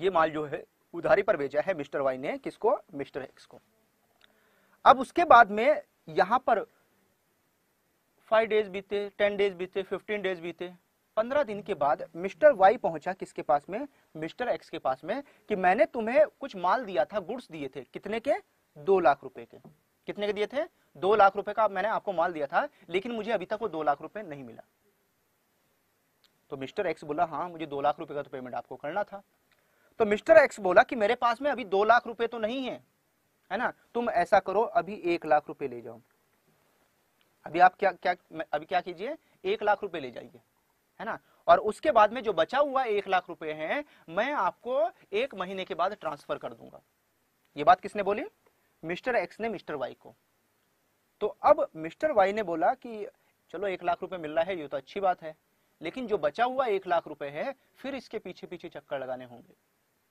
Speaker 1: ये माल जो है उधारी पर बेचा है मिस्टर वाई ने किसको मिस्टर एक्स को अब उसके बाद में यहां पर फाइव डेज बीते टेन डेज बीते फिफ्टीन डेज बीते पंद्रह दिन के बाद मिस्टर वाई पहुंचा किसके पास में मिस्टर एक्स के पास में कि मैंने तुम्हें कुछ माल दिया था गुड्स दिए थे कितने के दो लाख रुपए के कितने के दिए थे दो लाख रुपए का मैंने आपको माल दिया था लेकिन मुझे अभी तक वो दो लाख रुपए नहीं मिला तो मिस्टर एक्स बोला हाँ मुझे दो लाख रुपए का तो पेमेंट आपको करना था तो मिस्टर एक्स बोला कि मेरे पास में अभी दो लाख रुपए तो नहीं है है ना तुम ऐसा करो अभी एक लाख रुपए ले जाओ अभी आप क्या क्या अभी क्या कीजिए एक लाख रुपए ले जाइए है ना और उसके बाद में जो बचा हुआ एक लाख रुपए है मैं आपको एक महीने के बाद ट्रांसफर कर दूंगा ये बात किसने बोली मिस्टर एक्स ने मिस्टर वाई को तो अब मिस्टर वाई ने बोला कि चलो एक लाख रुपए मिल रहा है ये तो अच्छी बात है लेकिन जो बचा हुआ एक लाख रुपए है फिर इसके पीछे पीछे चक्कर लगाने होंगे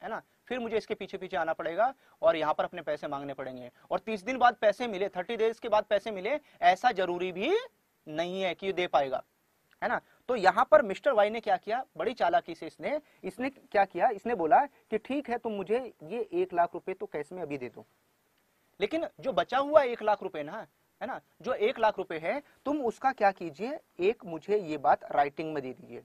Speaker 1: है ना फिर मुझे इसके पीछे पीछे आना पड़ेगा और यहाँ पर अपने पैसे मांगने पड़ेंगे और तीस दिन बाद पैसे मिले थर्टी डेज के बाद पैसे मिले ऐसा जरूरी भी नहीं है कि दे पाएगा है ना तो यहाँ पर मिस्टर वाई ने क्या किया बड़ी चालाकी से इसने इसने क्या किया इसने बोला कि ठीक है तुम मुझे ये एक लाख रुपए तो कैश में अभी दे दो लेकिन जो बचा हुआ एक लाख रुपए ना है ना जो एक लाख रुपए है तुम उसका क्या कीजिए एक मुझे ये बात राइटिंग में दे दीजिए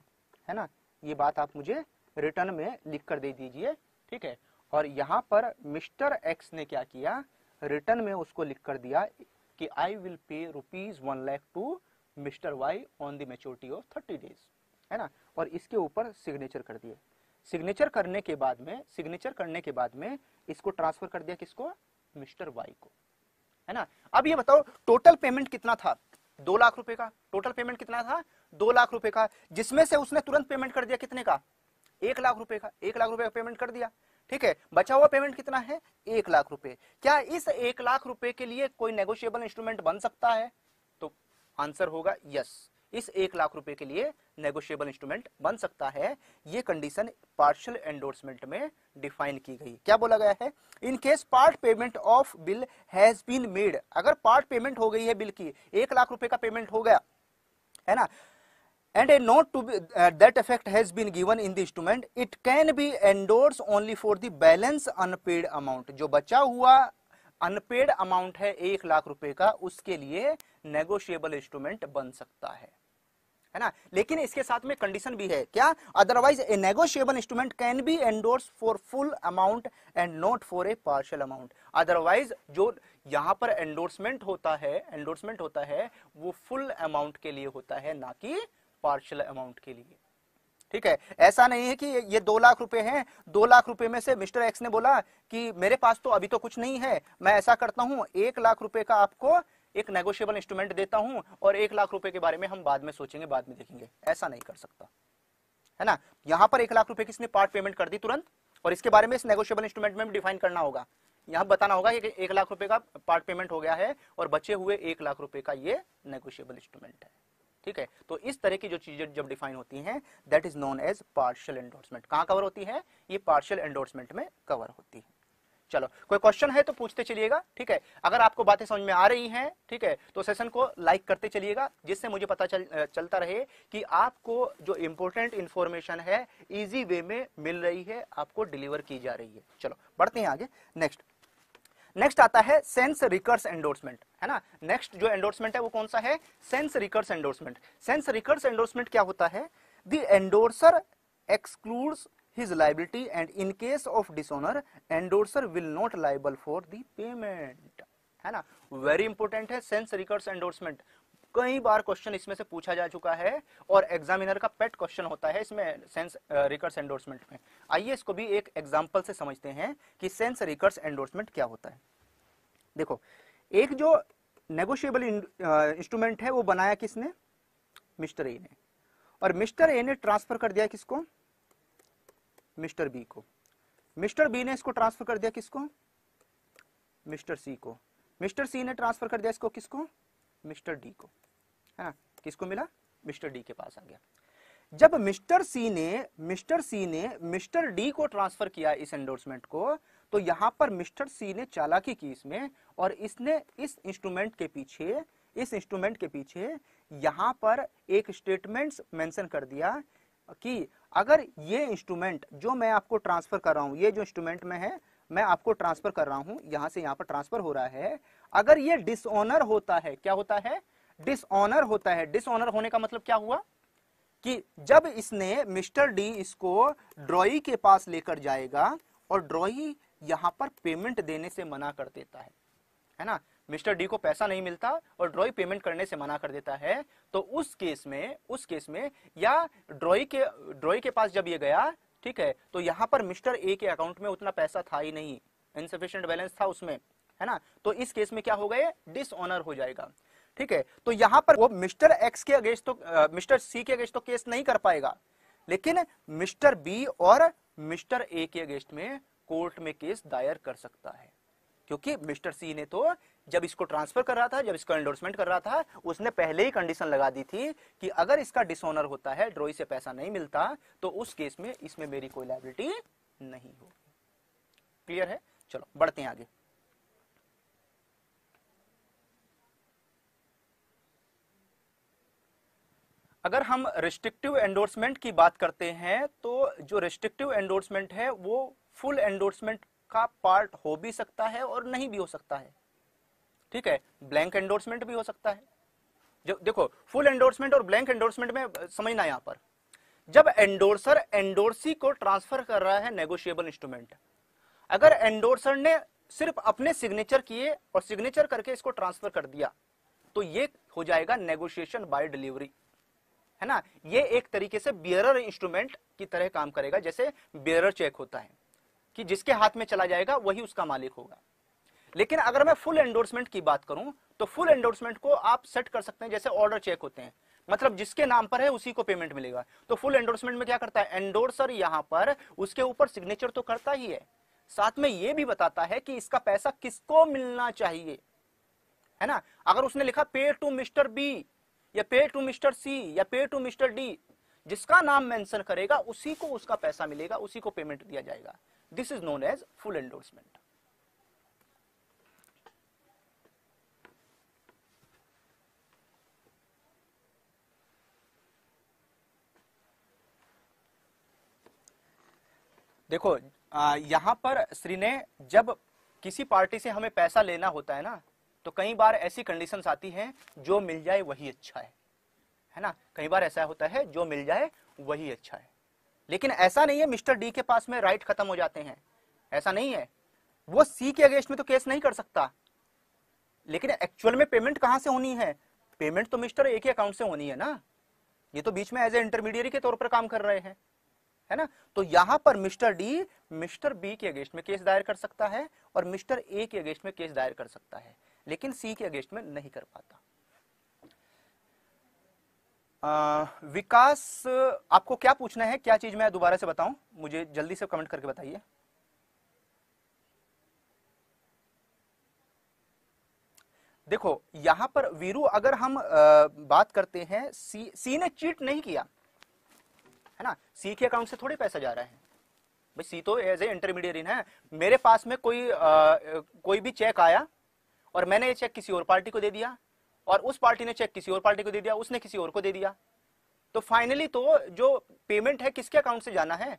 Speaker 1: है ना ये बात आप मुझे रिटर्न में लिख कर दे दीजिए ठीक है और यहाँ पर मिस्टर एक्स ने क्या किया रिटर्न में उसको लिख कर दिया कि I will pay rupees one lakh to Mr Y on the maturity of thirty days है ना और इसके ऊपर सिग्नेचर कर दिए सिग्नेचर करने के बाद में सिग्नेचर करने के बाद में इसको ट्रांसफर कर दिया किसको मिस्टर वाई को है ना अब ये बताओ टोटल पेमेंट कितना था दो लाख रुपए का टोटल पेमेंट कितना था दो लाख रुपए का जिसमें से उसने तुरंत पेमेंट कर दिया कितने का एक लाख रुपए का एक लाख रुपए का पेमेंट कर दिया ठीक है बचा हुआ पेमेंट कितना है एक लाख रुपए क्या इस एक लाख रुपए के लिए कोई नेगोशिएबल इंस्ट्रूमेंट बन सकता है तो आंसर होगा यस इस एक लाख रुपए के लिए नेगोशियबल इंस्ट्रूमेंट बन सकता है ये कंडीशन पार्शियल एंडोर्समेंट में डिफाइन की गई क्या बोला गया है in case part payment of bill has been made अगर पार्ट पेमेंट हो गई है बिल की एक लाख रुपए का पेमेंट हो गया है ना and a note to be that effect has been given in the instrument it can be endorse only for the balance unpaid amount जो बचा हुआ अनपेड अमाउंट है एक लाख रुपए का उसके लिए नेगोशिएबल इंस्ट्रूमेंट बन सकता है है ना लेकिन इसके साथ में कंडीशन भी है क्या otherwise a negotiable instrument can be endorse for full amount and not for a partial amount otherwise जो यहाँ पर एंडोर्समेंट होता है एंडोर्समेंट होता है वो फुल अमाउंट के लिए होता है ना कि पार्शियल अमाउंट के लिए ठीक है ऐसा नहीं है कि ये दो लाख रुपए हैं दो लाख रुपए में से मिस्टर एक्स ने बोला कि मेरे पास तो अभी तो कुछ नहीं है मैं ऐसा करता हूं एक लाख रुपए का आपको एक नेगोशियबल इंस्ट्रूमेंट देता हूं और एक लाख रुपए के बारे में हम बाद में सोचेंगे बाद में देखेंगे ऐसा नहीं कर सकता है ना यहाँ पर एक लाख रुपए किसने पार्ट पेमेंट कर दी तुरंत और इसके बारे में इस नेगोशियबल इंस्ट्रूमेंट में डिफाइन करना होगा यहां बताना होगा कि एक लाख रुपए का पार्ट पेमेंट हो गया है और बचे हुए एक लाख रुपए का ये नेगोशियबल इंस्ट्रूमेंट है ठीक है तो इस तरह की जो चीजें जब डिफाइन होती हैं that is known as partial endorsement कहां कवर होती है ये पार्शियल एंडोर्समेंट में कवर होती है चलो कोई क्वेश्चन है तो पूछते चलिएगा ठीक है अगर आपको बातें समझ में आ रही हैं ठीक है तो सेशन को लाइक करते चलिएगा जिससे मुझे पता चल, चलता रहे कि आपको जो इंपॉर्टेंट इंफॉर्मेशन है इजी वे में मिल रही है आपको डिलीवर की जा रही है चलो बढ़ते हैं आगे नेक्स्ट नेक्स्ट आता है सेंस रिकर्स एंडोर्समेंट है ना नेक्स्ट जो एंडोर्समेंट है वो कौन सा है sans recourse endorsement sans recourse endorsement क्या होता है the endorser excludes his liability and in case of dishonor endorser will not liable for the payment है ना very important है sense records endorsement कई बार क्वेश्चन इसमें से पूछा जा चुका है और एग्जामिनर का पेट क्वेश्चन होता है इसमें सेंस रिकर्स एंडोर्समेंट में आइए इसको भी एक एग्जाम्पल से समझते हैं कि सेंस रिकर्स एंडोर्समेंट क्या होता है देखो एक जो नेगोशिएबल इंस्ट्रूमेंट है वो बनाया किसने मिस्टर ए ने और मिस्टर ए ने ट्रांसफर कर दिया किसको मिस्टर बी को मिस्टर बी ने इसको ट्रांसफर कर दिया किसको मिस्टर सी को मिस्टर सी ने ट्रांसफर कर दिया इसको किसको मिस्टर डी को है ना किसको मिला मिस्टर डी के पास आ गया जब मिस्टर सी ने मिस्टर सी ने मिस्टर डी को ट्रांसफर किया इस एंडोर्समेंट को तो यहां पर मिस्टर सी ने चालाकी की इसमें और इसने इस इंस्ट्रूमेंट के पीछे इस इंस्ट्रूमेंट के पीछे यहां पर एक स्टेटमेंट मेंशन कर दिया कि अगर ये इंस्ट्रूमेंट जो मैं आपको ट्रांसफर कर रहा हूँ ये जो इंस्ट्रूमेंट में है मैं आपको ट्रांसफर कर रहा हूं यहां से यहां पर ट्रांसफर हो रहा है अगर ये डिसऑनर होता है क्या होता है डिसऑनर होता है डिसऑनर होने का मतलब क्या हुआ कि जब इसने मिस्टर डी इसको ड्रॉई के पास लेकर जाएगा और ड्रॉई यहां पर पेमेंट देने से मना कर देता है है ना मिस्टर डी को पैसा नहीं मिलता और ड्रॉई पेमेंट करने से मना कर देता है तो उस केस में उस केस में या ड्रॉई के ड्रॉई के पास जब ये गया ठीक है तो यहाँ पर मिस्टर ए के अकाउंट में उतना पैसा था ही नहीं इनसफिशियंट बैलेंस था उसमें है ना तो इस केस में क्या हो गए डिसऑनर हो जाएगा ठीक है तो यहाँ पर वो मिस्टर एक्स के अगेंस्ट तो मिस्टर सी के अगेंस्ट तो केस नहीं कर पाएगा लेकिन मिस्टर बी और मिस्टर ए के अगेंस्ट में कोर्ट में केस दायर कर सकता है क्योंकि मिस्टर सी ने तो जब इसको ट्रांसफर कर रहा था जब इसको एंडोर्समेंट कर रहा था उसने पहले ही कंडीशन लगा दी थी कि अगर इसका डिसऑनर होता है ड्रॉई से पैसा नहीं मिलता तो उस केस में इसमें मेरी कोई लाइबिलिटी नहीं होगी क्लियर है चलो बढ़ते हैं आगे अगर हम रिस्ट्रिक्टिव एंडोर्समेंट की बात करते हैं तो जो रिस्ट्रिक्टिव एंडोर्समेंट है वो फुल एंडोर्समेंट का पार्ट हो भी सकता है और नहीं भी हो सकता है ठीक है ब्लैंक एंडोर्समेंट भी हो सकता है जो देखो फुल एंडोर्समेंट और ब्लैंक एंडोर्समेंट में समझना यहां पर जब एंडोर्सर एंडोर्सी को ट्रांसफर कर रहा है नेगोशिएबल इंस्ट्रूमेंट अगर एंडोर्सर ने सिर्फ अपने सिग्नेचर किए और सिग्नेचर करके इसको ट्रांसफर कर दिया तो ये हो जाएगा नेगोशिएशन बाय डिलीवरी है ना ये एक तरीके से बियरर इंस्ट्रूमेंट की तरह काम करेगा जैसे बियरर चेक होता है कि जिसके हाथ में चला जाएगा वही उसका मालिक होगा लेकिन अगर मैं फुल एंडोर्समेंट की बात करूं तो फुल एंडोर्समेंट को आप सेट कर सकते हैं जैसे ऑर्डर चेक होते हैं मतलब जिसके नाम पर है उसी को पेमेंट मिलेगा तो फुल एंडोर्समेंट में क्या करता है एंडोर्सर यहां पर उसके ऊपर सिग्नेचर तो करता ही है साथ में यह भी बताता है कि इसका पैसा किसको मिलना चाहिए है ना अगर उसने लिखा पे टू मिस्टर बी या पे टू मिस्टर सी या पे टू मिस्टर डी जिसका नाम मेंशन करेगा उसी को उसका पैसा मिलेगा उसी को पेमेंट दिया जाएगा this is known as full endorsement देखो यहाँ पर श्री ने जब किसी पार्टी से हमें पैसा लेना होता है ना तो कई बार ऐसी कंडीशंस आती हैं जो मिल जाए वही अच्छा है है ना कई बार ऐसा होता है जो मिल जाए वही अच्छा है लेकिन ऐसा नहीं है मिस्टर डी के पास में राइट खत्म हो जाते हैं ऐसा नहीं है वो सी के अगेंस्ट में तो केस नहीं कर सकता लेकिन एक्चुअल में पेमेंट कहां से होनी है पेमेंट तो मिस्टर ए के अकाउंट से होनी है ना ये तो बीच में एज ए इंटरमीडियरी के तौर पर काम कर रहे हैं है ना तो यहां पर मिस्टर डी मिस्टर बी के अगेंस्ट में केस दायर कर सकता है और मिस्टर ए के अगेंस्ट में केस दायर कर सकता है लेकिन सी के अगेंस्ट में नहीं कर पाता आ, विकास आपको क्या पूछना है क्या चीज मैं दोबारा से बताऊं मुझे जल्दी से कमेंट करके बताइए देखो यहां पर वीरू अगर हम आ, बात करते हैं सी सी ने चीट नहीं किया है ना सी के अकाउंट से थोड़े पैसा जा रहा है भाई सी तो एज ए इंटरमीडिएट है मेरे पास में कोई आ, कोई भी चेक आया और मैंने ये चेक किसी और पार्टी को दे दिया और उस पार्टी ने चेक किसी और पार्टी को दे दिया उसने किसी और को दे दिया तो फाइनली तो जो पेमेंट है किसके अकाउंट से जाना है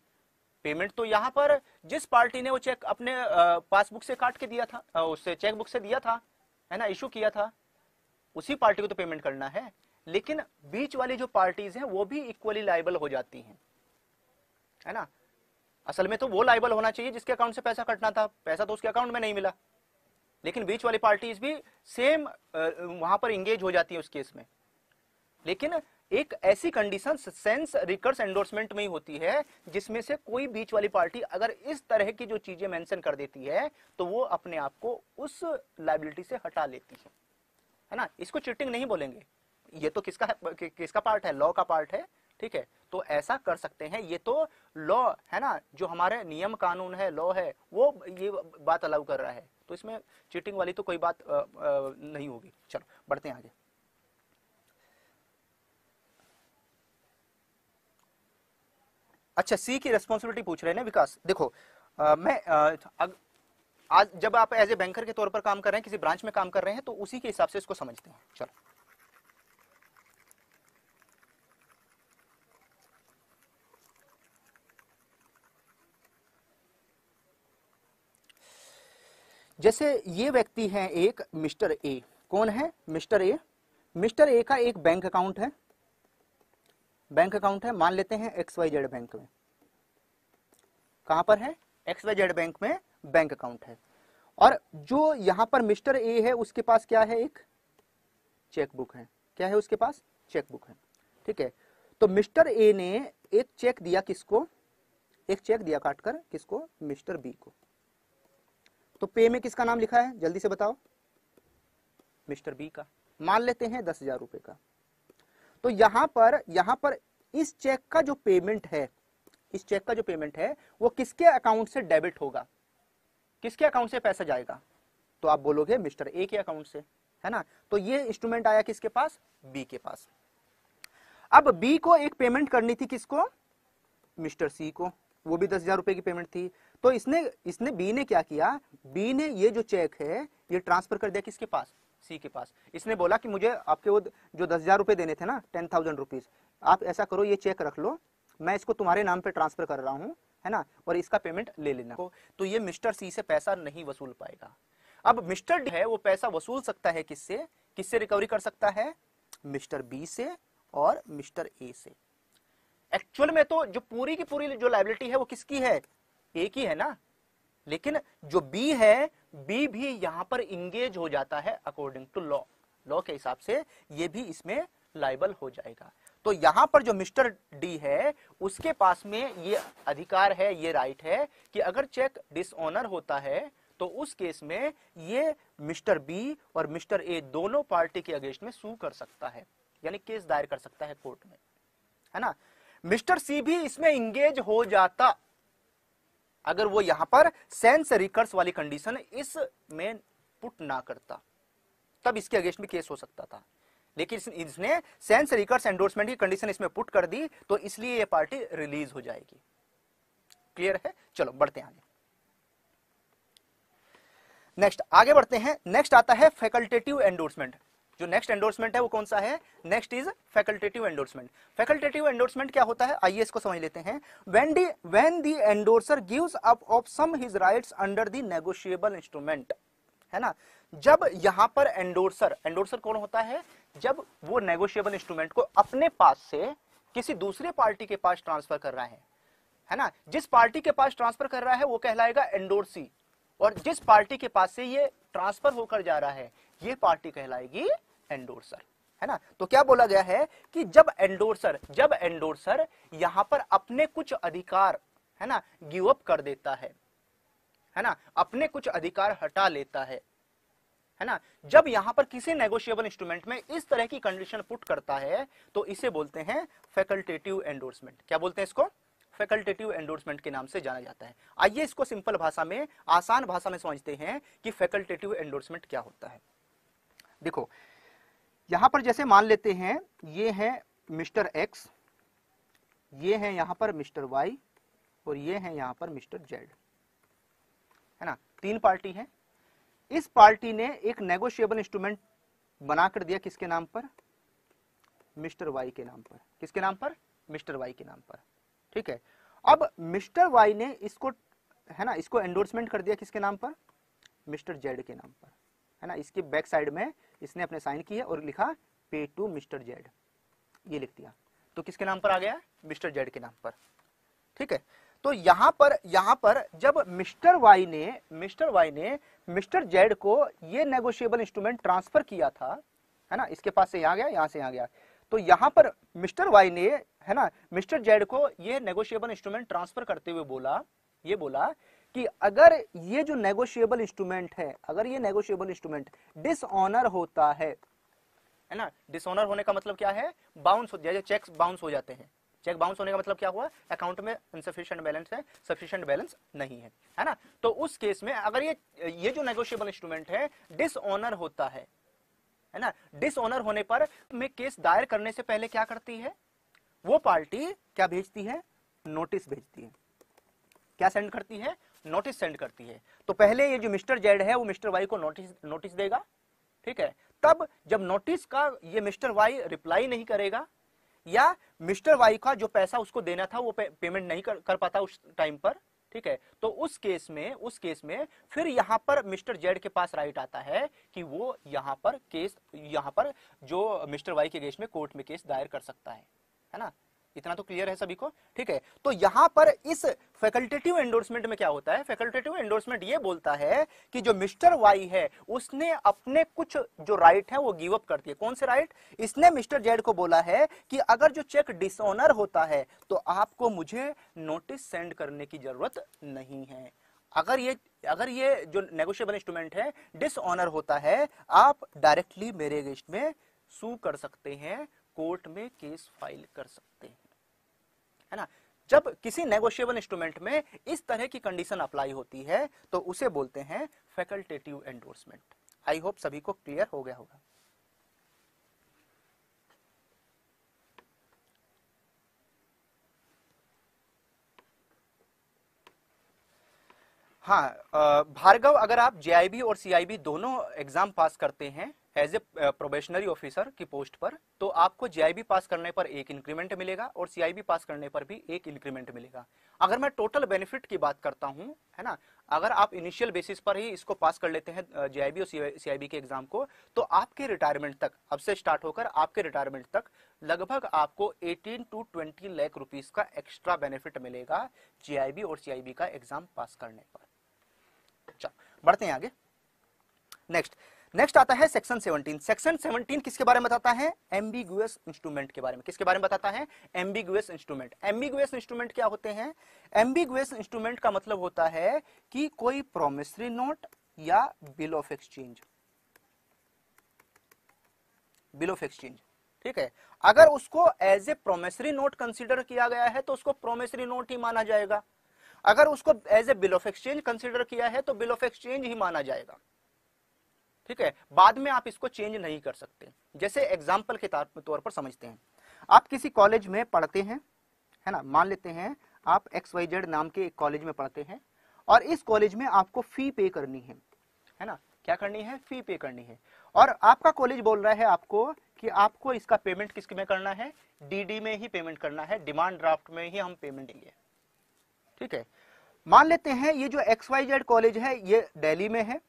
Speaker 1: पेमेंट तो यहाँ पर जिस पार्टी ने वो चेक अपने पासबुक से काट के दिया था उससे चेकबुक से दिया था है ना इशू किया था उसी पार्टी को तो पेमेंट करना है लेकिन बीच वाली जो पार्टीज हैं वो भी इक्वली लाइबल हो जाती हैं है ना असल में तो वो लाइबल होना चाहिए जिसके अकाउंट से पैसा कटना था पैसा तो उसके अकाउंट में नहीं मिला लेकिन बीच वाली पार्टीज भी सेम वहां पर इंगेज हो जाती है उस केस में लेकिन एक ऐसी कंडीशन सेंस रिकर्स एंडोर्समेंट में ही होती है जिसमें से कोई बीच वाली पार्टी अगर इस तरह की जो चीजें मेंशन कर देती है तो वो अपने आप को उस लाइबिलिटी से हटा लेती है है ना इसको चिटिंग नहीं बोलेंगे ये तो किसका है कि, किसका पार्ट है लॉ का पार्ट है ठीक है तो ऐसा कर सकते हैं ये तो लॉ है ना जो हमारे नियम कानून है लॉ है वो ये बात अलाउ कर रहा है तो इसमें चीटिंग वाली तो कोई बात आ, आ, नहीं होगी चलो बढ़ते हैं आगे अच्छा सी की रेस्पॉन्सिबिलिटी पूछ रहे हैं विकास देखो आ, मैं आ, अग, आज जब आप एज ए बैंकर के तौर पर काम कर रहे हैं किसी ब्रांच में काम कर रहे हैं तो उसी के हिसाब से इसको समझते हैं चलो जैसे ये व्यक्ति है एक मिस्टर ए कौन है मिस्टर ए मिस्टर ए का एक बैंक अकाउंट है बैंक अकाउंट है मान लेते हैं एक्स वाई जेड बैंक में कहां पर है एक्स वाई जेड बैंक में बैंक अकाउंट है और जो यहां पर मिस्टर ए है उसके पास क्या है एक चेकबुक है क्या है उसके पास चेकबुक है ठीक है तो मिस्टर ए ने एक चेक दिया किसको एक चेक दिया काटकर किसको मिस्टर बी को तो पे में किसका नाम लिखा है जल्दी से बताओ मिस्टर बी का मान लेते हैं दस हजार रुपए का तो यहां पर यहां पर इस चेक का जो पेमेंट है इस चेक का जो पेमेंट है वो किसके अकाउंट से डेबिट होगा किसके अकाउंट से पैसा जाएगा तो आप बोलोगे मिस्टर ए के अकाउंट से है ना तो ये इंस्ट्रूमेंट आया किसके पास बी के पास अब बी को एक पेमेंट करनी थी किसको मिस्टर सी को वो भी दस हजार रुपए की पेमेंट थी तो इसने इसने बी ने क्या किया बी ने ये जो चेक है ये ट्रांसफर कर दिया किसके पास सी के पास इसने बोला कि मुझे आपके वो जो दस हजार रुपए देने थे ना टेन थाउजेंड रुपीज़ आप ऐसा करो ये चेक रख लो मैं इसको तुम्हारे नाम पे ट्रांसफर कर रहा हूँ है ना और इसका पेमेंट ले लेना तो, तो ये मिस्टर सी से पैसा नहीं वसूल पाएगा अब मिस्टर डी है वो पैसा वसूल सकता है किससे किससे रिकवरी कर सकता है मिस्टर बी से और मिस्टर ए से एक्चुअल में तो जो पूरी की पूरी जो लाइबिलिटी है वो किसकी है एक ही है ना लेकिन जो बी है बी भी यहां पर इंगेज हो जाता है अकॉर्डिंग टू लॉ लॉ के हिसाब से ये भी इसमें लाइबल हो जाएगा तो यहां पर जो मिस्टर डी है उसके पास में ये अधिकार है ये राइट है कि अगर चेक डिसऑनर होता है तो उस केस में ये मिस्टर बी और मिस्टर ए दोनों पार्टी के अगेंस्ट में सू कर सकता है यानी केस दायर कर सकता है कोर्ट में है ना मिस्टर सी भी इसमें इंगेज हो जाता अगर वो यहां पर सेंस रिकर्स वाली कंडीशन इस में पुट ना करता तब इसके अगेंस्ट में केस हो सकता था लेकिन इसने सेंस रिकर्स एंडोर्समेंट की कंडीशन इसमें पुट कर दी तो इसलिए ये पार्टी रिलीज हो जाएगी क्लियर है चलो बढ़ते हैं आगे नेक्स्ट आगे बढ़ते हैं नेक्स्ट आता है फैकल्टेटिव एंडोर्समेंट जो नेक्स्ट एंडोर्समेंट है वो कौन सा है next is facultative endorsement facultative endorsement क्या होता है आइए इसको समझ लेते हैं when the when the endorser gives up of some his rights under the negotiable instrument है ना जब यहां पर एंडोर्सर एंडोर्सर कौन होता है जब वो नेगोशिएबल इंस्ट्रूमेंट को अपने पास से किसी दूसरे पार्टी के पास ट्रांसफर कर रहा है है ना जिस पार्टी के पास ट्रांसफर कर रहा है वो कहलाएगा एंडोर्सी और जिस पार्टी के पास से ये ट्रांसफर होकर जा रहा है ये पार्टी कहलाएगी एंडोर्सर है ना तो क्या बोला गया है कि जब एंडोर्सर जब एंडोर्सर यहां पर अपने कुछ अधिकार है ना गिव अप कर देता है है ना अपने कुछ अधिकार हटा लेता है है ना जब यहां पर किसी नेगोशिएबल इंस्ट्रूमेंट में इस तरह की कंडीशन पुट करता है तो इसे बोलते हैं फैकल्टेटिव एंडोर्समेंट क्या बोलते हैं इसको फैकल्टेटिव एंडोर्समेंट के नाम से जाना जाता है आइए इसको सिंपल भाषा में आसान भाषा में समझते हैं कि फैकल्टेटिव एंडोर्समेंट क्या होता है देखो यहां पर जैसे मान लेते हैं ये है मिस्टर एक्स ये है यहां पर मिस्टर वाई और ये है यहाँ पर मिस्टर जेड है ना तीन पार्टी है इस पार्टी ने एक नेगोशिएबल इंस्ट्रूमेंट बनाकर दिया किसके नाम पर मिस्टर वाई के नाम पर किसके नाम पर मिस्टर वाई के नाम पर ठीक है अब मिस्टर वाई ने इसको है ना इसको एंडोर्समेंट कर दिया किसके नाम पर मिस्टर जेड के नाम पर है ना इसके बैक साइड में इसने अपने साइन किया और लिखा पे टू मिस्टर जेड ये लिख दिया तो किसके नाम पर आ गया मिस्टर जेड के नाम पर ठीक है तो यहां पर यहां पर जब मिस्टर वाई ने मिस्टर वाई ने मिस्टर जेड को ये नेगोशिएबल इंस्ट्रूमेंट ट्रांसफर किया था है ना इसके पास से यहां गया यहां से यहां गया तो यहां पर मिस्टर वाई ने है ना मिस्टर जेड को ये नेगोशिएबल इंस्ट्रूमेंट ट्रांसफर करते हुए बोला ये बोला कि अगर ये जो नेगोशियबल इंस्ट्रूमेंट है अगर ये नेगोशियबल इंस्ट्रूमेंट डिसऑनर होता है है ना डिसऑनर होने का मतलब क्या है बाउंस हो जैसे चेक बाउंस हो जाते हैं चेक बाउंस होने का मतलब क्या हुआ अकाउंट में इनसफिशियंट बैलेंस है सफिशियंट बैलेंस नहीं है है ना तो उस केस में अगर ये ये जो नेगोशिएबल इंस्ट्रूमेंट है डिसऑनर होता है है ना डिसऑनर होने पर में केस दायर करने से पहले क्या करती है वो पार्टी क्या भेजती है नोटिस भेजती है क्या सेंड करती है नोटिस सेंड करती है तो पहले ये जो मिस्टर जेड है वो मिस्टर वाई को नोटिस नोटिस देगा ठीक है तब जब नोटिस का ये मिस्टर वाई रिप्लाई नहीं करेगा या मिस्टर वाई का जो पैसा उसको देना था वो पे, पेमेंट नहीं कर, कर पाता उस टाइम पर ठीक है तो उस केस में उस केस में फिर यहां पर मिस्टर जेड के पास राइट आता है कि वो यहां पर केस यहां पर जो मिस्टर वाई के केस में कोर्ट में केस दायर कर सकता है है ना इतना तो क्लियर है सभी को ठीक है तो यहाँ पर इस फैकल्टेटिव एंडोर्समेंट में क्या होता है फैकल्टेटिव एंडोर्समेंट ये बोलता है कि जो मिस्टर वाई है उसने अपने कुछ जो राइट है वो गिव अप कर दिए कौन से राइट इसने मिस्टर जेड को बोला है कि अगर जो चेक डिसऑनर होता है तो आपको मुझे नोटिस सेंड करने की जरूरत नहीं है अगर ये अगर ये जो नेगोशिएबल इंस्ट्रूमेंट है डिसऑनर होता है आप डायरेक्टली मेरे अगेंस्ट में सू कर सकते हैं कोर्ट में केस फाइल कर सकते हैं है ना जब किसी नेगोशियबल इंस्ट्रूमेंट में इस तरह की कंडीशन अप्लाई होती है तो उसे बोलते हैं फैकल्टेटिव एंडोर्समेंट आई होप सभी को क्लियर हो गया होगा हाँ भार्गव अगर आप जे और सीआईबी दोनों एग्जाम पास करते हैं एज ए प्रोबेशनरी ऑफिसर की पोस्ट पर तो आपको जीआईबी पास करने पर एक इंक्रीमेंट मिलेगा और सीआईबी पास करने पर भी एक इंक्रीमेंट मिलेगा अगर मैं टोटल बेनिफिट की बात करता हूं है ना अगर आप इनिशियल बेसिस पर ही इसको पास कर लेते हैं जीआईबी uh, और सीआईबी के एग्जाम को तो आपके रिटायरमेंट तक अब से स्टार्ट होकर आपके रिटायरमेंट तक लगभग आपको eighteen to twenty lakh rupees का एक्स्ट्रा बेनिफिट मिलेगा जीआईबी और सीआईबी का एग्जाम पास करने पर चलो बढ़ते हैं आगे नेक्स्ट नेक्स्ट आता है सेक्शन 17 सेक्शन 17 किसके बारे में बताता है एम्बिगुअस इंस्ट्रूमेंट के बारे में किसके बारे में बताता है एम्बिगुअस इंस्ट्रूमेंट एम्बिगुअस इंस्ट्रूमेंट क्या होते हैं एम्बिगुअस इंस्ट्रूमेंट का मतलब होता है कि कोई प्रोमिसरी नोट या bill of exchange bill of exchange ठीक है अगर उसको as a promissory note consider किया गया है तो उसको प्रोमेसरी नोट ही माना जाएगा अगर उसको as a bill of exchange consider किया है तो बिल ऑफ एक्सचेंज ही माना जाएगा ठीक है बाद में आप इसको चेंज नहीं कर सकते जैसे एग्जाम्पल के तौर पर समझते हैं आप किसी कॉलेज में पढ़ते हैं है ना मान लेते हैं आप एक्स वाई जेड नाम के एक कॉलेज में पढ़ते हैं और इस कॉलेज में आपको फी पे करनी है है ना क्या करनी है फी पे करनी है और आपका कॉलेज बोल रहा है आपको कि आपको इसका पेमेंट किसके में करना है डीडी में ही पेमेंट करना है डिमांड ड्राफ्ट में ही हम पेमेंट देंगे ठीक है मान लेते हैं ये जो एक्स वाई जेड कॉलेज है ये दिल्ली में है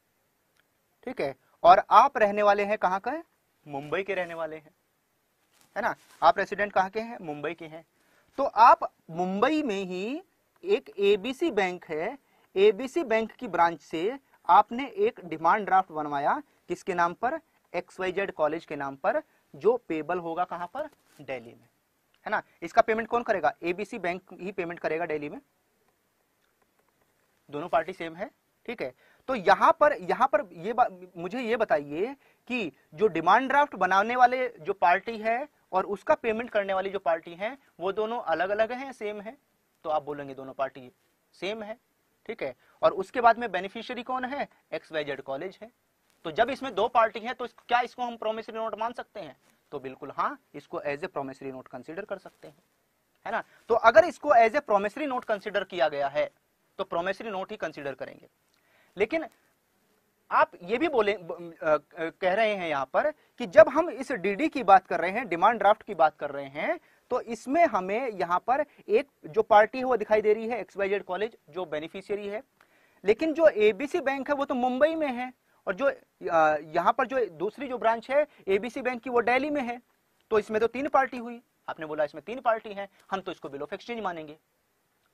Speaker 1: ठीक है और आप रहने वाले हैं कहाँ का मुंबई के रहने वाले हैं है ना आप रेसिडेंट कहाँ के हैं मुंबई के हैं तो आप मुंबई में ही एक एबीसी बैंक है एबीसी बैंक की ब्रांच से आपने एक डिमांड ड्राफ्ट बनवाया किसके नाम पर एक्स वाई जेड कॉलेज के नाम पर जो पेबल होगा कहाँ पर दिल्ली में है ना इसका पेमेंट कौन करेगा एबीसी बैंक ही पेमेंट करेगा दिल्ली में दोनों पार्टी सेम है ठीक है तो यहाँ पर यहाँ पर ये मुझे ये बताइए कि जो डिमांड ड्राफ्ट बनाने वाले जो पार्टी है और उसका पेमेंट करने वाली जो पार्टी है वो दोनों अलग अलग हैं सेम है तो आप बोलेंगे दोनों पार्टी सेम है ठीक है और उसके बाद में बेनिफिशियरी कौन है एक्स वाई जेड कॉलेज है तो जब इसमें दो पार्टी है तो क्या इसको हम प्रोमिसरी नोट मान सकते हैं तो बिल्कुल हाँ इसको as a promissory note consider कर सकते हैं है ना तो अगर इसको as a promissory note consider किया गया है तो प्रोमिसरी नोट ही कंसिडर करेंगे लेकिन आप ये भी बोले कह रहे हैं यहाँ पर कि जब हम इस डीडी की बात कर रहे हैं डिमांड ड्राफ्ट की बात कर रहे हैं तो इसमें हमें यहाँ पर एक जो पार्टी है वो दिखाई दे रही है एक्सवाइजेड कॉलेज जो बेनिफिशियरी है लेकिन जो एबीसी बैंक है वो तो मुंबई में है और जो यहाँ पर जो दूसरी जो ब्रांच है एबीसी बैंक की वो दिल्ली में है तो इसमें तो तीन पार्टी हुई आपने बोला इसमें तीन पार्टी है हम तो इसको बिल ऑफ एक्सचेंज मानेंगे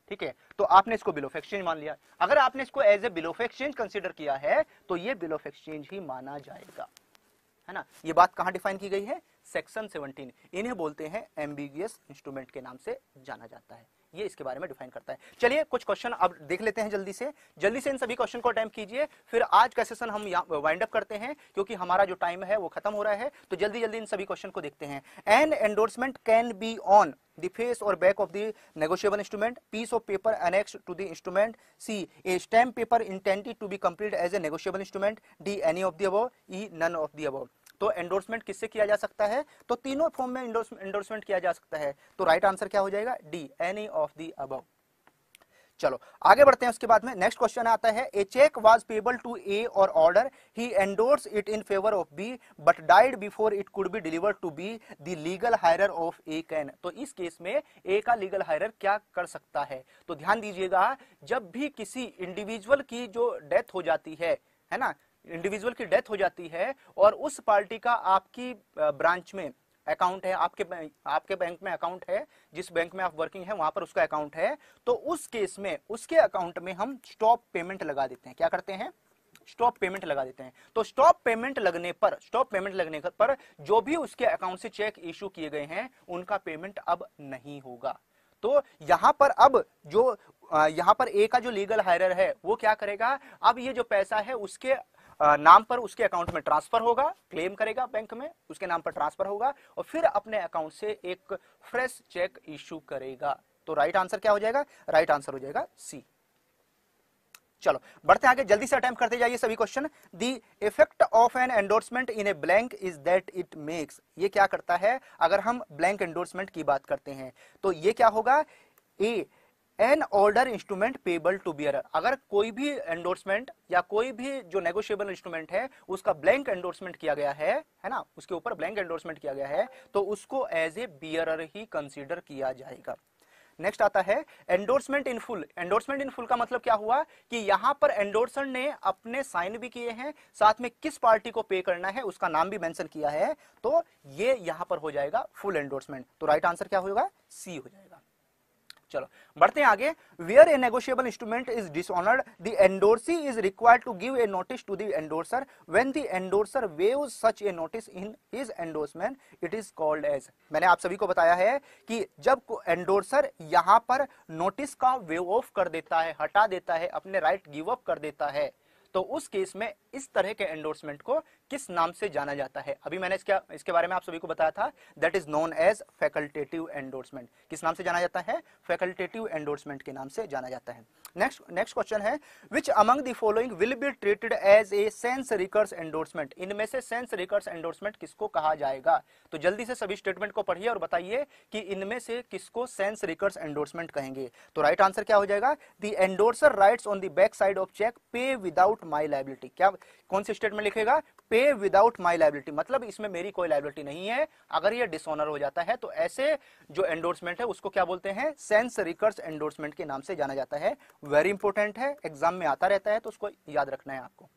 Speaker 1: ठीक है तो आपने इसको बिल ऑफ एक्सचेंज मान लिया अगर आपने इसको as a bill of exchange consider किया है तो ये बिल ऑफ एक्सचेंज ही माना जाएगा है ना ये बात कहां डिफाइन की गई है सेक्शन 17 इन्हें बोलते हैं एम्बिगियस इंस्ट्रूमेंट के नाम से जाना जाता है ये इसके बारे में डिफाइन करता है चलिए कुछ क्वेश्चन अब देख लेते हैं जल्दी से जल्दी से इन सभी क्वेश्चन को अटैम्प कीजिए फिर आज का सेशन हम वाइंड अप करते हैं क्योंकि हमारा जो टाइम है वो खत्म हो रहा है तो जल्दी जल्दी इन सभी क्वेश्चन को देखते हैं an endorsement can be on the face or back of the negotiable instrument piece of paper annexed to the instrument c a stamp paper intended to be completed as a negotiable instrument d any of the above e none of the above तो endorsement किससे किया जा सकता है तो तीनों form में endorsement किया जा सकता है तो राइट right आंसर क्या हो जाएगा डी एनी ऑफ दी अब चलो आगे बढ़ते हैं उसके बाद में नेक्स्ट क्वेश्चन आता है a cheque was payable to A or order he endorse it in favour of B but died before it could be deliver to B the legal heir of A can तो इस case में ए का legal हायरर क्या कर सकता है तो ध्यान दीजिएगा जब भी किसी इंडिविजुअल की जो डेथ हो जाती है है ना इंडिविजुअल की डेथ हो जाती है और उस पार्टी का आपकी ब्रांच में अकाउंट है आपके आपके बैंक में अकाउंट है जिस बैंक में आप वर्किंग है वहां पर उसका अकाउंट है तो उस केस में उसके अकाउंट में हम स्टॉप पेमेंट लगा देते हैं क्या करते हैं स्टॉप पेमेंट लगा देते हैं तो स्टॉप पेमेंट लगने पर स्टॉप पेमेंट लगने पर जो भी उसके अकाउंट से चेक इशू किए गए हैं उनका पेमेंट अब नहीं होगा तो यहां पर अब जो यहां पर ए का जो लीगल हायर है वो क्या करेगा अब ये जो पैसा है उसके नाम पर उसके अकाउंट में ट्रांसफर होगा क्लेम करेगा बैंक में उसके नाम पर ट्रांसफर होगा और फिर अपने अकाउंट से एक फ्रेश चेक इश्यू करेगा तो राइट आंसर क्या हो जाएगा राइट आंसर हो जाएगा सी चलो बढ़ते आगे जल्दी से अटेम्प्ट करते जाइए सभी question the effect of an endorsement in a blank is that it makes ये क्या करता है अगर हम ब्लैंक एंडोर्समेंट की बात करते हैं तो ये क्या होगा A an order instrument payable to bearer अगर कोई भी एंडोर्समेंट या कोई भी जो नेगोशियबल इंस्ट्रूमेंट है उसका ब्लैंक एंडोर्समेंट किया गया है है ना उसके ऊपर ब्लैंक एंडोर्समेंट किया गया है तो उसको एज ए बियर ही कंसिडर किया जाएगा नेक्स्ट आता है endorsement in full endorsement in full का मतलब क्या हुआ कि यहां पर एंडोर्सर ने अपने साइन भी किए हैं साथ में किस पार्टी को पे करना है उसका नाम भी मेंशन किया है तो ये यहां पर हो जाएगा फुल एंडोर्समेंट तो राइट आंसर क्या होगा सी हो जाएगा चलो बढ़ते हैं आगे where a negotiable instrument is dishonoured the endorsee is required to give a notice to the endorser when the endorser waives such a notice in his endorsement it is called as मैंने आप सभी को बताया है कि जब endorser यहां पर नोटिस का वेव ऑफ कर देता है हटा देता है अपने राइट गिव अप कर देता है तो उस केस में इस तरह के एंडोर्समेंट को किस नाम से जाना जाता है अभी मैंने इसके इसके बारे में आप सभी को बताया था that is known as facultative endorsement किस नाम से जाना जाता है फैकल्टेटिव एंडोर्समेंट के नाम से जाना जाता है नेक्स्ट नेक्स्ट क्वेश्चन है which among the following will be treated as a sans recourse endorsement इनमें से सेंस रिकर्स एंडोर्समेंट किसको कहा जाएगा तो जल्दी से सभी स्टेटमेंट को पढ़िए और बताइए कि इनमें से किसको सेंस रिकर्स एंडोर्समेंट कहेंगे तो राइट आंसर क्या हो जाएगा the endorser writes on the back side of cheque pay without my liability क्या कौन सी स्टेटमेंट लिखेगा पे विदाउट माई लाइबिलिटी मतलब इसमें मेरी कोई लाइबिलिटी नहीं है अगर ये डिसऑनर हो जाता है तो ऐसे जो एंडोर्समेंट है उसको क्या बोलते हैं सेंस रिकर्स एंडोर्समेंट के नाम से जाना जाता है वेरी इंपॉर्टेंट है एग्जाम में आता रहता है तो उसको याद रखना है आपको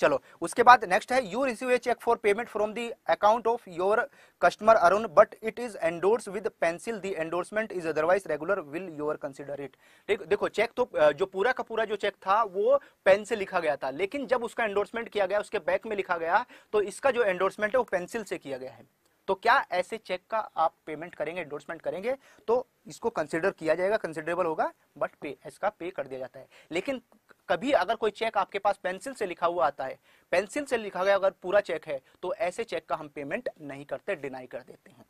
Speaker 1: चलो उसके बाद नेक्स्ट है you receive a cheque for payment from the account of your customer Arun but it is endorse with pencil the endorsement is otherwise regular will your consider it ठीक देखो चेक तो जो पूरा का पूरा जो चेक था वो पेन से लिखा गया था लेकिन जब उसका एंडोर्समेंट किया गया उसके बैक में लिखा गया तो इसका जो एंडोर्समेंट है वो पेंसिल से किया गया है तो क्या ऐसे चेक का आप पेमेंट करेंगे एंडोर्समेंट करेंगे तो इसको कंसिडर किया जाएगा कंसिडरेबल होगा बट पे इसका पे कर दिया जाता है लेकिन कभी अगर कोई चेक आपके पास पेंसिल से लिखा हुआ आता है पेंसिल से लिखा गया अगर पूरा चेक है तो ऐसे चेक का हम पेमेंट नहीं करते डिनाई कर देते हैं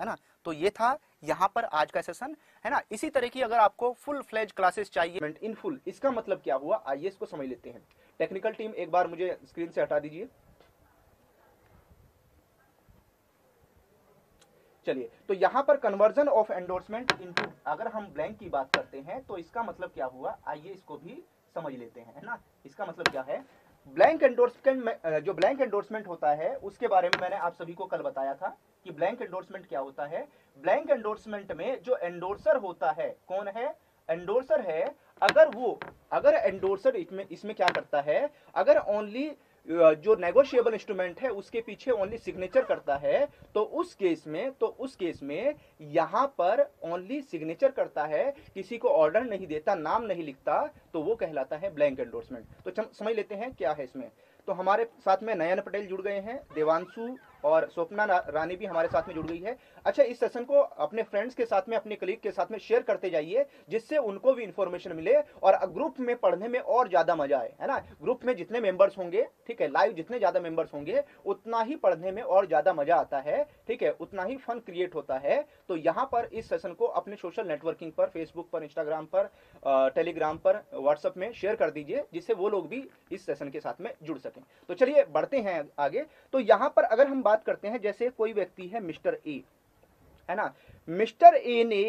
Speaker 1: है ना तो ये था यहाँ पर आज का सेशन है ना इसी तरह की अगर आपको फुल फ्लेज क्लासेस चाहिए इन फुल इसका मतलब क्या हुआ आइए इसको समझ लेते हैं टेक्निकल टीम एक बार मुझे स्क्रीन से हटा दीजिए चलिए तो यहाँ पर कन्वर्जन ऑफ एंडोर्समेंट इनटू अगर हम ब्लैंक की बात करते हैं तो इसका मतलब क्या हुआ आइए इसको भी समझ लेते हैं है ना इसका मतलब क्या है ब्लैंक एंडोर्समेंट जो ब्लैंक एंडोर्समेंट होता है उसके बारे में मैंने आप सभी को कल बताया था कि ब्लैंक एंडोर्समेंट क्या होता है ब्लैंक एंडोर्समेंट में जो एंडोर्सर होता है कौन है एंडोर्सर है अगर वो अगर एंडोर्सर इसमें इसमें क्या करता है अगर ओनली जो नेगोशिएबल इंस्ट्रूमेंट है उसके पीछे ओनली सिग्नेचर करता है तो उस केस में तो उस केस में यहाँ पर ओनली सिग्नेचर करता है किसी को ऑर्डर नहीं देता नाम नहीं लिखता तो वो कहलाता है ब्लैंक एंडोर्समेंट तो समझ लेते हैं क्या है इसमें तो हमारे साथ में नयन पटेल जुड़ गए हैं देवांशु और स्वप्ना रानी भी हमारे साथ में जुड़ गई है अच्छा इस सेशन को अपने फ्रेंड्स के साथ में अपने कलीग के साथ में शेयर करते जाइए जिससे उनको भी इन्फॉर्मेशन मिले और ग्रुप में पढ़ने में और ज़्यादा मजा आए है ना ग्रुप में जितने मेंबर्स होंगे ठीक है लाइव जितने ज़्यादा मेंबर्स होंगे उतना ही पढ़ने में और ज़्यादा मजा आता है ठीक है उतना ही फन क्रिएट होता है तो यहाँ पर इस सेशन को अपने सोशल नेटवर्किंग पर फेसबुक पर इंस्टाग्राम पर टेलीग्राम पर व्हाट्सअप में शेयर कर दीजिए जिससे वो लोग भी इस सेशन के साथ में जुड़ सकें तो चलिए बढ़ते हैं आगे तो यहाँ पर अगर हम बात करते हैं जैसे कोई व्यक्ति है मिस्टर ए है ना मिस्टर ए ने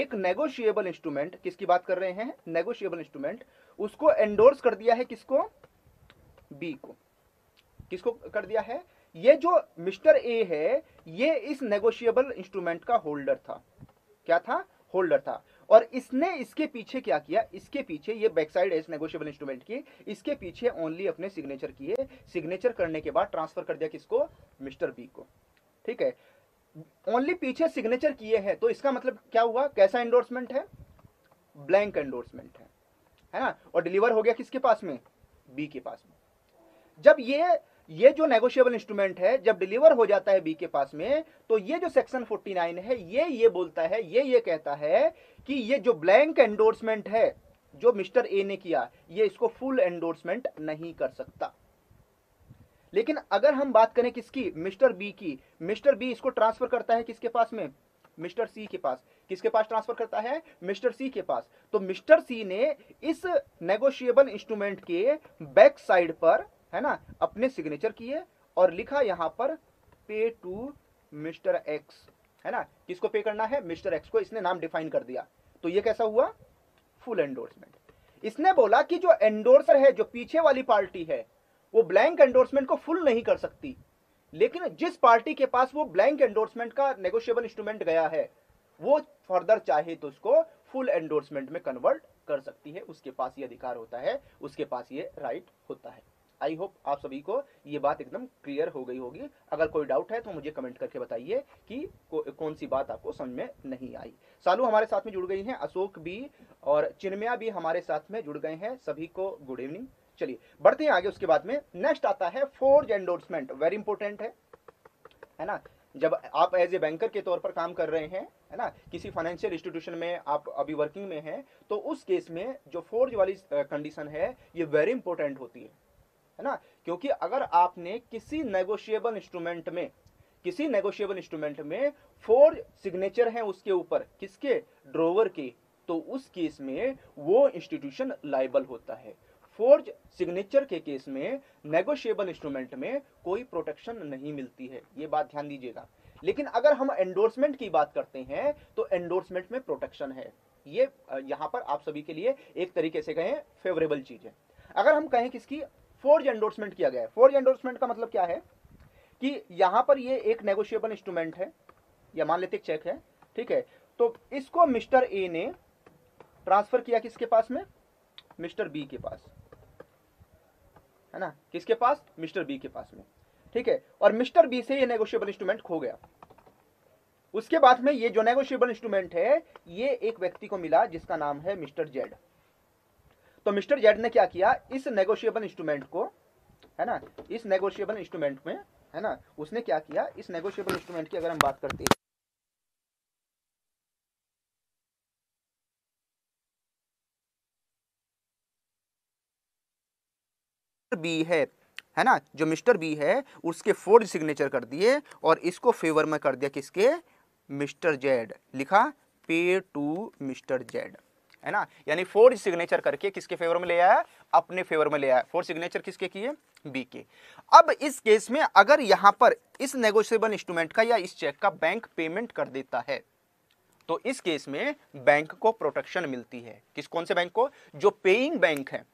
Speaker 1: एक नेगोशिएबल इंस्ट्रूमेंट किसकी बात कर रहे हैं नेगोशिएबल इंस्ट्रूमेंट उसको एंडोर्स कर दिया है किसको बी को किसको कर दिया है ये जो मिस्टर ए है ये इस नेगोशिएबल इंस्ट्रूमेंट का होल्डर था क्या था होल्डर था और इसने इसके पीछे क्या किया इसके पीछे ये back side as negotiable instrument की इसके पीछे ओनली अपने सिग्नेचर किए सिग्नेचर करने के बाद ट्रांसफर कर दिया किसको मिस्टर बी को ठीक है ओनली पीछे सिग्नेचर किए हैं तो इसका मतलब क्या हुआ कैसा एंडोर्समेंट है ब्लैंक एंडोर्समेंट है है ना और डिलीवर हो गया किसके पास में बी के पास में जब ये ये जो नेगोशियबल इंस्ट्रूमेंट है जब डिलीवर हो जाता है बी के पास में तो ये जो सेक्शन 49 है ये ये बोलता है ये ये कहता है कि ये जो ब्लैंक एंडोर्समेंट है जो मिस्टर ए ने किया ये इसको फुल एंडोर्समेंट नहीं कर सकता लेकिन अगर हम बात करें किसकी मिस्टर बी की मिस्टर बी इसको ट्रांसफर करता है किसके पास में मिस्टर सी के पास किसके पास ट्रांसफर करता है मिस्टर सी के पास तो मिस्टर सी ने इस नेगोशिएबल इंस्ट्रूमेंट के बैक साइड पर है ना अपने सिग्नेचर किए और लिखा यहां पर पे टू मिस्टर एक्स है ना किसको पे करना है मिस्टर एक्स को इसने नाम डिफाइन कर दिया तो ये कैसा हुआ फुल एंडोर्समेंट इसने बोला कि जो एंडोर्सर है जो पीछे वाली पार्टी है वो ब्लैंक एंडोर्समेंट को फुल नहीं कर सकती लेकिन जिस पार्टी के पास वो ब्लैंक एंडोर्समेंट का नेगोशिएबल इंस्ट्रूमेंट गया है वो फर्दर चाहे तो उसको फुल एंडोर्समेंट में कन्वर्ट कर सकती है उसके पास ये अधिकार होता है उसके पास ये राइट होता है आई होप आप सभी को ये बात एकदम क्लियर हो गई होगी अगर कोई डाउट है तो मुझे कमेंट करके बताइए कि को, कौन सी बात आपको समझ में नहीं आई सालू हमारे साथ में जुड़ गई हैं अशोक भी और चिन्मया भी हमारे साथ में जुड़ गए हैं सभी को गुड इवनिंग चलिए बढ़ते हैं आगे उसके बाद में नेक्स्ट आता है फोर्ज एंडोर्समेंट वेरी इंपॉर्टेंट है है ना जब आप एज ए बैंकर के तौर पर काम कर रहे हैं है ना किसी फाइनेंशियल इंस्टीट्यूशन में आप अभी वर्किंग में हैं तो उस केस में जो फोर्ज वाली कंडीशन है ये वेरी इंपॉर्टेंट होती है है ना क्योंकि अगर आपने किसी नेगोशिएबल इंस्ट्रूमेंट में किसी नेगोशिएबल इंस्ट्रूमेंट में फोर सिग्नेचर हैं उसके ऊपर किसके ड्रोवर के तो उस केस में वो इंस्टीट्यूशन लाइबल होता है फोर्ज सिग्नेचर के केस में नेगोशिएबल इंस्ट्रूमेंट में कोई प्रोटेक्शन नहीं मिलती है ये बात ध्यान दीजिएगा लेकिन अगर हम एंडोर्समेंट की बात करते हैं तो एंडोर्समेंट में प्रोटेक्शन है ये यहां पर आप सभी के लिए एक तरीके से कहें फेवरेबल चीज है अगर हम कहें किसकी फोर्ज एंडोर्समेंट किया गया है फोर्ज एंडोर्समेंट का मतलब क्या है कि यहां पर ये एक नेगोशिएबल इंस्ट्रूमेंट है या मान लेते चेक है ठीक है तो इसको मिस्टर ए ने ट्रांसफर किया किसके पास में मिस्टर बी के पास है ना किसके पास मिस्टर बी के पास में ठीक है और मिस्टर बी से ये नेगोशिएबल इंस्ट्रूमेंट खो गया उसके बाद में ये जो नेगोशिएबल इंस्ट्रूमेंट है ये एक व्यक्ति को मिला जिसका नाम है मिस्टर जेड तो मिस्टर जेड ने क्या किया इस नेगोशिएबल इंस्ट्रूमेंट को है ना इस नेगोशिएबल इंस्ट्रूमेंट में है ना उसने क्या किया इस नेगोशिएबल इंस्ट्रूमेंट की अगर हम बात करते हैं बी है है ना जो मिस्टर बी है उसके फोर्ज सिग्नेचर कर दिए और इसको फेवर में कर दिया किसके मिस्टर जेड लिखा पे टू मिस्टर जेड है ना यानी फोर सिग्नेचर करके किसके फेवर में ले आया अपने फेवर में ले आया फोर सिग्नेचर किसके किए बी के अब इस केस में अगर यहां पर इस नेगोशियबल इंस्ट्रूमेंट का या इस चेक का बैंक पेमेंट कर देता है तो इस केस में बैंक को प्रोटेक्शन मिलती है किस कौन से बैंक को जो पेइंग बैंक है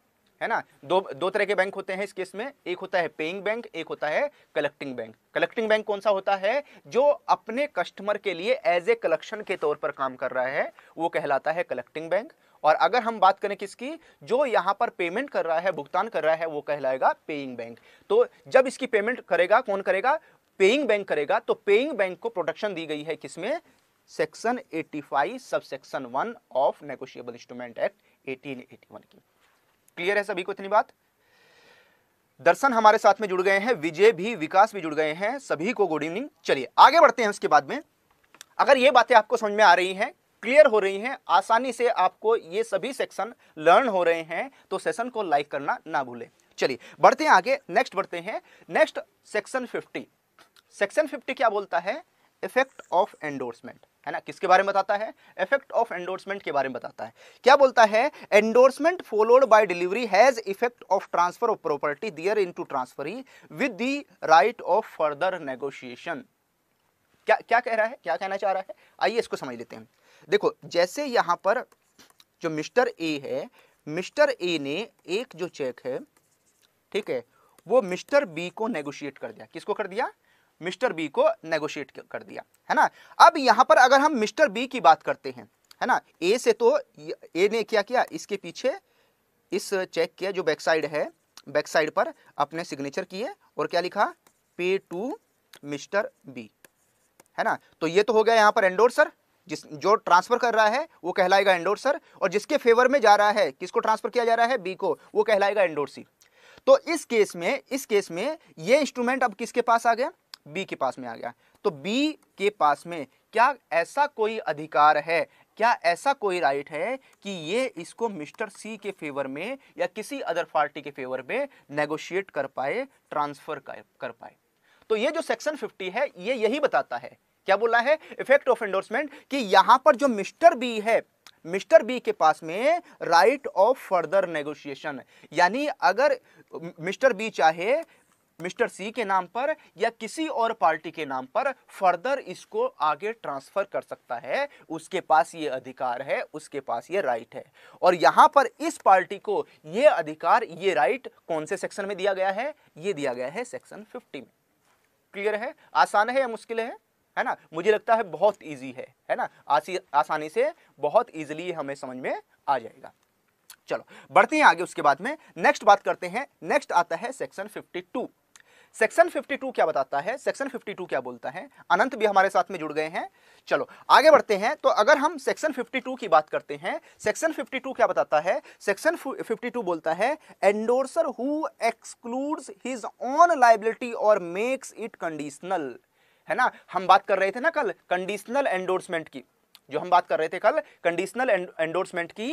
Speaker 1: है ना दो दो तरह के बैंक होते हैं इस केस में एक होता है पेइंग बैंक एक होता है कलेक्टिंग बैंक कलेक्टिंग बैंक कौन सा होता है जो अपने कस्टमर के लिए एज ए कलेक्शन के तौर पर काम कर रहा है वो कहलाता है कलेक्टिंग बैंक और अगर हम बात करें किसकी जो यहाँ पर पेमेंट कर रहा है भुगतान कर रहा है वो कहलाएगा पेइंग बैंक तो जब इसकी पेमेंट करेगा कौन करेगा पेइंग बैंक करेगा तो पेइंग बैंक को प्रोटेक्शन दी गई है किसमें section 85 sub section 1 of negotiable instrument act 1881 की क्लियर है सभी को इतनी बात दर्शन हमारे साथ में जुड़ गए हैं विजय भी विकास भी जुड़ गए हैं सभी को गुड इवनिंग चलिए आगे बढ़ते हैं उसके बाद में अगर ये बातें आपको समझ में आ रही हैं क्लियर हो रही हैं आसानी से आपको ये सभी सेक्शन लर्न हो रहे हैं तो सेशन को लाइक करना ना भूलें चलिए बढ़ते हैं आगे नेक्स्ट बढ़ते हैं next section fifty section fifty क्या बोलता है इफेक्ट ऑफ एंडोर्समेंट है ना किसके बारे में बताता है इफेक्ट ऑफ एंडोर्समेंट के बारे में बताता है क्या बोलता है endorsement followed by delivery has effect of transfer of property there into transferee with the right of further negotiation क्या क्या कह रहा है क्या कहना चाह रहा है आइए इसको समझ लेते हैं देखो जैसे यहाँ पर जो मिस्टर ए है मिस्टर ए ने एक जो चेक है ठीक है वो मिस्टर बी को नेगोशिएट कर दिया किसको कर दिया मिस्टर बी को नेगोशिएट कर दिया है ना अब यहाँ पर अगर हम मिस्टर बी की बात करते हैं है ना ए से तो ए ने क्या किया इसके पीछे इस चेक किया जो बैक साइड है बैक साइड पर अपने सिग्नेचर किए और क्या लिखा पे टू मिस्टर बी है ना तो ये तो हो गया यहाँ पर एंडोर्सर जिस जो ट्रांसफर कर रहा है वो कहलाएगा एंडोर्सर और जिसके फेवर में जा रहा है किसको ट्रांसफर किया जा रहा है बी को वो कहलाएगा एंडोर्सी तो इस केस में इस केस में ये इंस्ट्रूमेंट अब किसके पास आ गया बी के पास में आ गया तो बी के पास में क्या ऐसा कोई अधिकार है क्या ऐसा कोई राइट है कि ये इसको मिस्टर सी के फेवर में या किसी अदर पार्टी के फेवर में नेगोशिएट कर पाए ट्रांसफर कर पाए तो ये जो सेक्शन 50 है ये यही बताता है क्या बोला है इफेक्ट ऑफ एंडोर्समेंट कि यहां पर जो मिस्टर बी है मिस्टर बी के पास में राइट ऑफ फर्दर नेगोशिएशन यानी अगर मिस्टर बी चाहे मिस्टर सी के नाम पर या किसी और पार्टी के नाम पर फर्दर इसको आगे ट्रांसफर कर सकता है उसके पास ये अधिकार है उसके पास ये राइट है और यहाँ पर इस पार्टी को ये अधिकार ये राइट कौन से सेक्शन में दिया गया है ये दिया गया है सेक्शन फिफ्टी में क्लियर है आसान है या मुश्किल है है ना मुझे लगता है बहुत ईजी है है ना आसी आसानी से बहुत ईजिली हमें समझ में आ जाएगा चलो बढ़ते हैं आगे उसके बाद में नेक्स्ट बात करते हैं नेक्स्ट आता है सेक्शन 52 सेक्शन 52 क्या बताता है सेक्शन 52 क्या बोलता है अनंत भी हमारे साथ में जुड़ गए हैं चलो आगे बढ़ते हैं तो अगर हम सेक्शन 52 की बात करते हैं सेक्शन 52 क्या बताता है सेक्शन 52 बोलता है endorser who excludes his own liability और मेक्स इट कंडीशनल है ना हम बात कर रहे थे ना कल कंडीशनल एंडोर्समेंट की जो हम बात कर रहे थे कल कंडीशनल एंडोर्समेंट की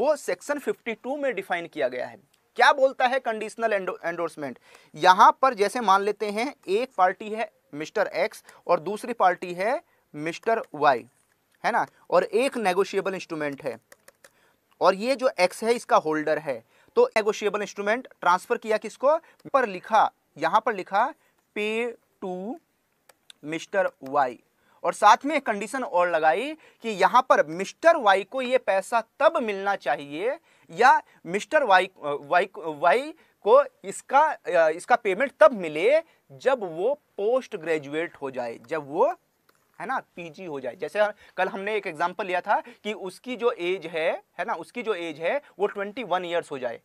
Speaker 1: वो सेक्शन 52 में डिफाइन किया गया है क्या बोलता है कंडीशनल एंडोर्समेंट यहां पर जैसे मान लेते हैं एक पार्टी है मिस्टर एक्स और दूसरी पार्टी है मिस्टर वाई है ना और एक नेगोशिएबल इंस्ट्रूमेंट है और ये जो एक्स है इसका होल्डर है तो नेगोशिएबल इंस्ट्रूमेंट ट्रांसफर किया किसको पर लिखा यहां पर लिखा पे टू मिस्टर वाई और साथ में एक कंडीशन और लगाई कि यहां पर मिस्टर वाई को ये पैसा तब मिलना चाहिए या मिस्टर वाई वाई वाई को इसका इसका पेमेंट तब मिले जब वो पोस्ट ग्रेजुएट हो जाए जब वो है ना पीजी हो जाए जैसे कल हमने एक एग्जांपल लिया था कि उसकी जो एज है है ना उसकी जो एज है वो ट्वेंटी वन ईयर्स हो जाए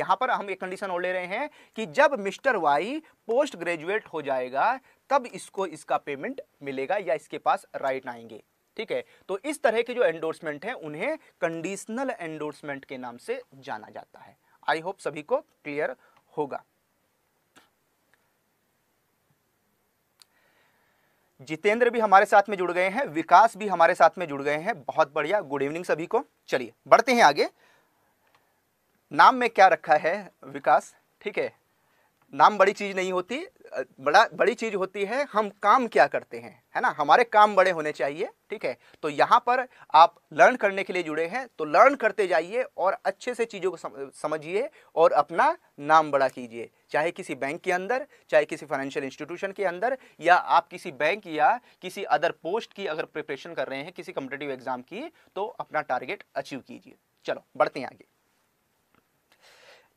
Speaker 1: यहाँ पर हम एक कंडीशन और ले रहे हैं कि जब मिस्टर वाई पोस्ट ग्रेजुएट हो जाएगा तब इसको इसका पेमेंट मिलेगा या इसके पास राइट आएंगे ठीक है तो इस तरह के जो एंडोर्समेंट है उन्हें कंडीशनल एंडोर्समेंट के नाम से जाना जाता है आई होप सभी को क्लियर होगा जितेंद्र भी हमारे साथ में जुड़ गए हैं विकास भी हमारे साथ में जुड़ गए हैं बहुत बढ़िया गुड इवनिंग सभी को चलिए बढ़ते हैं आगे नाम में क्या रखा है विकास ठीक है नाम बड़ी चीज़ नहीं होती बड़ा बड़ी चीज़ होती है हम काम क्या करते हैं है ना हमारे काम बड़े होने चाहिए ठीक है तो यहाँ पर आप लर्न करने के लिए जुड़े हैं तो लर्न करते जाइए और अच्छे से चीज़ों को समझिए और अपना नाम बड़ा कीजिए चाहे किसी बैंक के अंदर चाहे किसी फाइनेंशियल इंस्टीट्यूशन के अंदर या आप किसी बैंक या किसी अदर पोस्ट की अगर प्रिपरेशन कर रहे हैं किसी कम्पिटेटिव एग्ज़ाम की तो अपना टारगेट अचीव कीजिए चलो बढ़ते हैं आगे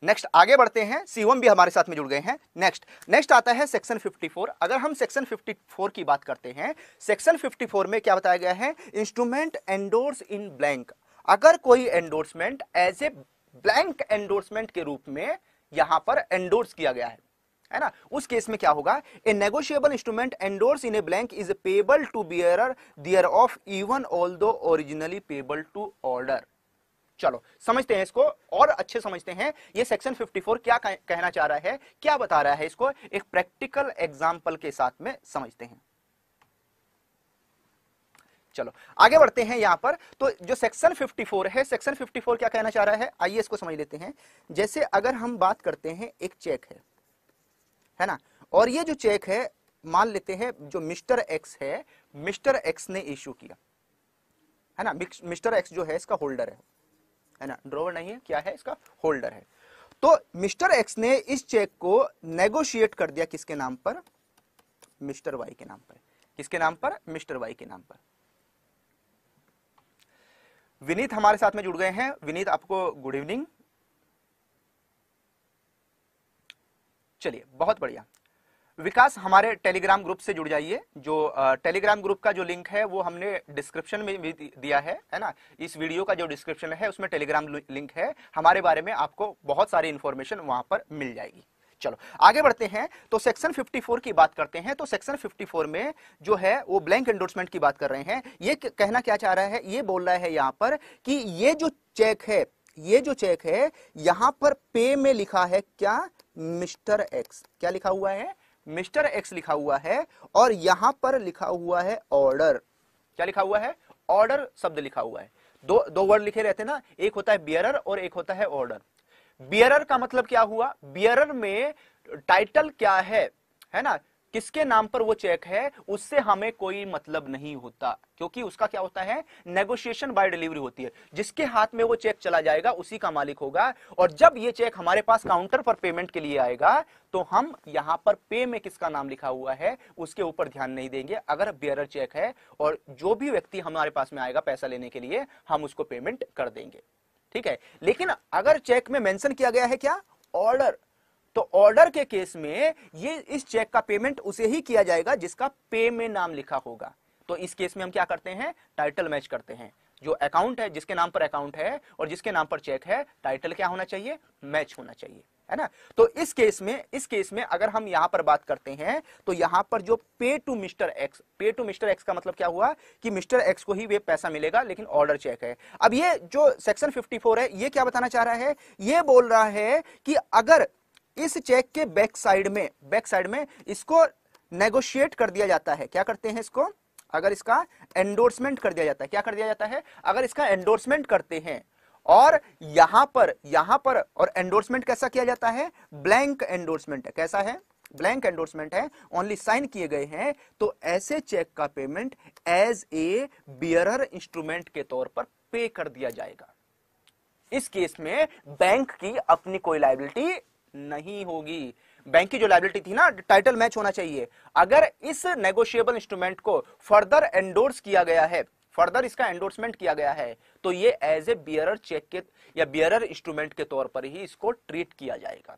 Speaker 1: नेक्स्ट आगे बढ़ते हैं सीओम भी हमारे साथ में जुड़ गए हैं नेक्स्ट नेक्स्ट आता है सेक्शन 54 अगर हम सेक्शन 54 की बात करते हैं सेक्शन 54 में क्या बताया गया है इंस्ट्रूमेंट एंडोर्स इन ब्लैंक अगर कोई endorsement as a blank endorsement के रूप में यहां पर एंडोर्स किया गया है है ना उस केस में क्या होगा a negotiable instrument endorse in a blank is payable to bearer thereof even although originally payable to order चलो समझते हैं इसको और अच्छे समझते हैं ये सेक्शन 54 क्या कहना चाह रहा है क्या बता रहा है इसको एक प्रैक्टिकल एग्जाम्पल के साथ में समझते हैं चलो आगे बढ़ते हैं यहां पर तो जो सेक्शन 54 है सेक्शन 54 क्या कहना चाह रहा है आइए इसको समझ लेते हैं जैसे अगर हम बात करते हैं एक चेक है है ना और ये जो चेक है मान लेते हैं जो मिस्टर एक्स है मिस्टर एक्स ने इश्यू किया है ना मिस्टर एक्स जो है इसका होल्डर है है ना ड्रोवर नहीं है क्या है इसका होल्डर है तो मिस्टर एक्स ने इस चेक को नेगोशिएट कर दिया किसके नाम पर मिस्टर वाई के नाम पर किसके नाम पर मिस्टर वाई के नाम पर विनीत हमारे साथ में जुड़ गए हैं विनीत आपको गुड इवनिंग चलिए बहुत बढ़िया विकास हमारे टेलीग्राम ग्रुप से जुड़ जाइए जो टेलीग्राम ग्रुप का जो लिंक है वो हमने डिस्क्रिप्शन में भी दिया है है ना इस वीडियो का जो डिस्क्रिप्शन है उसमें टेलीग्राम लिंक है हमारे बारे में आपको बहुत सारी इंफॉर्मेशन वहां पर मिल जाएगी चलो आगे बढ़ते हैं तो सेक्शन 54 की बात करते हैं तो सेक्शन 54 में जो है वो ब्लैंक एंडोर्समेंट की बात कर रहे हैं ये कहना क्या चाह रहा है ये बोल रहा है यहाँ पर कि ये जो चेक है ये जो चेक है यहाँ पर पे में लिखा है क्या मिस्टर एक्स क्या लिखा हुआ है मिस्टर एक्स लिखा हुआ है और यहां पर लिखा हुआ है ऑर्डर क्या लिखा हुआ है ऑर्डर शब्द लिखा हुआ है दो दो वर्ड लिखे रहते ना एक होता है बियरर और एक होता है ऑर्डर बियरर का मतलब क्या हुआ बियरर में टाइटल क्या है है ना किसके नाम पर वो चेक है उससे हमें कोई मतलब नहीं होता क्योंकि उसका क्या होता है नेगोशिएशन बाय डिलीवरी होती है जिसके हाथ में वो चेक चला जाएगा उसी का मालिक होगा और जब ये चेक हमारे पास काउंटर पर पेमेंट के लिए आएगा तो हम यहां पर पे में किसका नाम लिखा हुआ है उसके ऊपर ध्यान नहीं देंगे अगर बियर चेक है और जो भी व्यक्ति हमारे पास में आएगा पैसा लेने के लिए हम उसको पेमेंट कर देंगे ठीक है लेकिन अगर चेक में मैंशन किया गया है क्या ऑर्डर तो ऑर्डर के केस में ये इस चेक का पेमेंट उसे ही किया जाएगा जिसका पे में नाम लिखा होगा तो इस केस में हम क्या करते हैं टाइटल मैच करते हैं जो अकाउंट है जिसके नाम पर अकाउंट है और जिसके नाम पर चेक है टाइटल क्या होना चाहिए मैच होना चाहिए है ना तो इस केस में इस केस में अगर हम यहां पर बात करते हैं तो यहां पर जो pay to Mister X pay to Mister X का मतलब क्या हुआ कि मिस्टर एक्स को ही वे पैसा मिलेगा लेकिन ऑर्डर चेक है अब ये जो सेक्शन 54 है ये क्या बताना चाह रहा है ये बोल रहा है कि अगर इस चेक के बैक साइड में बैक साइड में इसको नेगोशिएट कर दिया जाता है क्या करते हैं इसको अगर इसका एंडोर्समेंट कर दिया जाता है क्या कर दिया जाता है अगर इसका एंडोर्समेंट करते हैं और यहां पर यहां पर और एंडोर्समेंट कैसा किया जाता है ब्लैंक एंडोर्समेंट है कैसा है ब्लैंक एंडोर्समेंट है ओनली साइन किए गए हैं तो ऐसे चेक का payment as a bearer instrument के तौर पर पे कर दिया जाएगा इस केस में बैंक की अपनी कोई लाइबिलिटी नहीं होगी बैंक की जो लाइबिलिटी थी ना टाइटल मैच होना चाहिए अगर इस नेगोशिएबल इंस्ट्रूमेंट को फर्दर एंडोर्स किया गया है फर्दर इसका एंडोर्समेंट किया गया है तो ये एज ए बियरर चेक के या बियरर इंस्ट्रूमेंट के तौर पर ही इसको ट्रीट किया जाएगा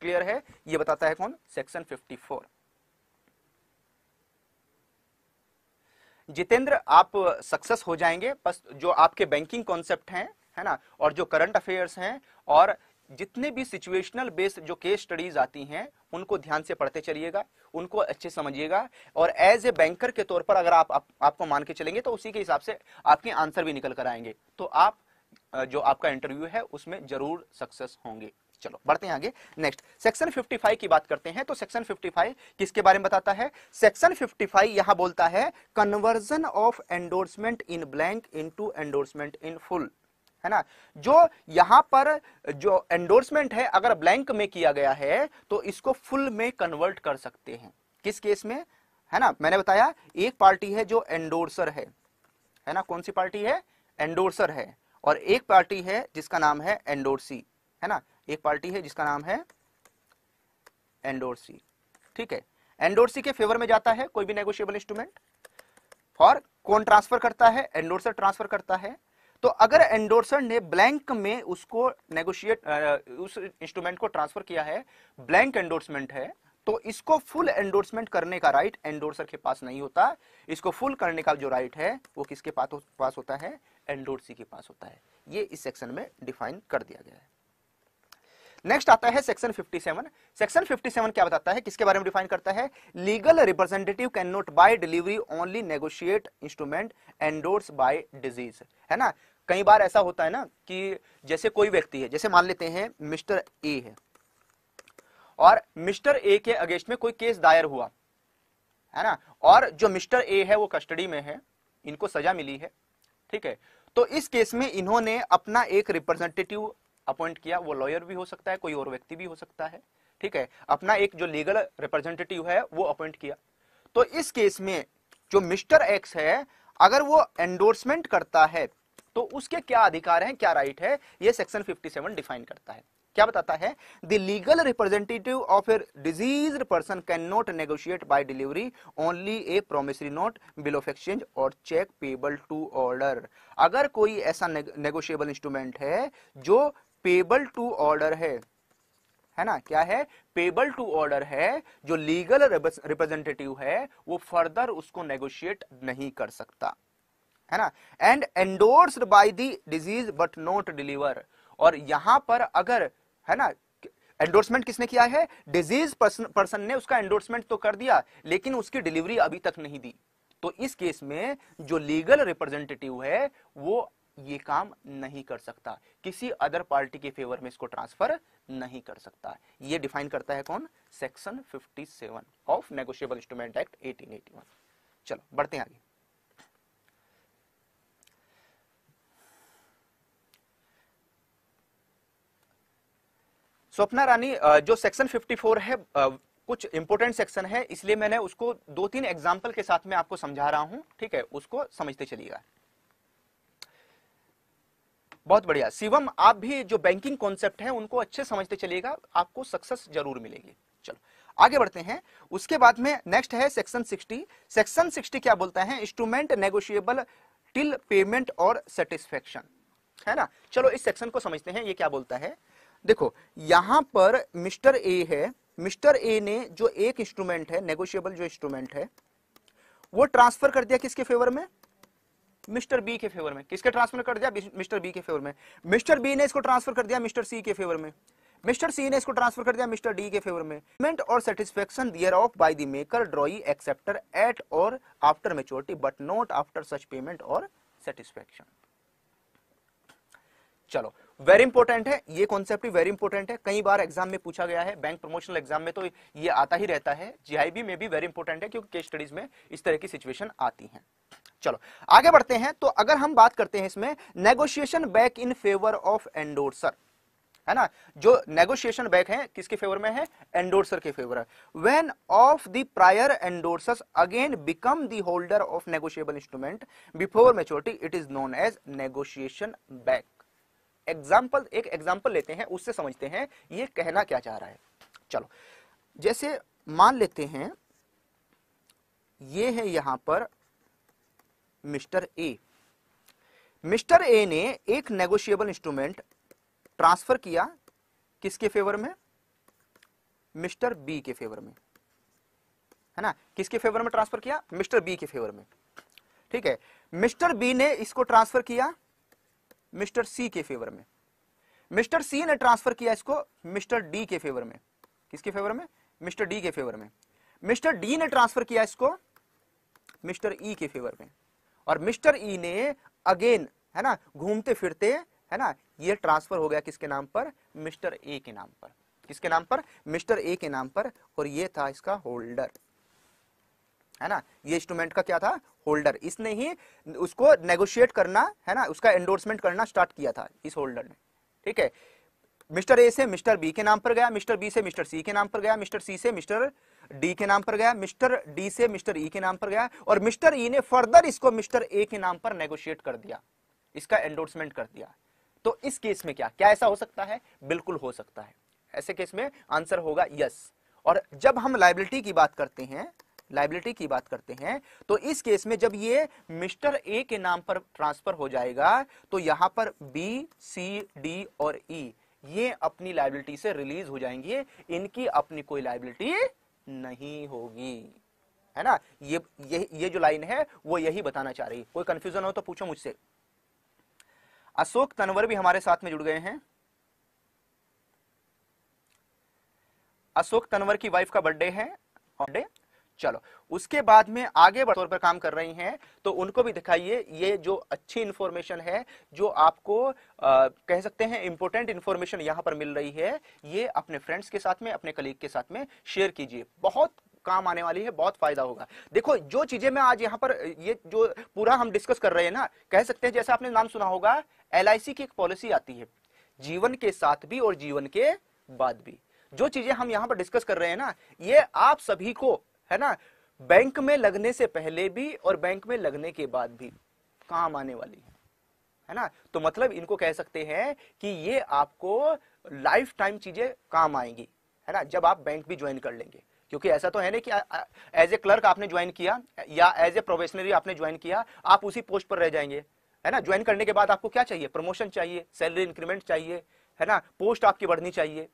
Speaker 1: क्लियर है ये बताता है कौन सेक्शन 54 जितेंद्र आप सक्सेस हो जाएंगे बस जो आपके बैंकिंग कॉन्सेप्ट हैं है ना और जो करंट अफेयर्स हैं और जितने भी सिचुएशनल बेस्ड जो केस स्टडीज आती हैं उनको ध्यान से पढ़ते चलिएगा उनको अच्छे समझिएगा और एज ए बैंकर के तौर पर अगर आप, आप आपको मान के चलेंगे तो उसी के हिसाब से आपके आंसर भी निकल कर आएंगे तो आप जो आपका इंटरव्यू है उसमें जरूर सक्सेस होंगे चलो बढ़ते हैं आगे नेक्स्ट सेक्शन 55 की बात करते हैं तो सेक्शन 55 किसके बारे में बताता है सेक्शन 55 यहां बोलता है conversion of endorsement in blank into endorsement in full है ना जो यहां पर जो एंडोर्समेंट है अगर ब्लैंक में किया गया है तो इसको फुल में कन्वर्ट कर सकते हैं किस केस में है ना मैंने बताया एक पार्टी है जो एंडोर्सर है है ना कौन सी पार्टी है एंडोर्सर है और एक पार्टी है जिसका नाम है एंडोर्सी है ना एक पार्टी है जिसका नाम है एंडोर्सी ठीक है एंडोर्सी के फेवर में जाता है कोई भी नेगोशिएबल इंस्ट्रूमेंट और कौन ट्रांसफर करता है एंडोर्सर ट्रांसफर करता है तो अगर एंडोर्सर ने ब्लैंक में उसको नेगोशिएट उस इंस्ट्रूमेंट को ट्रांसफर किया है ब्लैंक एंडोर्समेंट है तो इसको फुल एंडोर्समेंट करने का राइट एंडोर्सर के पास नहीं होता इसको फुल करने का जो राइट है वो किसके पास होता है एंडोर्सी के पास होता है ये इस सेक्शन में डिफाइन कर दिया गया है नेक्स्ट आता है सेक्शन 57 सेक्शन 57 क्या बताता है किसके बारे में डिफाइन करता है legal representative can not by delivery only negotiate instrument endorse by deceased है ना कई बार ऐसा होता है ना कि जैसे कोई व्यक्ति है जैसे मान लेते हैं मिस्टर ए है और मिस्टर ए के अगेंस्ट में कोई केस दायर हुआ है ना और जो मिस्टर ए है वो कस्टडी में है इनको सजा मिली है ठीक है तो इस केस में इन्होंने अपना एक रिप्रेजेंटेटिव अपॉइंट किया वो लॉयर भी हो सकता है कोई और व्यक्ति भी हो सकता है ठीक है अपना एक जो लीगल रिप्रेजेंटेटिव है वो अपॉइंट किया तो इस केस में जो मिस्टर एक्स है अगर वो एंडोर्समेंट करता है तो उसके क्या अधिकार हैं क्या राइट है ये सेक्शन 57 डिफाइन करता है क्या बताता है the legal representative of a deceased person can not negotiate by delivery only a promissory note bill of exchange और चेक पेबल टू ऑर्डर अगर कोई ऐसा नेगोशिएबल इंस्ट्रूमेंट है जो पेबल टू ऑर्डर है है ना क्या है पेबल टू ऑर्डर है जो लीगल रिप्रेजेंटेटिव है वो फर्दर उसको नेगोशिएट नहीं कर सकता है ना and endorsed by the deceased but not deliver और यहां पर अगर है ना एंडोर्समेंट किसने किया है डिजीज पर्सन ने उसका एंडोर्समेंट तो कर दिया लेकिन उसकी डिलीवरी अभी तक नहीं दी तो इस केस में जो लीगल रिप्रेजेंटेटिव है वो ये काम नहीं कर सकता किसी अदर पार्टी के फेवर में इसको ट्रांसफर नहीं कर सकता ये डिफाइन करता है कौन section 57 of negotiable instrument act 1881 चलो बढ़ते हैं आगे स्वप्ना रानी जो सेक्शन 54 है कुछ इंपोर्टेंट सेक्शन है इसलिए मैंने उसको दो तीन एग्जाम्पल के साथ में आपको समझा रहा हूं ठीक है उसको समझते चलिएगा बहुत बढ़िया शिवम आप भी जो बैंकिंग कॉन्सेप्ट है उनको अच्छे समझते चलिएगा आपको सक्सेस जरूर मिलेगी चलो आगे बढ़ते हैं उसके बाद में नेक्स्ट है सेक्शन 60 सेक्शन 60 क्या बोलता है इंस्ट्रूमेंट नेगोशिएबल टिल पेमेंट और सेटिस्फेक्शन है ना चलो इस सेक्शन को समझते हैं ये क्या बोलता है देखो यहां पर मिस्टर ए है मिस्टर ए ने जो एक इंस्ट्रूमेंट है नेगोशियबल जो इंस्ट्रूमेंट है वो ट्रांसफर कर दिया किसके फेवर में मिस्टर बी के फेवर में किसके ट्रांसफर कर दिया मिस्टर बी के फेवर में मिस्टर बी ने इसको ट्रांसफर कर दिया मिस्टर सी के फेवर में मिस्टर सी ने इसको ट्रांसफर कर दिया मिस्टर डी के फेवर में पेमेंट और satisfaction thereof by the maker drawee acceptor at और after maturity but not after such payment और सेटिस्फेक्शन चलो वेरी इंपॉर्टेंट है ये कॉन्सेप्ट वेरी इंपॉर्टेंट है कई बार एग्जाम में पूछा गया है बैंक प्रमोशनल एग्जाम में तो ये आता ही रहता है जीआईबी में भी वेरी इंपॉर्टेंट है क्योंकि केस स्टडीज में इस तरह की सिचुएशन आती है चलो आगे बढ़ते हैं तो अगर हम बात करते हैं इसमें negotiation back in favour of endorser है ना जो नेगोशिएशन बैक है किसके फेवर में है एंडोर्सर के फेवर है when of the prior endorsers again become the holder of negotiable instrument before maturity it is known as negotiation back example एक एग्जाम्पल लेते हैं उससे समझते हैं ये कहना क्या चाह रहा है चलो जैसे मान लेते हैं ये है यहां पर मिस्टर ए मिस्टर ए ने एक नेगोशिएबल इंस्ट्रूमेंट ट्रांसफर किया किसके फेवर में मिस्टर बी के फेवर में है ना किसके फेवर में ट्रांसफर किया मिस्टर बी के फेवर में ठीक है मिस्टर बी ने इसको ट्रांसफर किया मिस्टर सी के फेवर में मिस्टर सी ने ट्रांसफर किया इसको मिस्टर डी के फेवर में किसके फेवर में मिस्टर डी के फेवर में मिस्टर डी ने ट्रांसफर किया इसको मिस्टर ई e के फेवर में और मिस्टर ई ने अगेन है ना घूमते फिरते है ना ये ट्रांसफर हो गया किसके नाम पर मिस्टर ए के नाम पर किसके नाम पर मिस्टर ए के नाम पर और ये था इसका होल्डर है ना ये इंस्ट्रूमेंट का क्या था होल्डर इसने ही उसको नेगोशिएट करना है ना उसका एंडोर्समेंट करना स्टार्ट किया था इस होल्डर ने ठीक है मिस्टर ए से मिस्टर बी के नाम पर गया मिस्टर बी से मिस्टर सी के नाम पर गया मिस्टर सी से मिस्टर डी के नाम पर गया मिस्टर डी से मिस्टर ई e के नाम पर गया और मिस्टर ई e ने फर्दर इसको मिस्टर ए के नाम पर नेगोशिएट कर दिया इसका एंडोर्समेंट कर दिया तो इस केस में क्या क्या ऐसा हो सकता है बिल्कुल हो सकता है ऐसे केस में आंसर होगा यस और जब हम लाइबिलिटी की बात करते हैं लाइबिलिटी की बात करते हैं तो इस केस में जब ये मिस्टर ए के नाम पर ट्रांसफर हो जाएगा तो यहां पर बी सी डी और ई e, ये अपनी लाइबिलिटी से रिलीज हो जाएंगी इनकी अपनी कोई लाइबिलिटी नहीं होगी है ना ये ये, ये जो लाइन है वो यही बताना चाह रही कोई कंफ्यूजन हो तो पूछो मुझसे अशोक तनवर भी हमारे साथ में जुड़ गए हैं अशोक तनवर की वाइफ का बर्थडे है बर्थडे चलो उसके बाद में आगे तौर पर काम कर रही हैं तो उनको भी दिखाइए ये जो अच्छी इंफॉर्मेशन है जो आपको आ, कह सकते हैं इंपॉर्टेंट इंफॉर्मेशन यहां पर मिल रही है ये अपने फ्रेंड्स के साथ में अपने कलीग के साथ में शेयर कीजिए बहुत काम आने वाली है बहुत फायदा होगा देखो जो चीजें मैं आज यहां पर ये जो पूरा हम डिस्कस कर रहे हैं ना कह सकते हैं जैसे आपने नाम सुना होगा एल की एक पॉलिसी आती है जीवन के साथ भी और जीवन के बाद भी जो चीजें हम यहां पर डिस्कस कर रहे हैं ना ये आप सभी को है ना बैंक में लगने से पहले भी और बैंक में लगने के बाद भी काम आने वाली है है ना तो मतलब इनको कह सकते हैं कि ये आपको लाइफ टाइम चीजें काम आएंगी है ना जब आप बैंक भी ज्वाइन कर लेंगे क्योंकि ऐसा तो है ना कि एज ए क्लर्क आपने ज्वाइन किया या एज ए प्रोफेशनरी आपने ज्वाइन किया आप उसी पोस्ट पर रह जाएंगे है ना ज्वाइन करने के बाद आपको क्या चाहिए प्रमोशन चाहिए सैलरी इंक्रीमेंट चाहिए है ना पोस्ट आपकी बढ़नी चाहिए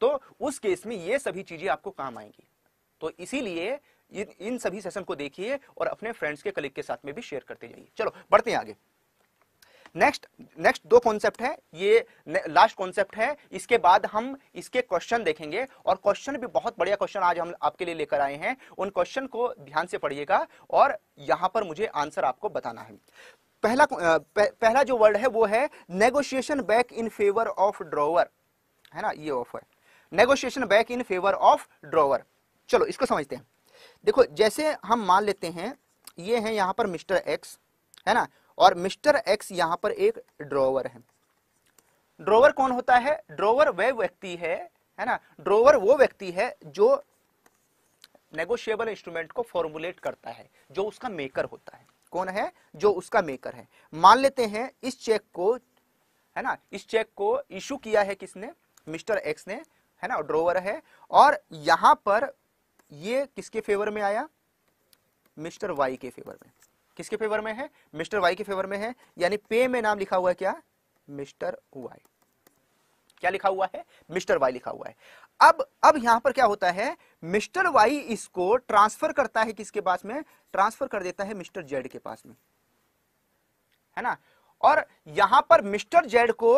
Speaker 1: तो उस केस में ये सभी चीजें आपको काम आएंगी तो इसीलिए इन इन सभी सेशन को देखिए और अपने फ्रेंड्स के कलीग के साथ में भी शेयर करते जाइए चलो बढ़ते हैं आगे नेक्स्ट नेक्स्ट दो कॉन्सेप्ट है ये लास्ट कॉन्सेप्ट है इसके बाद हम इसके क्वेश्चन देखेंगे और क्वेश्चन भी बहुत बढ़िया क्वेश्चन आज हम आपके लिए लेकर आए हैं उन क्वेश्चन को ध्यान से पढ़िएगा और यहां पर मुझे आंसर आपको बताना है पहला प, पहला जो वर्ड है वो है negotiation back in favour of drawer है ना ये ऑफ है negotiation back in favour of drawer चलो इसको समझते हैं देखो जैसे हम मान लेते हैं ये है यहाँ पर मिस्टर एक्स है ना और मिस्टर एक्स यहाँ पर एक ड्रोवर है ड्रोवर कौन होता है ड्रोवर वह व्यक्ति है है ना ड्रोवर वो व्यक्ति है जो नेगोशिएबल इंस्ट्रूमेंट को फॉर्मुलेट करता है जो उसका मेकर होता है कौन है जो उसका मेकर है मान लेते हैं इस चेक को है ना इस चेक को इशू किया है किसने मिस्टर एक्स ने है ना ड्रोवर है और यहाँ पर ये किसके फेवर में आया मिस्टर वाई के फेवर में किसके फेवर में है मिस्टर वाई के फेवर में है यानी पे में नाम लिखा हुआ है क्या मिस्टर वाई क्या लिखा हुआ है मिस्टर वाई लिखा हुआ है अब अब यहां पर क्या होता है मिस्टर वाई इसको ट्रांसफर करता है किसके पास में ट्रांसफर कर देता है मिस्टर जेड के पास में है ना और यहां पर मिस्टर जेड को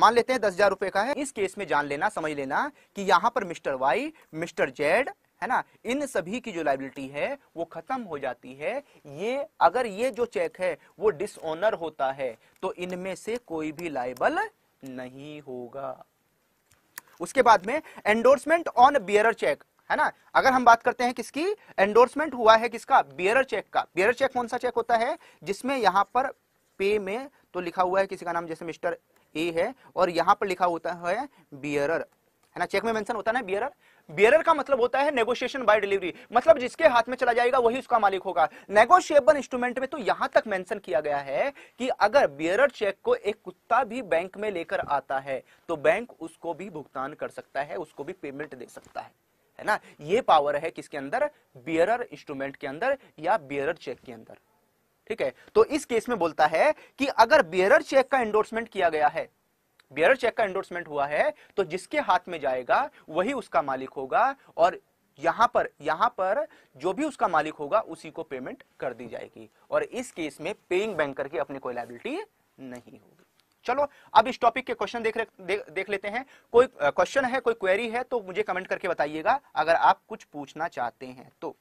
Speaker 1: मान लेते हैं दस हजार रुपए का है इस केस में जान लेना समझ लेना कि यहां पर मिस्टर वाई मिस्टर जेड है ना इन सभी की जो लाइबिलिटी है वो खत्म हो जाती है ये अगर ये जो चेक है वो डिसऑनर होता है तो इनमें से कोई भी लाइबल नहीं होगा उसके बाद में एंडोर्समेंट ऑन बियर चेक है ना अगर हम बात करते हैं किसकी एंडोर्समेंट हुआ है किसका बियर चेक का बियर चेक कौन सा चेक होता है जिसमें यहां पर पे में तो लिखा हुआ है किसी का नाम जैसे मिस्टर ए है और यहां पर लिखा होता है बियरर है ना चेक में मेंशन होता है ना बियरर बेरर का मतलब होता है नेगोशिएशन बाय डिलीवरी मतलब जिसके हाथ में चला जाएगा वही उसका मालिक होगा नेगोशिएबल इंस्ट्रूमेंट में तो यहां तक मेंशन किया गया है कि अगर बेरर चेक को एक कुत्ता भी बैंक में लेकर आता है तो बैंक उसको भी भुगतान कर सकता है उसको भी पेमेंट दे सकता है है ना ये पावर है किसके अंदर बेरर इंस्ट्रूमेंट के अंदर या बेरर चेक के अंदर ठीक है तो इस केस में बोलता है कि अगर बेरर चेक का एंडोर्समेंट किया गया है बियर चेक का एंडोर्समेंट हुआ है तो जिसके हाथ में जाएगा वही उसका मालिक होगा और यहां पर यहां पर जो भी उसका मालिक होगा उसी को पेमेंट कर दी जाएगी और इस केस में पेइंग बैंकर की अपनी कोई लाइबिलिटी नहीं होगी चलो अब इस टॉपिक के क्वेश्चन देख, दे, देख लेते हैं कोई क्वेश्चन है कोई क्वेरी है तो मुझे कमेंट करके बताइएगा अगर आप कुछ पूछना चाहते हैं तो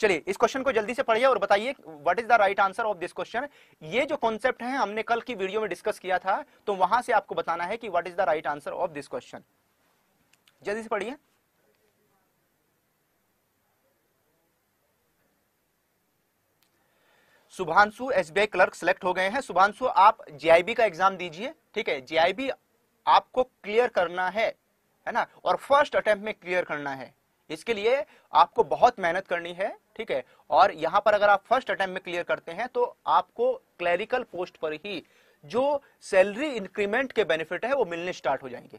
Speaker 1: चलिए इस क्वेश्चन को जल्दी से पढ़िए और बताइए what is the right answer of this question ये जो कॉन्सेप्ट है हमने कल की वीडियो में डिस्कस किया था तो वहां से आपको बताना है कि what is the right answer of this question जल्दी से पढ़िए सुभांशु एसबीआई क्लर्क सिलेक्ट हो गए हैं सुभांशु आप जीआईबी का एग्जाम दीजिए ठीक है जीआईबी आपको क्लियर करना है है ना और फर्स्ट अटेम्प्ट में क्लियर करना है इसके लिए आपको बहुत मेहनत करनी है ठीक है और यहां पर अगर आप फर्स्ट अटेम्प्ट में क्लियर करते हैं तो आपको क्लरिकल पोस्ट पर ही जो सैलरी इंक्रीमेंट के बेनिफिट है वो मिलने स्टार्ट हो जाएंगे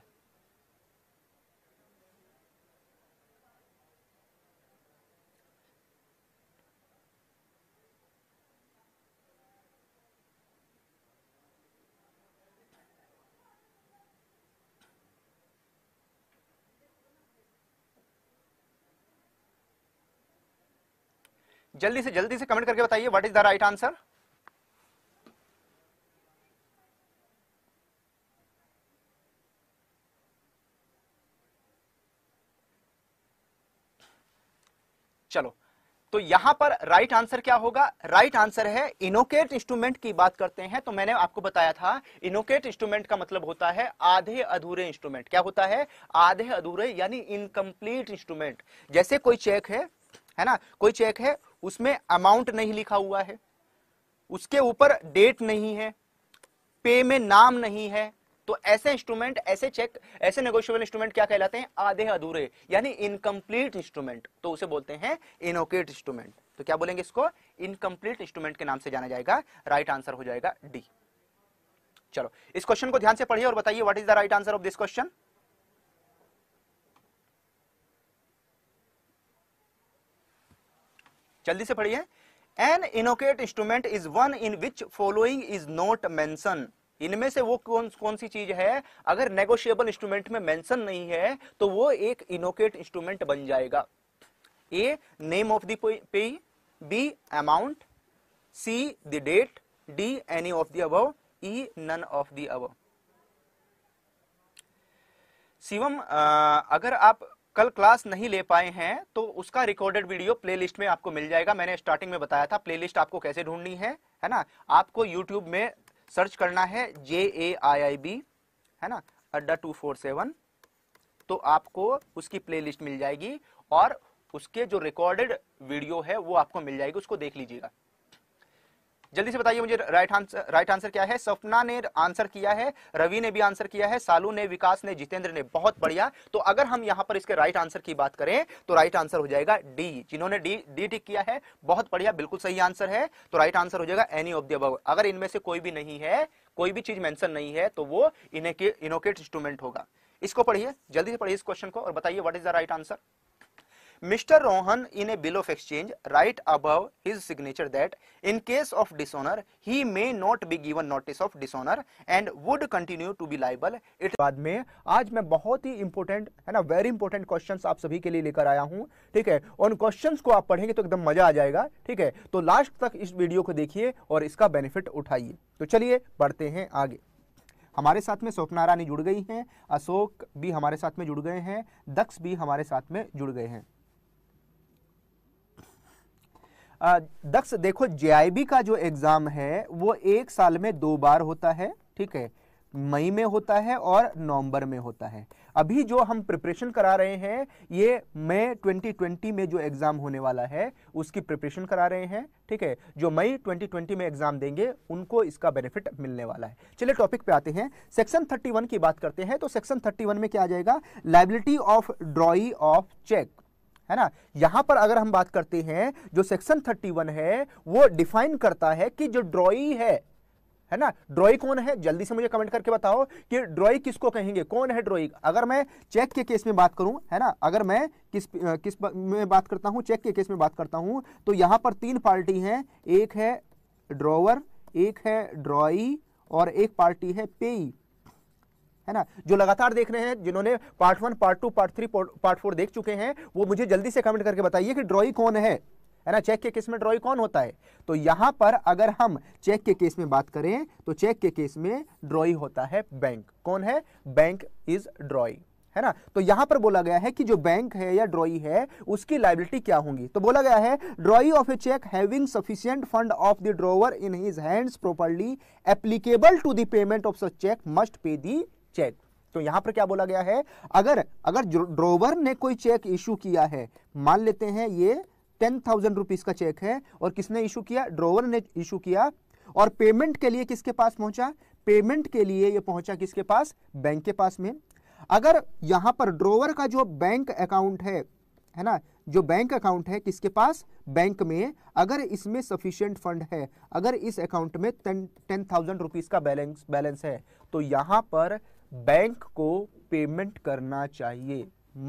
Speaker 1: जल्दी से जल्दी से कमेंट करके बताइए what is the right answer चलो तो यहां पर राइट आंसर क्या होगा राइट आंसर है इनोकेट इंस्ट्रूमेंट की बात करते हैं तो मैंने आपको बताया था इनोकेट इंस्ट्रूमेंट का मतलब होता है आधे अधूरे इंस्ट्रूमेंट क्या होता है आधे अधूरे यानी इनकम्प्लीट इंस्ट्रूमेंट जैसे कोई चेक है है ना कोई चेक है उसमें अमाउंट नहीं लिखा हुआ है उसके ऊपर डेट नहीं है पे में नाम नहीं है तो ऐसे इंस्ट्रूमेंट ऐसे चेक ऐसे नेगोशियबल इंस्ट्रूमेंट क्या कहलाते हैं आधे अधूरे यानी इनकम्प्लीट इंस्ट्रूमेंट तो उसे बोलते हैं इनोकेट इंस्ट्रूमेंट तो क्या बोलेंगे इसको इनकम्प्लीट इंस्ट्रूमेंट के नाम से जाना जाएगा राइट आंसर हो जाएगा डी चलो इस क्वेश्चन को ध्यान से पढ़िए और बताइए what is the right answer of this question जल्दी से पढ़िए an inchoate instrument is one in which following is not mention इनमें से वो कौन कौन सी चीज है अगर नेगोशिएबल इंस्ट्रूमेंट में मेंशन नहीं है तो वो एक इनोकेट इंस्ट्रूमेंट बन जाएगा A name of the payee B amount C the date D any of the above E none of the above Shivam अगर आप कल क्लास नहीं ले पाए हैं तो उसका रिकॉर्डेड वीडियो प्लेलिस्ट में आपको मिल जाएगा मैंने स्टार्टिंग में बताया था प्लेलिस्ट आपको कैसे ढूंढनी है है ना आपको यूट्यूब में सर्च करना है जे ए आई आई बी है ना अड्डा टू फोर सेवन तो आपको उसकी प्लेलिस्ट मिल जाएगी और उसके जो रिकॉर्डेड वीडियो है वो आपको मिल जाएगी उसको देख लीजिएगा जल्दी से बताइए मुझे राइट आंसर राइट आंसर क्या है सपना ने आंसर किया है रवि ने भी आंसर किया है सालू ने विकास ने जितेंद्र ने बहुत बढ़िया तो अगर हम यहाँ पर इसके राइट आंसर की बात करें तो राइट आंसर हो जाएगा डी जिन्होंने डी डी टिक किया है बहुत बढ़िया बिल्कुल सही आंसर है तो राइट आंसर हो जाएगा एनी ऑफ द अगर इनमें से कोई भी नहीं है कोई भी चीज मेंशन नहीं है तो वो इनोकेट इंस्ट्रूमेंट होगा इसको पढ़िए जल्दी से पढ़िए इस क्वेश्चन को और बताइए what is the right answer Mister Rohan in a bill of exchange write above his signature that in case of dishonour he may not be given notice of dishonour and would continue to be liable it बाद में आज मैं बहुत ही important है ना very important question आप सभी के लिए लेकर आया हूँ ठीक है उन क्वेश्चन को आप पढ़ेंगे तो एकदम मजा आ जाएगा ठीक है तो लास्ट तक इस वीडियो को देखिए और इसका बेनिफिट उठाइए तो चलिए बढ़ते हैं आगे हमारे साथ में स्वप्ना रानी जुड़ गई हैं अशोक भी हमारे साथ में जुड़ गए हैं दक्ष भी हमारे साथ में जुड़ गए हैं दक्ष देखो जेआईबी का जो एग्ज़ाम है वो एक साल में दो बार होता है ठीक है मई में होता है और नवंबर में होता है अभी जो हम प्रिपरेशन करा रहे हैं ये मई 2020 में जो एग्ज़ाम होने वाला है उसकी प्रिपरेशन करा रहे हैं ठीक है जो मई 2020 में एग्ज़ाम देंगे उनको इसका बेनिफिट मिलने वाला है चलिए टॉपिक पे आते हैं सेक्शन 31 की बात करते हैं तो सेक्शन 31 में क्या आ जाएगा liability of drawee of cheque है ना यहां पर अगर हम बात करते हैं जो सेक्शन थर्टी वन है वो डिफाइन करता है कि जो ड्रॉई है है ना ड्रॉई कौन है जल्दी से मुझे कमेंट करके बताओ कि ड्रॉई किसको कहेंगे कौन है ड्रॉई अगर मैं चेक के केस में बात करूं है ना अगर मैं किस किस में बात करता हूं चेक के केस में बात करता हूं तो यहां पर तीन पार्टी हैं एक है ड्रॉवर एक है ड्रॉई और एक पार्टी है पेई है ना जो लगातार देख रहे हैं जिन्होंने part one part two part three part four देख चुके हैं वो मुझे जल्दी से कमेंट करके बताइए कि ड्रॉई कौन है है ना चेक के केस में ड्रॉई कौन होता है तो यहां पर अगर हम चेक के केस में बात करें तो चेक के केस में ड्रॉई होता है बैंक कौन है बैंक इज ड्रॉई है ना तो यहां पर बोला गया है कि जो बैंक है या ड्रॉई है उसकी लाइबिलिटी क्या होंगी तो बोला गया है drawee of a cheque having sufficient fund of the drawer in his hands properly applicable to the payment of such cheque must pay the check तो यहां पर क्या बोला गया है अगर अगर ड्रोवर ने कोई चेक इशू किया है मान लेते हैं ये टेन थाउजेंड रुपीज का चेक है और किसने इशू किया ड्रोवर ने इशू किया और पेमेंट के लिए किसके पास पहुंचा पेमेंट के लिए ये पहुंचा किसके पास बैंक के पास में अगर यहां पर ड्रोवर का जो बैंक अकाउंट है है ना जो बैंक अकाउंट है किसके पास बैंक में अगर इसमें सफिशियंट फंड है अगर इस अकाउंट में टेन थाउजेंड रुपीज का बैलेंस बैलेंस है तो यहां पर बैंक को पेमेंट करना चाहिए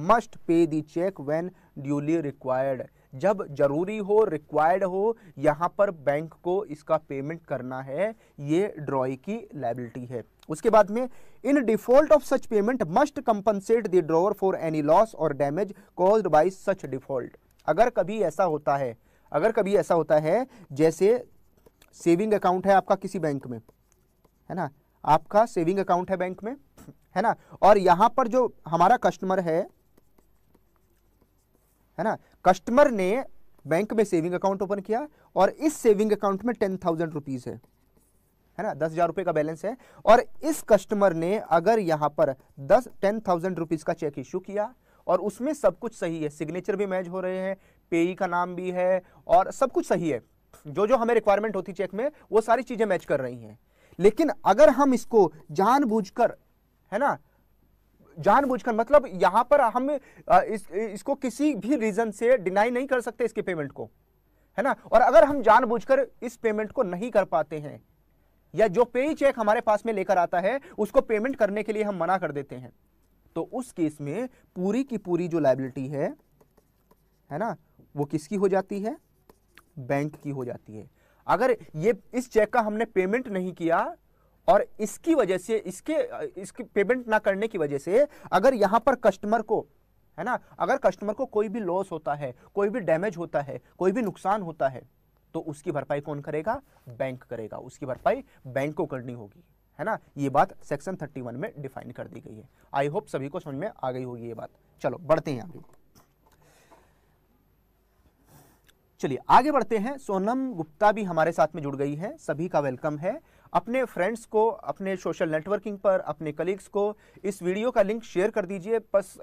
Speaker 1: must pay the cheque when duly required जब जरूरी हो रिक्वायर्ड हो यहाँ पर बैंक को इसका पेमेंट करना है ये ड्रॉई की लाइबिलिटी है उसके बाद में in default of such payment must compensate the drawer for any loss और damage caused by such default अगर कभी ऐसा होता है अगर कभी ऐसा होता है जैसे सेविंग अकाउंट है आपका किसी बैंक में है ना आपका सेविंग अकाउंट है बैंक में है ना और यहां पर जो हमारा कस्टमर है है ना कस्टमर ने बैंक में सेविंग अकाउंट ओपन किया और इस सेविंग अकाउंट में टेन थाउजेंड रुपीज है है ना दस हजार रुपए का बैलेंस है और इस कस्टमर ने अगर यहां पर दस टेन थाउजेंड रुपीज़ का चेक इश्यू किया और उसमें सब कुछ सही है सिग्नेचर भी मैच हो रहे हैं पेई का नाम भी है और सब कुछ सही है जो जो हमें रिक्वायरमेंट होती चेक में वो सारी चीज़ें मैच कर रही हैं लेकिन अगर हम इसको जानबूझकर है ना जानबूझकर मतलब यहां पर हम इस, इसको किसी भी रीज़न से डिनाई नहीं कर सकते इसके पेमेंट को है ना और अगर हम जानबूझकर इस पेमेंट को नहीं कर पाते हैं या जो पे चेक हमारे पास में लेकर आता है उसको पेमेंट करने के लिए हम मना कर देते हैं तो उस केस में पूरी की पूरी जो लाइबिलिटी है है ना वो किसकी हो जाती है बैंक की हो जाती है अगर ये इस चेक का हमने पेमेंट नहीं किया और इसकी वजह से इसके इसकी पेमेंट ना करने की वजह से अगर यहां पर कस्टमर को है ना अगर कस्टमर को कोई भी लॉस होता है कोई भी डैमेज होता है कोई भी नुकसान होता है तो उसकी भरपाई कौन करेगा बैंक करेगा उसकी भरपाई बैंक को करनी होगी है ना ये बात सेक्शन 31 में डिफाइन कर दी गई है आई होप सभी को समझ में आ गई होगी ये बात चलो बढ़ते हैं आगे चलिए आगे बढ़ते हैं सोनम गुप्ता भी हमारे साथ में जुड़ गई है सभी का वेलकम है अपने फ्रेंड्स को अपने सोशल नेटवर्किंग पर अपने कलीग्स को इस वीडियो का लिंक शेयर कर दीजिए बस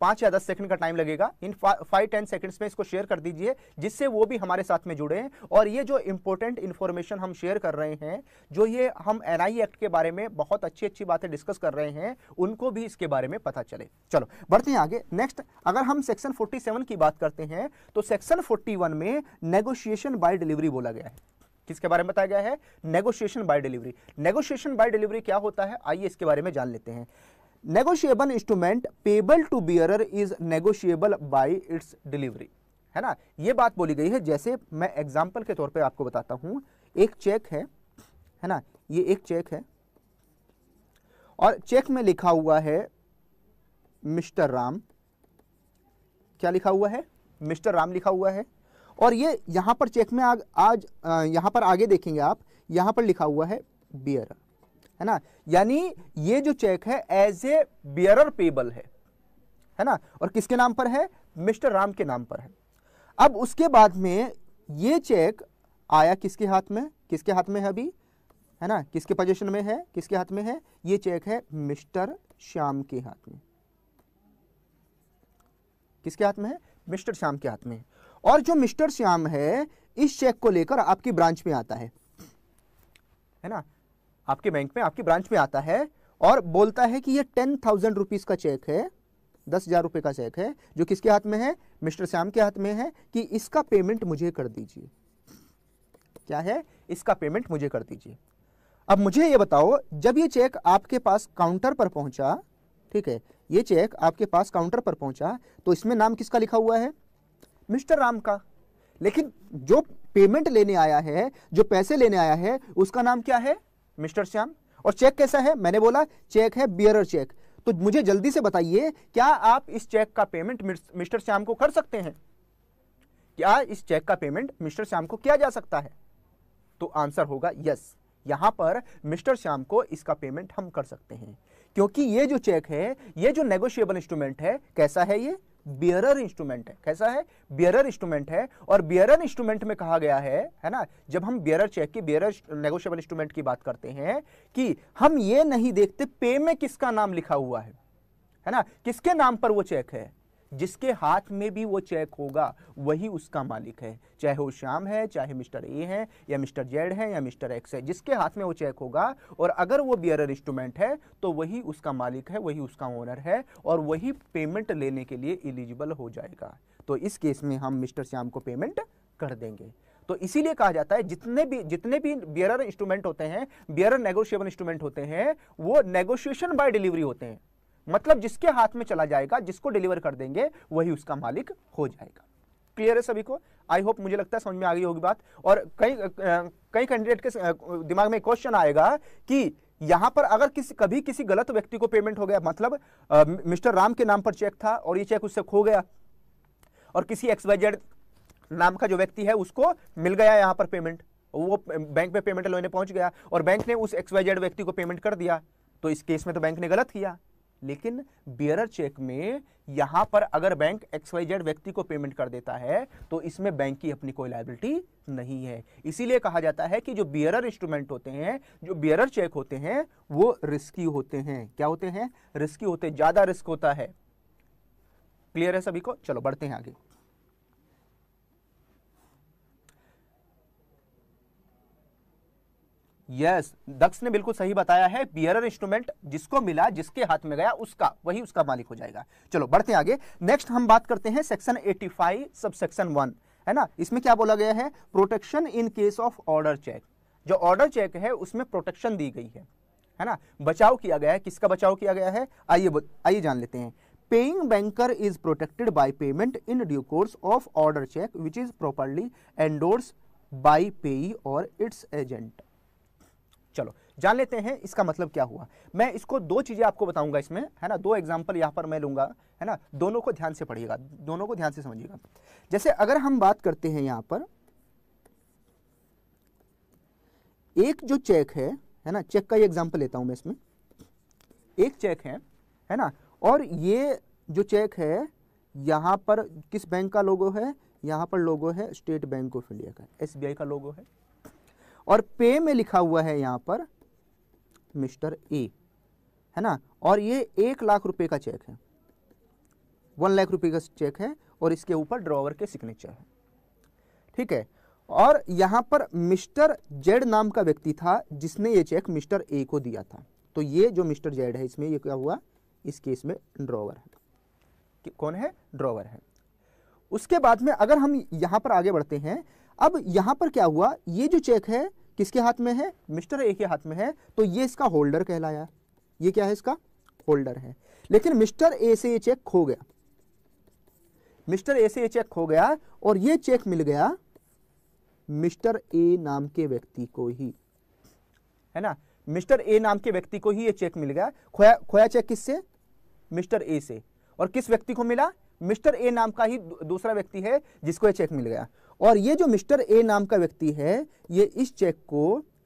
Speaker 1: पाँच या दस सेकंड का टाइम लगेगा इन फाइव टेन सेकंड्स में इसको शेयर कर दीजिए जिससे वो भी हमारे साथ में जुड़े हैं और ये जो इंपॉर्टेंट इन्फॉर्मेशन हम शेयर कर रहे हैं जो ये हम एन एक्ट e के बारे में बहुत अच्छी अच्छी बातें डिस्कस कर रहे हैं उनको भी इसके बारे में पता चले चलो बढ़ते हैं आगे नेक्स्ट अगर हम सेक्शन फोर्टी की बात करते हैं तो सेक्शन फोर्टी में नेगोशिएशन बाय डिलीवरी बोला गया है किसके बारे में बताया गया है negotiation by delivery negotiation by delivery क्या होता है आइए इसके बारे में जान लेते हैं negotiable instrument payable to bearer is negotiable by its delivery है ना ये बात बोली गई है जैसे मैं एग्जाम्पल के तौर पर आपको बताता हूँ एक चेक है है ना ये एक चेक है और चेक में लिखा हुआ है मिस्टर राम क्या लिखा हुआ है मिस्टर राम लिखा हुआ है और ये यहाँ पर चेक में आग आज यहाँ पर आगे देखेंगे आप यहाँ पर लिखा हुआ है बियर है ना यानी ये जो चेक है एज ए बियर पेबल है है ना और किसके नाम पर है मिस्टर राम के नाम पर है अब उसके बाद में ये चेक आया किसके हाथ में किसके हाथ में है अभी है ना किसके पोजीशन में है किसके हाथ में है ये चेक है मिस्टर श्याम के हाथ में किसके हाथ में है मिस्टर श्याम के हाथ में है और जो मिस्टर श्याम है इस चेक को लेकर आपकी ब्रांच में आता है है ना आपके बैंक में आपकी ब्रांच में आता है और बोलता है कि ये टेन थाउजेंड रुपीज़ का चेक है दस हज़ार रुपए का चेक है जो किसके हाथ में है मिस्टर श्याम के हाथ में है कि इसका पेमेंट मुझे कर दीजिए क्या है इसका पेमेंट मुझे कर दीजिए अब मुझे ये बताओ जब ये चेक आपके पास काउंटर पर पहुंचा ठीक है ये चेक आपके पास काउंटर पर पहुंचा तो इसमें नाम किसका लिखा हुआ है मिस्टर राम का लेकिन जो पेमेंट लेने आया है जो पैसे लेने आया है उसका नाम क्या है मिस्टर श्याम और चेक कैसा है मैंने बोला चेक है बियरर चेक तो मुझे जल्दी से बताइए क्या आप इस चेक का पेमेंट मिस्टर श्याम को कर सकते हैं क्या इस चेक का पेमेंट मिस्टर श्याम को किया जा सकता है तो आंसर होगा यस यहां पर मिस्टर श्याम को इसका पेमेंट हम कर सकते हैं क्योंकि ये जो चेक है ये जो नेगोशिएबल इंस्ट्रूमेंट है कैसा है ये बियरर इंस्ट्रूमेंट है कैसा है बियरर इंस्ट्रूमेंट है और बियरर इंस्ट्रूमेंट में कहा गया है है ना जब हम बियरर चेक की बियरर नेगोशियबल इंस्ट्रूमेंट की बात करते हैं कि हम ये नहीं देखते पे में किसका नाम लिखा हुआ है है ना किसके नाम पर वो चेक है जिसके हाथ में भी वो चेक होगा वही उसका मालिक है चाहे वो श्याम है चाहे मिस्टर ए है या मिस्टर जेड है या मिस्टर एक्स है जिसके हाथ में वो चेक होगा और अगर वो बियर इंस्ट्रूमेंट है तो वही उसका मालिक है वही उसका ओनर है और वही पेमेंट लेने के लिए एलिजिबल हो जाएगा तो इस केस में हम मिस्टर श्याम को पेमेंट कर देंगे तो इसीलिए कहा जाता है जितने भी जितने भी बियरर इंस्ट्रूमेंट होते हैं बियरर नेगोशिएबल इंस्ट्रूमेंट होते हैं वो नेगोशिएशन बाय डिलीवरी होते हैं मतलब जिसके हाथ में चला जाएगा जिसको डिलीवर कर देंगे वही उसका मालिक हो जाएगा क्लियर है सभी को आई होप मुझे लगता है समझ में आ गई होगी बात और कई कई कैंडिडेट के दिमाग में क्वेश्चन आएगा कि यहां पर अगर किसी कभी किसी गलत व्यक्ति को पेमेंट हो गया मतलब आ, मिस्टर राम के नाम पर चेक था और ये चेक उससे खो गया और किसी एक्स वाई जेड नाम का जो व्यक्ति है उसको मिल गया यहां पर पेमेंट वो बैंक में पेमेंट लेने पहुंच गया और बैंक ने उस एक्स वाई जेड व्यक्ति को पेमेंट कर दिया तो इस केस में तो बैंक ने गलत किया लेकिन बियरर चेक में यहां पर अगर बैंक एक्स वाई जेड व्यक्ति को पेमेंट कर देता है तो इसमें बैंक की अपनी कोई लाइबिलिटी नहीं है इसीलिए कहा जाता है कि जो बियरर इंस्ट्रूमेंट होते हैं जो बियरर चेक होते हैं वो रिस्की होते हैं क्या होते हैं रिस्की होते हैं ज़्यादा रिस्क होता है क्लियर है सभी को चलो बढ़ते हैं आगे यस दक्ष ने बिल्कुल सही बताया है बियर इंस्ट्रूमेंट जिसको मिला जिसके हाथ में गया उसका वही उसका मालिक हो जाएगा चलो बढ़ते आगे नेक्स्ट हम बात करते हैं section five subsection one है ना इसमें क्या बोला गया है protection in case of order cheque जो ऑर्डर चेक है उसमें प्रोटेक्शन दी गई है है ना बचाव किया गया है किसका बचाव किया गया है आइए आइए जान लेते हैं paying banker is protected by payment in due course of order cheque which is properly endorse by payee और इट्स एजेंट चलो जान लेते हैं इसका मतलब क्या हुआ मैं इसको दो चीज़ें आपको बताऊंगा इसमें है ना दो एग्जाम्पल यहाँ पर मैं लूँगा है ना दोनों को ध्यान से पढ़िएगा दोनों को ध्यान से समझिएगा जैसे अगर हम बात करते हैं यहाँ पर एक जो चेक है है ना चेक का ही एग्जाम्पल लेता हूँ मैं इसमें एक चेक है है ना और ये जो चेक है यहाँ पर किस बैंक का लोगो है यहाँ पर लोगो है स्टेट बैंक ऑफ इंडिया का एसबीआई का लोगो है और पे में लिखा हुआ है यहाँ पर मिस्टर ए है ना और ये एक लाख रुपए का चेक है वन लाख रुपए का चेक है और इसके ऊपर ड्रॉवर के सिग्नेचर है ठीक है और यहाँ पर मिस्टर जेड नाम का व्यक्ति था जिसने ये चेक मिस्टर ए को दिया था तो ये जो मिस्टर जेड है इसमें ये क्या हुआ इस केस में ड्रॉवर है कौन है ड्रॉवर है उसके बाद में अगर हम यहाँ पर आगे बढ़ते हैं अब यहां पर क्या हुआ ये जो चेक है किसके हाथ में है मिस्टर ए के हाथ में है तो ये इसका होल्डर कहलाया ये क्या है इसका होल्डर है लेकिन मिस्टर ए से ये चेक खो गया मिस्टर ए से ये चेक खो गया और ये चेक मिल गया मिस्टर ए नाम के व्यक्ति को ही है ना मिस्टर ए नाम के व्यक्ति को ही ये चेक मिल गया खोया खोया चेक किससे मिस्टर ए से और किस व्यक्ति को मिला मिस्टर ए नाम का ही दूसरा व्यक्ति है जिसको ये चेक मिल गया और ये जो मिस्टर ए नाम का व्यक्ति है ये इस चेक को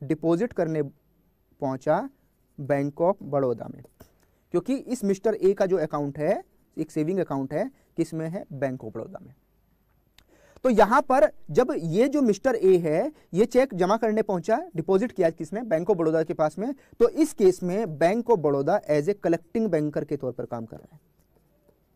Speaker 1: डिपॉजिट करने पहुंचा बैंक ऑफ बड़ौदा में क्योंकि इस मिस्टर ए का जो अकाउंट है एक सेविंग अकाउंट है किसमें है बैंक ऑफ बड़ौदा में तो यहां पर जब ये जो मिस्टर ए है ये चेक जमा करने पहुंचा डिपॉजिट किया किसने बैंक ऑफ बड़ौदा के पास में तो इस केस में Bank of Baroda as a collecting banker के तौर पर काम कर रहा है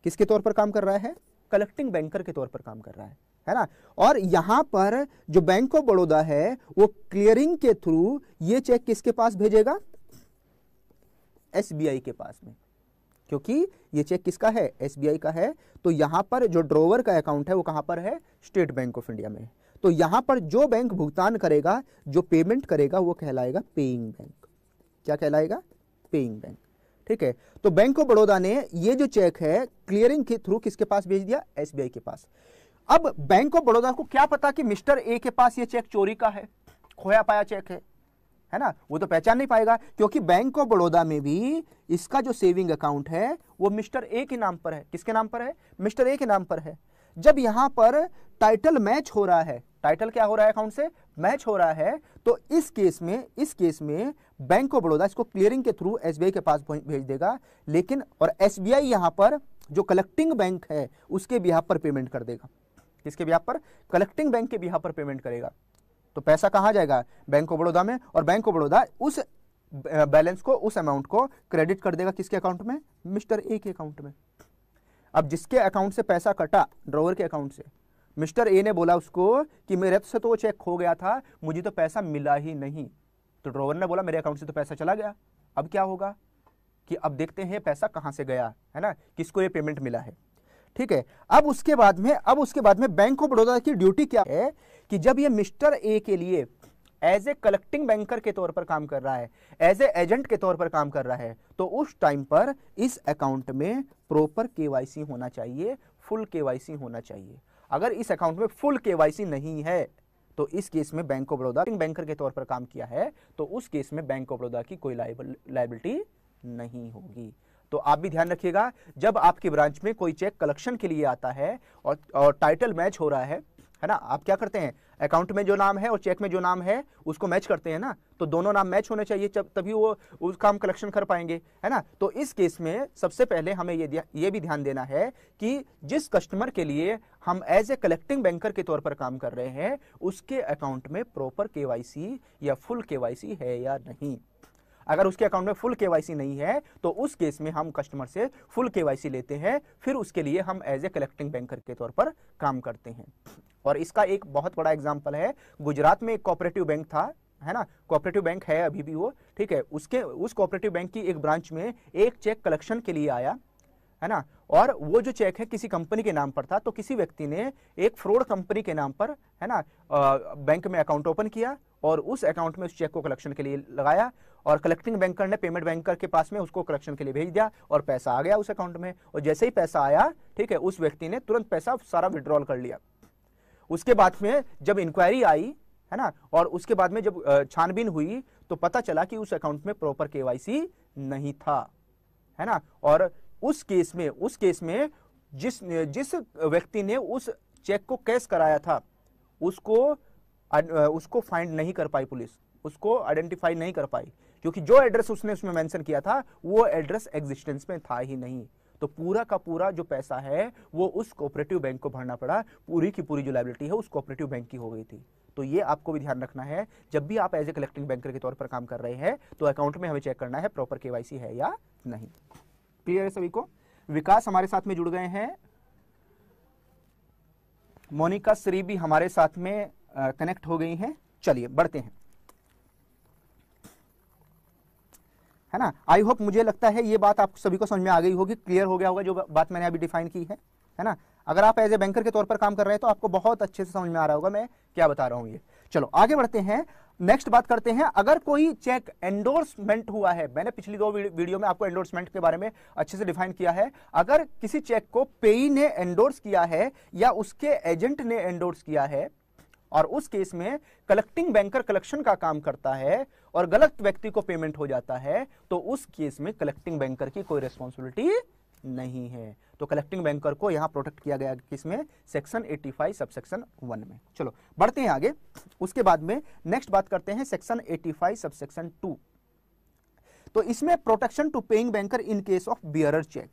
Speaker 1: किसके तौर पर काम कर रहा है कलेक्टिंग बैंकर के तौर पर काम कर रहा है है ना और यहां पर जो बैंक ऑफ बड़ौदा है वो क्लियरिंग के थ्रू ये चेक किसके पास भेजेगा एसबीआई के पास में क्योंकि ये चेक किसका है एसबीआई का है तो यहां पर जो ड्रोवर का अकाउंट है वो कहां पर है स्टेट बैंक ऑफ इंडिया में तो यहां पर जो बैंक भुगतान करेगा जो पेमेंट करेगा वो कहलाएगा पेइंग बैंक क्या कहलाएगा पेइंग बैंक ठीक है तो बैंक ऑफ बड़ौदा ने ये जो चेक है क्लियरिंग के थ्रू किसके पास भेज दिया एसबीआई के पास अब बैंक ऑफ बड़ौदा को क्या पता कि मिस्टर ए के पास ये चेक चोरी का है खोया पाया चेक है है ना वो तो पहचान नहीं पाएगा क्योंकि बैंक ऑफ बड़ौदा में भी इसका जो सेविंग अकाउंट है वो मिस्टर ए के नाम पर है किसके नाम पर है मिस्टर ए के नाम पर है जब यहां पर टाइटल मैच हो रहा है टाइटल क्या हो रहा है अकाउंट से मैच हो रहा है तो इस केस में इस केस में बैंक ऑफ बड़ौदा इसको क्लियरिंग के थ्रू एसबीआई के पास भेज देगा लेकिन और एसबीआई यहां पर जो कलेक्टिंग बैंक है उसके भी पर पेमेंट कर देगा किसके बिहार पर कलेक्टिंग बैंक के बिहार पर पेमेंट करेगा तो पैसा कहाँ जाएगा बैंक ऑफ बड़ौदा में और बैंक ऑफ बड़ौदा उस बैलेंस को उस अमाउंट को क्रेडिट कर देगा किसके अकाउंट में मिस्टर ए के अकाउंट में अब जिसके अकाउंट से पैसा कटा ड्रोवर के अकाउंट से मिस्टर ए ने बोला उसको कि मेरे से तो वो चेक खो गया था मुझे तो पैसा मिला ही नहीं तो ड्रोवर ने बोला मेरे अकाउंट से तो पैसा चला गया अब क्या होगा कि अब देखते हैं पैसा कहाँ से गया है ना किसको ये पेमेंट मिला है ठीक है अब उसके बाद में अब उसके बाद में बैंक ऑफ बड़ौदा की ड्यूटी क्या है कि जब ये मिस्टर ए के लिए एज ए कलेक्टिंग बैंकर के तौर पर काम कर रहा है एज ए एजेंट के तौर पर काम कर रहा है तो उस टाइम पर इस अकाउंट में प्रॉपर केवाईसी होना चाहिए फुल केवाईसी होना चाहिए अगर इस अकाउंट में फुल केवाईसी नहीं है तो इस केस में बैंक ऑफ बड़ौदा बैंकर के तौर पर काम किया है तो उस केस में बैंक ऑफ बड़ौदा की कोई लाइबिलिटी नहीं होगी तो आप भी ध्यान रखिएगा जब आपकी ब्रांच में कोई चेक कलेक्शन के लिए आता है और, और टाइटल मैच हो रहा है है ना आप क्या करते हैं अकाउंट में जो नाम है और चेक में जो नाम है उसको मैच करते हैं ना तो दोनों नाम मैच होने चाहिए जब तभी वो उस काम कलेक्शन कर पाएंगे है ना तो इस केस में सबसे पहले हमें ये ये भी ध्यान देना है कि जिस कस्टमर के लिए हम एज ए कलेक्टिंग बैंकर के तौर पर काम कर रहे हैं उसके अकाउंट में प्रॉपर के या फुल के है या नहीं अगर उसके अकाउंट में फुल केवाईसी नहीं है तो उस केस में हम कस्टमर से फुल केवाईसी लेते हैं फिर उसके लिए हम एज ए कलेक्टिंग बैंकर के तौर पर काम करते हैं और इसका एक बहुत बड़ा एग्जाम्पल है गुजरात में एक कॉपरेटिव बैंक था है ना कोऑपरेटिव बैंक है अभी भी वो ठीक है उसके उस कोऑपरेटिव बैंक की एक ब्रांच में एक चेक कलेक्शन के लिए आया है ना और वो जो चेक है किसी कंपनी के नाम पर था तो किसी व्यक्ति ने एक फ्रॉड कंपनी के नाम पर है ना आ, बैंक में अकाउंट ओपन किया और उस अकाउंट में उस चेक को कलेक्शन के लिए लगाया और कलेक्टिंग बैंकर ने पेमेंट बैंकर के पास में उसको कलेक्शन के लिए भेज दिया और पैसा आ गया उस अकाउंट में और जैसे ही पैसा आया ठीक है उस व्यक्ति ने तुरंत पैसा सारा विड्रॉल कर लिया उसके बाद में जब इंक्वायरी आई है ना और उसके बाद में जब छानबीन हुई तो पता चला कि उस अकाउंट में प्रॉपर केवाईसी नहीं था है ना और उस केस में उस केस में जिस जिस व्यक्ति ने उस चेक को कैश कराया था उसको उसको फाइंड नहीं कर पाई पुलिस उसको आइडेंटिफाई नहीं कर पाई क्योंकि जो एड्रेस उसने उसमें मेंशन किया था वो एड्रेस एग्जिस्टेंस में था ही नहीं तो पूरा का पूरा जो पैसा है वो उस कोऑपरेटिव बैंक को भरना पड़ा पूरी की पूरी जो लाइबिलिटी है उस कोऑपरेटिव बैंक की हो गई थी तो ये आपको भी ध्यान रखना है जब भी आप एज ए कलेक्टिंग बैंकर के तौर पर काम कर रहे हैं तो अकाउंट में हमें चेक करना है प्रॉपर सी है या नहीं क्लियर है सभी को विकास हमारे साथ में जुड़ गए हैं मोनिका श्री भी हमारे साथ में कनेक्ट हो गई हैं चलिए बढ़ते हैं है ना आई होप मुझे लगता है ये बात आप सभी को समझ में आ गई होगी क्लियर हो गया होगा जो बात मैंने अभी डिफाइन की है है ना अगर आप एज ए बैंकर के तौर पर काम कर रहे हैं तो आपको बहुत अच्छे से समझ में आ रहा होगा मैं क्या बता रहा हूँ ये चलो आगे बढ़ते हैं नेक्स्ट बात करते हैं अगर कोई चेक एंडोर्समेंट हुआ है मैंने पिछली दो वीडियो में आपको एंडोर्समेंट के बारे में अच्छे से डिफाइन किया है अगर किसी चेक को पेई ने एंडोर्स किया है या उसके एजेंट ने एंडोर्स किया है और उस केस में कलेक्टिंग बैंकर कलेक्शन का काम करता है और गलत व्यक्ति को पेमेंट हो जाता है तो उस केस में कलेक्टिंग बैंकर की कोई रिस्पॉन्सिबिलिटी नहीं है तो कलेक्टिंग बैंकर को यहां प्रोटेक्ट किया गया किसमें section 85 five subsection one में चलो बढ़ते हैं आगे उसके बाद में नेक्स्ट बात करते हैं सेक्शन 85 सब सेक्शन टू तो इसमें protection to paying banker in case of bearer cheque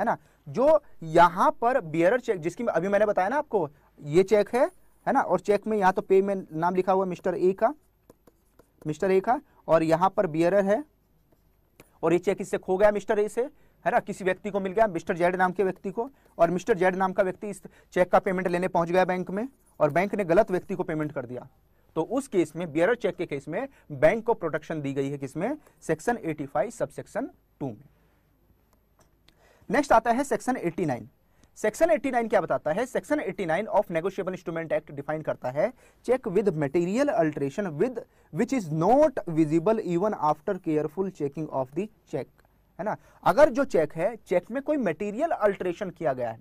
Speaker 1: है ना जो यहां पर बियरर चेक जिसकी अभी मैंने बताया ना आपको ये चेक है है ना और चेक में यहां तो पे में नाम लिखा हुआ मिस्टर ए का मिस्टर ए का और यहां पर बियरर है और ये चेक इससे खो गया मिस्टर ए से है ना किसी व्यक्ति को मिल गया मिस्टर जेड नाम के व्यक्ति को और मिस्टर जेड नाम का व्यक्ति इस चेक का पेमेंट लेने पहुंच गया बैंक में और बैंक ने गलत व्यक्ति को पेमेंट कर दिया तो उस केस में बियर चेक के केस में बैंक को प्रोटेक्शन दी गई है किसमें सेक्शन 85 फाइव सबसेक्शन टू में नेक्स्ट आता है सेक्शन 89 सेक्शन 89 क्या बताता है section 89 of negotiable instrument act define करता है cheque with material alteration with which is not visible even after careful checking of the cheque है ना अगर जो चेक है चेक में कोई मटेरियल अल्ट्रेशन किया गया है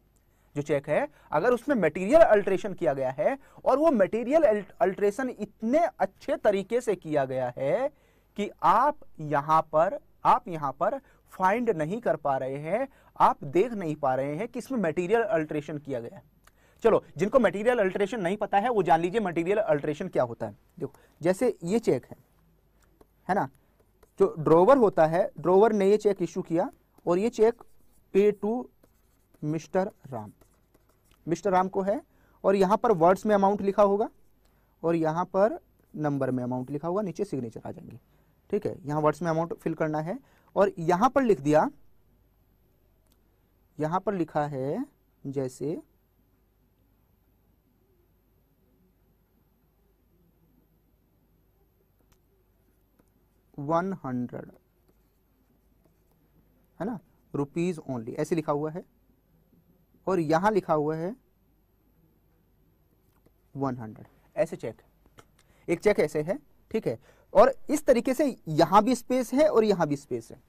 Speaker 1: जो चेक है अगर उसमें मटेरियल अल्ट्रेशन किया गया है और वो मटेरियल अल्ट्रेशन इतने अच्छे तरीके से किया गया है कि आप यहां पर आप यहां पर फाइंड नहीं कर पा रहे हैं आप देख नहीं पा रहे हैं कि इसमें मटेरियल अल्ट्रेशन किया गया है चलो जिनको मटेरियल अल्ट्रेशन नहीं पता है वो जान लीजिए मटेरियल अल्ट्रेशन क्या होता है देखो जैसे ये चेक है है ना जो ड्रोवर होता है ड्रोवर ने ये चेक इशू किया और ये cheque pay to Mister Ram Mister Ram को है और यहाँ पर वर्ड्स में अमाउंट लिखा होगा और यहाँ पर नंबर में अमाउंट लिखा होगा नीचे सिग्नेचर आ जाएंगे ठीक है यहाँ वर्ड्स में अमाउंट फिल करना है और यहाँ पर लिख दिया यहां पर लिखा है जैसे वन हंड्रेड है ना रुपीज़ ओनली ऐसे लिखा हुआ है और यहां लिखा हुआ है वन हंड्रेड ऐसे चेक एक चेक ऐसे है ठीक है और इस तरीके से यहां भी स्पेस है और यहां भी स्पेस है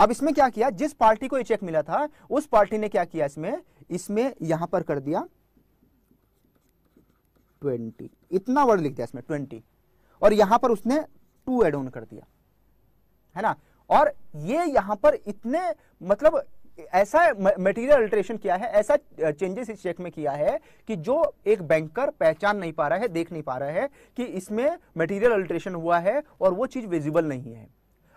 Speaker 1: अब इसमें क्या किया जिस पार्टी को ये चेक मिला था उस पार्टी ने क्या किया इसमें इसमें यहां पर कर दिया ट्वेंटी इतना वर्ड लिख दिया इसमें ट्वेंटी और यहां पर उसने टू एड ऑन कर दिया है ना और ये यहां पर इतने मतलब ऐसा मटेरियल अल्ट्रेशन किया है ऐसा चेंजेस इस चेक में किया है कि जो एक बैंकर पहचान नहीं पा रहा है देख नहीं पा रहा है कि इसमें मटेरियल अल्ट्रेशन हुआ है और वो चीज विजिबल नहीं है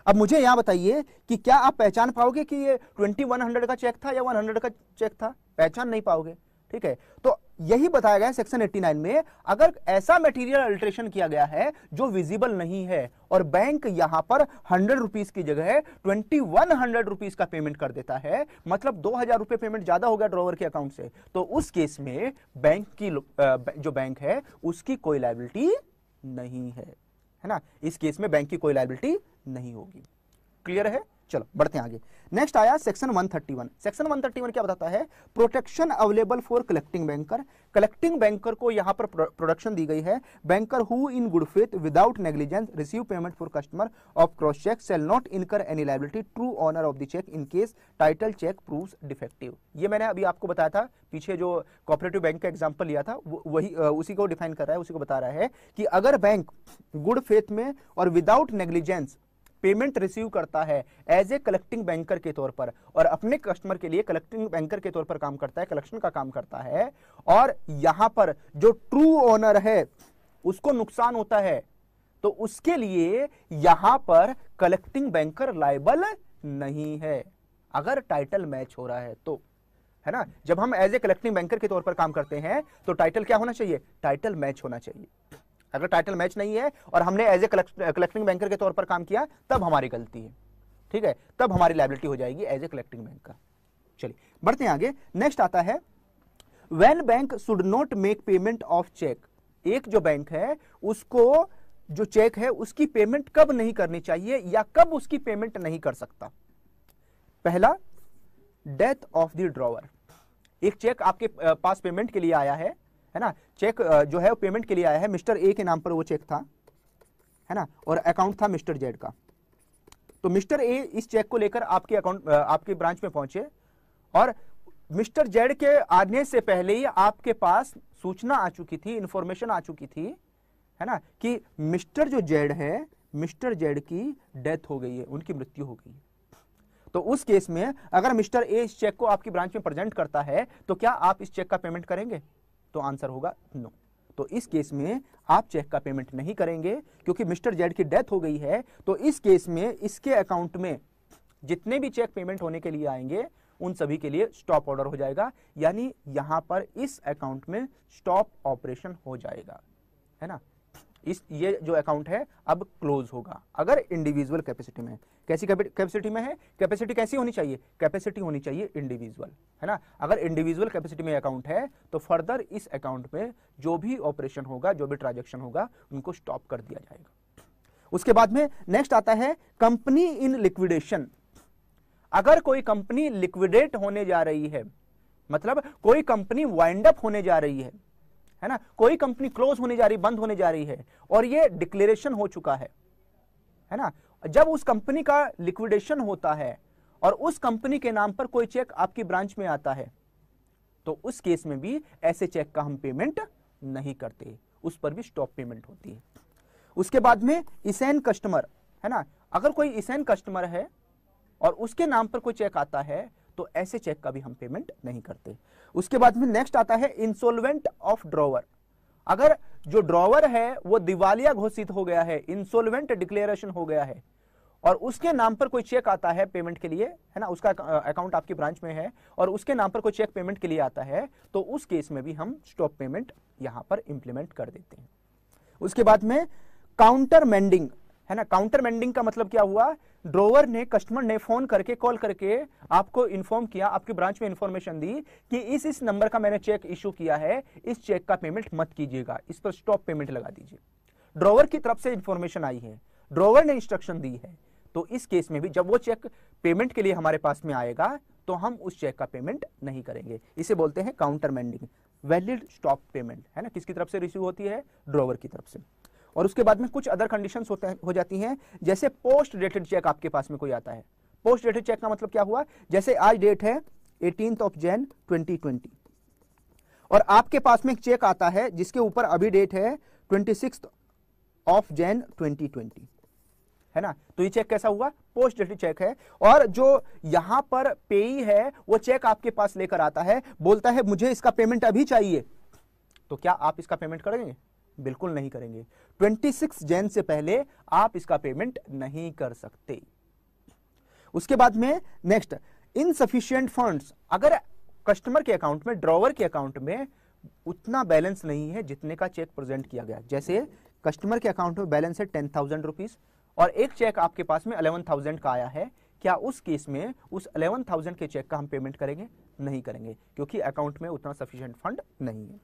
Speaker 1: अब मुझे यहां बताइए कि क्या आप पहचान पाओगे कि ये ट्वेंटी वन हंड्रेड का चेक था या वन हंड्रेड का चेक था पहचान नहीं पाओगे ठीक है तो यही बताया गया सेक्शन सेक्शन 89 में अगर ऐसा मटेरियल अल्ट्रेशन किया गया है जो विजिबल नहीं है और बैंक यहां पर हंड्रेड रुपीज की जगह ट्वेंटी वन हंड्रेड रुपीज का पेमेंट कर देता है मतलब दो हजार रुपए पेमेंट ज्यादा हो गया ड्रॉवर के अकाउंट से तो उस केस में बैंक की जो बैंक है उसकी कोई लाइबिलिटी नहीं है है ना इस केस में बैंक की कोई लाइबिलिटी नहीं होगी क्लियर है चलो बढ़ते हैं आगे नेक्स्ट आया सेक्शन 131 सेक्शन 131 क्या बताता है protection available for collecting banker collecting banker को यहां पर प्रोडक्शन दी गई है banker who in good faith without negligence receive payment for customer of cross cheque shall not incur any liability true owner of the cheque in case title cheque proves defective ये मैंने अभी आपको बताया था पीछे जो कॉपरेटिव बैंक का example लिया था वही उसी को डिफाइन कर रहा है उसी को बता रहा है कि अगर बैंक गुड फेथ में और विदाउट नेग्लिजेंस पेमेंट रिसीव करता है एज ए कलेक्टिंग बैंकर के तौर पर और अपने कस्टमर के लिए कलेक्टिंग बैंकर के तौर पर काम करता है कलेक्शन का काम करता है और यहां पर जो ट्रू ओनर है उसको नुकसान होता है तो उसके लिए यहां पर कलेक्टिंग बैंकर लाइबल नहीं है अगर टाइटल मैच हो रहा है तो है ना जब हम एज ए कलेक्टिंग बैंकर के तौर पर काम करते हैं तो टाइटल क्या होना चाहिए टाइटल मैच होना चाहिए अगर टाइटल मैच नहीं है और हमने एज ए कलेक्टिंग बैंकर के तौर पर काम किया तब हमारी गलती है ठीक है तब हमारी लाइबिलिटी हो जाएगी एज ए कलेक्टिंग बैंक का चलिए बढ़ते हैं आगे नेक्स्ट आता है when bank should not make payment of cheque एक जो बैंक है उसको जो चेक है उसकी पेमेंट कब नहीं करनी चाहिए या कब उसकी पेमेंट नहीं कर सकता पहला डेथ ऑफ द ड्रॉवर एक चेक आपके पास पेमेंट के लिए आया है है ना चेक जो है पेमेंट के लिए आया है मिस्टर ए के नाम पर वो चेक था है ना और अकाउंट था मिस्टर जेड का तो मिस्टर ए इस चेक को लेकर आपके अकाउंट आपके ब्रांच में पहुंचे और मिस्टर जेड के आने से पहले ही आपके पास सूचना आ चुकी थी इंफॉर्मेशन आ चुकी थी है ना कि मिस्टर जो जेड है मिस्टर जेड की डेथ हो गई है उनकी मृत्यु हो गई है तो उस केस में अगर मिस्टर ए इस चेक को आपकी ब्रांच में प्रेजेंट करता है तो क्या आप इस चेक का पेमेंट करेंगे तो आंसर होगा नो तो इस केस में आप चेक का पेमेंट नहीं करेंगे क्योंकि मिस्टर जेड की डेथ हो गई है तो इस केस में इसके अकाउंट में जितने भी चेक पेमेंट होने के लिए आएंगे उन सभी के लिए स्टॉप ऑर्डर हो जाएगा यानी यहां पर इस अकाउंट में स्टॉप ऑपरेशन हो जाएगा है ना इस ये जो अकाउंट है अब क्लोज होगा अगर इंडिविजुअल कैपेसिटी में कैसी कैपेसिटी में है कैपेसिटी कैसी होनी चाहिए कैपेसिटी होनी चाहिए इंडिविजुअल है ना अगर इंडिविजुअल कैपेसिटी में अकाउंट है तो फर्दर इस अकाउंट में जो भी ऑपरेशन होगा जो भी ट्रांजेक्शन होगा उनको स्टॉप कर दिया जाएगा उसके बाद में नेक्स्ट आता है कंपनी इन लिक्विडेशन अगर कोई कंपनी लिक्विडेट होने जा रही है मतलब कोई कंपनी वाइंड अप होने जा रही है है ना कोई कंपनी क्लोज होने जा रही बंद होने जा रही है और ये डिक्लेरेशन हो चुका है है ना जब उस कंपनी का लिक्विडेशन होता है और उस कंपनी के नाम पर कोई चेक आपकी ब्रांच में आता है तो उस केस में भी ऐसे चेक का हम पेमेंट नहीं करते उस पर भी स्टॉप पेमेंट होती है उसके बाद में इसेन कस्टमर है ना अगर कोई इसेन कस्टमर है और उसके नाम पर कोई चेक आता है तो ऐसे चेक का भी हम पेमेंट नहीं करते उसके बाद में नेक्स्ट आता है इंसोलवेंट ऑफ ड्रॉवर अगर जो ड्रॉवर है वो दिवालिया घोषित हो गया है इंसोलवेंट डिक्लेरेशन हो गया है और उसके नाम पर कोई चेक आता है पेमेंट के लिए है ना उसका अकाउंट आपकी ब्रांच में है और उसके नाम पर कोई चेक पेमेंट के लिए आता है तो उस केस में भी हम स्टॉप पेमेंट यहां पर इंप्लीमेंट कर देते हैं उसके बाद में काउंटर मेंडिंग है ना काउंटर मेंडिंग का मतलब क्या हुआ ड्रोवर ने कस्टमर ने फोन करके कॉल करके आपको इन्फॉर्म किया आपके ब्रांच में इंफॉर्मेशन दी कि इस इस नंबर का मैंने चेक इशू किया है इस चेक का पेमेंट मत कीजिएगा इस पर स्टॉप पेमेंट लगा दीजिए ड्रोवर की तरफ से इंफॉर्मेशन आई है ड्रोवर ने इंस्ट्रक्शन दी है तो इस केस में भी जब वो चेक पेमेंट के लिए हमारे पास में आएगा तो हम उस चेक का पेमेंट नहीं करेंगे इसे बोलते हैं countermanding valid stop payment है ना किसकी तरफ से रिसीव होती है ड्रोवर की तरफ से और उसके बाद में कुछ अदर कंडीशन होते हो जाती हैं जैसे पोस्ट डेटेड चेक आपके पास में कोई आता है पोस्ट डेटेड चेक का मतलब क्या हुआ जैसे आज डेट है एटीन ऑफ जैन ट्वेंटी और आपके पास में एक चेक आता है जिसके ऊपर अभी डेट है ट्वेंटी ऑफ जैन ट्वेंटी है ना तो ये चेक कैसा हुआ पोस्ट डेटेड चेक है और जो यहां पर पेई है वो चेक आपके पास लेकर आता है बोलता है मुझे इसका पेमेंट अभी चाहिए तो क्या आप इसका पेमेंट करेंगे बिल्कुल नहीं करेंगे 26 जैन से पहले आप इसका पेमेंट नहीं कर सकते उसके बाद में नेक्स्ट इनसफिशियंट फंड्स अगर कस्टमर के अकाउंट में ड्रॉवर के अकाउंट में उतना बैलेंस नहीं है जितने का चेक प्रेजेंट किया गया जैसे कस्टमर के अकाउंट में बैलेंस है टेन थाउजेंड रुपीज और एक चेक आपके पास में अलेवन थाउजेंड का आया है क्या उस केस में उस अलेवन थाउजेंड के चेक का हम पेमेंट करेंगे नहीं करेंगे क्योंकि अकाउंट में उतना सफिशियंट फंड नहीं है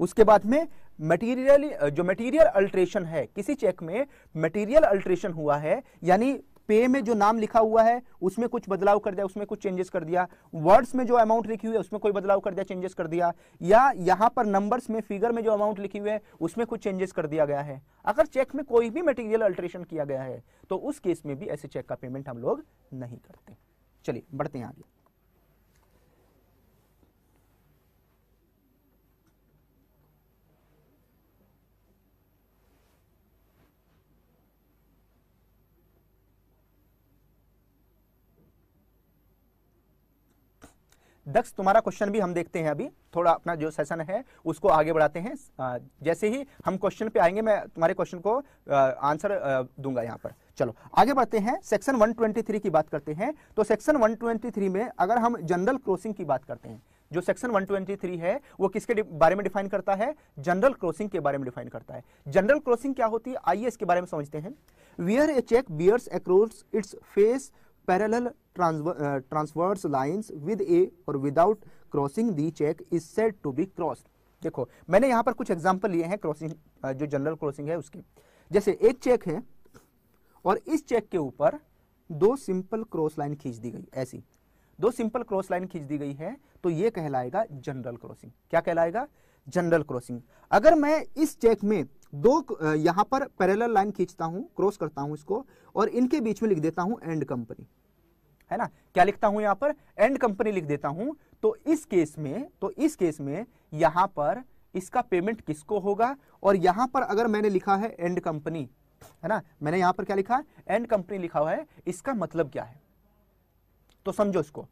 Speaker 1: उसके बाद में मटीरियल जो मटीरियल अल्ट्रेशन है किसी चेक में मटीरियल अल्ट्रेशन हुआ है यानी पे में जो नाम लिखा हुआ है उसमें कुछ बदलाव कर दिया उसमें कुछ चेंजेस कर दिया वर्ड्स में जो अमाउंट लिखी हुई है उसमें कोई बदलाव कर दिया चेंजेस कर दिया या यहां पर नंबर्स में फिगर में जो अमाउंट लिखी हुई है उसमें कुछ चेंजेस कर दिया गया है अगर चेक में कोई भी मटेरियल अल्ट्रेशन किया गया है तो उस केस में भी ऐसे चेक का पेमेंट हम लोग नहीं करते चलिए बढ़ते हैं आगे दक्ष तुम्हारा क्वेश्चन भी हम देखते हैं अभी थोड़ा अपना जो सेशन है उसको आगे बढ़ाते हैं जैसे ही हम क्वेश्चन पे आएंगे मैं तुम्हारे क्वेश्चन को आंसर दूंगा यहाँ पर चलो आगे बढ़ते हैं सेक्शन 123 की बात करते हैं तो सेक्शन 123 में अगर हम जनरल क्रॉसिंग की बात करते हैं जो सेक्शन 123 है वो किसके बारे में डिफाइन करता है जनरल क्रॉसिंग के बारे में डिफाइन करता है जनरल क्रॉसिंग क्या होती है आइए इसके बारे में समझते हैं where a cheque bears across its face parallel transverse uh, transverse with a और without crossing the cheque is is to be be देखो मैंने यहाँ पर कुछ एग्जाम्पल लिए हैं क्रॉसिंग uh, जो जनरल क्रॉसिंग है उसके जैसे एक चेक है और इस चेक के ऊपर दो सिंपल क्रॉस लाइन खींच दी गई ऐसी दो सिंपल क्रॉस लाइन खींच दी गई है तो ये कहलाएगा जनरल क्रॉसिंग क्या कहलाएगा जनरल क्रॉसिंग अगर मैं इस चेक में दो यहां पर पैरेलल लाइन खींचता हूं क्रॉस करता हूं इसको और इनके बीच में लिख देता हूं एंड कंपनी है ना क्या लिखता हूं यहां पर एंड कंपनी लिख देता हूं तो इस केस में तो इस केस में यहां पर इसका पेमेंट किसको होगा और यहां पर अगर मैंने लिखा है एंड कंपनी है ना मैंने यहां पर क्या लिखा है एंड कंपनी लिखा हुआ है इसका मतलब क्या है तो समझो इसको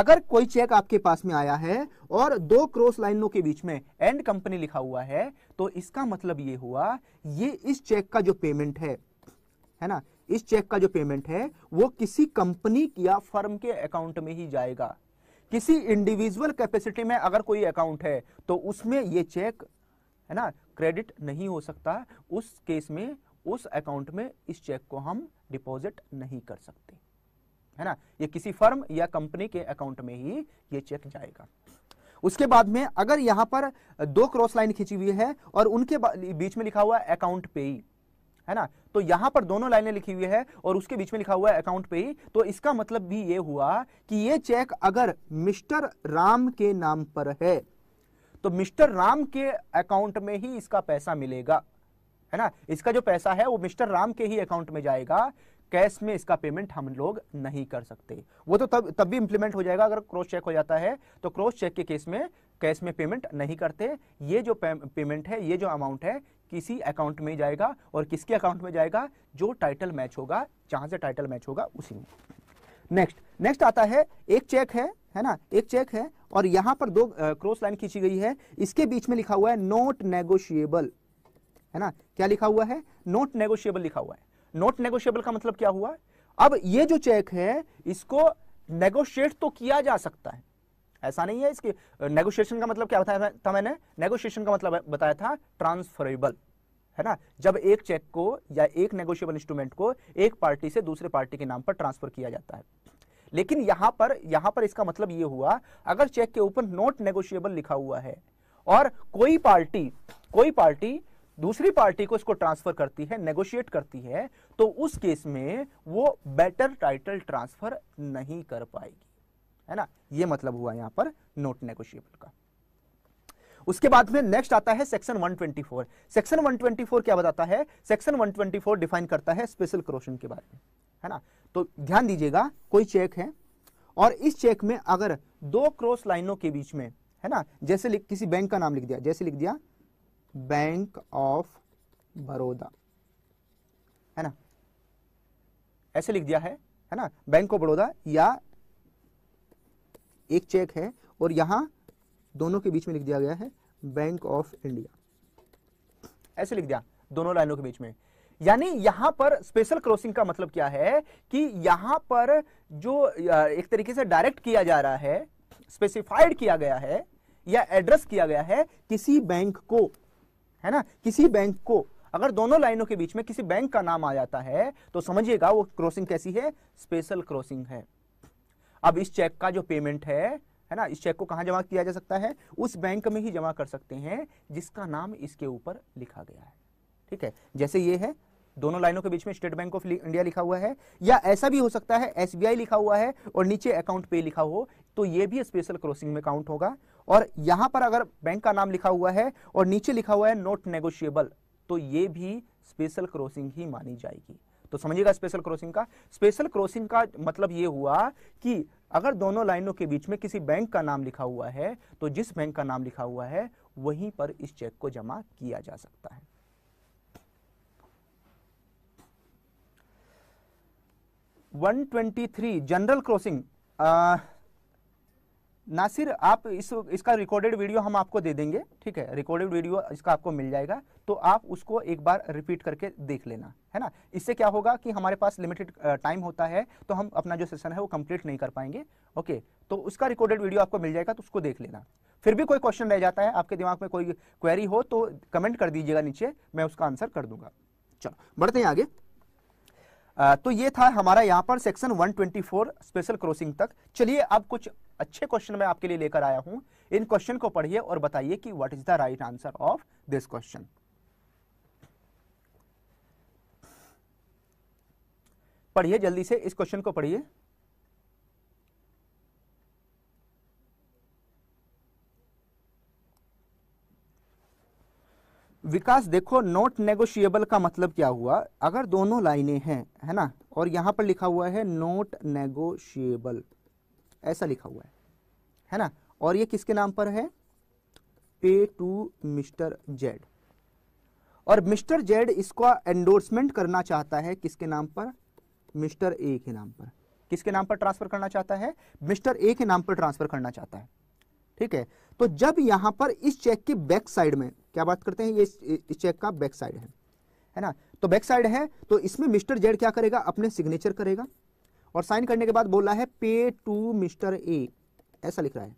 Speaker 1: अगर कोई चेक आपके पास में आया है और दो क्रॉस लाइनों के बीच में एंड कंपनी लिखा हुआ है तो इसका मतलब ये हुआ ये इस चेक का जो पेमेंट है है ना इस चेक का जो पेमेंट है वो किसी कंपनी या फर्म के अकाउंट में ही जाएगा किसी इंडिविजुअल कैपेसिटी में अगर कोई अकाउंट है तो उसमें ये चेक है ना क्रेडिट नहीं हो सकता उस केस में उस अकाउंट में इस चेक को हम डिपॉजिट नहीं कर सकते है ना ये किसी फर्म या कंपनी के अकाउंट में ही ये चेक जाएगा उसके बाद में अगर यहां पर दो क्रॉस लाइन खींची हुई है और उनके बीच में लिखा हुआ है अकाउंट पे ही है ना तो यहां पर दोनों लाइनें लिखी हुई है और उसके बीच में लिखा हुआ है अकाउंट पे ही तो इसका मतलब भी ये हुआ कि ये चेक अगर मिस्टर राम के नाम पर है तो मिस्टर राम के अकाउंट में ही इसका पैसा मिलेगा है ना इसका जो पैसा है वो मिस्टर राम के ही अकाउंट में जाएगा कैश में इसका पेमेंट हम लोग नहीं कर सकते वो तो तब तब भी इम्प्लीमेंट हो जाएगा अगर क्रॉस चेक हो जाता है तो क्रॉस चेक के केस में कैश में पेमेंट नहीं करते ये जो पेमेंट है ये जो अमाउंट है किसी अकाउंट में जाएगा और किसके अकाउंट में जाएगा जो टाइटल मैच होगा जहां से टाइटल मैच होगा उसी में नेक्स्ट नेक्स्ट आता है एक चेक है है ना एक चेक है और यहां पर दो क्रॉस लाइन खींची गई है इसके बीच में लिखा हुआ है नोट नेगोशिएबल है ना क्या लिखा हुआ है नोट नेगोशिएबल लिखा हुआ है नॉट नेगोशियबल का मतलब क्या हुआ अब ये जो चेक है इसको नेगोशिएट तो किया जा सकता है ऐसा नहीं है इसके नेगोशिएशन का मतलब क्या मतलब बताया था मैंने नेगोशिएशन का मतलब बताया था ट्रांसफरेबल है ना जब एक चेक को या एक नेगोशिएबल इंस्ट्रूमेंट को एक पार्टी से दूसरे पार्टी के नाम पर ट्रांसफर किया जाता है लेकिन यहां पर यहां पर इसका मतलब यह हुआ अगर चेक के ऊपर नॉट नेगोशिएबल लिखा हुआ है और कोई पार्टी कोई पार्टी दूसरी पार्टी को इसको ट्रांसफर करती है नेगोशिएट करती है तो उस केस में वो बेटर टाइटल ट्रांसफर नहीं कर पाएगी है ना ये मतलब हुआ यहां पर नोट नेगोशिएबल का उसके बाद में नेक्स्ट आता है सेक्शन 124 सेक्शन 124 क्या बताता है सेक्शन 124 डिफाइन करता है स्पेशल क्रोशन के बारे में है ना तो ध्यान दीजिएगा कोई चेक है और इस चेक में अगर दो क्रॉस लाइनों के बीच में है ना जैसे किसी बैंक का नाम लिख दिया जैसे लिख दिया बैंक ऑफ बड़ौदा है ना ऐसे लिख दिया है है ना बैंक ऑफ बड़ौदा या एक चेक है और यहां दोनों के बीच में लिख दिया गया है बैंक ऑफ इंडिया ऐसे लिख दिया दोनों लाइनों के बीच में यानी यहां पर स्पेशल क्रॉसिंग का मतलब क्या है कि यहां पर जो एक तरीके से डायरेक्ट किया जा रहा है स्पेसिफाइड किया गया है या एड्रेस किया गया है किसी बैंक को है ना किसी बैंक को अगर दोनों लाइनों के बीच में किसी बैंक का नाम आ जाता है तो समझिएगा वो क्रॉसिंग कैसी है स्पेशल क्रॉसिंग है अब इस चेक का जो पेमेंट है है ना इस चेक को कहाँ जमा किया जा सकता है उस बैंक में ही जमा कर सकते हैं जिसका नाम इसके ऊपर लिखा गया है ठीक है जैसे ये है दोनों लाइनों के बीच में स्टेट बैंक ऑफ इंडिया लिखा हुआ है या ऐसा भी हो सकता है एसबीआई लिखा हुआ है और नीचे अकाउंट पे लिखा हो तो ये भी स्पेशल क्रॉसिंग में काउंट होगा और यहां पर अगर बैंक का नाम लिखा हुआ है और नीचे लिखा हुआ है नोट नेगोशियबल तो ये भी स्पेशल क्रॉसिंग ही मानी जाएगी तो समझिएगा स्पेशल क्रॉसिंग का स्पेशल क्रॉसिंग का मतलब ये हुआ कि अगर दोनों लाइनों के बीच में किसी बैंक का नाम लिखा हुआ है तो जिस बैंक का नाम लिखा हुआ है वहीं पर इस चेक को जमा किया जा सकता है one twenty three general crossing Nasir आप इस इसका रिकॉर्डेड वीडियो हम आपको दे देंगे ठीक है रिकॉर्डेड वीडियो इसका आपको मिल जाएगा तो आप उसको एक बार रिपीट करके देख लेना है ना इससे क्या होगा कि हमारे पास लिमिटेड टाइम होता है तो हम अपना जो सेशन है वो कंप्लीट नहीं कर पाएंगे ओके तो उसका रिकॉर्डेड वीडियो आपको मिल जाएगा तो उसको देख लेना फिर भी कोई क्वेश्चन रह जाता है आपके दिमाग में कोई क्वेरी हो तो कमेंट कर दीजिएगा नीचे मैं उसका आंसर कर दूंगा चलो बढ़ते हैं आगे तो ये था हमारा यहाँ पर सेक्शन 124 स्पेशल क्रॉसिंग तक चलिए अब कुछ अच्छे क्वेश्चन मैं आपके लिए लेकर आया हूँ इन क्वेश्चन को पढ़िए और बताइए कि what is the right answer of this question पढ़िए जल्दी से इस क्वेश्चन को पढ़िए विकास देखो नॉट नेगोशिएबल का मतलब क्या हुआ अगर दोनों लाइनें हैं है ना और यहां पर लिखा हुआ है नॉट नेगोशिएबल ऐसा लिखा हुआ है है ना और ये किसके नाम पर है पे टू मिस्टर जेड और मिस्टर जेड इसको एंडोर्समेंट करना चाहता है किसके नाम पर मिस्टर ए के नाम पर किसके नाम पर ट्रांसफर करना चाहता है मिस्टर ए के नाम पर ट्रांसफर करना चाहता है ठीक है तो जब यहां पर इस चेक की बैक साइड में क्या बात करते हैं ये इस चेक का बैक साइड है है ना तो बैक साइड है तो इसमें मिस्टर जेड क्या करेगा अपने सिग्नेचर करेगा और साइन करने के बाद बोला है पे टू मिस्टर ए ऐसा लिख रहा है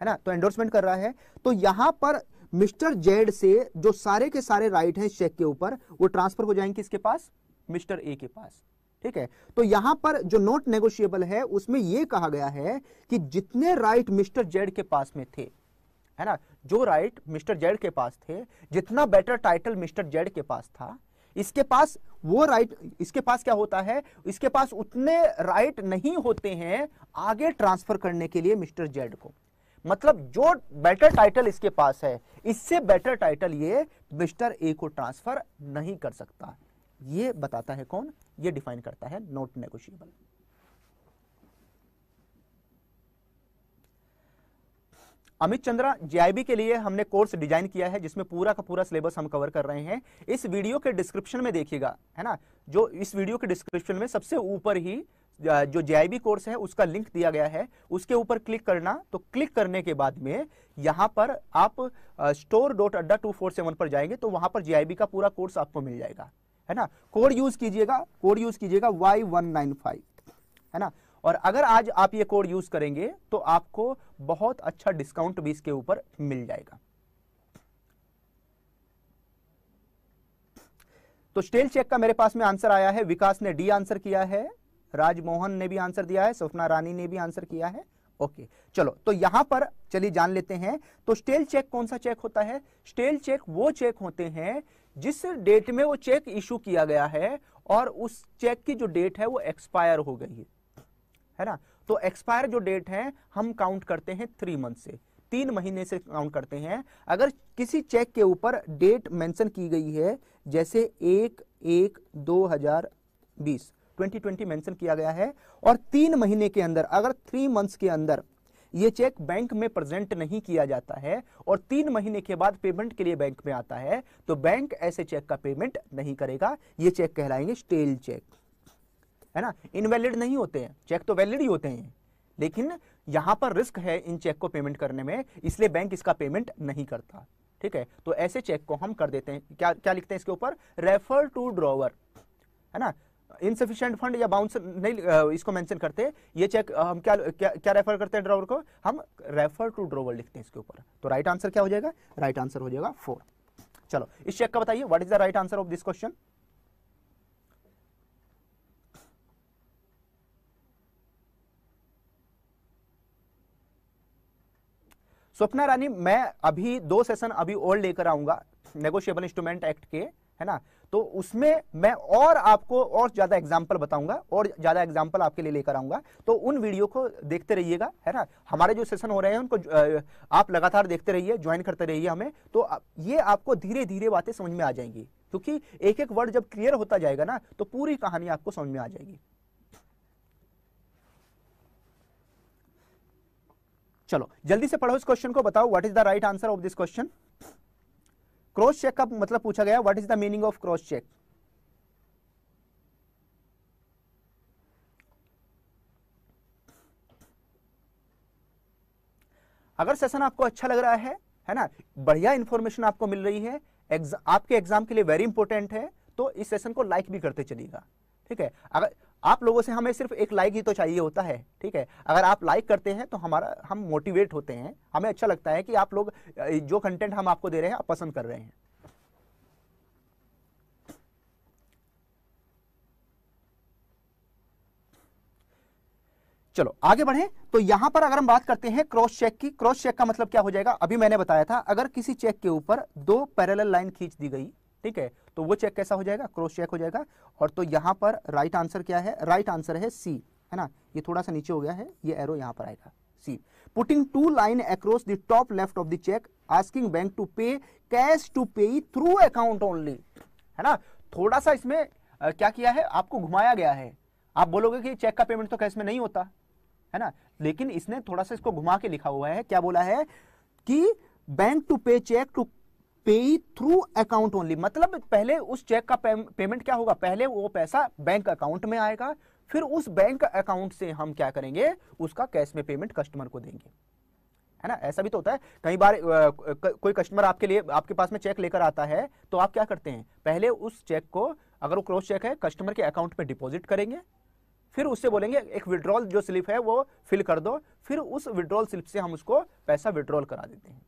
Speaker 1: है ना तो एंडोर्समेंट कर रहा है तो यहां पर मिस्टर जेड से जो सारे के सारे राइट हैं चेक के ऊपर वो ट्रांसफर हो जाएंगे किसके पास मिस्टर ए के पास ठीक है तो यहां पर जो नॉट नेगोशिएबल है उसमें यह कहा गया है कि जितने राइट मिस्टर जेड के पास में थे है ना जो राइट मिस्टर जेड के पास थे जितना बेटर टाइटल मिस्टर जेड के पास था इसके पास वो राइट इसके पास क्या होता है इसके पास उतने राइट नहीं होते हैं आगे ट्रांसफर करने के लिए मिस्टर जेड को मतलब जो बेटर टाइटल इसके पास है इससे बेटर टाइटल ये मिस्टर ए को ट्रांसफर नहीं कर सकता ये बताता है कौन ये डिफाइन करता है not negotiable Amit Chandra GIB के लिए हमने कोर्स डिजाइन किया है जिसमें पूरा का पूरा सिलेबस हम कवर कर रहे हैं इस वीडियो के डिस्क्रिप्शन में देखिएगा है ना जो इस वीडियो के डिस्क्रिप्शन में सबसे ऊपर ही जो जे कोर्स है उसका लिंक दिया गया है उसके ऊपर क्लिक करना तो क्लिक करने के बाद में यहाँ पर आप store dot Adda two four seven पर जाएंगे तो वहां पर जे का पूरा कोर्स आपको मिल जाएगा है ना कोड यूज कीजिएगा कोड यूज कीजिएगा वाई वन नाइन फाइव है ना और अगर आज आप ये कोड यूज करेंगे तो आपको बहुत अच्छा डिस्काउंट भी इसके ऊपर मिल जाएगा तो स्टेल चेक का मेरे पास में आंसर आया है विकास ने डी आंसर किया है राजमोहन ने भी आंसर दिया है सपना रानी ने भी आंसर किया है ओके चलो तो यहां पर चलिए जान लेते हैं तो स्टेल चेक कौन सा चेक होता है स्टेल चेक वो चेक होते हैं जिस डेट में वो चेक इशू किया गया है और उस चेक की जो डेट है वो एक्सपायर हो गई है है ना तो एक्सपायर जो डेट है हम काउंट करते हैं थ्री मंथ से तीन महीने से काउंट करते हैं अगर किसी चेक के ऊपर डेट मेंशन की गई है जैसे एक एक दो हजार बीस ट्वेंटी ट्वेंटी मैंशन किया गया है और तीन महीने के अंदर अगर थ्री मंथ्स के अंदर ये चेक बैंक में प्रेजेंट नहीं किया जाता है और तीन महीने के बाद पेमेंट के लिए बैंक में आता है तो बैंक ऐसे चेक का पेमेंट नहीं करेगा ये चेक कहलाएंगे स्टेल चेक है ना इनवैलिड नहीं होते हैं चेक तो वैलिड ही होते हैं लेकिन यहां पर रिस्क है इन चेक को पेमेंट करने में इसलिए बैंक इसका पेमेंट नहीं करता ठीक है तो ऐसे चेक को हम कर देते हैं क्या क्या लिखते हैं इसके ऊपर रेफर टू ड्रॉवर है ना इनसफिशियंट फंड या बाउंस नहीं इसको मेंशन करते ये चेक हम क्या क्या, क्या रेफर करते हैं ड्रॉवर को हम रेफर टू ड्रॉवर लिखते हैं इसके ऊपर तो राइट आंसर क्या हो जाएगा राइट आंसर हो जाएगा फोर चलो इस चेक का बताइए what is the right answer of this question Swapna Rani मैं अभी दो सेशन अभी और लेकर आऊंगा नेगोशिएबल इंस्ट्रूमेंट एक्ट के है ना तो उसमें मैं और आपको और ज्यादा एग्जाम्पल बताऊंगा और ज्यादा एग्जाम्पल आपके लिए लेकर आऊंगा तो उन वीडियो को देखते रहिएगा है ना हमारे जो सेशन हो रहे हैं उनको आप लगातार देखते रहिए ज्वाइन करते रहिए हमें तो ये आपको धीरे धीरे बातें समझ में आ जाएंगी क्योंकि एक एक वर्ड जब क्लियर होता जाएगा ना तो पूरी कहानी आपको समझ में आ जाएगी चलो जल्दी से पढ़ो इस क्वेश्चन को बताओ what is the right answer of this question cross cheque का मतलब पूछा गया what is the meaning of cross cheque अगर सेशन आपको अच्छा लग रहा है है ना बढ़िया इंफॉर्मेशन आपको मिल रही है एग्जा, आपके एग्जाम के लिए वेरी इंपॉर्टेंट है तो इस सेशन को लाइक भी करते चलिएगा ठीक है अगर आप लोगों से हमें सिर्फ एक लाइक ही तो चाहिए होता है ठीक है अगर आप लाइक करते हैं तो हमारा हम मोटिवेट होते हैं हमें अच्छा लगता है कि आप लोग जो कंटेंट हम आपको दे रहे हैं आप पसंद कर रहे हैं चलो आगे बढ़े तो यहां पर अगर हम बात करते हैं क्रॉस चेक की क्रॉस चेक का मतलब क्या हो जाएगा अभी मैंने बताया था अगर किसी चेक के ऊपर दो पैरेलल लाइन खींच दी गई ठीक है तो वो चेक कैसा हो जाएगा क्रॉस चेक हो जाएगा और तो यहाँ पर राइट आंसर क्या है राइट आंसर है सी है ना ये थोड़ा सा नीचे हो गया है ये एरो यहाँ पर आएगा C putting two line across the top left of the cheque asking bank to pay cash to pay through account only है ना थोड़ा सा इसमें आ, क्या किया है आपको घुमाया गया है आप बोलोगे कि चेक का पेमेंट तो कैश में नहीं होता है ना लेकिन इसने थोड़ा सा इसको घुमा के लिखा हुआ है क्या बोला है कि bank to pay cheque to pay through account only मतलब पहले उस चेक का पेमेंट क्या होगा पहले वो पैसा बैंक अकाउंट में आएगा फिर उस बैंक अकाउंट से हम क्या करेंगे उसका कैश में पेमेंट कस्टमर को देंगे है ना ऐसा भी तो होता है कई बार कोई कस्टमर आपके लिए आपके पास में चेक लेकर आता है तो आप क्या करते हैं पहले उस चेक को अगर वो क्रॉस चेक है कस्टमर के अकाउंट में डिपॉजिट करेंगे फिर उससे बोलेंगे एक विड्रॉल जो स्लिप है वो फिल कर दो फिर उस विड्रॉल स्लिप से हम उसको पैसा विड्रॉल करा देते हैं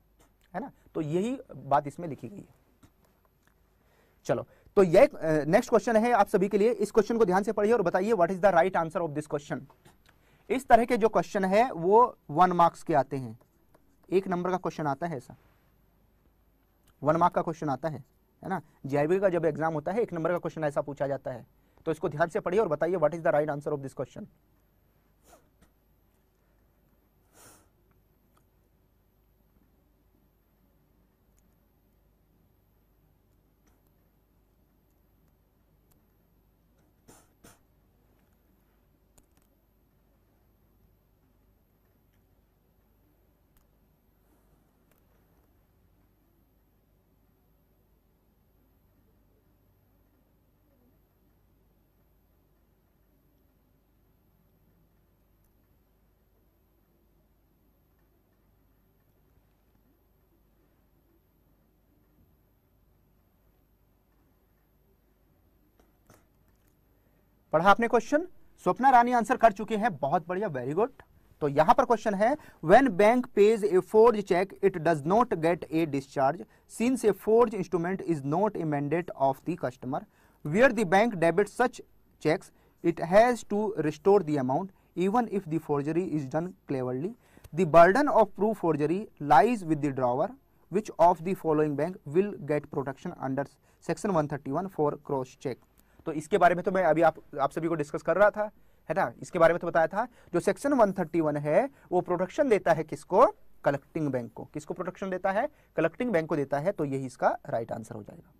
Speaker 1: है ना तो यही बात इसमें लिखी गई है चलो तो यह नेक्स्ट क्वेश्चन है आप सभी के लिए इस क्वेश्चन को ध्यान से पढ़िए और बताइए what is the right answer of this question इस तरह के जो क्वेश्चन है वो वन मार्क्स के आते हैं एक नंबर का क्वेश्चन आता है ऐसा वन मार्क का क्वेश्चन आता है है ना जीआईबी का जब एग्जाम होता है एक नंबर का क्वेश्चन ऐसा पूछा जाता है तो इसको ध्यान से पढ़िए और बताइए what is the right answer of this question पढ़ा आपने क्वेश्चन स्वप्ना रानी आंसर कर चुके हैं बहुत बढ़िया वेरी गुड तो यहां पर क्वेश्चन है when bank pays a forge cheque it does not get a discharge since a forge instrument is not a mandate of the customer where the bank debit such cheques it has to restore the amount even if the forgery is done cleverly the burden of proof forgery lies with the drawer which of the following bank will get protection under section one thirty one for cross check तो इसके बारे में तो मैं अभी आप आप सभी को डिस्कस कर रहा था है ना इसके बारे में तो बताया था जो सेक्शन 131 है वो प्रोटेक्शन देता है किसको कलेक्टिंग बैंक को किसको प्रोटेक्शन देता है कलेक्टिंग बैंक को देता है तो यही इसका राइट आंसर हो जाएगा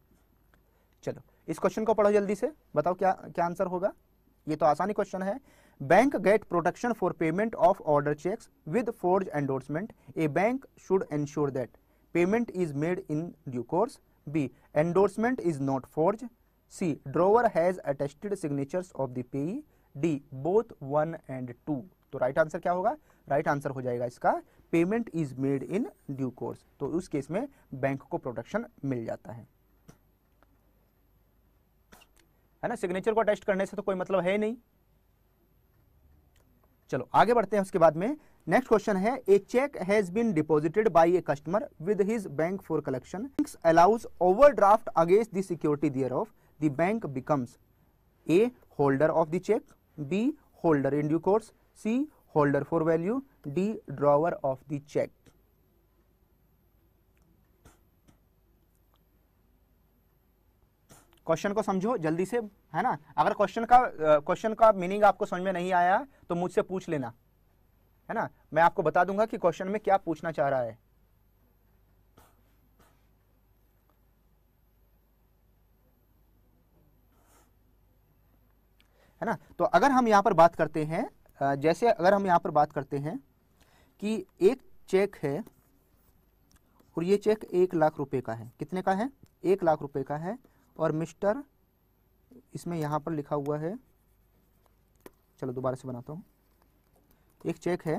Speaker 1: चलो इस क्वेश्चन को पढ़ो जल्दी से बताओ क्या क्या आंसर होगा ये तो आसानी क्वेश्चन है bank get protection for payment of order cheques with forge endorsement A bank should ensure that payment is made in due course B endorsement is not forge C drawer has attested signature of the payee. D. Both one and तो right answer क्या होगा right answer हो जाएगा इसका payment is made in due course तो उस case में bank को प्रोटेक्शन मिल जाता है है ना सिग्नेचर को अटेस्ट करने से तो कोई मतलब है नहीं चलो आगे बढ़ते हैं उसके बाद में नेक्स्ट क्वेश्चन है a cheque has been deposited by a customer with his bank for collection allows overdraft against the security thereof the bank becomes A. Holder of the check, B. Holder in due course, C. Holder for value, D. Drawer of the check. Question को समझो जल्दी से है ना अगर question का question का meaning आपको समझ में नहीं आया तो मुझसे पूछ लेना है ना मैं आपको बता दूंगा कि क्वेश्चन में क्या पूछना चाह रहा है है ना तो अगर हम यहाँ पर बात करते हैं जैसे अगर हम यहाँ पर बात करते हैं कि एक चेक है और ये चेक एक लाख रुपए का है कितने का है एक लाख रुपए का है और मिस्टर इसमें यहाँ पर लिखा हुआ है चलो दोबारा से बनाता हूँ एक चेक है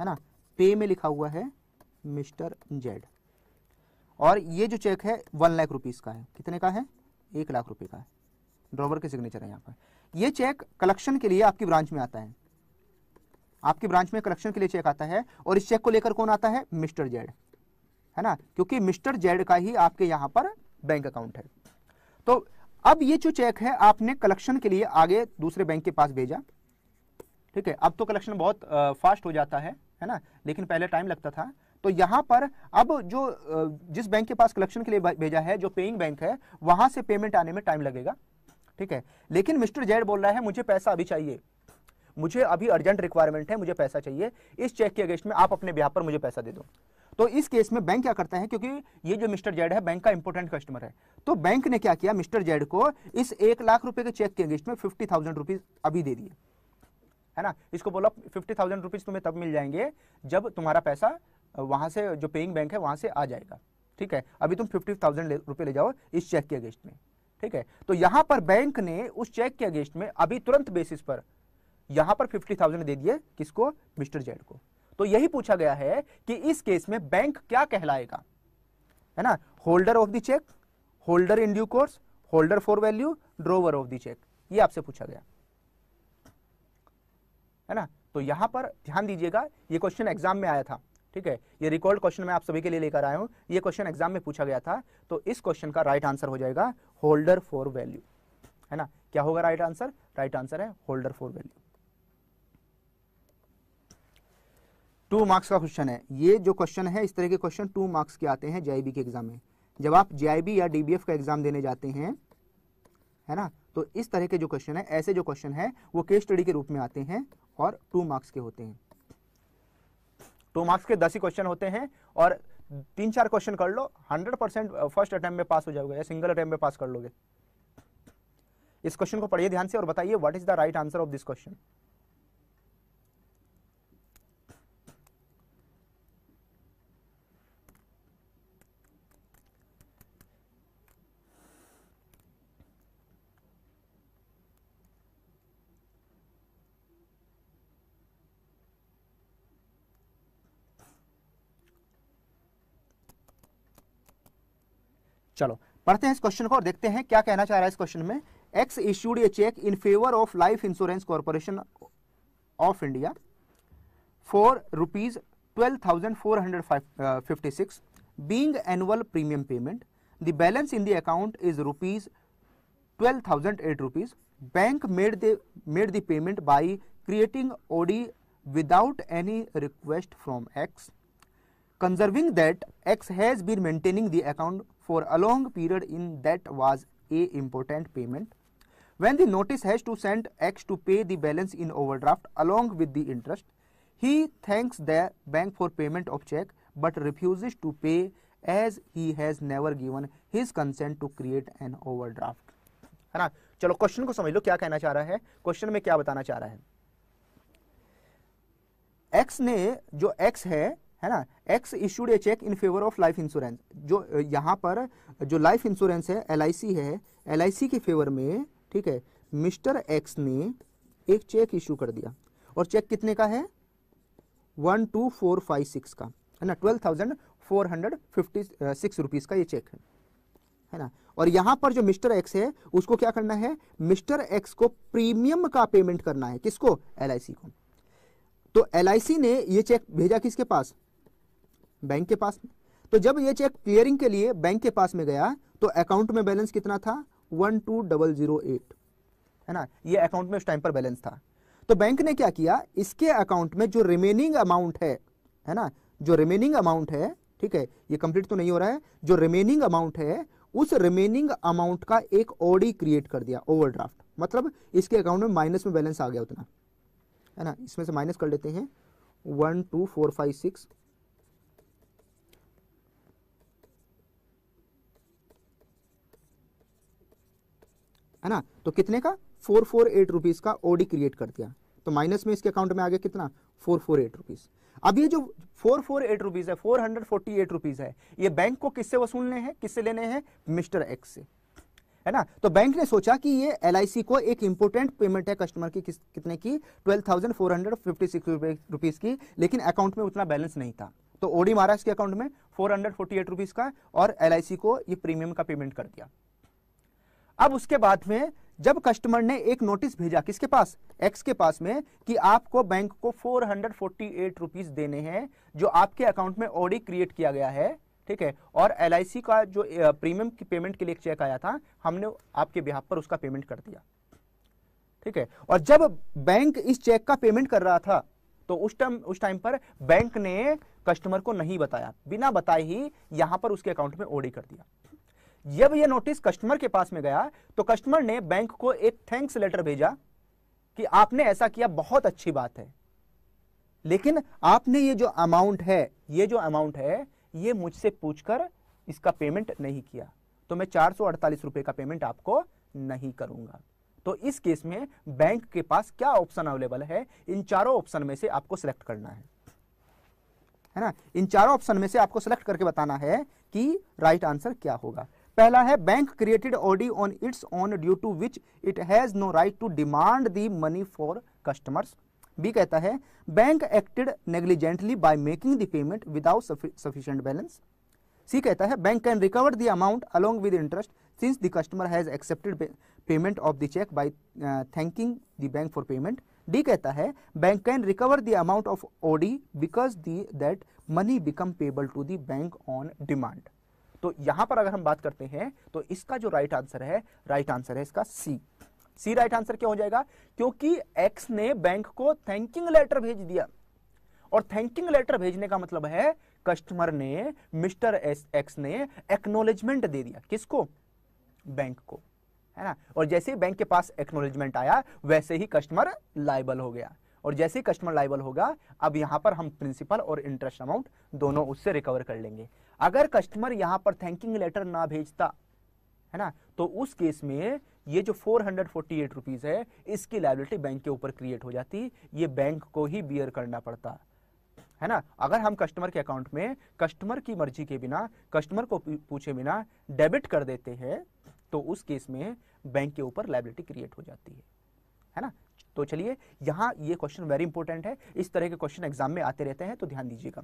Speaker 1: है ना पे में लिखा हुआ है मिस्टर जेड और ये जो चेक है वन लाख रुपीज़ का है कितने का है एक लाख रुपए का है ड्रॉवर के सिग्नेचर है यहाँ पर ये चेक कलेक्शन के लिए आपकी ब्रांच में आता है आपकी ब्रांच में कलेक्शन के लिए चेक आता है और इस चेक को लेकर कौन आता है मिस्टर जेड है ना क्योंकि मिस्टर जेड का ही आपके यहां पर बैंक अकाउंट है तो अब ये जो चेक है आपने कलेक्शन के लिए आगे दूसरे बैंक के पास भेजा ठीक है अब तो कलेक्शन बहुत फास्ट हो जाता है है ना लेकिन पहले टाइम लगता था तो यहां पर अब जो जिस बैंक के पास कलेक्शन के लिए भेजा है जो पेइंग बैंक है वहां से पेमेंट आने में टाइम लगेगा ठीक है लेकिन मिस्टर जेड बोल रहा है मुझे पैसा अभी चाहिए मुझे अभी अर्जेंट रिक्वायरमेंट है मुझे पैसा चाहिए इस चेक के अगेंस्ट में आप अपने ब्याह पर मुझे पैसा दे दो तो इस केस में बैंक क्या करता है क्योंकि ये जो मिस्टर जेड है बैंक का इंपोर्टेंट कस्टमर है तो बैंक ने क्या किया मिस्टर जेड को इस एक लाख रुपए के चेक के अगेंस्ट में फिफ्टी थाउजेंड रुपीज अभी दे दिए है ना इसको बोला फिफ्टी थाउजेंड रुपीज तुम्हें तब मिल जाएंगे जब तुम्हारा पैसा वहां से जो पेइंग बैंक है वहां से आ जाएगा ठीक है अभी तुम फिफ्टी थाउजेंड रुपये ले जाओ इस चेक के अगेंस्ट में ठीक है तो यहां पर बैंक ने उस चेक के अगेंस्ट में अभी तुरंत बेसिस पर यहां पर फिफ्टी थाउजेंड दे दिए किसको मिस्टर जेड को तो यही पूछा गया है कि इस केस में बैंक क्या कहलाएगा है ना holder of the cheque holder in due course holder for value drawer of the cheque ये आपसे पूछा गया है ना तो यहां पर ध्यान दीजिएगा ये क्वेश्चन एग्जाम में आया था ठीक है ये रिकॉर्ड क्वेश्चन मैं आप सभी के लिए लेकर आया हूँ ये क्वेश्चन एग्जाम में पूछा गया था तो इस क्वेश्चन का राइट आंसर हो जाएगा होल्डर फॉर वैल्यू है ना क्या होगा राइट आंसर राइट आंसर है holder for value two marks का क्वेश्चन है ये जो क्वेश्चन है इस तरह के क्वेश्चन टू मार्क्स के आते हैं जेआईबी के एग्जाम में जब आप जेआईबी या डीबीएफ का एग्जाम देने जाते हैं है ना तो इस तरह के जो क्वेश्चन है ऐसे जो क्वेश्चन है वो केस स्टडी के रूप में आते हैं और टू मार्क्स के होते हैं टू मार्क्स के दस ही क्वेश्चन होते हैं और तीन चार क्वेश्चन कर लो हंड्रेड परसेंट फर्स्ट अटैम्प में पास हो जाओगे या सिंगल अटैम्प में पास कर लोगे इस क्वेश्चन को पढ़िए ध्यान से और बताइए what is the right answer of this question चलो पढ़ते हैं इस क्वेश्चन को और देखते हैं क्या कहना चाह रहा है इस क्वेश्चन में X issued a cheque in favour of life insurance corporation of India for rupees twelve thousand four hundred fifty six being annual premium payment the balance in the account is rupees twelve thousand eight rupees bank made the made the payment by creating OD without any request from X considering that X has been maintaining the account for a long period in that was a important payment. When the notice has to send X to pay the balance in overdraft along with the interest, he thanks the bank for payment of check but refuses to pay as he has never given his consent to create an overdraft. है ना चलो question को समझ लो क्या कहना चाह रहा है क्वेश्चन में क्या बताना चाह रहा है एक्स ने जो एक्स है है ना X issued a cheque in favour of life insurance जो यहाँ पर जो लाइफ इंश्योरेंस है एल है एल के फेवर में ठीक है मिस्टर एक्स ने एक चेक इशू कर दिया और चेक कितने का है one two four five six का है ना twelve thousand four hundred fifty six rupees का ये चेक है है ना और यहां पर जो मिस्टर एक्स है उसको क्या करना है मिस्टर एक्स को प्रीमियम का पेमेंट करना है किसको एल को तो एल ने ये चेक भेजा किसके पास बैंक के पास में तो जब ये चेक क्लियरिंग के लिए बैंक के पास में गया तो अकाउंट में बैलेंस कितना था one two double zero eight है ना ये अकाउंट में उस टाइम पर बैलेंस था तो बैंक ने क्या किया इसके अकाउंट में जो रिमेनिंग अमाउंट है है ना जो रिमेनिंग अमाउंट है ठीक है ये कंप्लीट तो नहीं हो रहा है जो रिमेनिंग अमाउंट है उस रिमेनिंग अमाउंट का एक ओडी क्रिएट कर दिया ओवरड्राफ्ट मतलब इसके अकाउंट में माइनस में बैलेंस आ गया उतना है ना इसमें से माइनस कर लेते हैं one two four five six है ना तो कितने का फोर फोर एट रुपीज़ का ओडी क्रिएट कर दिया तो माइनस में इसके अकाउंट में आ गया कितना फोर फोर एट रुपीज़ अब ये जो फोर फोर एट रुपीज़ है four hundred forty eight rupees है ये बैंक को किससे वसूलने हैं किससे लेने हैं मिस्टर एक्स से है ना तो बैंक ने सोचा कि ये एल को एक इंपोर्टेंट पेमेंट है कस्टमर की किस कितने की twelve thousand four hundred fifty six rupees की लेकिन अकाउंट में उतना बैलेंस नहीं था तो ओडी महाराज के अकाउंट में four hundred forty eight rupees का और एल को ये प्रीमियम का पेमेंट कर दिया अब उसके बाद में जब कस्टमर ने एक नोटिस भेजा किसके पास एक्स के पास में कि आपको बैंक को फोर हंड्रेड देने हैं जो आपके अकाउंट में ऑडी क्रिएट किया गया है ठीक है और एल का जो प्रीमियम की पेमेंट के लिए चेक आया था हमने आपके बिहार पर उसका पेमेंट कर दिया ठीक है और जब बैंक इस चेक का पेमेंट कर रहा था तो उस टाइम उस टाइम पर बैंक ने कस्टमर को नहीं बताया बिना बताए ही यहां पर उसके अकाउंट में ओडी कर दिया जब यह नोटिस कस्टमर के पास में गया तो कस्टमर ने बैंक को एक थैंक्स लेटर भेजा कि आपने ऐसा किया बहुत अच्छी बात है लेकिन आपने ये जो अमाउंट है ये जो अमाउंट है ये मुझसे पूछकर इसका पेमेंट नहीं किया तो मैं चार रुपए का पेमेंट आपको नहीं करूंगा तो इस केस में बैंक के पास क्या ऑप्शन अवेलेबल है इन चारों ऑप्शन में से आपको सिलेक्ट करना है है ना इन चारों ऑप्शन में से आपको सिलेक्ट करके बताना है कि राइट आंसर क्या होगा पहला है bank created OD on its own due to which it has no right to demand the money for customers B कहता है bank acted negligently by making the payment without sufficient balance C कहता है bank can recover the amount along with interest since the customer has accepted payment of the cheque by thanking the bank for payment D कहता है bank can recover the amount of OD because the that money become payable to the bank on demand तो यहां पर अगर हम बात करते हैं तो इसका जो राइट आंसर है राइट आंसर है इसका सी सी राइट आंसर क्या हो जाएगा क्योंकि एक्स ने बैंक को थैंकिंग लेटर भेज दिया और थैंकिंग लेटर भेजने का मतलब है कस्टमर ने मिस्टर एस एक्स ने एक्नोलेजमेंट दे दिया किसको बैंक को है ना और जैसे ही बैंक के पास एक्नोलेजमेंट आया वैसे ही कस्टमर लाइबल हो गया और जैसे ही कस्टमर लाइबल होगा अब यहां पर हम प्रिंसिपल और इंटरेस्ट अमाउंट दोनों उससे रिकवर कर लेंगे अगर कस्टमर यहां पर थैंकिंग लेटर ना भेजता है ना तो उस केस में ये जो फोर हंड्रेड है इसकी लाइबिलिटी बैंक के ऊपर क्रिएट हो जाती ये बैंक को ही बियर करना पड़ता है ना अगर हम कस्टमर के अकाउंट में कस्टमर की मर्जी के बिना कस्टमर को पूछे बिना डेबिट कर देते हैं तो उस केस में बैंक के ऊपर लाइबिलिटी क्रिएट हो जाती है है ना तो चलिए यहाँ ये क्वेश्चन वेरी इंपॉर्टेंट है इस तरह के क्वेश्चन एग्जाम में आते रहते हैं तो ध्यान दीजिएगा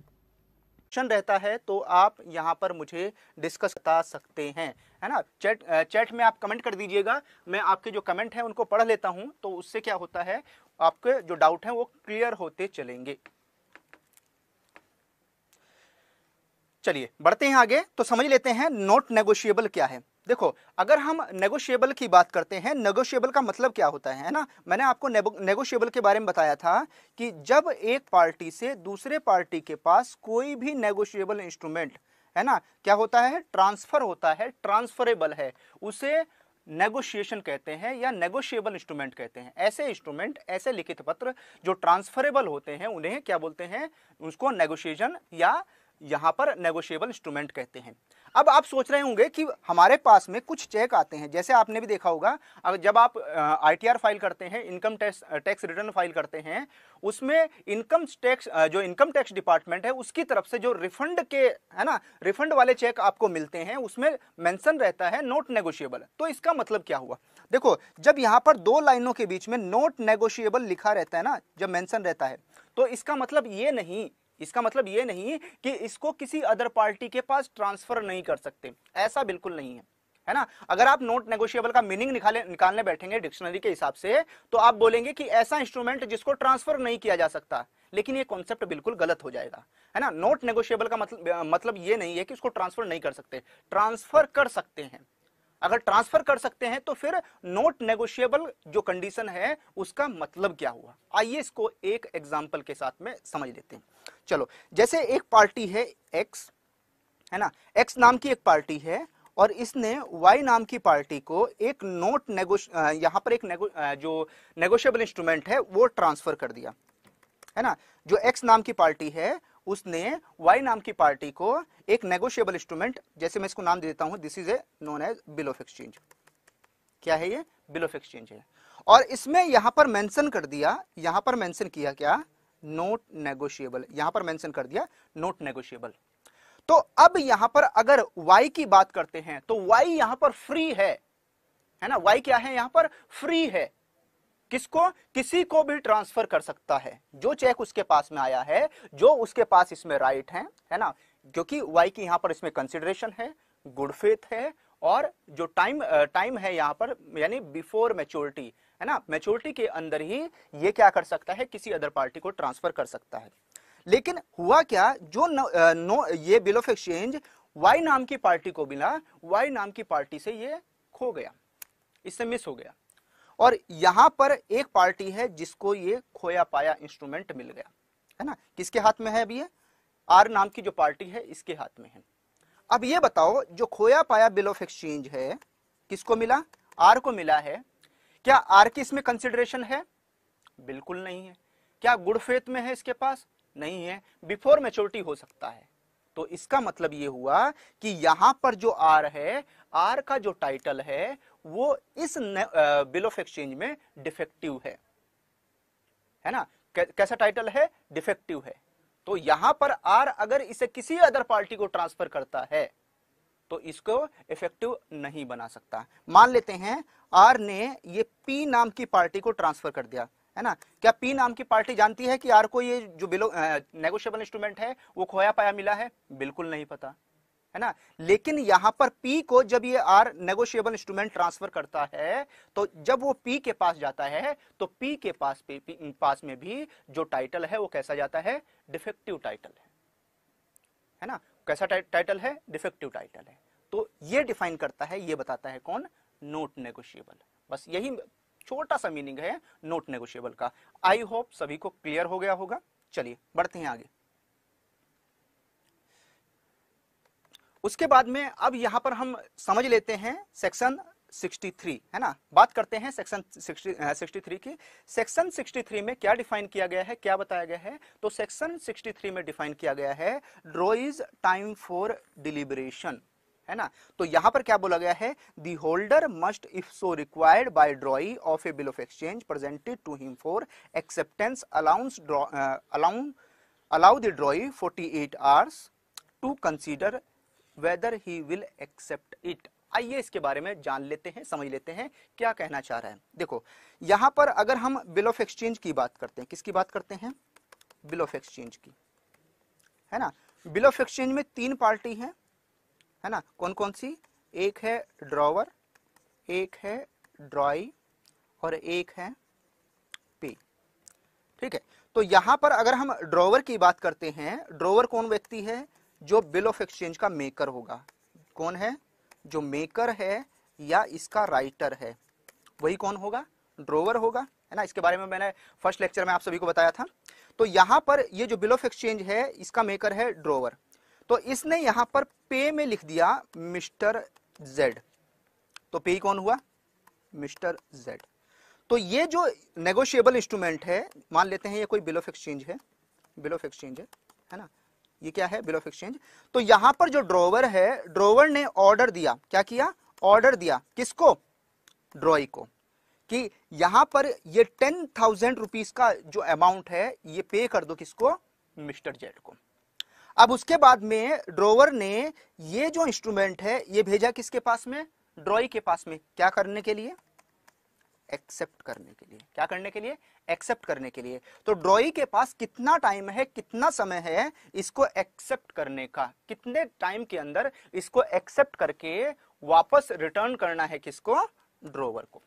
Speaker 1: ऑप्शन रहता है तो आप यहाँ पर मुझे डिस्कस बता सकते हैं है ना चैट चैट में आप कमेंट कर दीजिएगा मैं आपके जो कमेंट हैं उनको पढ़ लेता हूँ तो उससे क्या होता है आपके जो डाउट हैं वो क्लियर होते चलेंगे चलिए बढ़ते हैं आगे तो समझ लेते हैं नॉट नेगोशिएबल क्या है देखो अगर हम नेगोशिएबल की बात करते हैं नेगोशिएबल का मतलब क्या होता है ना मैंने आपको नेगोशिएबल के बारे में बताया था कि जब एक पार्टी से दूसरे पार्टी के पास कोई भी नेगोशिएबल इंस्ट्रूमेंट है ना क्या होता है ट्रांसफर होता है ट्रांसफरेबल है उसे नेगोशिएशन कहते हैं या नेगोशिएबल इंस्ट्रूमेंट कहते हैं ऐसे इंस्ट्रूमेंट ऐसे लिखित पत्र जो ट्रांसफरेबल होते हैं उन्हें क्या बोलते हैं उसको नेगोशिएशन या यहाँ पर नेगोशिएबल इंस्ट्रूमेंट कहते हैं अब आप सोच रहे होंगे कि हमारे पास में कुछ चेक आते हैं जैसे आपने भी देखा होगा अगर जब आप आईटीआर फाइल करते हैं income tax tax return file करते हैं उसमें इनकम टैक्स जो इनकम टैक्स डिपार्टमेंट है उसकी तरफ से जो रिफंड के है ना रिफंड वाले चेक आपको मिलते हैं उसमें मैंसन रहता है नोट नेगोशिएबल तो इसका मतलब क्या हुआ देखो जब यहाँ पर दो लाइनों के बीच में नोट नेगोशिएबल लिखा रहता है ना जब मैंसन रहता है तो इसका मतलब ये नहीं इसका मतलब ये नहीं कि इसको किसी अदर पार्टी के पास ट्रांसफर नहीं कर सकते ऐसा बिल्कुल नहीं है है ना अगर आप नोट नेगोशिएबल का मीनिंग निकाले निकालने बैठेंगे डिक्शनरी के हिसाब से तो आप बोलेंगे कि ऐसा इंस्ट्रूमेंट जिसको ट्रांसफर नहीं किया जा सकता लेकिन ये कॉन्सेप्ट बिल्कुल गलत हो जाएगा है ना नोट नेगोशिएबल का मतलब मतलब ये नहीं है कि उसको ट्रांसफर नहीं कर सकते ट्रांसफर कर सकते हैं अगर ट्रांसफर कर सकते हैं तो फिर नोट नेगोशियबल जो कंडीशन है उसका मतलब क्या हुआ आइए इसको एक एग्जाम्पल के साथ में समझ लेते हैं चलो जैसे एक पार्टी है एक्स है ना एक्स नाम की एक पार्टी है और इसने वाई नाम की पार्टी को एक नोट नेगोश यहाँ पर एक नेगो जो नेगोशियबल इंस्ट्रूमेंट है वो ट्रांसफर कर दिया है ना जो एक्स नाम की पार्टी है उसने वाई नाम की पार्टी को एक नेगोशियबल इंस्ट्रूमेंट जैसे मैं इसको नाम दे देता हूं this is a known as bill of exchange क्या है ये बिल ऑफ एक्सचेंज है और इसमें यहां पर मेंशन कर दिया यहां पर मेंशन किया क्या नोट नेगोशियबल यहां पर मेंशन कर दिया नोट नेगोशियबल तो अब यहां पर अगर y की बात करते हैं तो y यहां पर फ्री है है ना y क्या है यहां पर फ्री है किसको किसी को भी ट्रांसफर कर सकता है जो चेक उसके पास में आया है जो उसके पास इसमें राइट है है ना क्योंकि वाई की यहाँ पर इसमें कंसिडरेशन है गुड फेथ है और जो टाइम टाइम है यहाँ पर यानी बिफोर मेच्योरिटी है ना मेच्योरिटी के अंदर ही ये क्या कर सकता है किसी अदर पार्टी को ट्रांसफर कर सकता है लेकिन हुआ क्या जो न, नो ये बिल ऑफ एक्सचेंज वाई नाम की पार्टी को मिला वाई नाम की पार्टी से ये खो गया इससे मिस हो गया और यहां पर एक पार्टी है जिसको ये खोया पाया इंस्ट्रूमेंट मिल गया है ना किसके हाथ में है अभी ये आर नाम की जो पार्टी है इसके हाथ में है अब ये बताओ जो खोया पाया बिल ऑफ एक्सचेंज है किसको मिला आर को मिला है क्या आर की इसमें कंसिडरेशन है बिल्कुल नहीं है क्या गुड फेथ में है इसके पास नहीं है बिफोर मेच्योरिटी हो सकता है तो इसका मतलब ये हुआ कि यहां पर जो आर है आर का जो टाइटल है वो इस बिल ऑफ एक्सचेंज में डिफेक्टिव है है ना कैसा टाइटल है डिफेक्टिव है तो यहां पर आर अगर इसे किसी अदर पार्टी को ट्रांसफर करता है तो इसको इफेक्टिव नहीं बना सकता मान लेते हैं आर ने ये पी नाम की पार्टी को ट्रांसफर कर दिया है ना क्या पी नाम की पार्टी जानती है कि आर को ये जो बिलो नेगोशियबल इंस्ट्रूमेंट है वो खोया पाया मिला है बिल्कुल नहीं पता है ना लेकिन यहां पर पी को जब ये आर नेगोशिएबल इंस्ट्रूमेंट ट्रांसफर करता है तो जब वो पी के पास जाता है तो पी के पास पे पी, पास में भी जो टाइटल है वो कैसा जाता है डिफेक्टिव टाइटल है है ना कैसा टाइटल है डिफेक्टिव टाइटल है तो ये डिफाइन करता है ये बताता है कौन नोट नेगोशियबल बस यही छोटा सा मीनिंग है नोट नेगोशियबल का आई होप सभी को क्लियर हो गया होगा चलिए बढ़ते हैं आगे उसके बाद में अब यहाँ पर हम समझ लेते हैं सेक्शन 63 है ना बात करते हैं सेक्शन 63 की सेक्शन 63 में क्या डिफाइन किया गया है क्या बताया गया है तो सेक्शन 63 में डिफाइन किया गया है ड्रॉइज टाइम फॉर डिलीबरेशन है ना तो यहां पर क्या बोला गया है the holder must if so required by drawee of a bill of exchange presented to him for acceptance allowance allow allow the drawee 48 hours to consider whether he will accept it आइए इसके बारे में जान लेते हैं समझ लेते हैं क्या कहना चाह रहा है देखो यहां पर अगर हम बिल ऑफ एक्सचेंज की बात करते हैं किसकी बात करते हैं बिल ऑफ एक्सचेंज की है ना बिल ऑफ एक्सचेंज में तीन पार्टी हैं है ना कौन कौन सी एक है ड्रॉवर एक है ड्रॉई और एक है पे ठीक है तो यहां पर अगर हम ड्रॉवर की बात करते हैं ड्रॉवर कौन व्यक्ति है जो बिल ऑफ एक्सचेंज का मेकर होगा कौन है जो मेकर है या इसका राइटर है वही कौन होगा ड्रोवर होगा है ना इसके बारे में मैंने फर्स्ट लेक्चर में आप सभी को बताया था तो यहाँ पर ये जो बिल ऑफ एक्सचेंज है इसका मेकर है ड्रोवर तो इसने यहाँ पर पे में लिख दिया मिस्टर जेड तो पे कौन हुआ मिस्टर जेड तो ये जो नेगोशियबल इंस्ट्रूमेंट है मान लेते हैं ये कोई बिल ऑफ एक्सचेंज है बिल ऑफ एक्सचेंज है है ना ये क्या है बिल ऑफ एक्सचेंज तो यहां पर जो ड्रोवर है ड्रोवर ने ऑर्डर दिया क्या किया ऑर्डर दिया किसको ड्रॉई को कि यहां पर ये टेन थाउजेंड रुपीज का जो अमाउंट है ये पे कर दो किसको मिस्टर जेड को अब उसके बाद में ड्रोवर ने ये जो इंस्ट्रूमेंट है ये भेजा किसके पास में ड्रॉई के पास में क्या करने के लिए एक्सेप्ट करने के लिए क्या करने के लिए एक्सेप्ट करने के लिए तो ड्रॉई के पास कितना टाइम है कितना समय है इसको एक्सेप्ट करने का कितने टाइम के अंदर इसको एक्सेप्ट करके वापस रिटर्न करना है किसको ड्रोवर को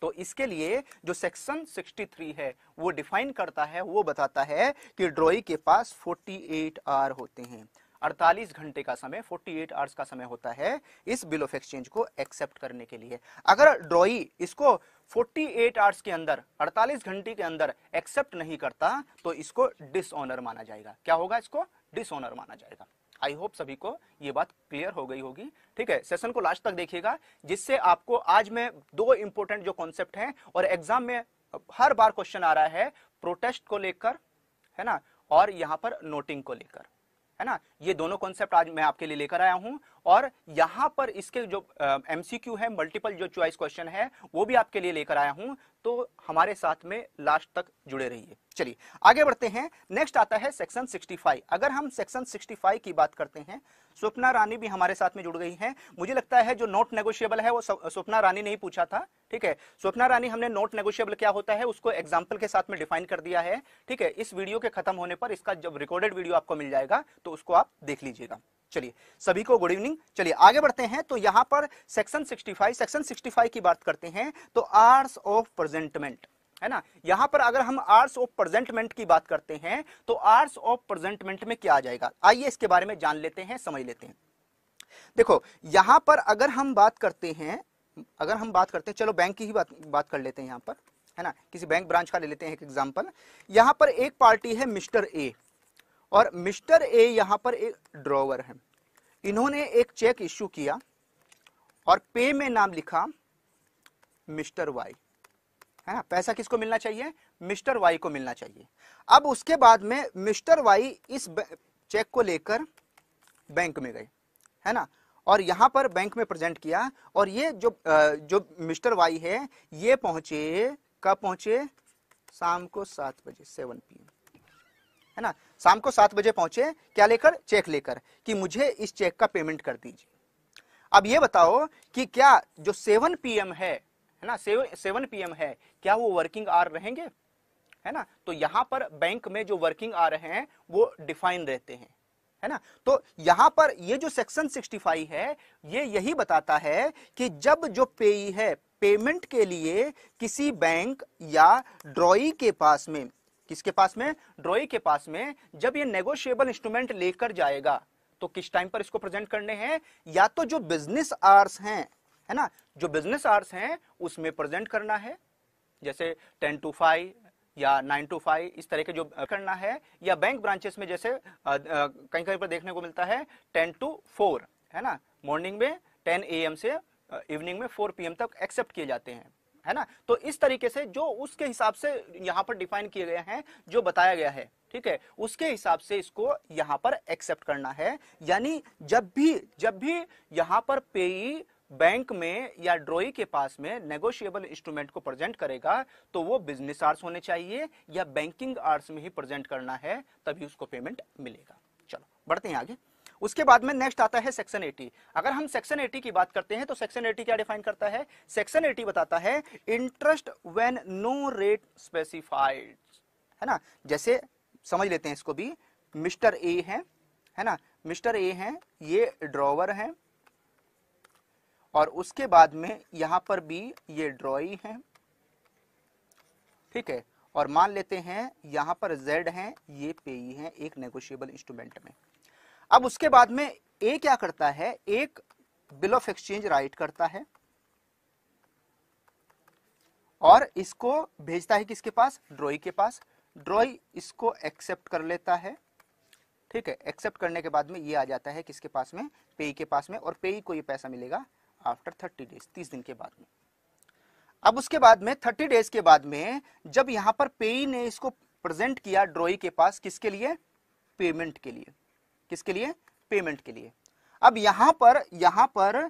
Speaker 1: तो इसके लिए जो सेक्शन 63 है वो डिफाइन करता है वो बताता है कि ड्रॉई के पास 48 आर होते हैं 48 घंटे का समय 48 आवर्स का समय होता है इस बिल ऑफ एक्सचेंज को एक्सेप्ट करने के लिए अगर ड्रॉई इसको 48 आवर्स के अंदर 48 घंटे के अंदर एक्सेप्ट नहीं करता तो इसको डिसऑनर माना जाएगा क्या होगा इसको डिसऑनर माना जाएगा आई होप सभी को ये बात क्लियर हो गई होगी ठीक है सेशन को लास्ट तक देखिएगा जिससे आपको आज में दो इंपॉर्टेंट जो कॉन्सेप्ट है और एग्जाम में हर बार क्वेश्चन आ रहा है प्रोटेस्ट को लेकर है ना और यहां पर नोटिंग को लेकर है ना ये दोनों कॉन्सेप्ट आज मैं आपके लिए लेकर आया हूँ और यहाँ पर इसके जो एमसीक्यू uh, है मल्टीपल जो चॉइस क्वेश्चन है वो भी आपके लिए लेकर आया हूं तो हमारे साथ में लास्ट तक जुड़े रहिए चलिए आगे बढ़ते हैं नेक्स्ट आता है सेक्शन 65 अगर हम सेक्शन 65 की बात करते हैं स्वप्ना रानी भी हमारे साथ में जुड़ गई हैं मुझे लगता है जो नोट नेगोशियबल है वो स्वप्ना रानी ने ही पूछा था ठीक है स्वप्ना रानी हमने नोट नेगोशियबल क्या होता है उसको एग्जाम्पल के साथ में डिफाइन कर दिया है ठीक है इस वीडियो के खत्म होने पर इसका जब रिकॉर्डेड वीडियो आपको मिल जाएगा तो उसको आप देख लीजिएगा चलिए सभी को गुड इवनिंग चलिए आगे बढ़ते हैं तो यहां पर सेक्शन 65 सेक्शन 65 की बात करते हैं तो आर्ट्स ऑफ प्रेजेंटमेंट है ना यहां पर अगर हम आर्ट्स ऑफ प्रेजेंटमेंट की बात करते हैं तो आर्ट्स ऑफ प्रेजेंटमेंट में क्या आ जाएगा आइए इसके बारे में जान लेते हैं समझ लेते हैं देखो यहां पर अगर हम बात करते हैं अगर हम बात करते हैं चलो बैंक की ही बात बात कर लेते हैं यहां पर है ना किसी बैंक ब्रांच का ले लेते हैं एक एग्जाम्पल यहां पर एक पार्टी है मिस्टर ए और मिस्टर ए यहां पर एक ड्रॉवर है इन्होंने एक चेक इश्यू किया और पे में नाम लिखा मिस्टर वाई है ना पैसा किसको मिलना चाहिए मिस्टर वाई को मिलना चाहिए अब उसके बाद में मिस्टर वाई इस चेक को लेकर बैंक में गए है ना और यहां पर बैंक में प्रेजेंट किया और ये जो जो मिस्टर वाई है ये पहुंचे कब पहुंचे शाम को सात बजे सेवन पी है ना शाम को सात बजे पहुंचे क्या लेकर चेक लेकर कि मुझे इस चेक का पेमेंट कर दीजिए अब ये बताओ कि क्या जो सेवन पी है है ना सेवन पी एम है क्या वो वर्किंग आर रहेंगे है ना तो यहाँ पर बैंक में जो वर्किंग आ रहे हैं वो डिफाइन रहते हैं है ना तो यहाँ पर ये जो सेक्शन 65 है ये यही बताता है कि जब जो पेई है पेमेंट के लिए किसी बैंक या ड्रॉई के पास में किसके पास में ड्रॉई के पास में जब ये नेगोशिएबल इंस्ट्रूमेंट लेकर जाएगा तो किस टाइम पर इसको प्रेजेंट करने हैं या तो जो बिजनेस आर्स हैं है ना जो बिजनेस आर्स हैं उसमें प्रेजेंट करना है जैसे टेन टू फाइव या नाइन टू फाइव इस तरह के जो करना है या बैंक ब्रांचेस में जैसे कहीं कहीं पर देखने को मिलता है टेन टू फोर है ना मॉर्निंग में टेन ए से इवनिंग में फोर पी तक एक्सेप्ट किए जाते हैं है ना तो इस तरीके से जो उसके हिसाब से यहाँ पर डिफाइन किए गए हैं जो बताया गया है ठीक है उसके हिसाब से इसको यहाँ पर एक्सेप्ट करना है यानी जब भी जब भी यहाँ पर पेई बैंक में या ड्रॉई के पास में नेगोशिएबल इंस्ट्रूमेंट को प्रेजेंट करेगा तो वो बिजनेस आर्ट्स होने चाहिए या बैंकिंग आर्ट्स में ही प्रेजेंट करना है तभी उसको पेमेंट मिलेगा चलो बढ़ते हैं आगे उसके बाद में नेक्स्ट आता है सेक्शन 80 अगर हम सेक्शन 80 की बात करते हैं तो सेक्शन 80 क्या डिफाइन करता है सेक्शन 80 बताता है interest when no rate specified है ना जैसे समझ लेते हैं इसको भी मिस्टर ए है है ना मिस्टर ए है ये ड्रॉवर है और उसके बाद में यहां पर भी ये ड्रॉई है ठीक है और मान लेते हैं यहां पर जेड है ये पेई है एक नेगोशिएबल इंस्ट्रूमेंट में अब उसके बाद में ए क्या करता है एक बिल ऑफ एक्सचेंज राइट करता है और इसको भेजता है किसके पास ड्रॉई के पास ड्रॉई इसको एक्सेप्ट कर लेता है ठीक है एक्सेप्ट करने के बाद में ये आ जाता है किसके पास में पेई के पास में और पेई को ये पैसा मिलेगा आफ्टर थर्टी डेज तीस दिन के बाद में अब उसके बाद में थर्टी डेज के बाद में जब यहां पर पेई ने इसको प्रेजेंट किया ड्रॉई के पास किसके लिए पेमेंट के लिए किसके लिए पेमेंट के लिए अब यहाँ पर यहाँ पर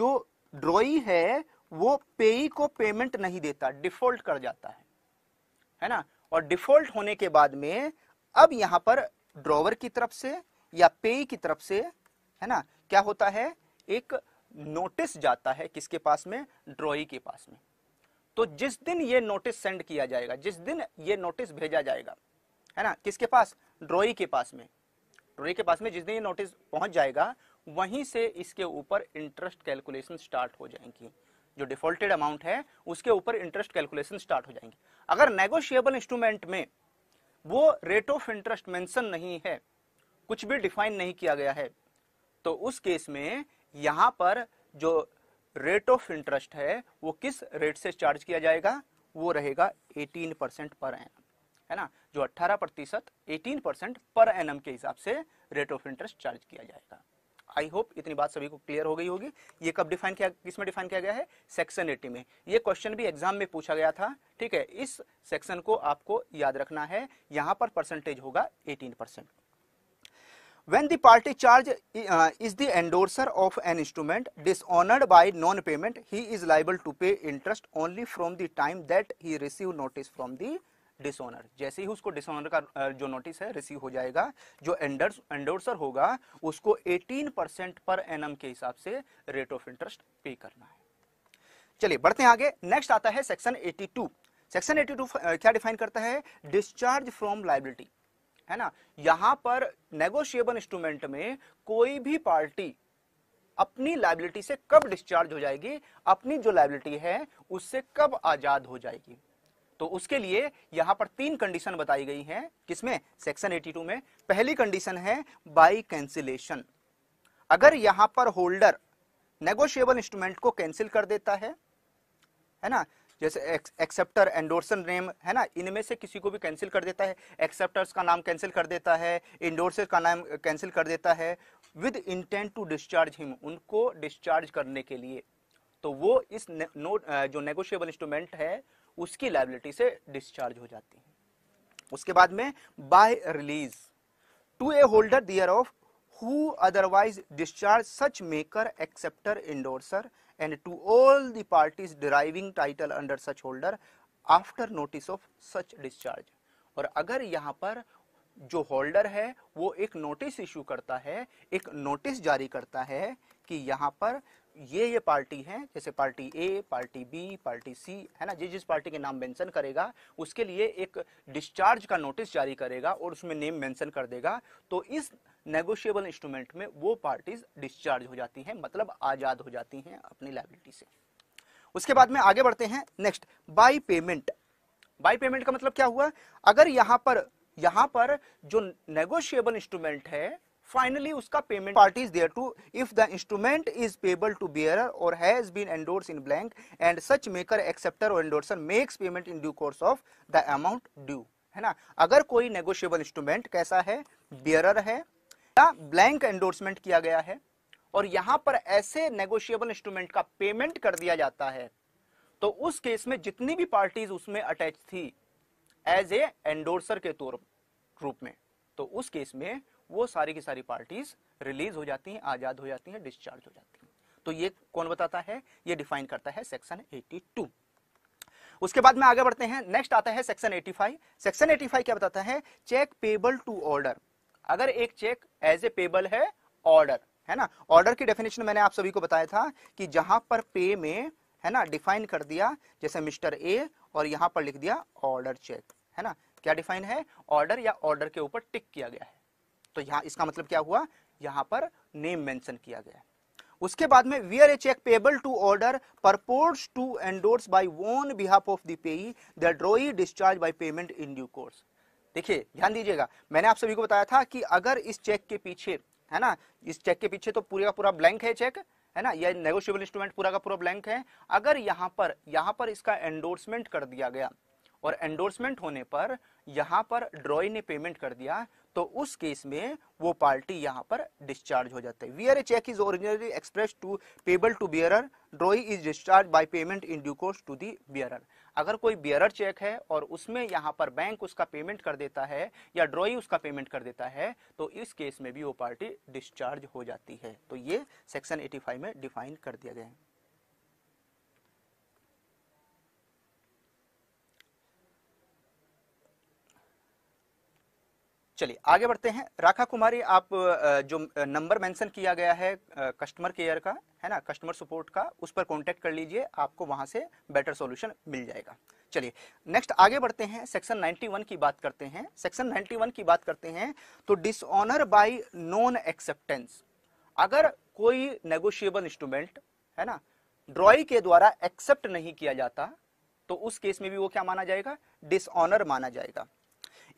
Speaker 1: जो ड्रॉई है वो पेई को पेमेंट नहीं देता डिफॉल्ट कर जाता है है ना और डिफॉल्ट होने के बाद में अब यहां पर ड्रॉवर की तरफ से या पेई की तरफ से है ना क्या होता है एक नोटिस जाता है किसके पास में ड्रॉई के पास में तो जिस दिन ये नोटिस सेंड किया जाएगा जिस दिन ये नोटिस भेजा जाएगा है ना किसके पास ड्रॉई के पास में फैक्ट्री के पास में जिस दिन ये नोटिस पहुंच जाएगा वहीं से इसके ऊपर इंटरेस्ट कैलकुलेशन स्टार्ट हो जाएंगी जो डिफॉल्टेड अमाउंट है उसके ऊपर इंटरेस्ट कैलकुलेशन स्टार्ट हो जाएंगे अगर नेगोशिएबल इंस्ट्रूमेंट में वो रेट ऑफ इंटरेस्ट मेंशन नहीं है कुछ भी डिफाइन नहीं किया गया है तो उस केस में यहां पर जो रेट ऑफ इंटरेस्ट है वो किस रेट से चार्ज किया जाएगा वो रहेगा 18 परसेंट पर एन है ना जो 18 प्रतिशत एटीन परसेंट पर एन के हिसाब से रेट ऑफ इंटरेस्ट चार्ज किया जाएगा आई होप इतनी बात सभी को क्लियर हो गई होगी ये कब डिफाइन किया किसमें डिफाइन किया गया है सेक्शन 80 में ये क्वेश्चन भी एग्जाम में पूछा गया था ठीक है इस सेक्शन को आपको याद रखना है यहाँ पर परसेंटेज होगा eighteen percent when the party charge uh, is the endorser of an instrument dishonored by non payment he is liable to pay interest only from the time that he receive notice from the dishonour जैसे ही उसको dishonour का जो notice है receive हो जाएगा जो Anders endorser होगा उसको 18 परसेंट पर एन के हिसाब से रेट ऑफ इंटरेस्ट पे करना है चलिए बढ़ते हैं आगे नेक्स्ट आता है सेक्शन 82 सेक्शन 82 क्या डिफाइन करता है डिस्चार्ज फ्रॉम लाइबिलिटी है ना यहां पर नेगोशिएबल इंस्ट्रूमेंट में कोई भी पार्टी अपनी लाइबिलिटी से कब डिस्चार्ज हो जाएगी अपनी जो लाइबिलिटी है उससे कब आजाद हो जाएगी तो उसके लिए यहां पर तीन कंडीशन बताई गई हैं किसमें सेक्शन 82 में पहली कंडीशन है बाई कैंसिलेशन अगर यहां पर होल्डर नेगोशिएबल इंस्ट्रूमेंट को कैंसिल कर देता है है ना जैसे एक्सेप्टर एंडोर्सन नेम है ना इनमें से किसी को भी कैंसिल कर देता है एक्सेप्टर्स का नाम कैंसिल कर देता है इंडोर्सर का नाम कैंसिल कर देता है with intent to discharge him उनको डिस्चार्ज करने के लिए तो वो इस नो जो नेगोशिएबल इंस्ट्रूमेंट है उसकी लाइबिलिटी से डिस्चार्ज हो जाती है उसके बाद में by release to a holder thereof who otherwise discharge such maker acceptor indorser and to all parties deriving title under such holder after notice of such discharge और अगर यहां पर जो होल्डर है वो एक नोटिस इश्यू करता है एक नोटिस जारी करता है कि यहां पर ये ये पार्टी हैं जैसे party A party B party C है ना जिस जिस पार्टी के नाम मेंशन करेगा उसके लिए एक डिस्चार्ज का नोटिस जारी करेगा और उसमें नेम मेंशन कर देगा तो इस नेगोशिएबल इंस्ट्रूमेंट में वो पार्टीज डिस्चार्ज हो जाती हैं मतलब आज़ाद हो जाती हैं अपनी लाइबिलिटी से उसके बाद में आगे बढ़ते हैं next by payment by payment का मतलब क्या हुआ अगर यहाँ पर यहाँ पर जो नेगोशिएबल इंस्ट्रूमेंट है फाइनली उसका payment party is there to if the instrument is payable to bearer और has been endorse in blank and such maker acceptor और endorser makes payment in due course of the amount due है ना अगर कोई negotiable instrument कैसा है bearer है या ब्लैंक एंडोर्समेंट किया गया है और यहां पर ऐसे नेगोशिएबल इंस्ट्रूमेंट का पेमेंट कर दिया जाता है तो उस केस में जितनी भी पार्टीज उसमें अटैच थी एज ए एंडोर्सर के तौर रूप में तो उस केस में वो सारी की सारी पार्टीज रिलीज हो जाती हैं आजाद हो जाती हैं डिस्चार्ज हो जाती हैं तो ये कौन बताता है ये डिफाइन करता है सेक्शन 82 उसके बाद में आगे बढ़ते हैं नेक्स्ट आता है सेक्शन 85 सेक्शन 85 क्या बताता है चेक पेबल टू ऑर्डर अगर एक चेक एज ए पेबल है ऑर्डर है ना ऑर्डर की डेफिनेशन मैंने आप सभी को बताया था कि जहां पर पे में है ना डिफाइन कर दिया जैसे मिस्टर ए और यहां पर लिख दिया ऑर्डर चेक है ना क्या डिफाइन है ऑर्डर या ऑर्डर के ऊपर टिक किया गया है तो यहां इसका मतलब क्या हुआ यहां पर नेम मेंशन किया गया उसके बाद में we are a cheque payable to order purports to endorse by on behalf of the payee the drawee discharge by payment in due course देखिए ध्यान दीजिएगा मैंने आप सभी को बताया था कि अगर इस चेक के पीछे है ना इस चेक के पीछे तो पूरे का पूरा ब्लैंक है चेक है ना यह नेगोशियबल इंस्ट्रूमेंट पूरा का पूरा ब्लैंक है अगर यहां पर यहां पर इसका एंडोर्समेंट कर दिया गया और एंडोर्समेंट होने पर यहां पर ड्रॉई ने पेमेंट कर दिया तो उस केस में वो पार्टी यहाँ पर डिस्चार्ज हो जाते हैं we are a cheque is originally express to payable to bearer drawee is discharge by payment in due course to the bearer अगर कोई बियरर चेक है और उसमें यहाँ पर बैंक उसका पेमेंट कर देता है या ड्रॉई उसका पेमेंट कर देता है तो इस केस में भी वो पार्टी डिस्चार्ज हो जाती है तो ये सेक्शन 85 में डिफाइन कर दिया गया है चलिए आगे बढ़ते हैं राखा कुमारी आप जो नंबर मेंशन किया गया है कस्टमर केयर का है ना कस्टमर सपोर्ट का उस पर कांटेक्ट कर लीजिए आपको वहां से बेटर सॉल्यूशन मिल जाएगा चलिए नेक्स्ट आगे बढ़ते हैं सेक्शन 91 की बात करते हैं सेक्शन 91 की बात करते हैं तो डिसऑनर बाय नॉन एक्सेप्टेंस अगर कोई नेगोशिएबल इंस्ट्रूमेंट है ना ड्रॉई के द्वारा एक्सेप्ट नहीं किया जाता तो उस केस में भी वो क्या माना जाएगा डिसऑनर माना जाएगा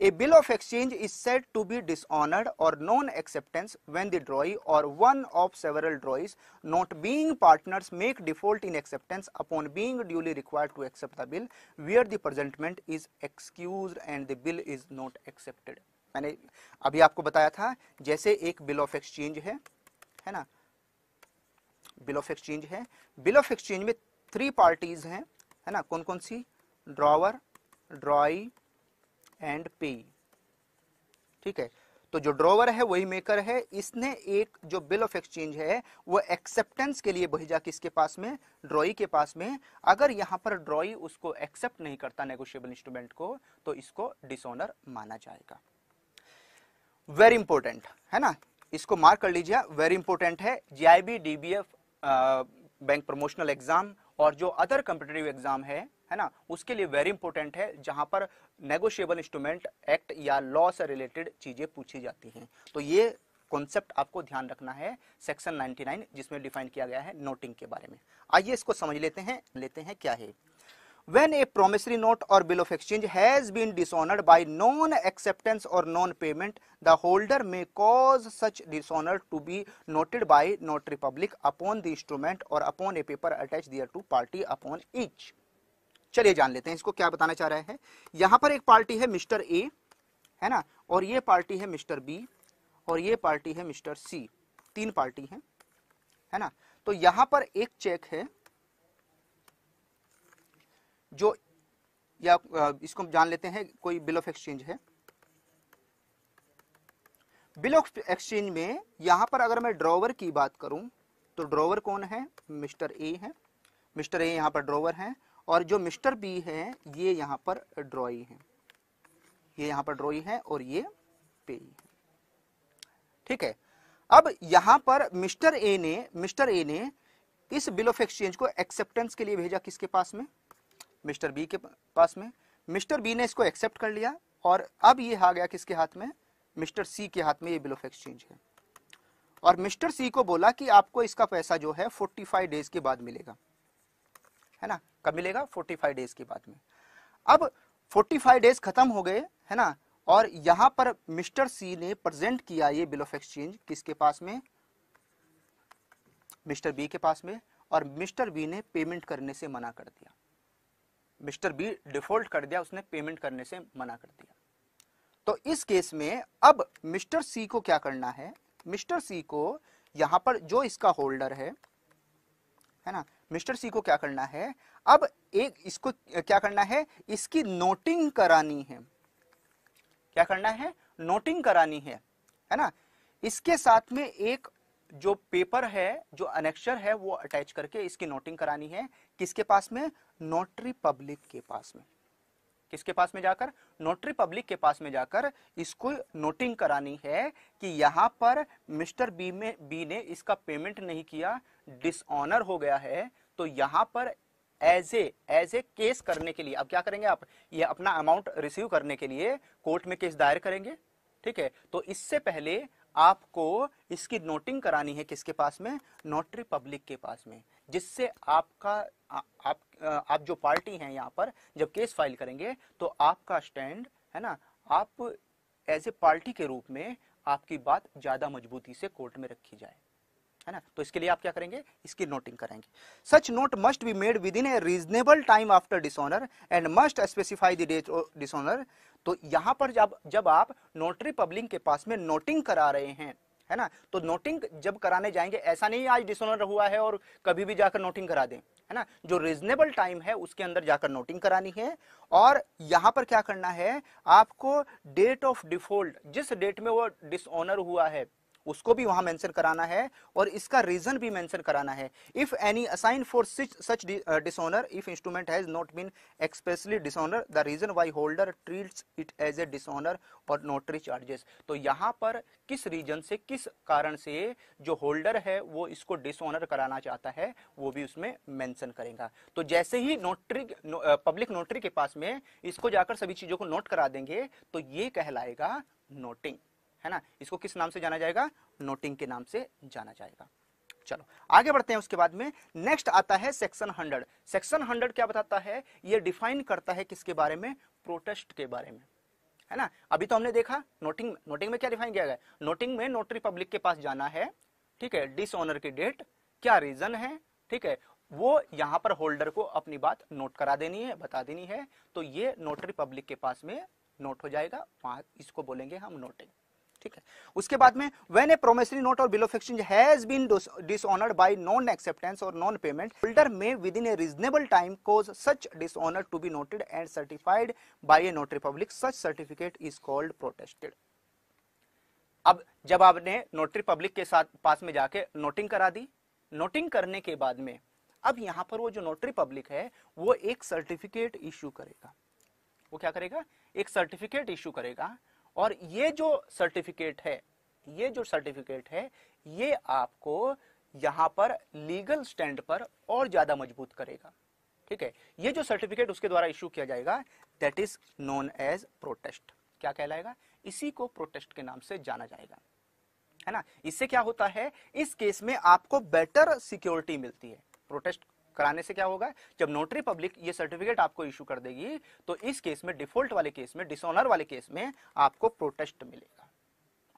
Speaker 1: A bill of exchange is said to be dishonored or non-acceptance when the drawee or one of several drawees not being partners make default in acceptance upon being duly required to accept the bill where the presentment is excused and the bill is not accepted. मैंने अभी आपको बताया था जैसे एक bill of exchange है है ना बिल ऑफ एक्सचेंज है बिल ऑफ एक्सचेंज में थ्री पार्टीज हैं है ना कौन कौन सी ड्रॉवर ड्रॉई एंड पी ठीक है तो जो ड्रॉवर है वही मेकर है इसने एक जो बिल ऑफ एक्सचेंज है वो एक्सेप्टेंस के लिए भेजा किसके पास में ड्रॉई के पास में अगर यहां पर ड्रॉई उसको एक्सेप्ट नहीं करता नेगोशियबल इंस्ट्रूमेंट को तो इसको डिसऑनर माना जाएगा वेरी इंपॉर्टेंट है ना इसको मार्क कर लीजिए वेरी इंपॉर्टेंट है GIB DBF bank promotional exam और जो अदर कंपिटेटिव एग्जाम है है ना उसके लिए वेरी इंपॉर्टेंट है जहां पर नेगोशिएबल इंस्ट्रूमेंट एक्ट या लॉ से रिलेटेड चीजें पूछी जाती हैं तो ये कॉन्सेप्ट आपको ध्यान रखना है सेक्शन 99 जिसमें डिफाइन किया गया है नोटिंग के बारे में आइए इसको समझ लेते हैं लेते हैं क्या है when a promissory note or bill of exchange has been dishonored by non acceptance or non payment the holder may cause such dishonor to be noted by notary public upon the instrument or upon a paper attached thereto party upon each चलिए जान लेते हैं इसको क्या बताना चाह रहे हैं यहाँ पर एक पार्टी है मिस्टर ए है ना और ये पार्टी है मिस्टर बी और ये पार्टी है मिस्टर सी तीन पार्टी है है ना तो यहां पर एक चेक है जो या इसको जान लेते हैं कोई बिल ऑफ एक्सचेंज है बिल ऑफ एक्सचेंज में यहाँ पर अगर मैं ड्रॉवर की बात करूं तो ड्रॉवर कौन है मिस्टर ए है मिस्टर ए यहां पर ड्रॉवर है और जो मिस्टर बी है ये यहाँ पर ड्रॉई है ये यहाँ पर ड्रॉई है और ये पे ठीक है अब यहां पर मिस्टर ए ने मिस्टर ए ने इस बिल ऑफ एक्सचेंज को एक्सेप्टेंस के लिए भेजा किसके पास में मिस्टर बी के पास में मिस्टर बी ने इसको एक्सेप्ट कर लिया और अब ये आ गया किसके हाथ में मिस्टर सी के हाथ में ये बिल ऑफ एक्सचेंज है और मिस्टर सी को बोला कि आपको इसका पैसा जो है 45 डेज के बाद मिलेगा है ना कब मिलेगा 45 डेज के बाद में अब 45 डेज खत्म हो गए है ना और यहां पर मिस्टर सी ने प्रेजेंट किया ये बिल ऑफ एक्सचेंज किसके पास में मिस्टर बी के पास में और मिस्टर बी ने पेमेंट करने से मना कर दिया मिस्टर बी डिफॉल्ट कर दिया उसने पेमेंट करने से मना कर दिया तो इस केस में अब मिस्टर सी को क्या करना है मिस्टर सी को यहां पर जो इसका होल्डर है है ना मिस्टर सी को क्या करना है अब एक इसको क्या करना है इसकी नोटिंग करानी है क्या करना है नोटिंग करानी है है ना इसके साथ में एक जो पेपर है जो अनेक्चर है वो अटैच करके इसकी नोटिंग करानी है किसके पास में नोटरी पब्लिक के पास में किसके पास में जाकर नोटरी पब्लिक के पास में जाकर इसको नोटिंग करानी है कि यहां पर मिस्टर बी में बी ने इसका पेमेंट नहीं किया डिसऑनर हम्म। हो गया है तो यहां पर as a as a case करने के लिए अब क्या करेंगे आप ये अपना अमाउंट रिसीव करने के लिए कोर्ट में केस दायर करेंगे ठीक है तो इससे पहले आपको इसकी नोटिंग करानी है किसके पास में नोटरी पब्लिक के पास में जिससे आपका आ, आप आप जो पार्टी हैं यहाँ पर जब केस फाइल करेंगे तो आपका स्टैंड है ना आप एज ए पार्टी के रूप में आपकी बात ज़्यादा मजबूती से कोर्ट में रखी जाए है ना तो इसके लिए आप क्या करेंगे इसकी नोटिंग करेंगे such note must be made within a reasonable time after dishonour and must specify the date dishonour तो यहाँ पर जब जब आप नोटरी पब्लिक के पास में नोटिंग करा रहे हैं है ना तो नोटिंग जब कराने जाएंगे ऐसा नहीं आज डिसऑनर हुआ है और कभी भी जाकर नोटिंग करा दें है ना जो रिजनेबल टाइम है उसके अंदर जाकर नोटिंग करानी है और यहाँ पर क्या करना है आपको डेट ऑफ डिफॉल्ट जिस डेट में वो डिसऑनर हुआ है उसको भी वहां मेंशन कराना है और इसका रीजन भी मेंशन कराना है if any assign for such dishonour if instrument has not been expressly dishonour the reason why holder treats it as a dishonour और नोटरी चार्जेस तो यहाँ पर किस रीजन से किस कारण से जो होल्डर है वो इसको डिसऑनर कराना चाहता है वो भी उसमें मेंशन करेगा तो जैसे ही नोटरी पब्लिक नोटरी के पास में इसको जाकर सभी चीजों को नोट करा देंगे तो ये कहलाएगा नोटिंग है ना इसको किस नाम से जाना जाएगा नोटिंग के नाम से जाना जाएगा चलो आगे बढ़ते हैं उसके बाद में नेक्स्ट आता है सेक्शन हंड्रेड सेक्शन हंड्रेड क्या बताता है ये डिफाइन करता है किसके बारे में प्रोटेस्ट के बारे में है ना अभी तो हमने देखा नोटिंग नोटिंग में क्या डिफाइन किया गया नोटिंग में नोटरी पब्लिक के पास जाना है ठीक है डिसऑनर की डेट क्या रीजन है ठीक है वो यहाँ पर होल्डर को अपनी बात नोट करा देनी है बता देनी है तो ये नोटरी पब्लिक के पास में नोट हो जाएगा इसको बोलेंगे हम नोटिंग ठीक है उसके बाद में वेन ए प्रोमेसरी नोट और bill of exchange has been dishonoured by non acceptance और non payment holder may within a reasonable time cause such dishonour to be noted and certified by a notary public such certificate is called protested अब जब आपने notary public के साथ पास में जाके noting करा दी noting करने के बाद में अब यहां पर वो जो नोटरी पब्लिक है वो एक सर्टिफिकेट इश्यू करेगा वो क्या करेगा एक सर्टिफिकेट इश्यू करेगा और ये जो सर्टिफिकेट है ये जो सर्टिफिकेट है ये आपको यहां पर लीगल स्टैंड पर और ज्यादा मजबूत करेगा ठीक है ये जो सर्टिफिकेट उसके द्वारा इश्यू किया जाएगा that is known as protest क्या कहलाएगा इसी को प्रोटेस्ट के नाम से जाना जाएगा है ना इससे क्या होता है इस केस में आपको बेटर सिक्योरिटी मिलती है प्रोटेस्ट कराने से क्या होगा जब नोटरी पब्लिक ये सर्टिफिकेट आपको इशू कर देगी तो इस केस में डिफॉल्ट वाले केस में डिसऑनर वाले केस में आपको प्रोटेस्ट मिलेगा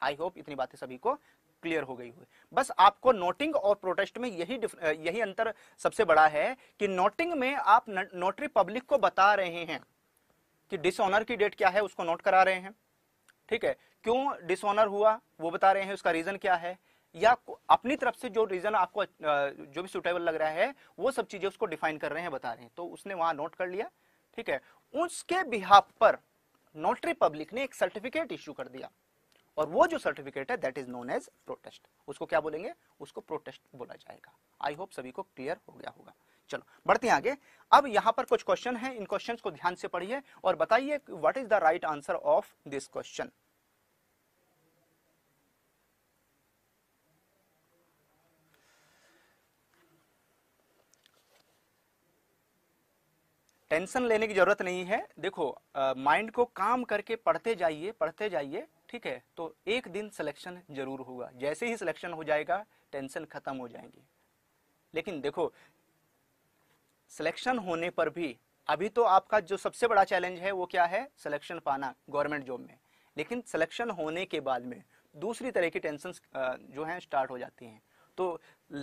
Speaker 1: आई होप इतनी बातें सभी को क्लियर हो गई हुई बस आपको नोटिंग और प्रोटेस्ट में यही यही अंतर सबसे बड़ा है कि नोटिंग में आप नोटरी पब्लिक को बता रहे हैं कि डिसऑनर की डेट क्या है उसको नोट करा रहे हैं ठीक है क्यों डिसऑनर हुआ वो बता रहे हैं उसका रीजन क्या है या अपनी तरफ से जो रीजन आपको जो भी सुटेबल लग रहा है वो सब चीजें उसको डिफाइन कर रहे हैं बता रहे हैं तो उसने वहां नोट कर लिया ठीक है उसके बिहाफ पर नोटरी पब्लिक ने एक सर्टिफिकेट इश्यू कर दिया और वो जो सर्टिफिकेट है that is known as protest उसको क्या बोलेंगे उसको प्रोटेस्ट बोला जाएगा आई होप सभी को क्लियर हो गया होगा चलो बढ़ते हैं आगे अब यहाँ पर कुछ क्वेश्चन है इन क्वेश्चन को ध्यान से पढ़िए और बताइए what is the right answer of this question tension लेने की ज़रूरत नहीं है देखो माइंड को काम करके पढ़ते जाइए पढ़ते जाइए ठीक है तो एक दिन सिलेक्शन जरूर होगा जैसे ही सिलेक्शन हो जाएगा टेंशन खत्म हो जाएंगी लेकिन देखो सिलेक्शन होने पर भी अभी तो आपका जो सबसे बड़ा चैलेंज है वो क्या है सिलेक्शन पाना गवर्नमेंट जॉब में लेकिन सिलेक्शन होने के बाद में दूसरी तरह की टेंशन जो है स्टार्ट हो जाती हैं तो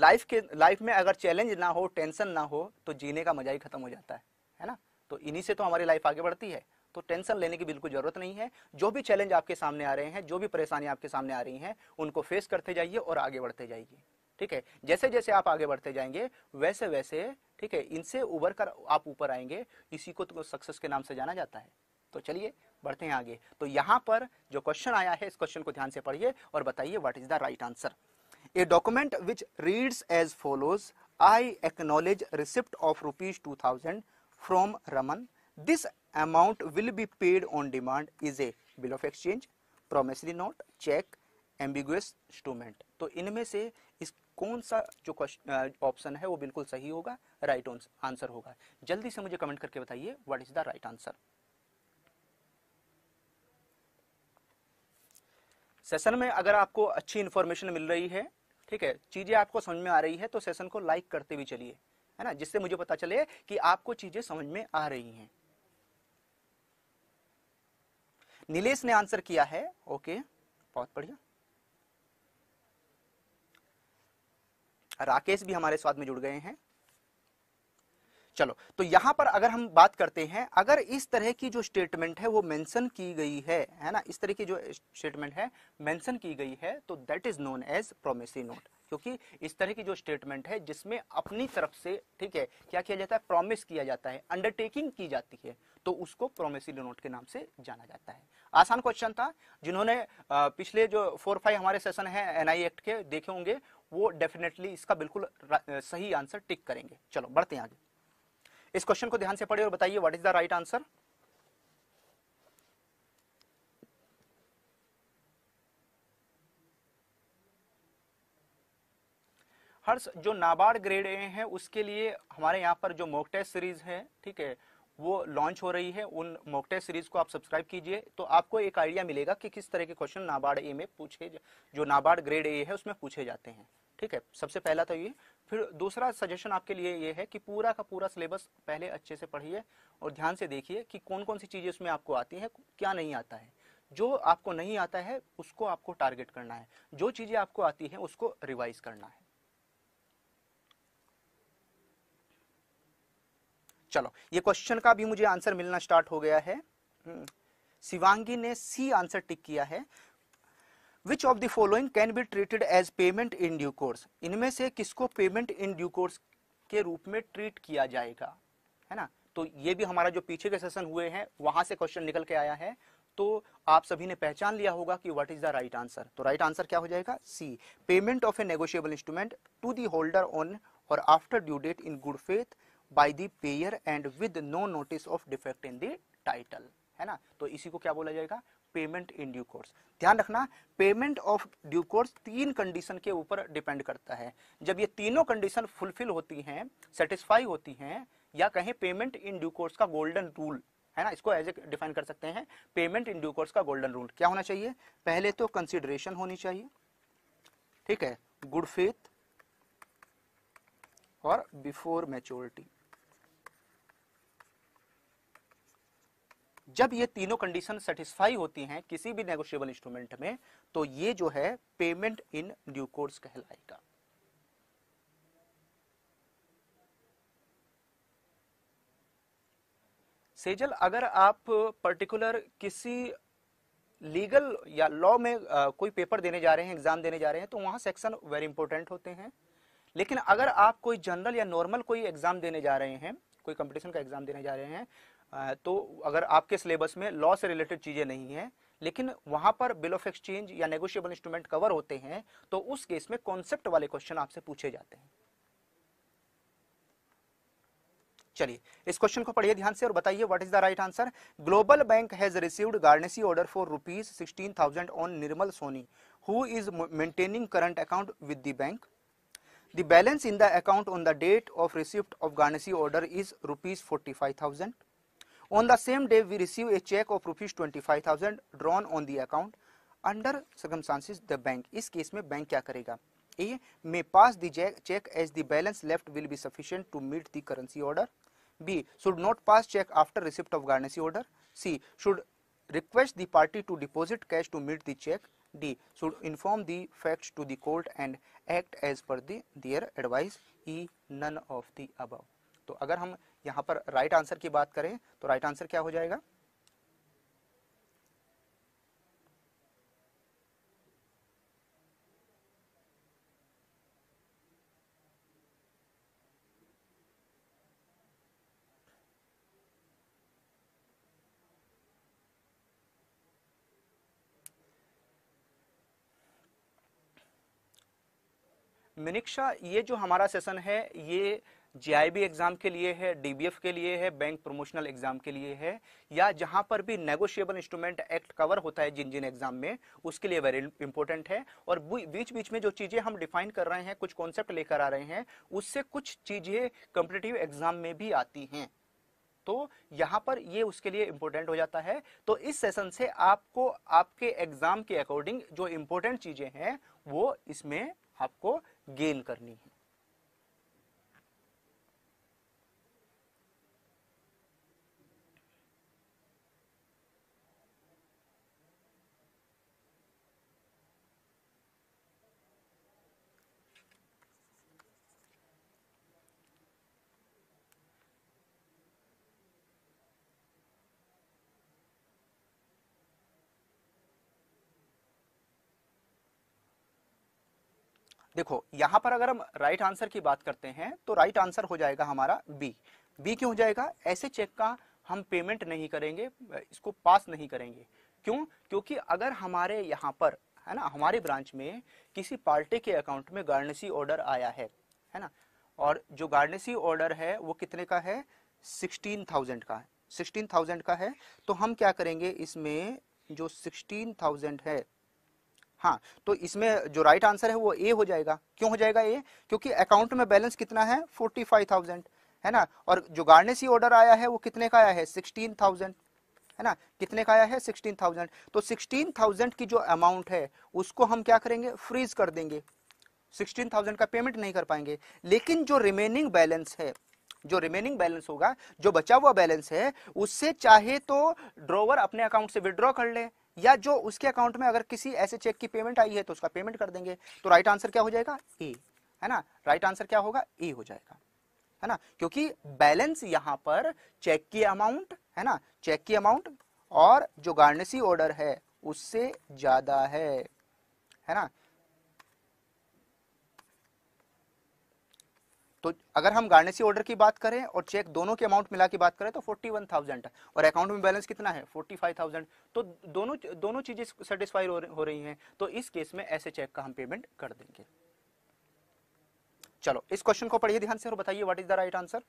Speaker 1: लाइफ के लाइफ में अगर चैलेंज ना हो टेंशन ना हो तो जीने का मजा ही खत्म हो जाता है है ना तो इन्हीं से तो हमारी लाइफ आगे बढ़ती है तो टेंशन लेने की बिल्कुल जरूरत नहीं है जो भी चैलेंज आपके सामने आ रहे हैं जो भी परेशानियां आपके सामने आ रही हैं उनको फेस करते जाइए और आगे बढ़ते जाइए ठीक है जैसे जैसे आप आगे बढ़ते जाएंगे वैसे वैसे ठीक है इनसे उभर कर आप ऊपर आएंगे इसी को तो सक्सेस के नाम से जाना जाता है तो चलिए बढ़ते हैं आगे तो यहाँ पर जो क्वेश्चन आया है इस क्वेश्चन को ध्यान से पढ़िए और बताइए what is the right answer a document which reads as follows I acknowledge receipt of rupees two thousand from Raman. This amount will be paid on demand is a bill of exchange, promissory note, check, ambiguous instrument. तो इनमें से इस कौन सा जो option है वो बिल्कुल सही होगा राइट आंसर होगा जल्दी से मुझे कमेंट करके बताइए what is the right answer session में अगर आपको अच्छी इंफॉर्मेशन मिल रही है ठीक है चीजें आपको समझ में आ रही है तो सेशन को लाइक करते भी चलिए है ना जिससे मुझे पता चले कि आपको चीजें समझ में आ रही हैं नीलेश ने आंसर किया है ओके बहुत बढ़िया राकेश भी हमारे स्वाद में जुड़ गए हैं चलो तो यहां पर अगर हम बात करते हैं अगर इस तरह की जो स्टेटमेंट है वो मेंशन की गई है है ना इस तरह की जो स्टेटमेंट है मेंशन की गई है तो that is known as promissory note क्योंकि इस तरह की जो स्टेटमेंट है जिसमें अपनी तरफ से ठीक है क्या किया जाता है प्रॉमिस किया जाता है अंडरटेकिंग की जाती है तो उसको प्रोमेसी नोट के नाम से जाना जाता है आसान क्वेश्चन था जिन्होंने पिछले जो फोर फाइव हमारे सेशन है एनआई एक्ट के देखे होंगे वो डेफिनेटली इसका बिल्कुल सही आंसर टिक करेंगे चलो बढ़ते हैं आगे इस क्वेश्चन को ध्यान से पढ़िए और बताइए what is the right answer हर जो नाबार्ड ग्रेड ए हैं उसके लिए हमारे यहाँ पर जो मॉक टेस्ट सीरीज है ठीक है वो लॉन्च हो रही है उन मॉक टेस्ट सीरीज को आप सब्सक्राइब कीजिए तो आपको एक आइडिया मिलेगा कि किस तरह के क्वेश्चन नाबार्ड ए में पूछे जो नाबार्ड ग्रेड ए है उसमें पूछे जाते हैं ठीक है सबसे पहला तो ये फिर दूसरा सजेशन आपके लिए ये है कि पूरा का पूरा सिलेबस पहले अच्छे से पढ़िए और ध्यान से देखिए कि कौन कौन सी चीज़ें उसमें आपको आती है क्या नहीं आता है जो आपको नहीं आता है उसको आपको टारगेट करना है जो चीज़ें आपको आती हैं उसको रिवाइज करना है चलो ये क्वेश्चन का भी मुझे आंसर मिलना स्टार्ट हो गया है हम्म, शिवांगी ने सी आंसर टिक किया है which of the following can be treated as payment in due course इनमें से किसको पेमेंट इन ड्यू कोर्स के रूप में ट्रीट किया जाएगा है ना तो ये भी हमारा जो पीछे के सेशन हुए हैं वहां से क्वेश्चन निकल के आया है तो आप सभी ने पहचान लिया होगा कि what is the right answer तो राइट right आंसर क्या हो जाएगा C payment of a negotiable instrument to the holder on और after due date in good faith by the payer and with no notice of defect in the title है ना तो इसी को क्या बोला जाएगा पेमेंट इन ड्यू कोर्स ध्यान रखना पेमेंट ऑफ ड्यू कोर्स तीन कंडीशन के ऊपर डिपेंड करता है जब ये तीनों कंडीशन फुलफिल होती हैं सेटिस्फाई होती हैं या कहें पेमेंट इन ड्यू कोर्स का गोल्डन रूल है ना इसको एज ए डिफाइन कर सकते हैं पेमेंट इन ड्यू कोर्स का गोल्डन रूल क्या होना चाहिए पहले तो कंसिडरेशन होनी चाहिए ठीक है गुड फेथ और बिफोर मेच्योरिटी जब ये तीनों कंडीशन सेटिस्फाई होती हैं किसी भी नेगोशियबल इंस्ट्रूमेंट में तो ये जो है पेमेंट इन ड्यू कोर्स कहलाएगा सेजल अगर आप पर्टिकुलर किसी लीगल या लॉ में आ, कोई पेपर देने जा रहे हैं एग्जाम देने जा रहे हैं तो वहां सेक्शन वेरी इंपॉर्टेंट होते हैं लेकिन अगर आप कोई जनरल या नॉर्मल कोई एग्जाम देने जा रहे हैं कोई कंपटीशन का एग्जाम देने जा रहे हैं तो अगर आपके सिलेबस में लॉ से रिलेटेड चीज़ें नहीं है लेकिन वहां पर बिल ऑफ एक्सचेंज या नेगोशियबल इंस्ट्रूमेंट कवर होते हैं तो उस केस में कॉन्सेप्ट वाले क्वेश्चन आपसे पूछे जाते हैं चलिए इस क्वेश्चन को पढ़िए ध्यान से और बताइए what is the right answer global bank has received garnishee order for rupees sixteen thousand on Nirmal Soni who is maintaining current account with the bank the balance in the account on the date of receipt of garnishee order is rupees forty five thousand On the same day, we receive a check of rupees 25,000 drawn on the account. Under circumstances, the bank, इस case में bank क्या करेगा A may pass the cheque as the balance left will be sufficient to meet the currency order B should not pass cheque after receipt of garnishee order C should request the party to deposit cash to meet the check d should inform the facts to the court and act as per the their advice e none of the above तो अगर हम यहां पर right answer की बात करें तो right answer क्या हो जाएगा मिनिक्षा ये जो हमारा सेशन है ये जीआईबी एग्जाम के लिए है डीबीएफ के लिए है बैंक प्रमोशनल एग्जाम के लिए है या जहां पर भी नेगोशिएबल इंस्ट्रूमेंट एक्ट कवर होता है जिन जिन एग्जाम में उसके लिए वेरी इंपॉर्टेंट है और बीच बीच में जो चीजें हम डिफाइन कर रहे हैं कुछ कॉन्सेप्ट लेकर आ रहे हैं उससे कुछ चीजें कॉम्पिटेटिव एग्जाम में भी आती हैं तो यहाँ पर ये उसके लिए इम्पोर्टेंट हो जाता है तो इस सेशन से आपको आपके एग्जाम के अकॉर्डिंग जो इम्पोर्टेंट चीजें हैं वो इसमें आपको गेन करनी है देखो यहां पर अगर हम राइट आंसर की बात करते हैं तो राइट आंसर हो जाएगा हमारा बी बी क्यों हो जाएगा ऐसे चेक का हम पेमेंट नहीं करेंगे इसको पास नहीं करेंगे क्यों क्योंकि अगर हमारे यहाँ पर है ना हमारे ब्रांच में किसी पार्टी के अकाउंट में गार्नेसी ऑर्डर आया है है ना और जो गार्नेसी ऑर्डर है वो कितने का है सिक्सटीन थाउजेंड का है सिक्सटीन थाउजेंड का है तो हम क्या करेंगे इसमें जो सिक्सटीन थाउजेंड है हाँ तो इसमें जो राइट आंसर है वो ए हो जाएगा क्यों हो जाएगा ए क्योंकि अकाउंट में बैलेंस कितना है फोर्टी फाइव थाउजेंड है ना और जो गार्नेसी ऑर्डर आया है वो कितने का आया है सिक्सटीन थाउजेंड है ना कितने का आया है सिक्सटीन थाउजेंड तो सिक्सटीन थाउजेंड की जो अमाउंट है उसको हम क्या करेंगे फ्रीज कर देंगे सिक्सटीन थाउजेंड का पेमेंट नहीं कर पाएंगे लेकिन जो रिमेनिंग बैलेंस है जो रिमेनिंग बैलेंस होगा जो बचा हुआ बैलेंस है उससे चाहे तो ड्रोवर अपने अकाउंट से विड्रॉ कर ले या जो उसके अकाउंट में अगर किसी ऐसे चेक की पेमेंट आई है तो उसका पेमेंट कर देंगे तो राइट आंसर क्या हो जाएगा ए है ना राइट आंसर क्या होगा ए हो जाएगा है ना क्योंकि बैलेंस यहाँ पर चेक की अमाउंट है ना चेक की अमाउंट और जो गार्नेसी ऑर्डर है उससे ज्यादा है है ना तो अगर हम गार्नेसी ऑर्डर की बात करें और चेक दोनों के अमाउंट मिला की बात करें तो फोर्टी वन थाउजेंड है और अकाउंट में बैलेंस कितना है फोर्टी फाइव थाउजेंड तो दोनों दोनों चीज़ें सेटिस्फाई हो रही हैं तो इस केस में ऐसे चेक का हम पेमेंट कर देंगे चलो इस क्वेश्चन को पढ़िए ध्यान से और बताइए what is the right answer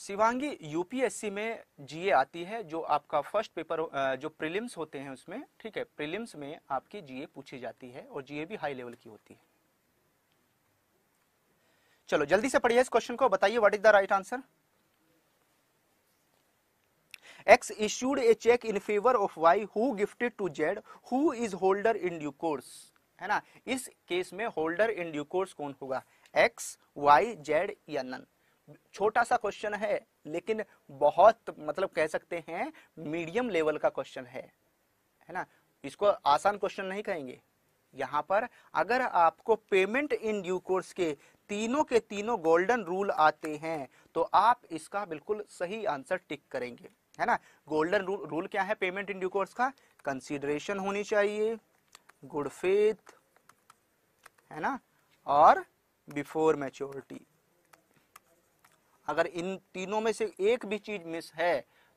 Speaker 1: Shivangi UPSC में जीए आती है जो आपका फर्स्ट पेपर जो प्रीलिम्स होते हैं उसमें ठीक है प्रीलिम्स में आपकी जीए पूछी जाती है और जीए भी हाई लेवल की होती है चलो जल्दी से पढ़िए इस क्वेश्चन को बताइए what is the right answer X issued a cheque in favour of Y who gifted to Z who is holder in due course है ना इस केस में होल्डर इन ड्यू कोर्स कौन होगा एक्स वाई जेड या none छोटा सा question है लेकिन बहुत मतलब कह सकते हैं मीडियम लेवल का क्वेश्चन है है ना इसको आसान क्वेश्चन नहीं कहेंगे यहां पर अगर आपको पेमेंट इन ड्यू कोर्स के तीनों के तीनों गोल्डन रूल आते हैं तो आप इसका बिल्कुल सही आंसर टिक करेंगे है ना गोल्डन रूल रूल क्या है पेमेंट इन ड्यू कोर्स का कंसिडरेशन होनी चाहिए गुड फेथ है ना और बिफोर मैच्योरिटी अगर इन तीनों में से एक भी चीज मिस है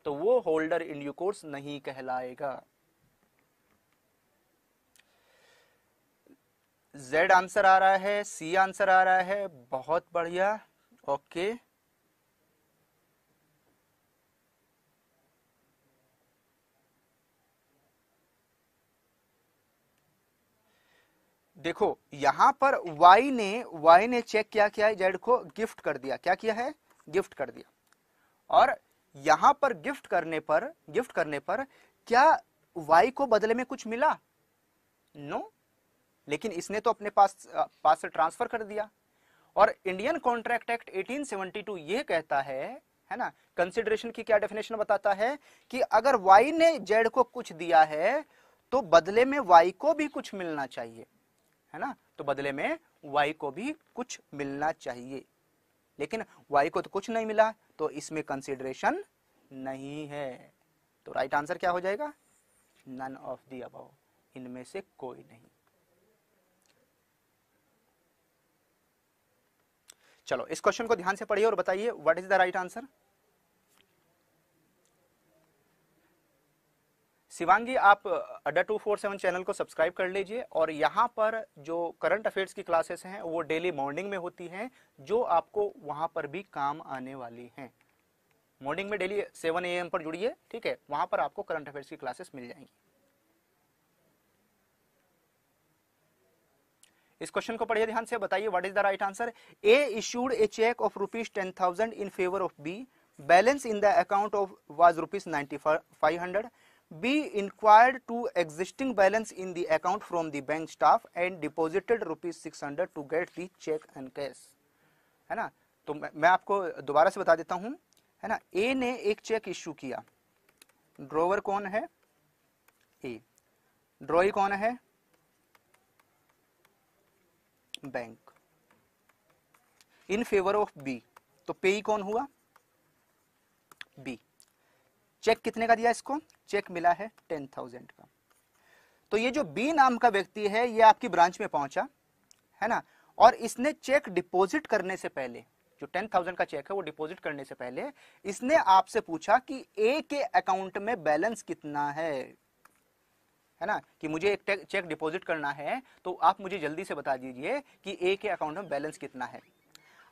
Speaker 1: तो वो होल्डर इन यू कोर्स नहीं कहलाएगा जेड आंसर आ रहा है सी आंसर आ रहा है बहुत बढ़िया ओके देखो यहां पर y ने y ने चेक किया है जेड को गिफ्ट कर दिया क्या किया है गिफ्ट कर दिया और यहां पर गिफ्ट करने पर गिफ्ट करने पर क्या वाई को बदले में कुछ मिला नो no? लेकिन इसने तो अपने पास पास से ट्रांसफर कर दिया और इंडियन कॉन्ट्रैक्ट एक्ट 1872 ये कहता है है ना कंसिडरेशन की क्या डेफिनेशन बताता है कि अगर वाई ने जेड को कुछ दिया है तो बदले में वाई को भी कुछ मिलना चाहिए है ना तो बदले में वाई को भी कुछ मिलना चाहिए लेकिन वाई को तो कुछ नहीं मिला तो इसमें कंसिडरेशन नहीं है तो राइट आंसर क्या हो जाएगा नन ऑफ दी अब इनमें से कोई नहीं चलो इस क्वेश्चन को ध्यान से पढ़िए और बताइए what is the right answer Shivangi आप Adda two four seven channel को सब्सक्राइब कर लीजिए और यहाँ पर जो करंट अफेयर्स की क्लासेस हैं वो डेली मॉर्निंग में होती हैं जो आपको वहाँ पर भी काम आने वाली हैं मॉर्निंग में डेली सेवन ए पर जुड़िए ठीक है वहाँ पर आपको करंट अफेयर्स की क्लासेस मिल जाएंगी इस क्वेश्चन को पढ़िए ध्यान से बताइए what is the right answer A issued a cheque of rupees ten thousand in favour of B balance in the account of was rupees ninety five hundred B inquired to existing balance in the account from the bank staff and deposited rupees six hundred to get the cheque and cash है ना तो मैं, आपको दोबारा से बता देता हूं है ना ए ने एक चेक इश्यू किया ड्रोवर कौन है ए ड्रॉई कौन है bank in favour of B तो पे कौन हुआ बी चेक कितने का दिया इसको चेक मिला है टेन थाउजेंड का तो ये जो बी नाम का व्यक्ति है ये आपकी ब्रांच में पहुंचा है ना और इसने चेक डिपॉजिट करने से पहले जो टेन थाउजेंड का चेक है वो डिपॉजिट करने से पहले इसने आपसे पूछा कि ए के अकाउंट में बैलेंस कितना है है ना कि मुझे एक चेक डिपॉजिट करना है तो आप मुझे जल्दी से बता दीजिए कि ए के अकाउंट में बैलेंस कितना है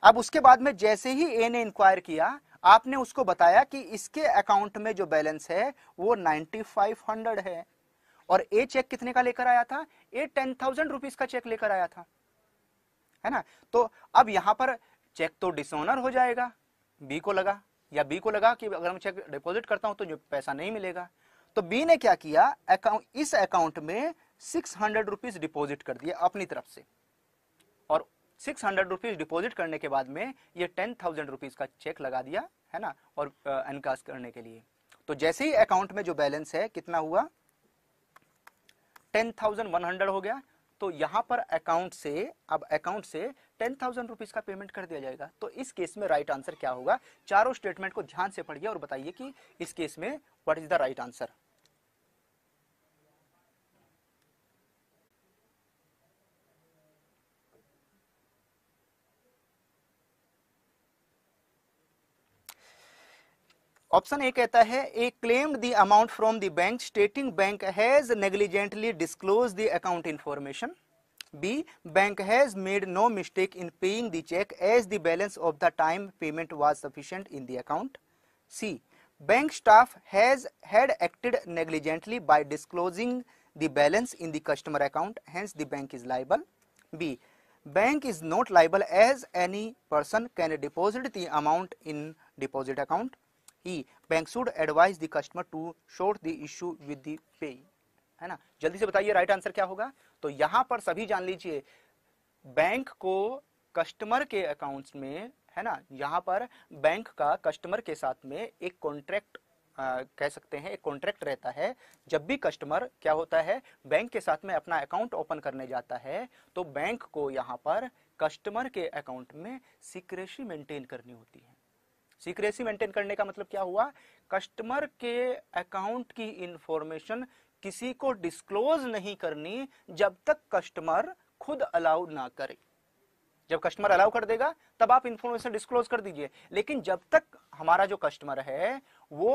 Speaker 1: अब उसके बाद में जैसे ही ए ने इंक्वायर किया आपने उसको बताया कि इसके अकाउंट में जो बैलेंस है वो 9500 है और ए चेक कितने का लेकर आया था ए टेन थाउजेंड रुपीज का चेक लेकर आया था है ना तो अब यहां पर चेक तो डिसऑनर हो जाएगा बी को लगा या बी को लगा कि अगर मैं चेक डिपॉजिट करता हूं तो जो पैसा नहीं मिलेगा तो बी ने क्या किया अकाउंट इस अकाउंट में सिक्स हंड्रेड रुपीज डिपोजिट कर दिया अपनी तरफ से और सिक्स हंड्रेड रुपीज डिपोजिट करने के बाद में ये टेन थाउजेंड रुपीज का चेक लगा दिया है ना और एनकास्ट करने के लिए तो जैसे ही अकाउंट में जो बैलेंस है कितना हुआ टेन थाउजेंड वन हंड्रेड हो गया तो यहां पर अकाउंट से अब अकाउंट से टेन थाउजेंड रुपीज का पेमेंट कर दिया जाएगा तो इस केस में राइट आंसर क्या होगा चारों स्टेटमेंट को ध्यान से पढ़िए और बताइए कि इस केस में what is the right answer option A कहता है A claimed the amount from the bank stating bank has negligently disclose the account information B bank has made no mistake in paying the cheque as the balance of the time payment was sufficient in the account C bank staff has had acted negligently by disclosing the balance in the customer account hence the bank is liable b bank is not liable as any person can deposit the amount in deposit account ही bank should advise the customer to sort the issue with the payee है ना जल्दी से बताइए right answer क्या होगा तो यहाँ पर सभी जान लीजिए बैंक को कस्टमर के अकाउंट्स में है ना यहाँ पर बैंक का कस्टमर के साथ में एक कॉन्ट्रैक्ट कह सकते हैं एक कॉन्ट्रैक्ट रहता है जब भी कस्टमर क्या होता है बैंक के साथ में अपना अकाउंट ओपन करने जाता है तो बैंक को यहाँ पर कस्टमर के अकाउंट में सिक्रेसी मेंटेन करनी होती है सीक्रेसी मेंटेन करने का मतलब क्या हुआ कस्टमर के अकाउंट की इंफॉर्मेशन किसी को डिस्क्लोज नहीं करनी जब तक कस्टमर खुद अलाउ ना करे जब कस्टमर अलाउ कर देगा तब आप इंफॉर्मेशन डिस्क्लोज कर दीजिए लेकिन जब तक हमारा जो कस्टमर है वो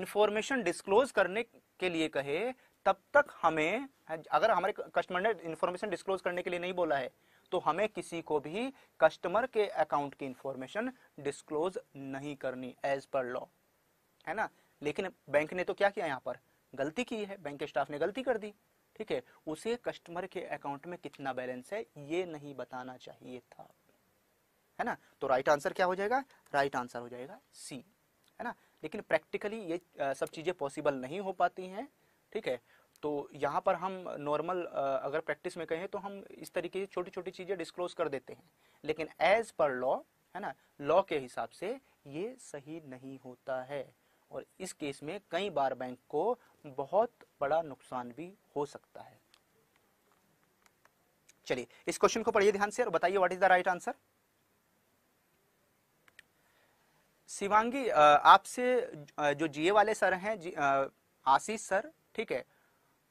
Speaker 1: इंफॉर्मेशन डिस्क्लोज करने के लिए कहे तब तक हमें अगर हमारे कस्टमर ने इंफॉर्मेशन डिस्क्लोज करने के लिए नहीं बोला है तो हमें किसी को भी कस्टमर के अकाउंट की इंफॉर्मेशन डिस्क्लोज नहीं करनी एज पर लॉ है ना लेकिन बैंक ने तो क्या किया यहाँ पर गलती की है बैंक के स्टाफ ने गलती कर दी ठीक है उसे कस्टमर के अकाउंट में कितना बैलेंस है ये नहीं बताना चाहिए था है ना तो राइट आंसर क्या हो जाएगा राइट आंसर हो जाएगा सी है ना लेकिन प्रैक्टिकली ये सब चीज़ें पॉसिबल नहीं हो पाती हैं ठीक है तो यहाँ पर हम नॉर्मल अगर प्रैक्टिस में कहें तो हम इस तरीके से छोटी छोटी चीज़ें डिस्क्लोज कर देते हैं लेकिन एज पर लॉ है ना लॉ के हिसाब से ये सही नहीं होता है और इस केस में कई बार बैंक को बहुत बड़ा नुकसान भी हो सकता है चलिए इस क्वेश्चन को पढ़िए ध्यान से और बताइए what is the right answer Shivangi आपसे जो जीए वाले सर हैं आशीष सर ठीक है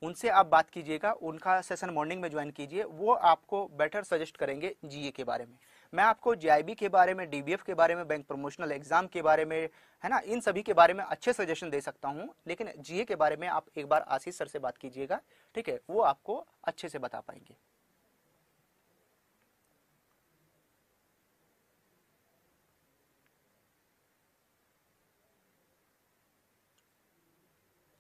Speaker 1: उनसे आप बात कीजिएगा उनका सेशन मॉर्निंग में ज्वाइन कीजिए वो आपको बेटर सजेस्ट करेंगे जीए के बारे में मैं आपको जीआईबी के बारे में डीबीएफ के बारे में बैंक प्रमोशनल एग्जाम के बारे में है ना इन सभी के बारे में अच्छे सजेशन दे सकता हूँ लेकिन जीए के बारे में आप एक बार आशीष सर से बात कीजिएगा ठीक है वो आपको अच्छे से बता पाएंगे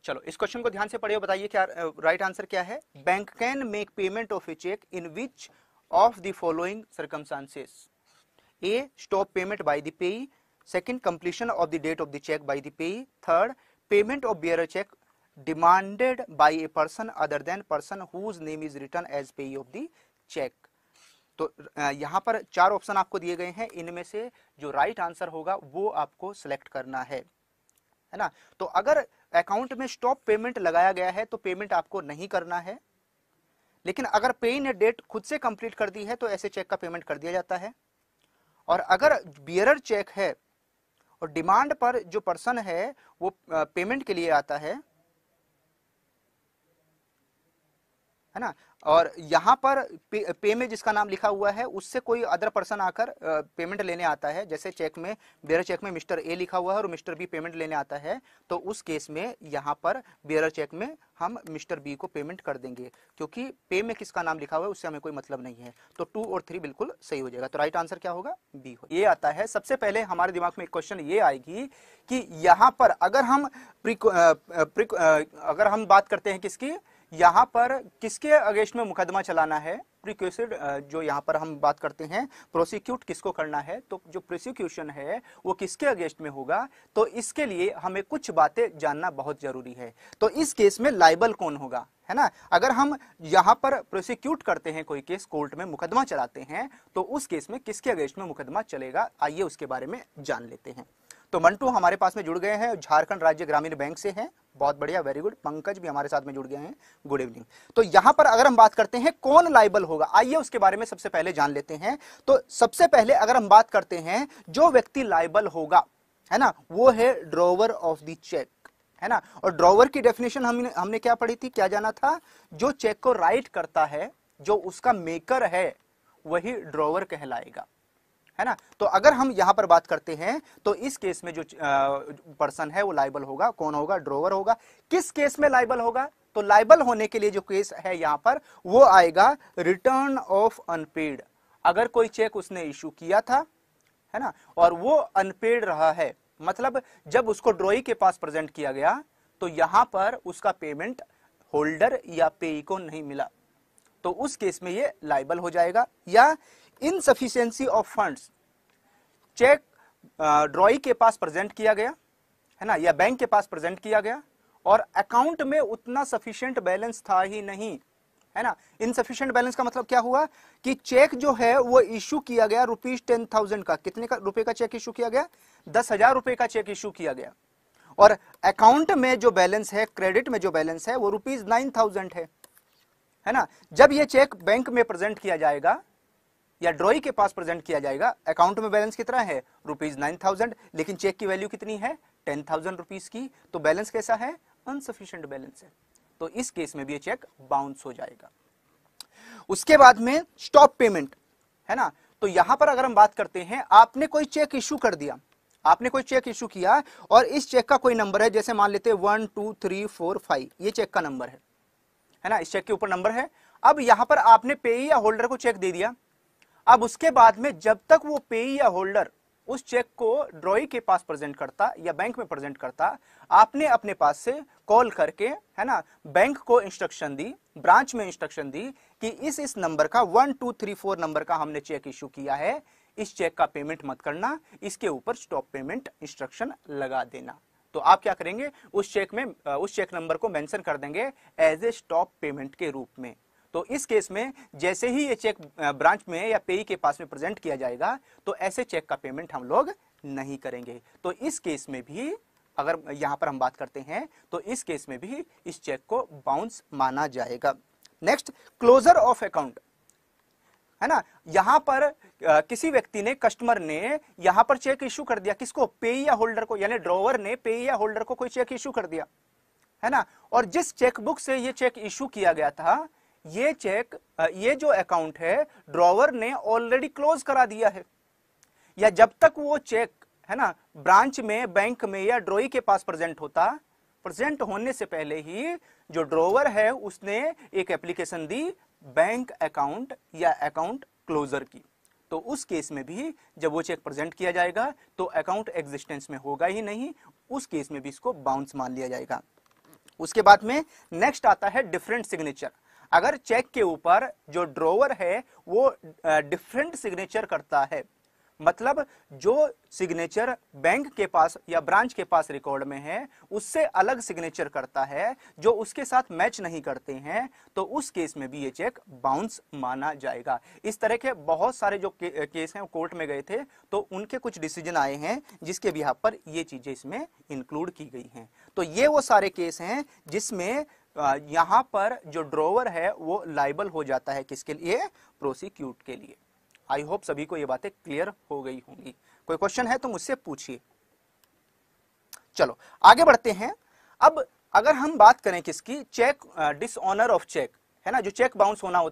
Speaker 1: चलो इस क्वेश्चन को ध्यान से पढ़िए बताइए क्या राइट आंसर क्या है bank can make payment of a cheque in which of the following circumstances A stop payment by the payee second completion of the date of the cheque by the payee third payment of bearer cheque demanded by a person other than person whose name is written as payee of the cheque तो यहां पर चार option आपको दिए गए हैं इनमें से जो राइट right आंसर होगा वो आपको सिलेक्ट करना है है ना तो अगर अकाउंट में स्टॉप पेमेंट लगाया गया है तो पेमेंट आपको नहीं करना है लेकिन अगर पे ने डेट खुद से कंप्लीट कर दी है तो ऐसे चेक का पेमेंट कर दिया जाता है और अगर बियरर चेक है और डिमांड पर जो पर्सन है वो पेमेंट के लिए आता है है ना और यहाँ पर पे, पे में जिसका नाम लिखा हुआ है उससे कोई अदर पर्सन आकर पेमेंट लेने आता है जैसे चेक में बेयर चेक में मिस्टर ए लिखा हुआ है और मिस्टर बी पेमेंट लेने आता है तो उस केस में यहाँ पर बेयर चेक में हम मिस्टर बी को पेमेंट कर देंगे क्योंकि पे में किसका नाम लिखा हुआ है उससे हमें कोई मतलब नहीं है तो टू और थ्री बिल्कुल सही हो जाएगा तो राइट आंसर क्या होगा बी हो ये आता है सबसे पहले हमारे दिमाग में एक क्वेश्चन ये आएगी कि यहाँ पर अगर हम प्रिक, प्रिक, अगर हम बात करते हैं किसकी यहाँ पर किसके अगेंस्ट में मुकदमा चलाना है प्रिक्यूसिड जो यहाँ पर हम बात करते हैं प्रोसिक्यूट किसको करना है तो जो प्रोसिक्यूशन है वो किसके अगेंस्ट में होगा तो इसके लिए हमें कुछ बातें जानना बहुत जरूरी है तो इस केस में लाइबल कौन होगा है ना अगर हम यहाँ पर प्रोसिक्यूट करते हैं कोई केस कोर्ट में मुकदमा चलाते हैं तो उस केस में किसके अगेंस्ट में मुकदमा चलेगा आइए उसके बारे में जान लेते हैं तो मंटू हमारे पास में जुड़ गए हैं झारखंड राज्य ग्रामीण बैंक से हैं बहुत बढ़िया वेरी गुड पंकज भी हमारे साथ में जुड़ गए हैं गुड इवनिंग तो यहां पर अगर हम बात करते हैं कौन लाइबल होगा आइए उसके बारे में सबसे पहले जान लेते हैं तो सबसे पहले अगर हम बात करते हैं जो व्यक्ति लाइबल होगा है ना वो है ड्रोवर ऑफ द चेक है ना और ड्रॉवर की डेफिनेशन हमने हमने क्या पढ़ी थी क्या जाना था जो चेक को राइट करता है जो उसका मेकर है वही ड्रॉवर कहलाएगा है ना तो अगर हम यहां पर बात करते हैं तो इस केस में जो पर्सन है वो लाइबल होगा कौन होगा ड्रोवर होगा किस केस में लाइबल होगा तो लाइबल होने के लिए जो केस है यहां पर वो आएगा रिटर्न ऑफ अनपेड अगर कोई चेक उसने इश्यू किया था है ना और वो अनपेड रहा है मतलब जब उसको ड्रोई के पास प्रेजेंट किया गया तो यहां पर उसका पेमेंट होल्डर या पेई को नहीं मिला तो उस केस में ये लाइबल हो जाएगा या insufficiency of funds cheque drawee के पास प्रेजेंट किया गया है ना या बैंक के पास प्रेजेंट किया गया और अकाउंट में उतना सफिशियंट बैलेंस था ही नहीं है ना इनसफिशियंट बैलेंस का मतलब क्या हुआ कि चेक जो है वो इश्यू किया गया रुपीज टेन थाउजेंड का कितने का रुपए का चेक इशू किया गया दस हजार रुपए का चेक इशू किया गया और अकाउंट में जो बैलेंस है क्रेडिट में जो बैलेंस है वो रुपीज नाइन थाउजेंड है है ना जब ये चेक बैंक में प्रेजेंट किया जाएगा या ड्रॉई के पास प्रेजेंट किया जाएगा अकाउंट में बैलेंस कितना है रुपीज नाइन थाउजेंड लेकिन चेक की वैल्यू कितनी है टेन थाउजेंड रुपीज की तो बैलेंस कैसा है अनसफिशियंट बैलेंस है तो इस केस में भी ये चेक बाउंस हो जाएगा उसके बाद में स्टॉप पेमेंट है ना तो यहां पर अगर हम बात करते हैं आपने कोई चेक इश्यू कर दिया आपने कोई चेक इश्यू किया और इस चेक का कोई नंबर है जैसे मान लेते हैं one two three four five ये चेक का नंबर है है ना इस चेक के ऊपर नंबर है अब यहां पर आपने पेई या होल्डर को चेक दे दिया अब उसके बाद में जब तक वो पे या होल्डर उस चेक को ड्रॉई के पास प्रेजेंट करता या बैंक में प्रेजेंट करता आपने अपने पास से कॉल करके है ना बैंक को इंस्ट्रक्शन दी ब्रांच में इंस्ट्रक्शन दी कि इस इस नंबर का one two three four number का हमने चेक इश्यू किया है इस चेक का पेमेंट मत करना इसके ऊपर स्टॉप पेमेंट इंस्ट्रक्शन लगा देना तो आप क्या करेंगे उस चेक में उस चेक नंबर को मेंशन कर देंगे एज ए स्टॉप पेमेंट के रूप में तो इस केस में जैसे ही ये चेक ब्रांच में या पेई के पास में प्रेजेंट किया जाएगा तो ऐसे चेक का पेमेंट हम लोग नहीं करेंगे तो इस केस में भी अगर यहां पर हम बात करते हैं तो इस केस में भी इस चेक को बाउंस माना जाएगा नेक्स्ट क्लोजर ऑफ अकाउंट है ना यहां पर आ, किसी व्यक्ति ने कस्टमर ने यहां पर चेक इश्यू कर दिया किसको पे या होल्डर को यानी ड्रॉवर ने पे या होल्डर को कोई चेक इश्यू कर दिया है ना और जिस चेकबुक से ये चेक इश्यू किया गया था ये चेक ये जो अकाउंट है ड्रॉवर ने ऑलरेडी क्लोज करा दिया है या जब तक वो चेक है ना ब्रांच में बैंक में या ड्रॉई के पास प्रेजेंट होता प्रेजेंट होने से पहले ही जो ड्रॉवर है उसने एक एप्लीकेशन दी बैंक अकाउंट या अकाउंट क्लोजर की तो उस केस में भी जब वो चेक प्रेजेंट किया जाएगा तो अकाउंट एग्जिस्टेंस में होगा ही नहीं उस केस में भी इसको बाउंस मान लिया जाएगा उसके बाद में नेक्स्ट आता है डिफरेंट सिग्नेचर अगर चेक के ऊपर जो ड्रोवर है वो डिफरेंट सिग्नेचर करता है मतलब जो सिग्नेचर बैंक के पास या ब्रांच के पास रिकॉर्ड में है उससे अलग सिग्नेचर करता है जो उसके साथ मैच नहीं करते हैं तो उस केस में भी ये चेक बाउंस माना जाएगा इस तरह के बहुत सारे जो के, केस हैं कोर्ट में गए थे तो उनके कुछ डिसीजन आए हैं जिसके भी यहाँ पर ये चीज़ें इसमें इंक्लूड की गई हैं तो ये वो सारे केस हैं जिसमें यहां पर जो ड्रोवर है वो लाइबल हो जाता है किसके लिए प्रोसिक्यूट के लिए आई होप सभी को ये बातें क्लियर हो गई होंगी कोई क्वेश्चन है तो मुझसे पूछिए चलो आगे बढ़ते हैं अब अगर हम बात करें किसकी चेक डिसऑनर ऑफ चेक है ना जो चेक बाउंस होना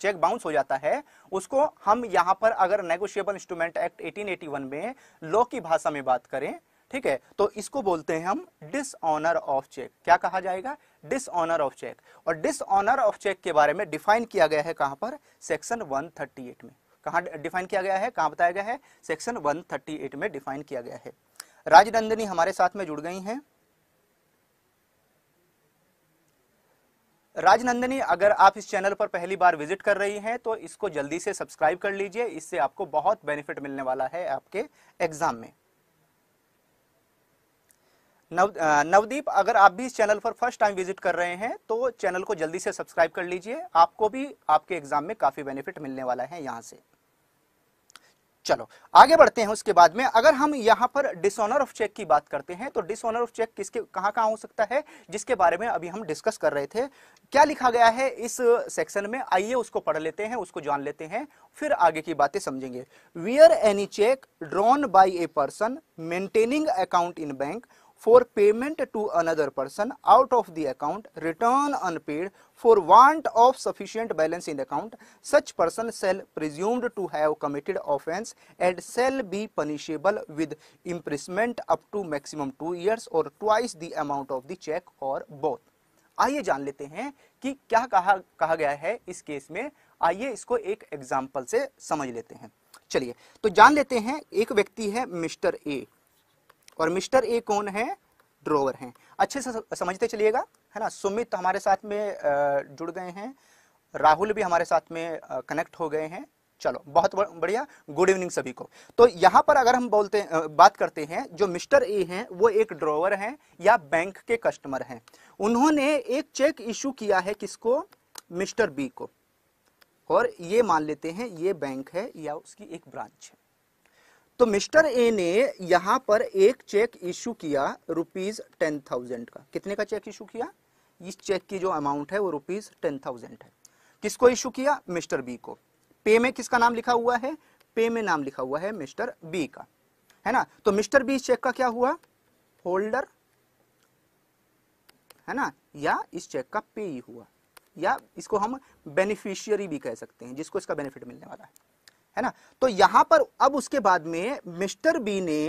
Speaker 1: चेक बाउंस हो जाता है उसको हम यहां पर अगर नेगोशिएबल इंस्ट्रूमेंट एक्ट 1881 में लॉ की भाषा में बात करें ठीक है तो इसको बोलते हैं हम डिसऑनर ऑफ चेक क्या कहा जाएगा डिसऑनर ऑफ चेक और डिसऑनर ऑफ चेक के बारे में डिफाइन किया गया है कहां पर सेक्शन 138 में कहाँ डिफाइन किया गया है कहां बताया गया है सेक्शन 138 में डिफाइन किया गया है राजनंदिनी हमारे साथ में जुड़ गई हैं राजनंदिनी अगर आप इस चैनल पर पहली बार विजिट कर रही हैं तो इसको जल्दी से सब्सक्राइब कर लीजिए इससे आपको बहुत बेनिफिट मिलने वाला है आपके एग्जाम में नव नवदीप अगर आप भी इस चैनल पर फर्स्ट टाइम विजिट कर रहे हैं तो चैनल को जल्दी से सब्सक्राइब कर लीजिए आपको भी आपके एग्जाम में काफी बेनिफिट मिलने वाला है यहां से चलो आगे बढ़ते हैं उसके बाद में अगर हम यहां पर डिसऑनर ऑफ चेक की बात करते हैं तो डिसऑनर ऑफ चेक किसके कहां कहां हो सकता है जिसके बारे में अभी हम डिस्कस कर रहे थे क्या लिखा गया है इस सेक्शन में आइए उसको पढ़ लेते हैं उसको जान लेते हैं फिर आगे की बातें समझेंगे where any cheque drawn by a person maintaining account in bank for payment to another person out of the account return unpaid for want of sufficient balance in account such person shall presumed to have committed offence and shall be punishable with imprisonment up to maximum 2 years or twice the amount of the check or both आइए जान लेते हैं कि क्या कहा कहा गया है इस केस में आइए इसको एक एग्जाम्पल से समझ लेते हैं चलिए तो जान लेते हैं एक व्यक्ति है मिस्टर ए और मिस्टर ए कौन है ड्रोवर हैं अच्छे से समझते चलिएगा है ना सुमित हमारे साथ में जुड़ गए हैं राहुल भी हमारे साथ में कनेक्ट हो गए हैं चलो बहुत बढ़िया गुड इवनिंग सभी को तो यहाँ पर अगर हम बोलते बात करते हैं जो मिस्टर ए हैं वो एक ड्रोवर हैं या बैंक के कस्टमर हैं उन्होंने एक चेक इशू किया है किसको मिस्टर बी को और ये मान लेते हैं ये बैंक है या उसकी एक ब्रांच है तो मिस्टर ए ने यहां पर एक चेक इशू किया रुपीज टेन थाउजेंड का कितने का चेक इशू किया इस चेक की जो अमाउंट है वो रुपीज टेन थाउजेंड है किसको इशू किया मिस्टर बी को पे में किसका नाम लिखा हुआ है पे में नाम लिखा हुआ है मिस्टर बी का है ना तो मिस्टर बी चेक का क्या हुआ होल्डर है ना या इस चेक का पे ही हुआ या इसको हम बेनिफिशियरी भी कह सकते हैं जिसको इसका बेनिफिट मिलने वाला है है ना तो यहां पर अब उसके बाद में मिस्टर बी ने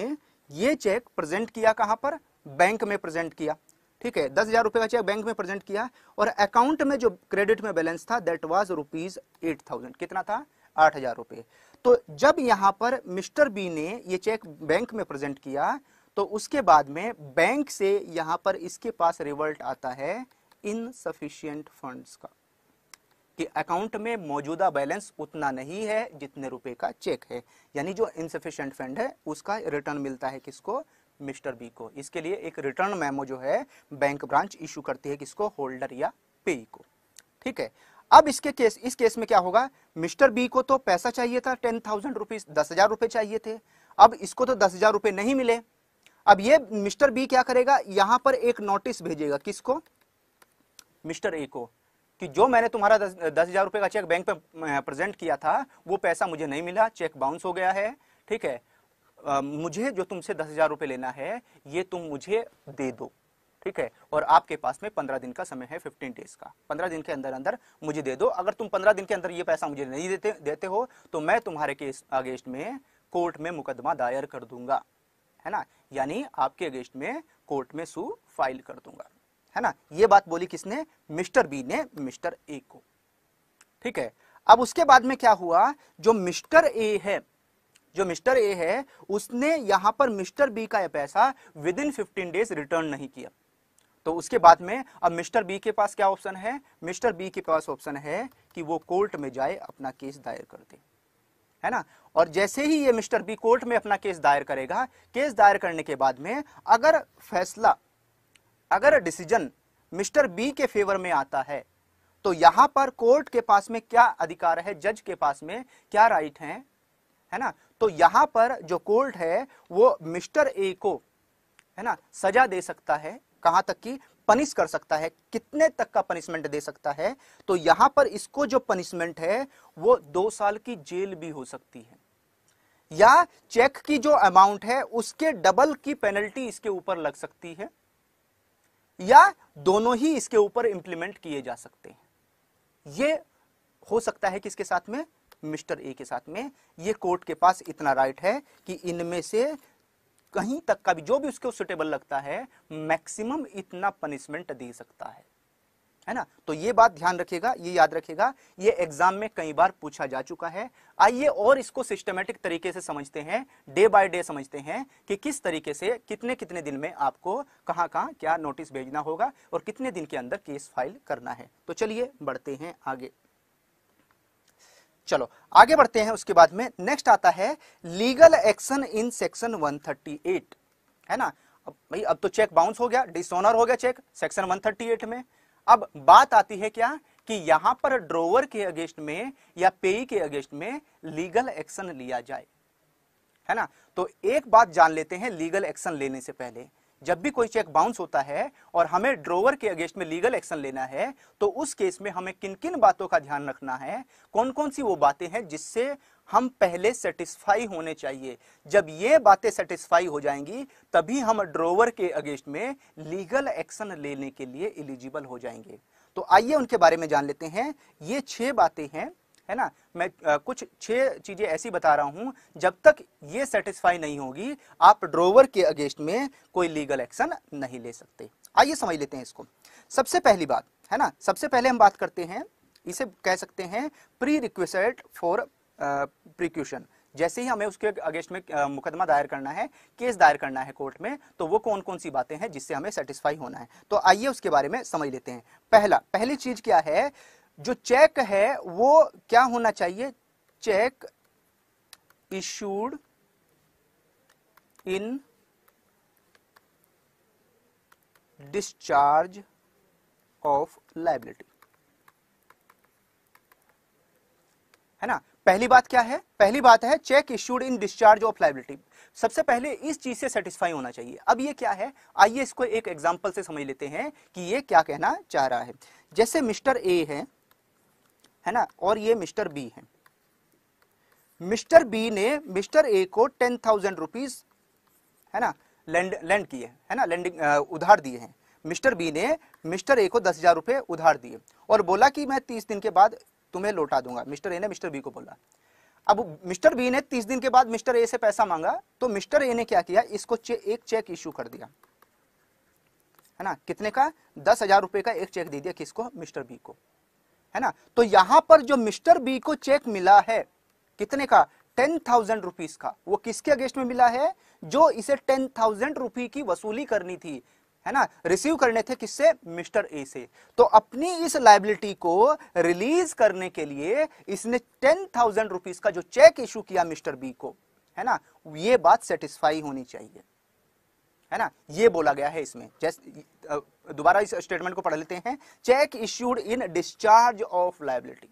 Speaker 1: ये चेक प्रेजेंट किया कहां पर बैंक में प्रेजेंट किया ठीक है दस हजार रुपए का चेक बैंक में प्रेजेंट किया और अकाउंट में जो क्रेडिट में बैलेंस था that was rupees eight thousand कितना था आठ हजार रुपए तो जब यहां पर मिस्टर बी ने ये चेक बैंक में प्रेजेंट किया तो उसके बाद में बैंक से यहां पर इसके पास रिवल्ट आता है इनसफिशियंट फंड्स का कि अकाउंट में मौजूदा बैलेंस उतना नहीं है जितने रुपए का चेक है यानी जो इनसफिशेंट फंड है उसका रिटर्न मिलता है किसको मिस्टर बी को इसके लिए एक रिटर्न मेमो जो है बैंक ब्रांच इशू करती है किसको होल्डर या पे को ठीक है अब इसके केस इस केस में क्या होगा मिस्टर बी को तो पैसा चाहिए था टेन थाउजेंड रुपीज दस हजार रुपए चाहिए थे अब इसको तो दस हजार रुपए नहीं मिले अब ये मिस्टर बी क्या करेगा यहां पर एक नोटिस भेजेगा किसको मिस्टर ए को कि जो मैंने तुम्हारा दस हज़ार रुपए का चेक बैंक पे प्रेजेंट किया था वो पैसा मुझे नहीं मिला चेक बाउंस हो गया है ठीक है आ, मुझे जो तुमसे दस हज़ार रुपए लेना है ये तुम मुझे दे दो ठीक है और आपके पास में पंद्रह दिन का समय है फिफ्टीन डेज का पंद्रह दिन के अंदर अंदर मुझे दे दो अगर तुम पंद्रह दिन के अंदर ये पैसा मुझे नहीं देते देते हो तो मैं तुम्हारे केस अगेंस्ट में कोर्ट में मुकदमा दायर कर दूंगा है ना यानी आपके अगेंस्ट में कोर्ट में सू फाइल कर दूंगा है ना ये बात बोली किसने मिस्टर बी ने मिस्टर ए को ठीक है अब उसके बाद में क्या हुआ जो मिस्टर ए है जो मिस्टर ए है उसने यहां पर मिस्टर बी का पैसा within fifteen days return नहीं किया तो उसके बाद में अब मिस्टर बी के पास क्या ऑप्शन है मिस्टर बी के पास ऑप्शन है कि वो कोर्ट में जाए अपना केस दायर कर दे है ना और जैसे ही ये मिस्टर बी कोर्ट में अपना केस दायर करेगा केस दायर करने के बाद में अगर फैसला अगर डिसीजन मिस्टर बी के फेवर में आता है तो यहां पर कोर्ट के पास में क्या अधिकार है जज के पास में क्या राइट है है ना तो यहां पर जो कोर्ट है वो मिस्टर ए को है ना सजा दे सकता है कहां तक की पनिश कर सकता है कितने तक का पनिशमेंट दे सकता है तो यहां पर इसको जो पनिशमेंट है वो दो साल की जेल भी हो सकती है या चेक की जो अमाउंट है उसके डबल की पेनल्टी इसके ऊपर लग सकती है या दोनों ही इसके ऊपर इंप्लीमेंट किए जा सकते हैं ये हो सकता है किसके साथ में मिस्टर ए के साथ में ये कोर्ट के पास इतना राइट है कि इनमें से कहीं तक का भी जो भी उसको सुटेबल लगता है मैक्सिमम इतना पनिशमेंट दे सकता है है ना तो ये बात ध्यान रखिएगा ये याद रखिएगा ये एग्जाम में कई बार पूछा जा चुका है आइए और इसको सिस्टमेटिक तरीके से समझते हैं डे बाय डे समझते हैं कि किस तरीके से कितने कितने दिन में आपको कहां कहां क्या नोटिस भेजना होगा और कितने दिन के अंदर केस फाइल करना है तो चलिए बढ़ते हैं आगे चलो आगे बढ़ते हैं उसके बाद में नेक्स्ट आता है legal action in section one है ना अब भाई अब तो चेक बाउंस हो गया डिसऑनर हो गया चेक सेक्शन 138 में अब बात आती है क्या कि यहां पर ड्रोवर के अगेंस्ट में या पेई के अगेंस्ट में लीगल एक्शन लिया जाए है ना तो एक बात जान लेते हैं लीगल एक्शन लेने से पहले जब भी कोई चेक बाउंस होता है और हमें ड्रोवर के अगेंस्ट में लीगल एक्शन लेना है तो उस केस में हमें किन किन बातों का ध्यान रखना है कौन कौन सी वो बातें हैं जिससे हम पहले सेटिस्फाई होने चाहिए जब ये बातें सेटिस्फाई हो जाएंगी तभी हम ड्रोवर के अगेंस्ट में लीगल एक्शन लेने के लिए एलिजिबल हो जाएंगे तो आइए उनके बारे में जान लेते हैं ये छह बातें हैं है ना मैं आ, कुछ छह चीज़ें ऐसी बता रहा हूँ जब तक ये सेटिस्फाई नहीं होगी आप ड्रोवर के अगेंस्ट में कोई लीगल एक्शन नहीं ले सकते आइए समझ लेते हैं इसको सबसे पहली बात है ना सबसे पहले हम बात करते हैं इसे कह सकते हैं प्री रिक्वेस्ट फॉर प्रिक्यूशन जैसे ही हमें उसके अगेंस्ट में मुकदमा दायर करना है केस दायर करना है कोर्ट में तो वो कौन कौन सी बातें हैं जिससे हमें सेटिस्फाई होना है तो आइए उसके बारे में समझ लेते हैं पहला पहली चीज क्या है जो चेक है वो क्या होना चाहिए cheque issued in discharge of liability है ना पहली बात क्या है पहली बात है cheque issued in discharge of liability सबसे पहले इस चीज से सेटिस्फाई होना चाहिए अब ये क्या है आइए इसको एक एग्जाम्पल से समझ लेते हैं कि ये क्या कहना चाह रहा है जैसे मिस्टर ए है है ना और ये मिस्टर बी है मिस्टर बी ने मिस्टर ए को टेन थाउजेंड रुपीज है ना लैंड लैंड किए है ना लैंडिंग उधार दिए हैं मिस्टर बी ने मिस्टर ए को दस हजार रुपए उधार दिए और बोला कि मैं तीस दिन के बाद तुम्हें लौटा दूंगा मिस्टर ए ने मिस्टर बी को बोला अब मिस्टर बी ने तीस दिन के बाद मिस्टर ए से पैसा मांगा तो मिस्टर ए ने क्या किया इसको चे, एक चेक इशू कर दिया है ना कितने का दस हजार रुपए का एक चेक दे दिया किसको मिस्टर बी को है ना तो यहां पर जो मिस्टर बी को चेक मिला है कितने का टेन थाउजेंड रुपीज का वो किसके अगेंस्ट में मिला है जो इसे टेन थाउजेंड रुपी की वसूली करनी थी है ना रिसीव करने थे किससे मिस्टर ए से तो अपनी इस लाइबिलिटी को रिलीज करने के लिए इसने टेन थाउजेंड रुपीज का जो चेक इशू किया मिस्टर बी को है ना ये बात सेटिस्फाई होनी चाहिए है ना ये बोला गया है इसमें जैसे दोबारा इस स्टेटमेंट को पढ़ लेते हैं cheque issued in discharge of liability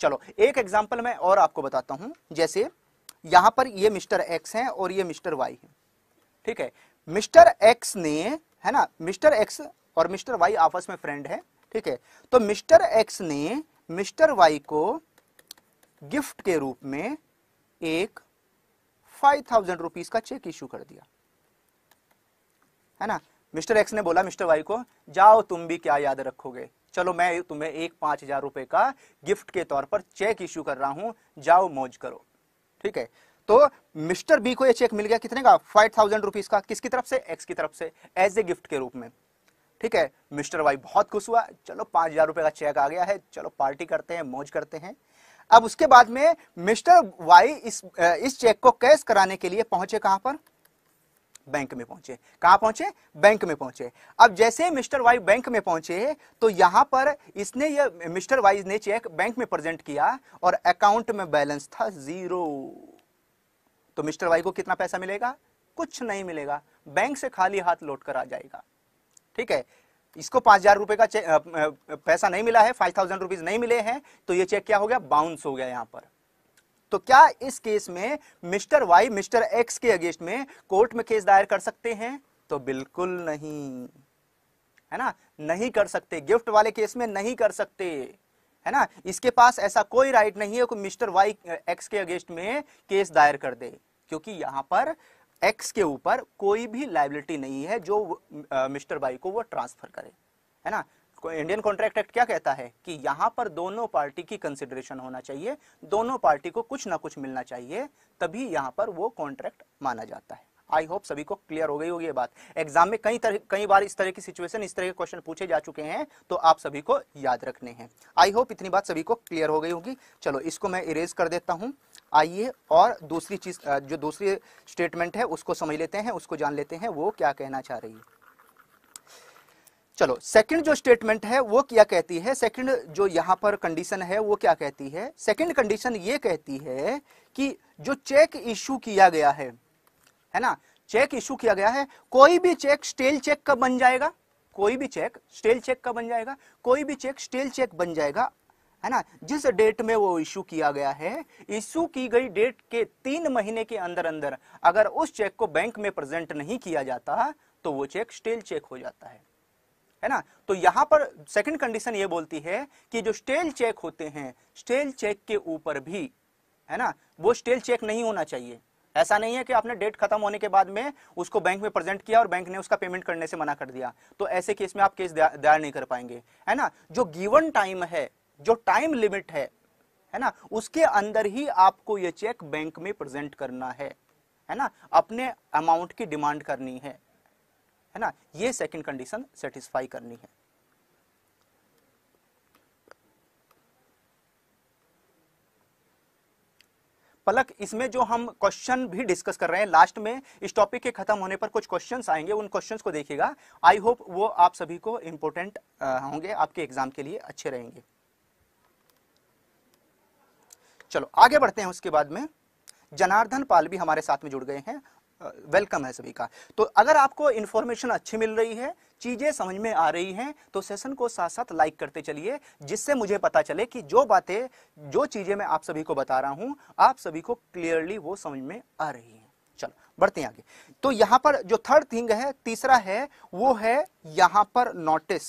Speaker 1: चलो एक एग्जाम्पल मैं और आपको बताता हूं जैसे यहां पर ये मिस्टर एक्स हैं और ये मिस्टर वाई है ठीक है मिस्टर एक्स ने है ना मिस्टर एक्स और मिस्टर वाई आपस में फ्रेंड है ठीक है तो मिस्टर एक्स ने मिस्टर वाई को गिफ्ट के रूप में एक फाइव थाउजेंड रुपीज का चेक इश्यू कर दिया है ना मिस्टर एक्स ने बोला मिस्टर वाई को जाओ तुम भी क्या याद रखोगे चलो मैं तुम्हें एक पांच हजार रुपए का गिफ्ट के तौर पर चेक इश्यू कर रहा हूं जाओ मौज करो ठीक है तो मिस्टर बी को यह चेक मिल गया कितने का फाइव थाउजेंड रुपीज का किसकी तरफ से एक्स की तरफ से एज ए गिफ्ट के रूप में ठीक है मिस्टर वाई बहुत खुश हुआ चलो पांच हजार रुपए का चेक आ गया है चलो पार्टी करते हैं मौज करते हैं अब उसके बाद में मिस्टर वाई इस इस चेक को कैश कराने के लिए पहुंचे कहां पर बैंक में पहुंचे कहां पहुंचे बैंक में पहुंचे अब जैसे मिस्टर वाई बैंक में पहुंचे तो यहां पर इसने ये मिस्टर वाई ने चेक बैंक में प्रेजेंट किया और अकाउंट में बैलेंस था जीरो तो मिस्टर वाई को कितना पैसा मिलेगा कुछ नहीं मिलेगा बैंक से खाली हाथ लौट कर आ जाएगा ठीक है इसको पांच हजार रुपए का पैसा नहीं मिला है फाइव थाउजेंड रुपीज नहीं मिले हैं तो ये चेक क्या हो गया बाउंस हो गया यहां पर तो क्या इस केस में मिस्टर वाई मिस्टर एक्स के अगेंस्ट में कोर्ट में केस दायर कर सकते हैं तो बिल्कुल नहीं है ना नहीं कर सकते गिफ्ट वाले केस में नहीं कर सकते है ना इसके पास ऐसा कोई राइट नहीं है कि मिस्टर वाई एक्स के अगेंस्ट में केस दायर कर दे क्योंकि यहां पर एक्स के ऊपर कोई भी लाइबिलिटी नहीं है जो मिस्टर बाई को वो ट्रांसफर करे है ना इंडियन कॉन्ट्रैक्ट एक्ट क्या कहता है कि यहां पर दोनों पार्टी की कंसिडरेशन होना चाहिए दोनों पार्टी को कुछ ना कुछ मिलना चाहिए तभी यहाँ पर वो कॉन्ट्रैक्ट माना जाता है आई होप सभी को क्लियर हो गई होगी ये बात एग्जाम में कई तरह कई बार इस तरह की सिचुएशन इस तरह के क्वेश्चन पूछे जा चुके हैं तो आप सभी को याद रखने हैं आई होप इतनी बात सभी को क्लियर हो गई होगी चलो इसको मैं इरेज कर देता हूं आइए और दूसरी चीज जो दूसरी स्टेटमेंट है उसको समझ लेते हैं उसको जान लेते हैं वो क्या कहना चाह रही है चलो सेकंड जो स्टेटमेंट है वो क्या कहती है सेकंड जो यहां पर कंडीशन है वो क्या कहती है सेकंड कंडीशन ये कहती है कि जो चेक इशू किया गया है है ना चेक इशू किया गया है कोई भी चेक स्टेल चेक का बन जाएगा कोई भी चेक स्टेल चेक का बन जाएगा कोई भी चेक स्टेल चेक बन जाएगा है ना जिस डेट में वो इशू किया गया है इशू की गई डेट के तीन महीने के अंदर अंदर अगर उस चेक को बैंक में प्रेजेंट नहीं किया जाता तो वो चेक स्टेल चेक हो जाता है है ना तो यहां पर सेकंड कंडीशन ये बोलती है कि जो स्टेल चेक होते हैं स्टेल चेक के ऊपर भी है ना वो स्टेल चेक नहीं होना चाहिए ऐसा नहीं है कि आपने डेट खत्म होने के बाद में उसको बैंक में प्रेजेंट किया और बैंक ने उसका पेमेंट करने से मना कर दिया तो ऐसे केस में आप केस दायर नहीं कर पाएंगे है ना जो गिवन टाइम है जो टाइम लिमिट है है ना उसके अंदर ही आपको ये चेक बैंक में प्रेजेंट करना है है ना अपने अमाउंट की डिमांड करनी है है ना ये सेकंड कंडीशन सेटिस्फाई करनी है पलक इसमें जो हम क्वेश्चन भी डिस्कस कर रहे हैं लास्ट में इस टॉपिक के खत्म होने पर कुछ क्वेश्चंस आएंगे उन क्वेश्चंस को देखिएगा आई होप वो आप सभी को इंपोर्टेंट होंगे आपके एग्जाम के लिए अच्छे रहेंगे चलो आगे बढ़ते हैं उसके बाद में जनार्दन पाल भी हमारे साथ में जुड़ गए हैं वेलकम है सभी का तो अगर आपको इंफॉर्मेशन अच्छी मिल रही है चीज़ें समझ में आ रही हैं तो सेशन को साथ साथ लाइक करते चलिए जिससे मुझे पता चले कि जो बातें जो चीज़ें मैं आप सभी को बता रहा हूं आप सभी को क्लियरली वो समझ में आ रही है चलो बढ़ते हैं आगे तो यहां पर जो थर्ड थिंग है तीसरा है वो है यहां पर नोटिस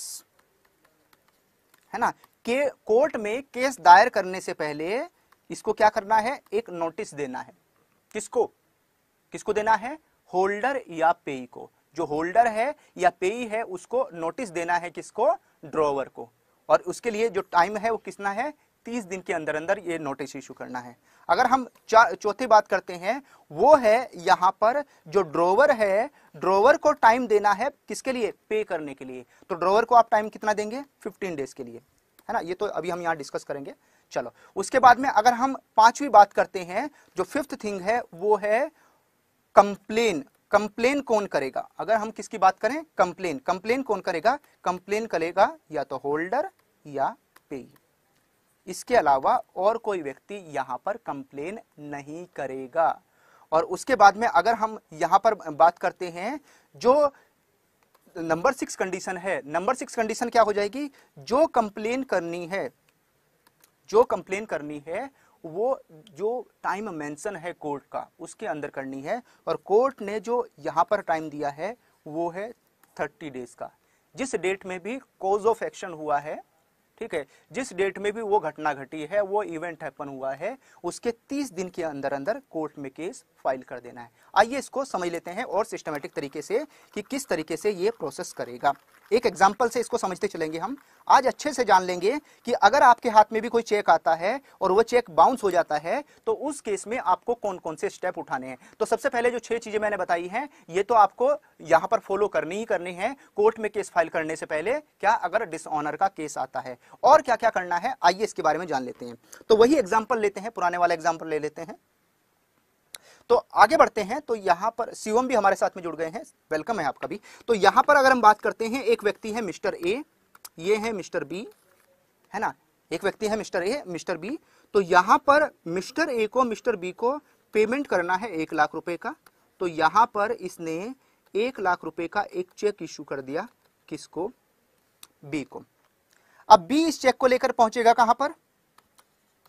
Speaker 1: है ना के कोर्ट में केस दायर करने से पहले इसको क्या करना है एक नोटिस देना है किसको किसको देना है होल्डर या पेई को जो होल्डर है या पेई है उसको नोटिस देना है किसको ड्रॉवर को और उसके लिए जो टाइम है वो कितना है तीस दिन के अंदर अंदर ये नोटिस इशू करना है अगर हम चौथी बात करते हैं वो है यहां पर जो ड्रोवर है ड्रोवर को टाइम देना है किसके लिए पे करने के लिए तो ड्रोवर को आप टाइम कितना देंगे 15 डेज के लिए है ना ये तो अभी हम यहां डिस्कस करेंगे चलो उसके बाद में अगर हम पांचवी बात करते हैं जो फिफ्थ थिंग है वो है कंप्लेन कंप्लेन कौन करेगा अगर हम किसकी बात करें कंप्लेन कंप्लेन कौन करेगा कंप्लेन करेगा या तो होल्डर या पे इसके अलावा और कोई व्यक्ति यहां पर कंप्लेन नहीं करेगा और उसके बाद में अगर हम यहां पर बात करते हैं जो नंबर सिक्स कंडीशन है नंबर सिक्स कंडीशन क्या हो जाएगी जो कंप्लेन करनी है जो कंप्लेन करनी है वो जो टाइम मेंशन है कोर्ट का उसके अंदर करनी है और कोर्ट ने जो यहाँ पर टाइम दिया है वो है थर्टी डेज का जिस डेट में भी कोज ऑफ एक्शन हुआ है ठीक है जिस डेट में भी वो घटना घटी है वो इवेंट हैपन हुआ है उसके तीस दिन के अंदर अंदर कोर्ट में केस फाइल कर देना है आइए इसको समझ लेते हैं और सिस्टमेटिक तरीके से कि किस तरीके से ये प्रोसेस करेगा एक एग्जाम्पल से इसको समझते चलेंगे हम आज अच्छे से जान लेंगे कि अगर आपके हाथ में भी कोई चेक आता है और वो चेक बाउंस हो जाता है तो उस केस में आपको कौन कौन से स्टेप उठाने हैं तो सबसे पहले जो छह चीजें मैंने बताई हैं ये तो आपको यहां पर फॉलो करनी ही करनी है कोर्ट में केस फाइल करने से पहले क्या अगर डिसऑनर का केस आता है और क्या क्या करना है आइए इसके बारे में जान लेते हैं तो वही एग्जाम्पल लेते हैं पुराने वाला एग्जाम्पल ले लेते हैं तो आगे बढ़ते हैं तो यहाँ पर शिवम भी हमारे साथ में जुड़ गए हैं वेलकम है आपका भी तो यहाँ पर अगर हम बात करते हैं एक व्यक्ति है मिस्टर ए ये है मिस्टर बी है ना एक व्यक्ति है मिस्टर ए मिस्टर बी तो यहाँ पर मिस्टर ए को मिस्टर बी को पेमेंट करना है एक लाख रुपए का तो यहाँ पर इसने एक लाख रुपए का एक चेक इशू कर दिया किसको बी को अब बी इस चेक को लेकर पहुंचेगा कहां पर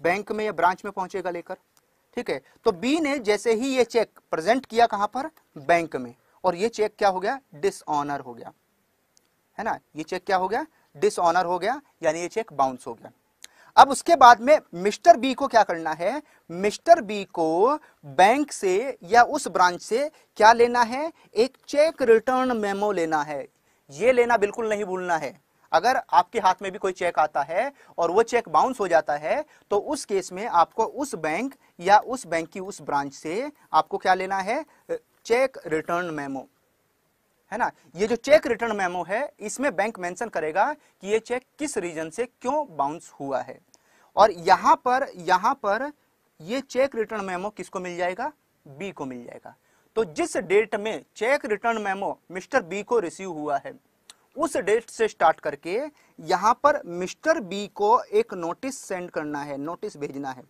Speaker 1: बैंक में या ब्रांच में पहुंचेगा लेकर ठीक है तो बी ने जैसे ही ये चेक प्रेजेंट किया कहां पर बैंक में और ये चेक क्या हो गया डिसऑनर हो गया है ना ये चेक क्या हो गया डिसऑनर हो गया यानी ये चेक बाउंस हो गया अब उसके बाद में मिस्टर बी को क्या करना है मिस्टर बी को बैंक से या उस ब्रांच से क्या लेना है एक चेक रिटर्न मेमो लेना है ये लेना बिल्कुल नहीं भूलना है अगर आपके हाथ में भी कोई चेक आता है और वो चेक बाउंस हो जाता है तो उस केस में आपको उस बैंक या उस बैंक की उस ब्रांच से आपको क्या लेना है चेक रिटर्न मेमो है ना ये जो चेक रिटर्न मेमो है इसमें बैंक मेंशन करेगा कि ये चेक किस रीजन से क्यों बाउंस हुआ है और यहां पर यहां पर ये चेक रिटर्न मेमो किसको मिल जाएगा बी को मिल जाएगा तो जिस डेट में cheque return memo Mr B को रिसीव हुआ है उस डेट से स्टार्ट करके यहां पर मिस्टर बी को एक नोटिस सेंड करना है नोटिस भेजना है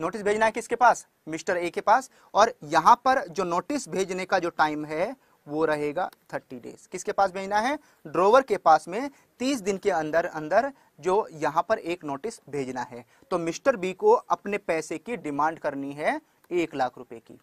Speaker 1: नोटिस भेजना है किसके पास मिस्टर ए के पास और यहां पर जो नोटिस भेजने का जो टाइम है वो रहेगा थर्टी डेज किसके पास भेजना है ड्रोवर के पास में तीस दिन के अंदर अंदर जो यहां पर एक नोटिस भेजना है तो मिस्टर बी को अपने पैसे की डिमांड करनी है एक लाख रुपए की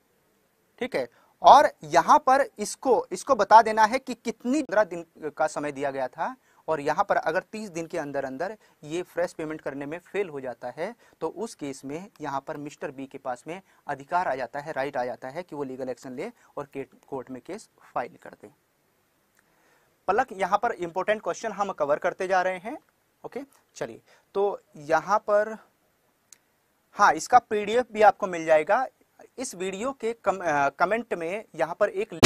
Speaker 1: ठीक है और यहाँ पर इसको इसको बता देना है कि कितनी पंद्रह दिन का समय दिया गया था और यहाँ पर अगर तीस दिन के अंदर अंदर ये फ्रेश पेमेंट करने में फेल हो जाता है तो उस केस में यहाँ पर मिस्टर बी के पास में अधिकार आ जाता है राइट आ जाता है कि वो लीगल एक्शन ले और कोर्ट में केस फाइल कर दे पलक यहाँ पर इंपॉर्टेंट क्वेश्चन हम कवर करते जा रहे हैं ओके चलिए तो यहाँ पर हाँ इसका पीडीएफ भी आपको मिल जाएगा इस वीडियो के कम, आ, कमेंट में यहाँ पर एक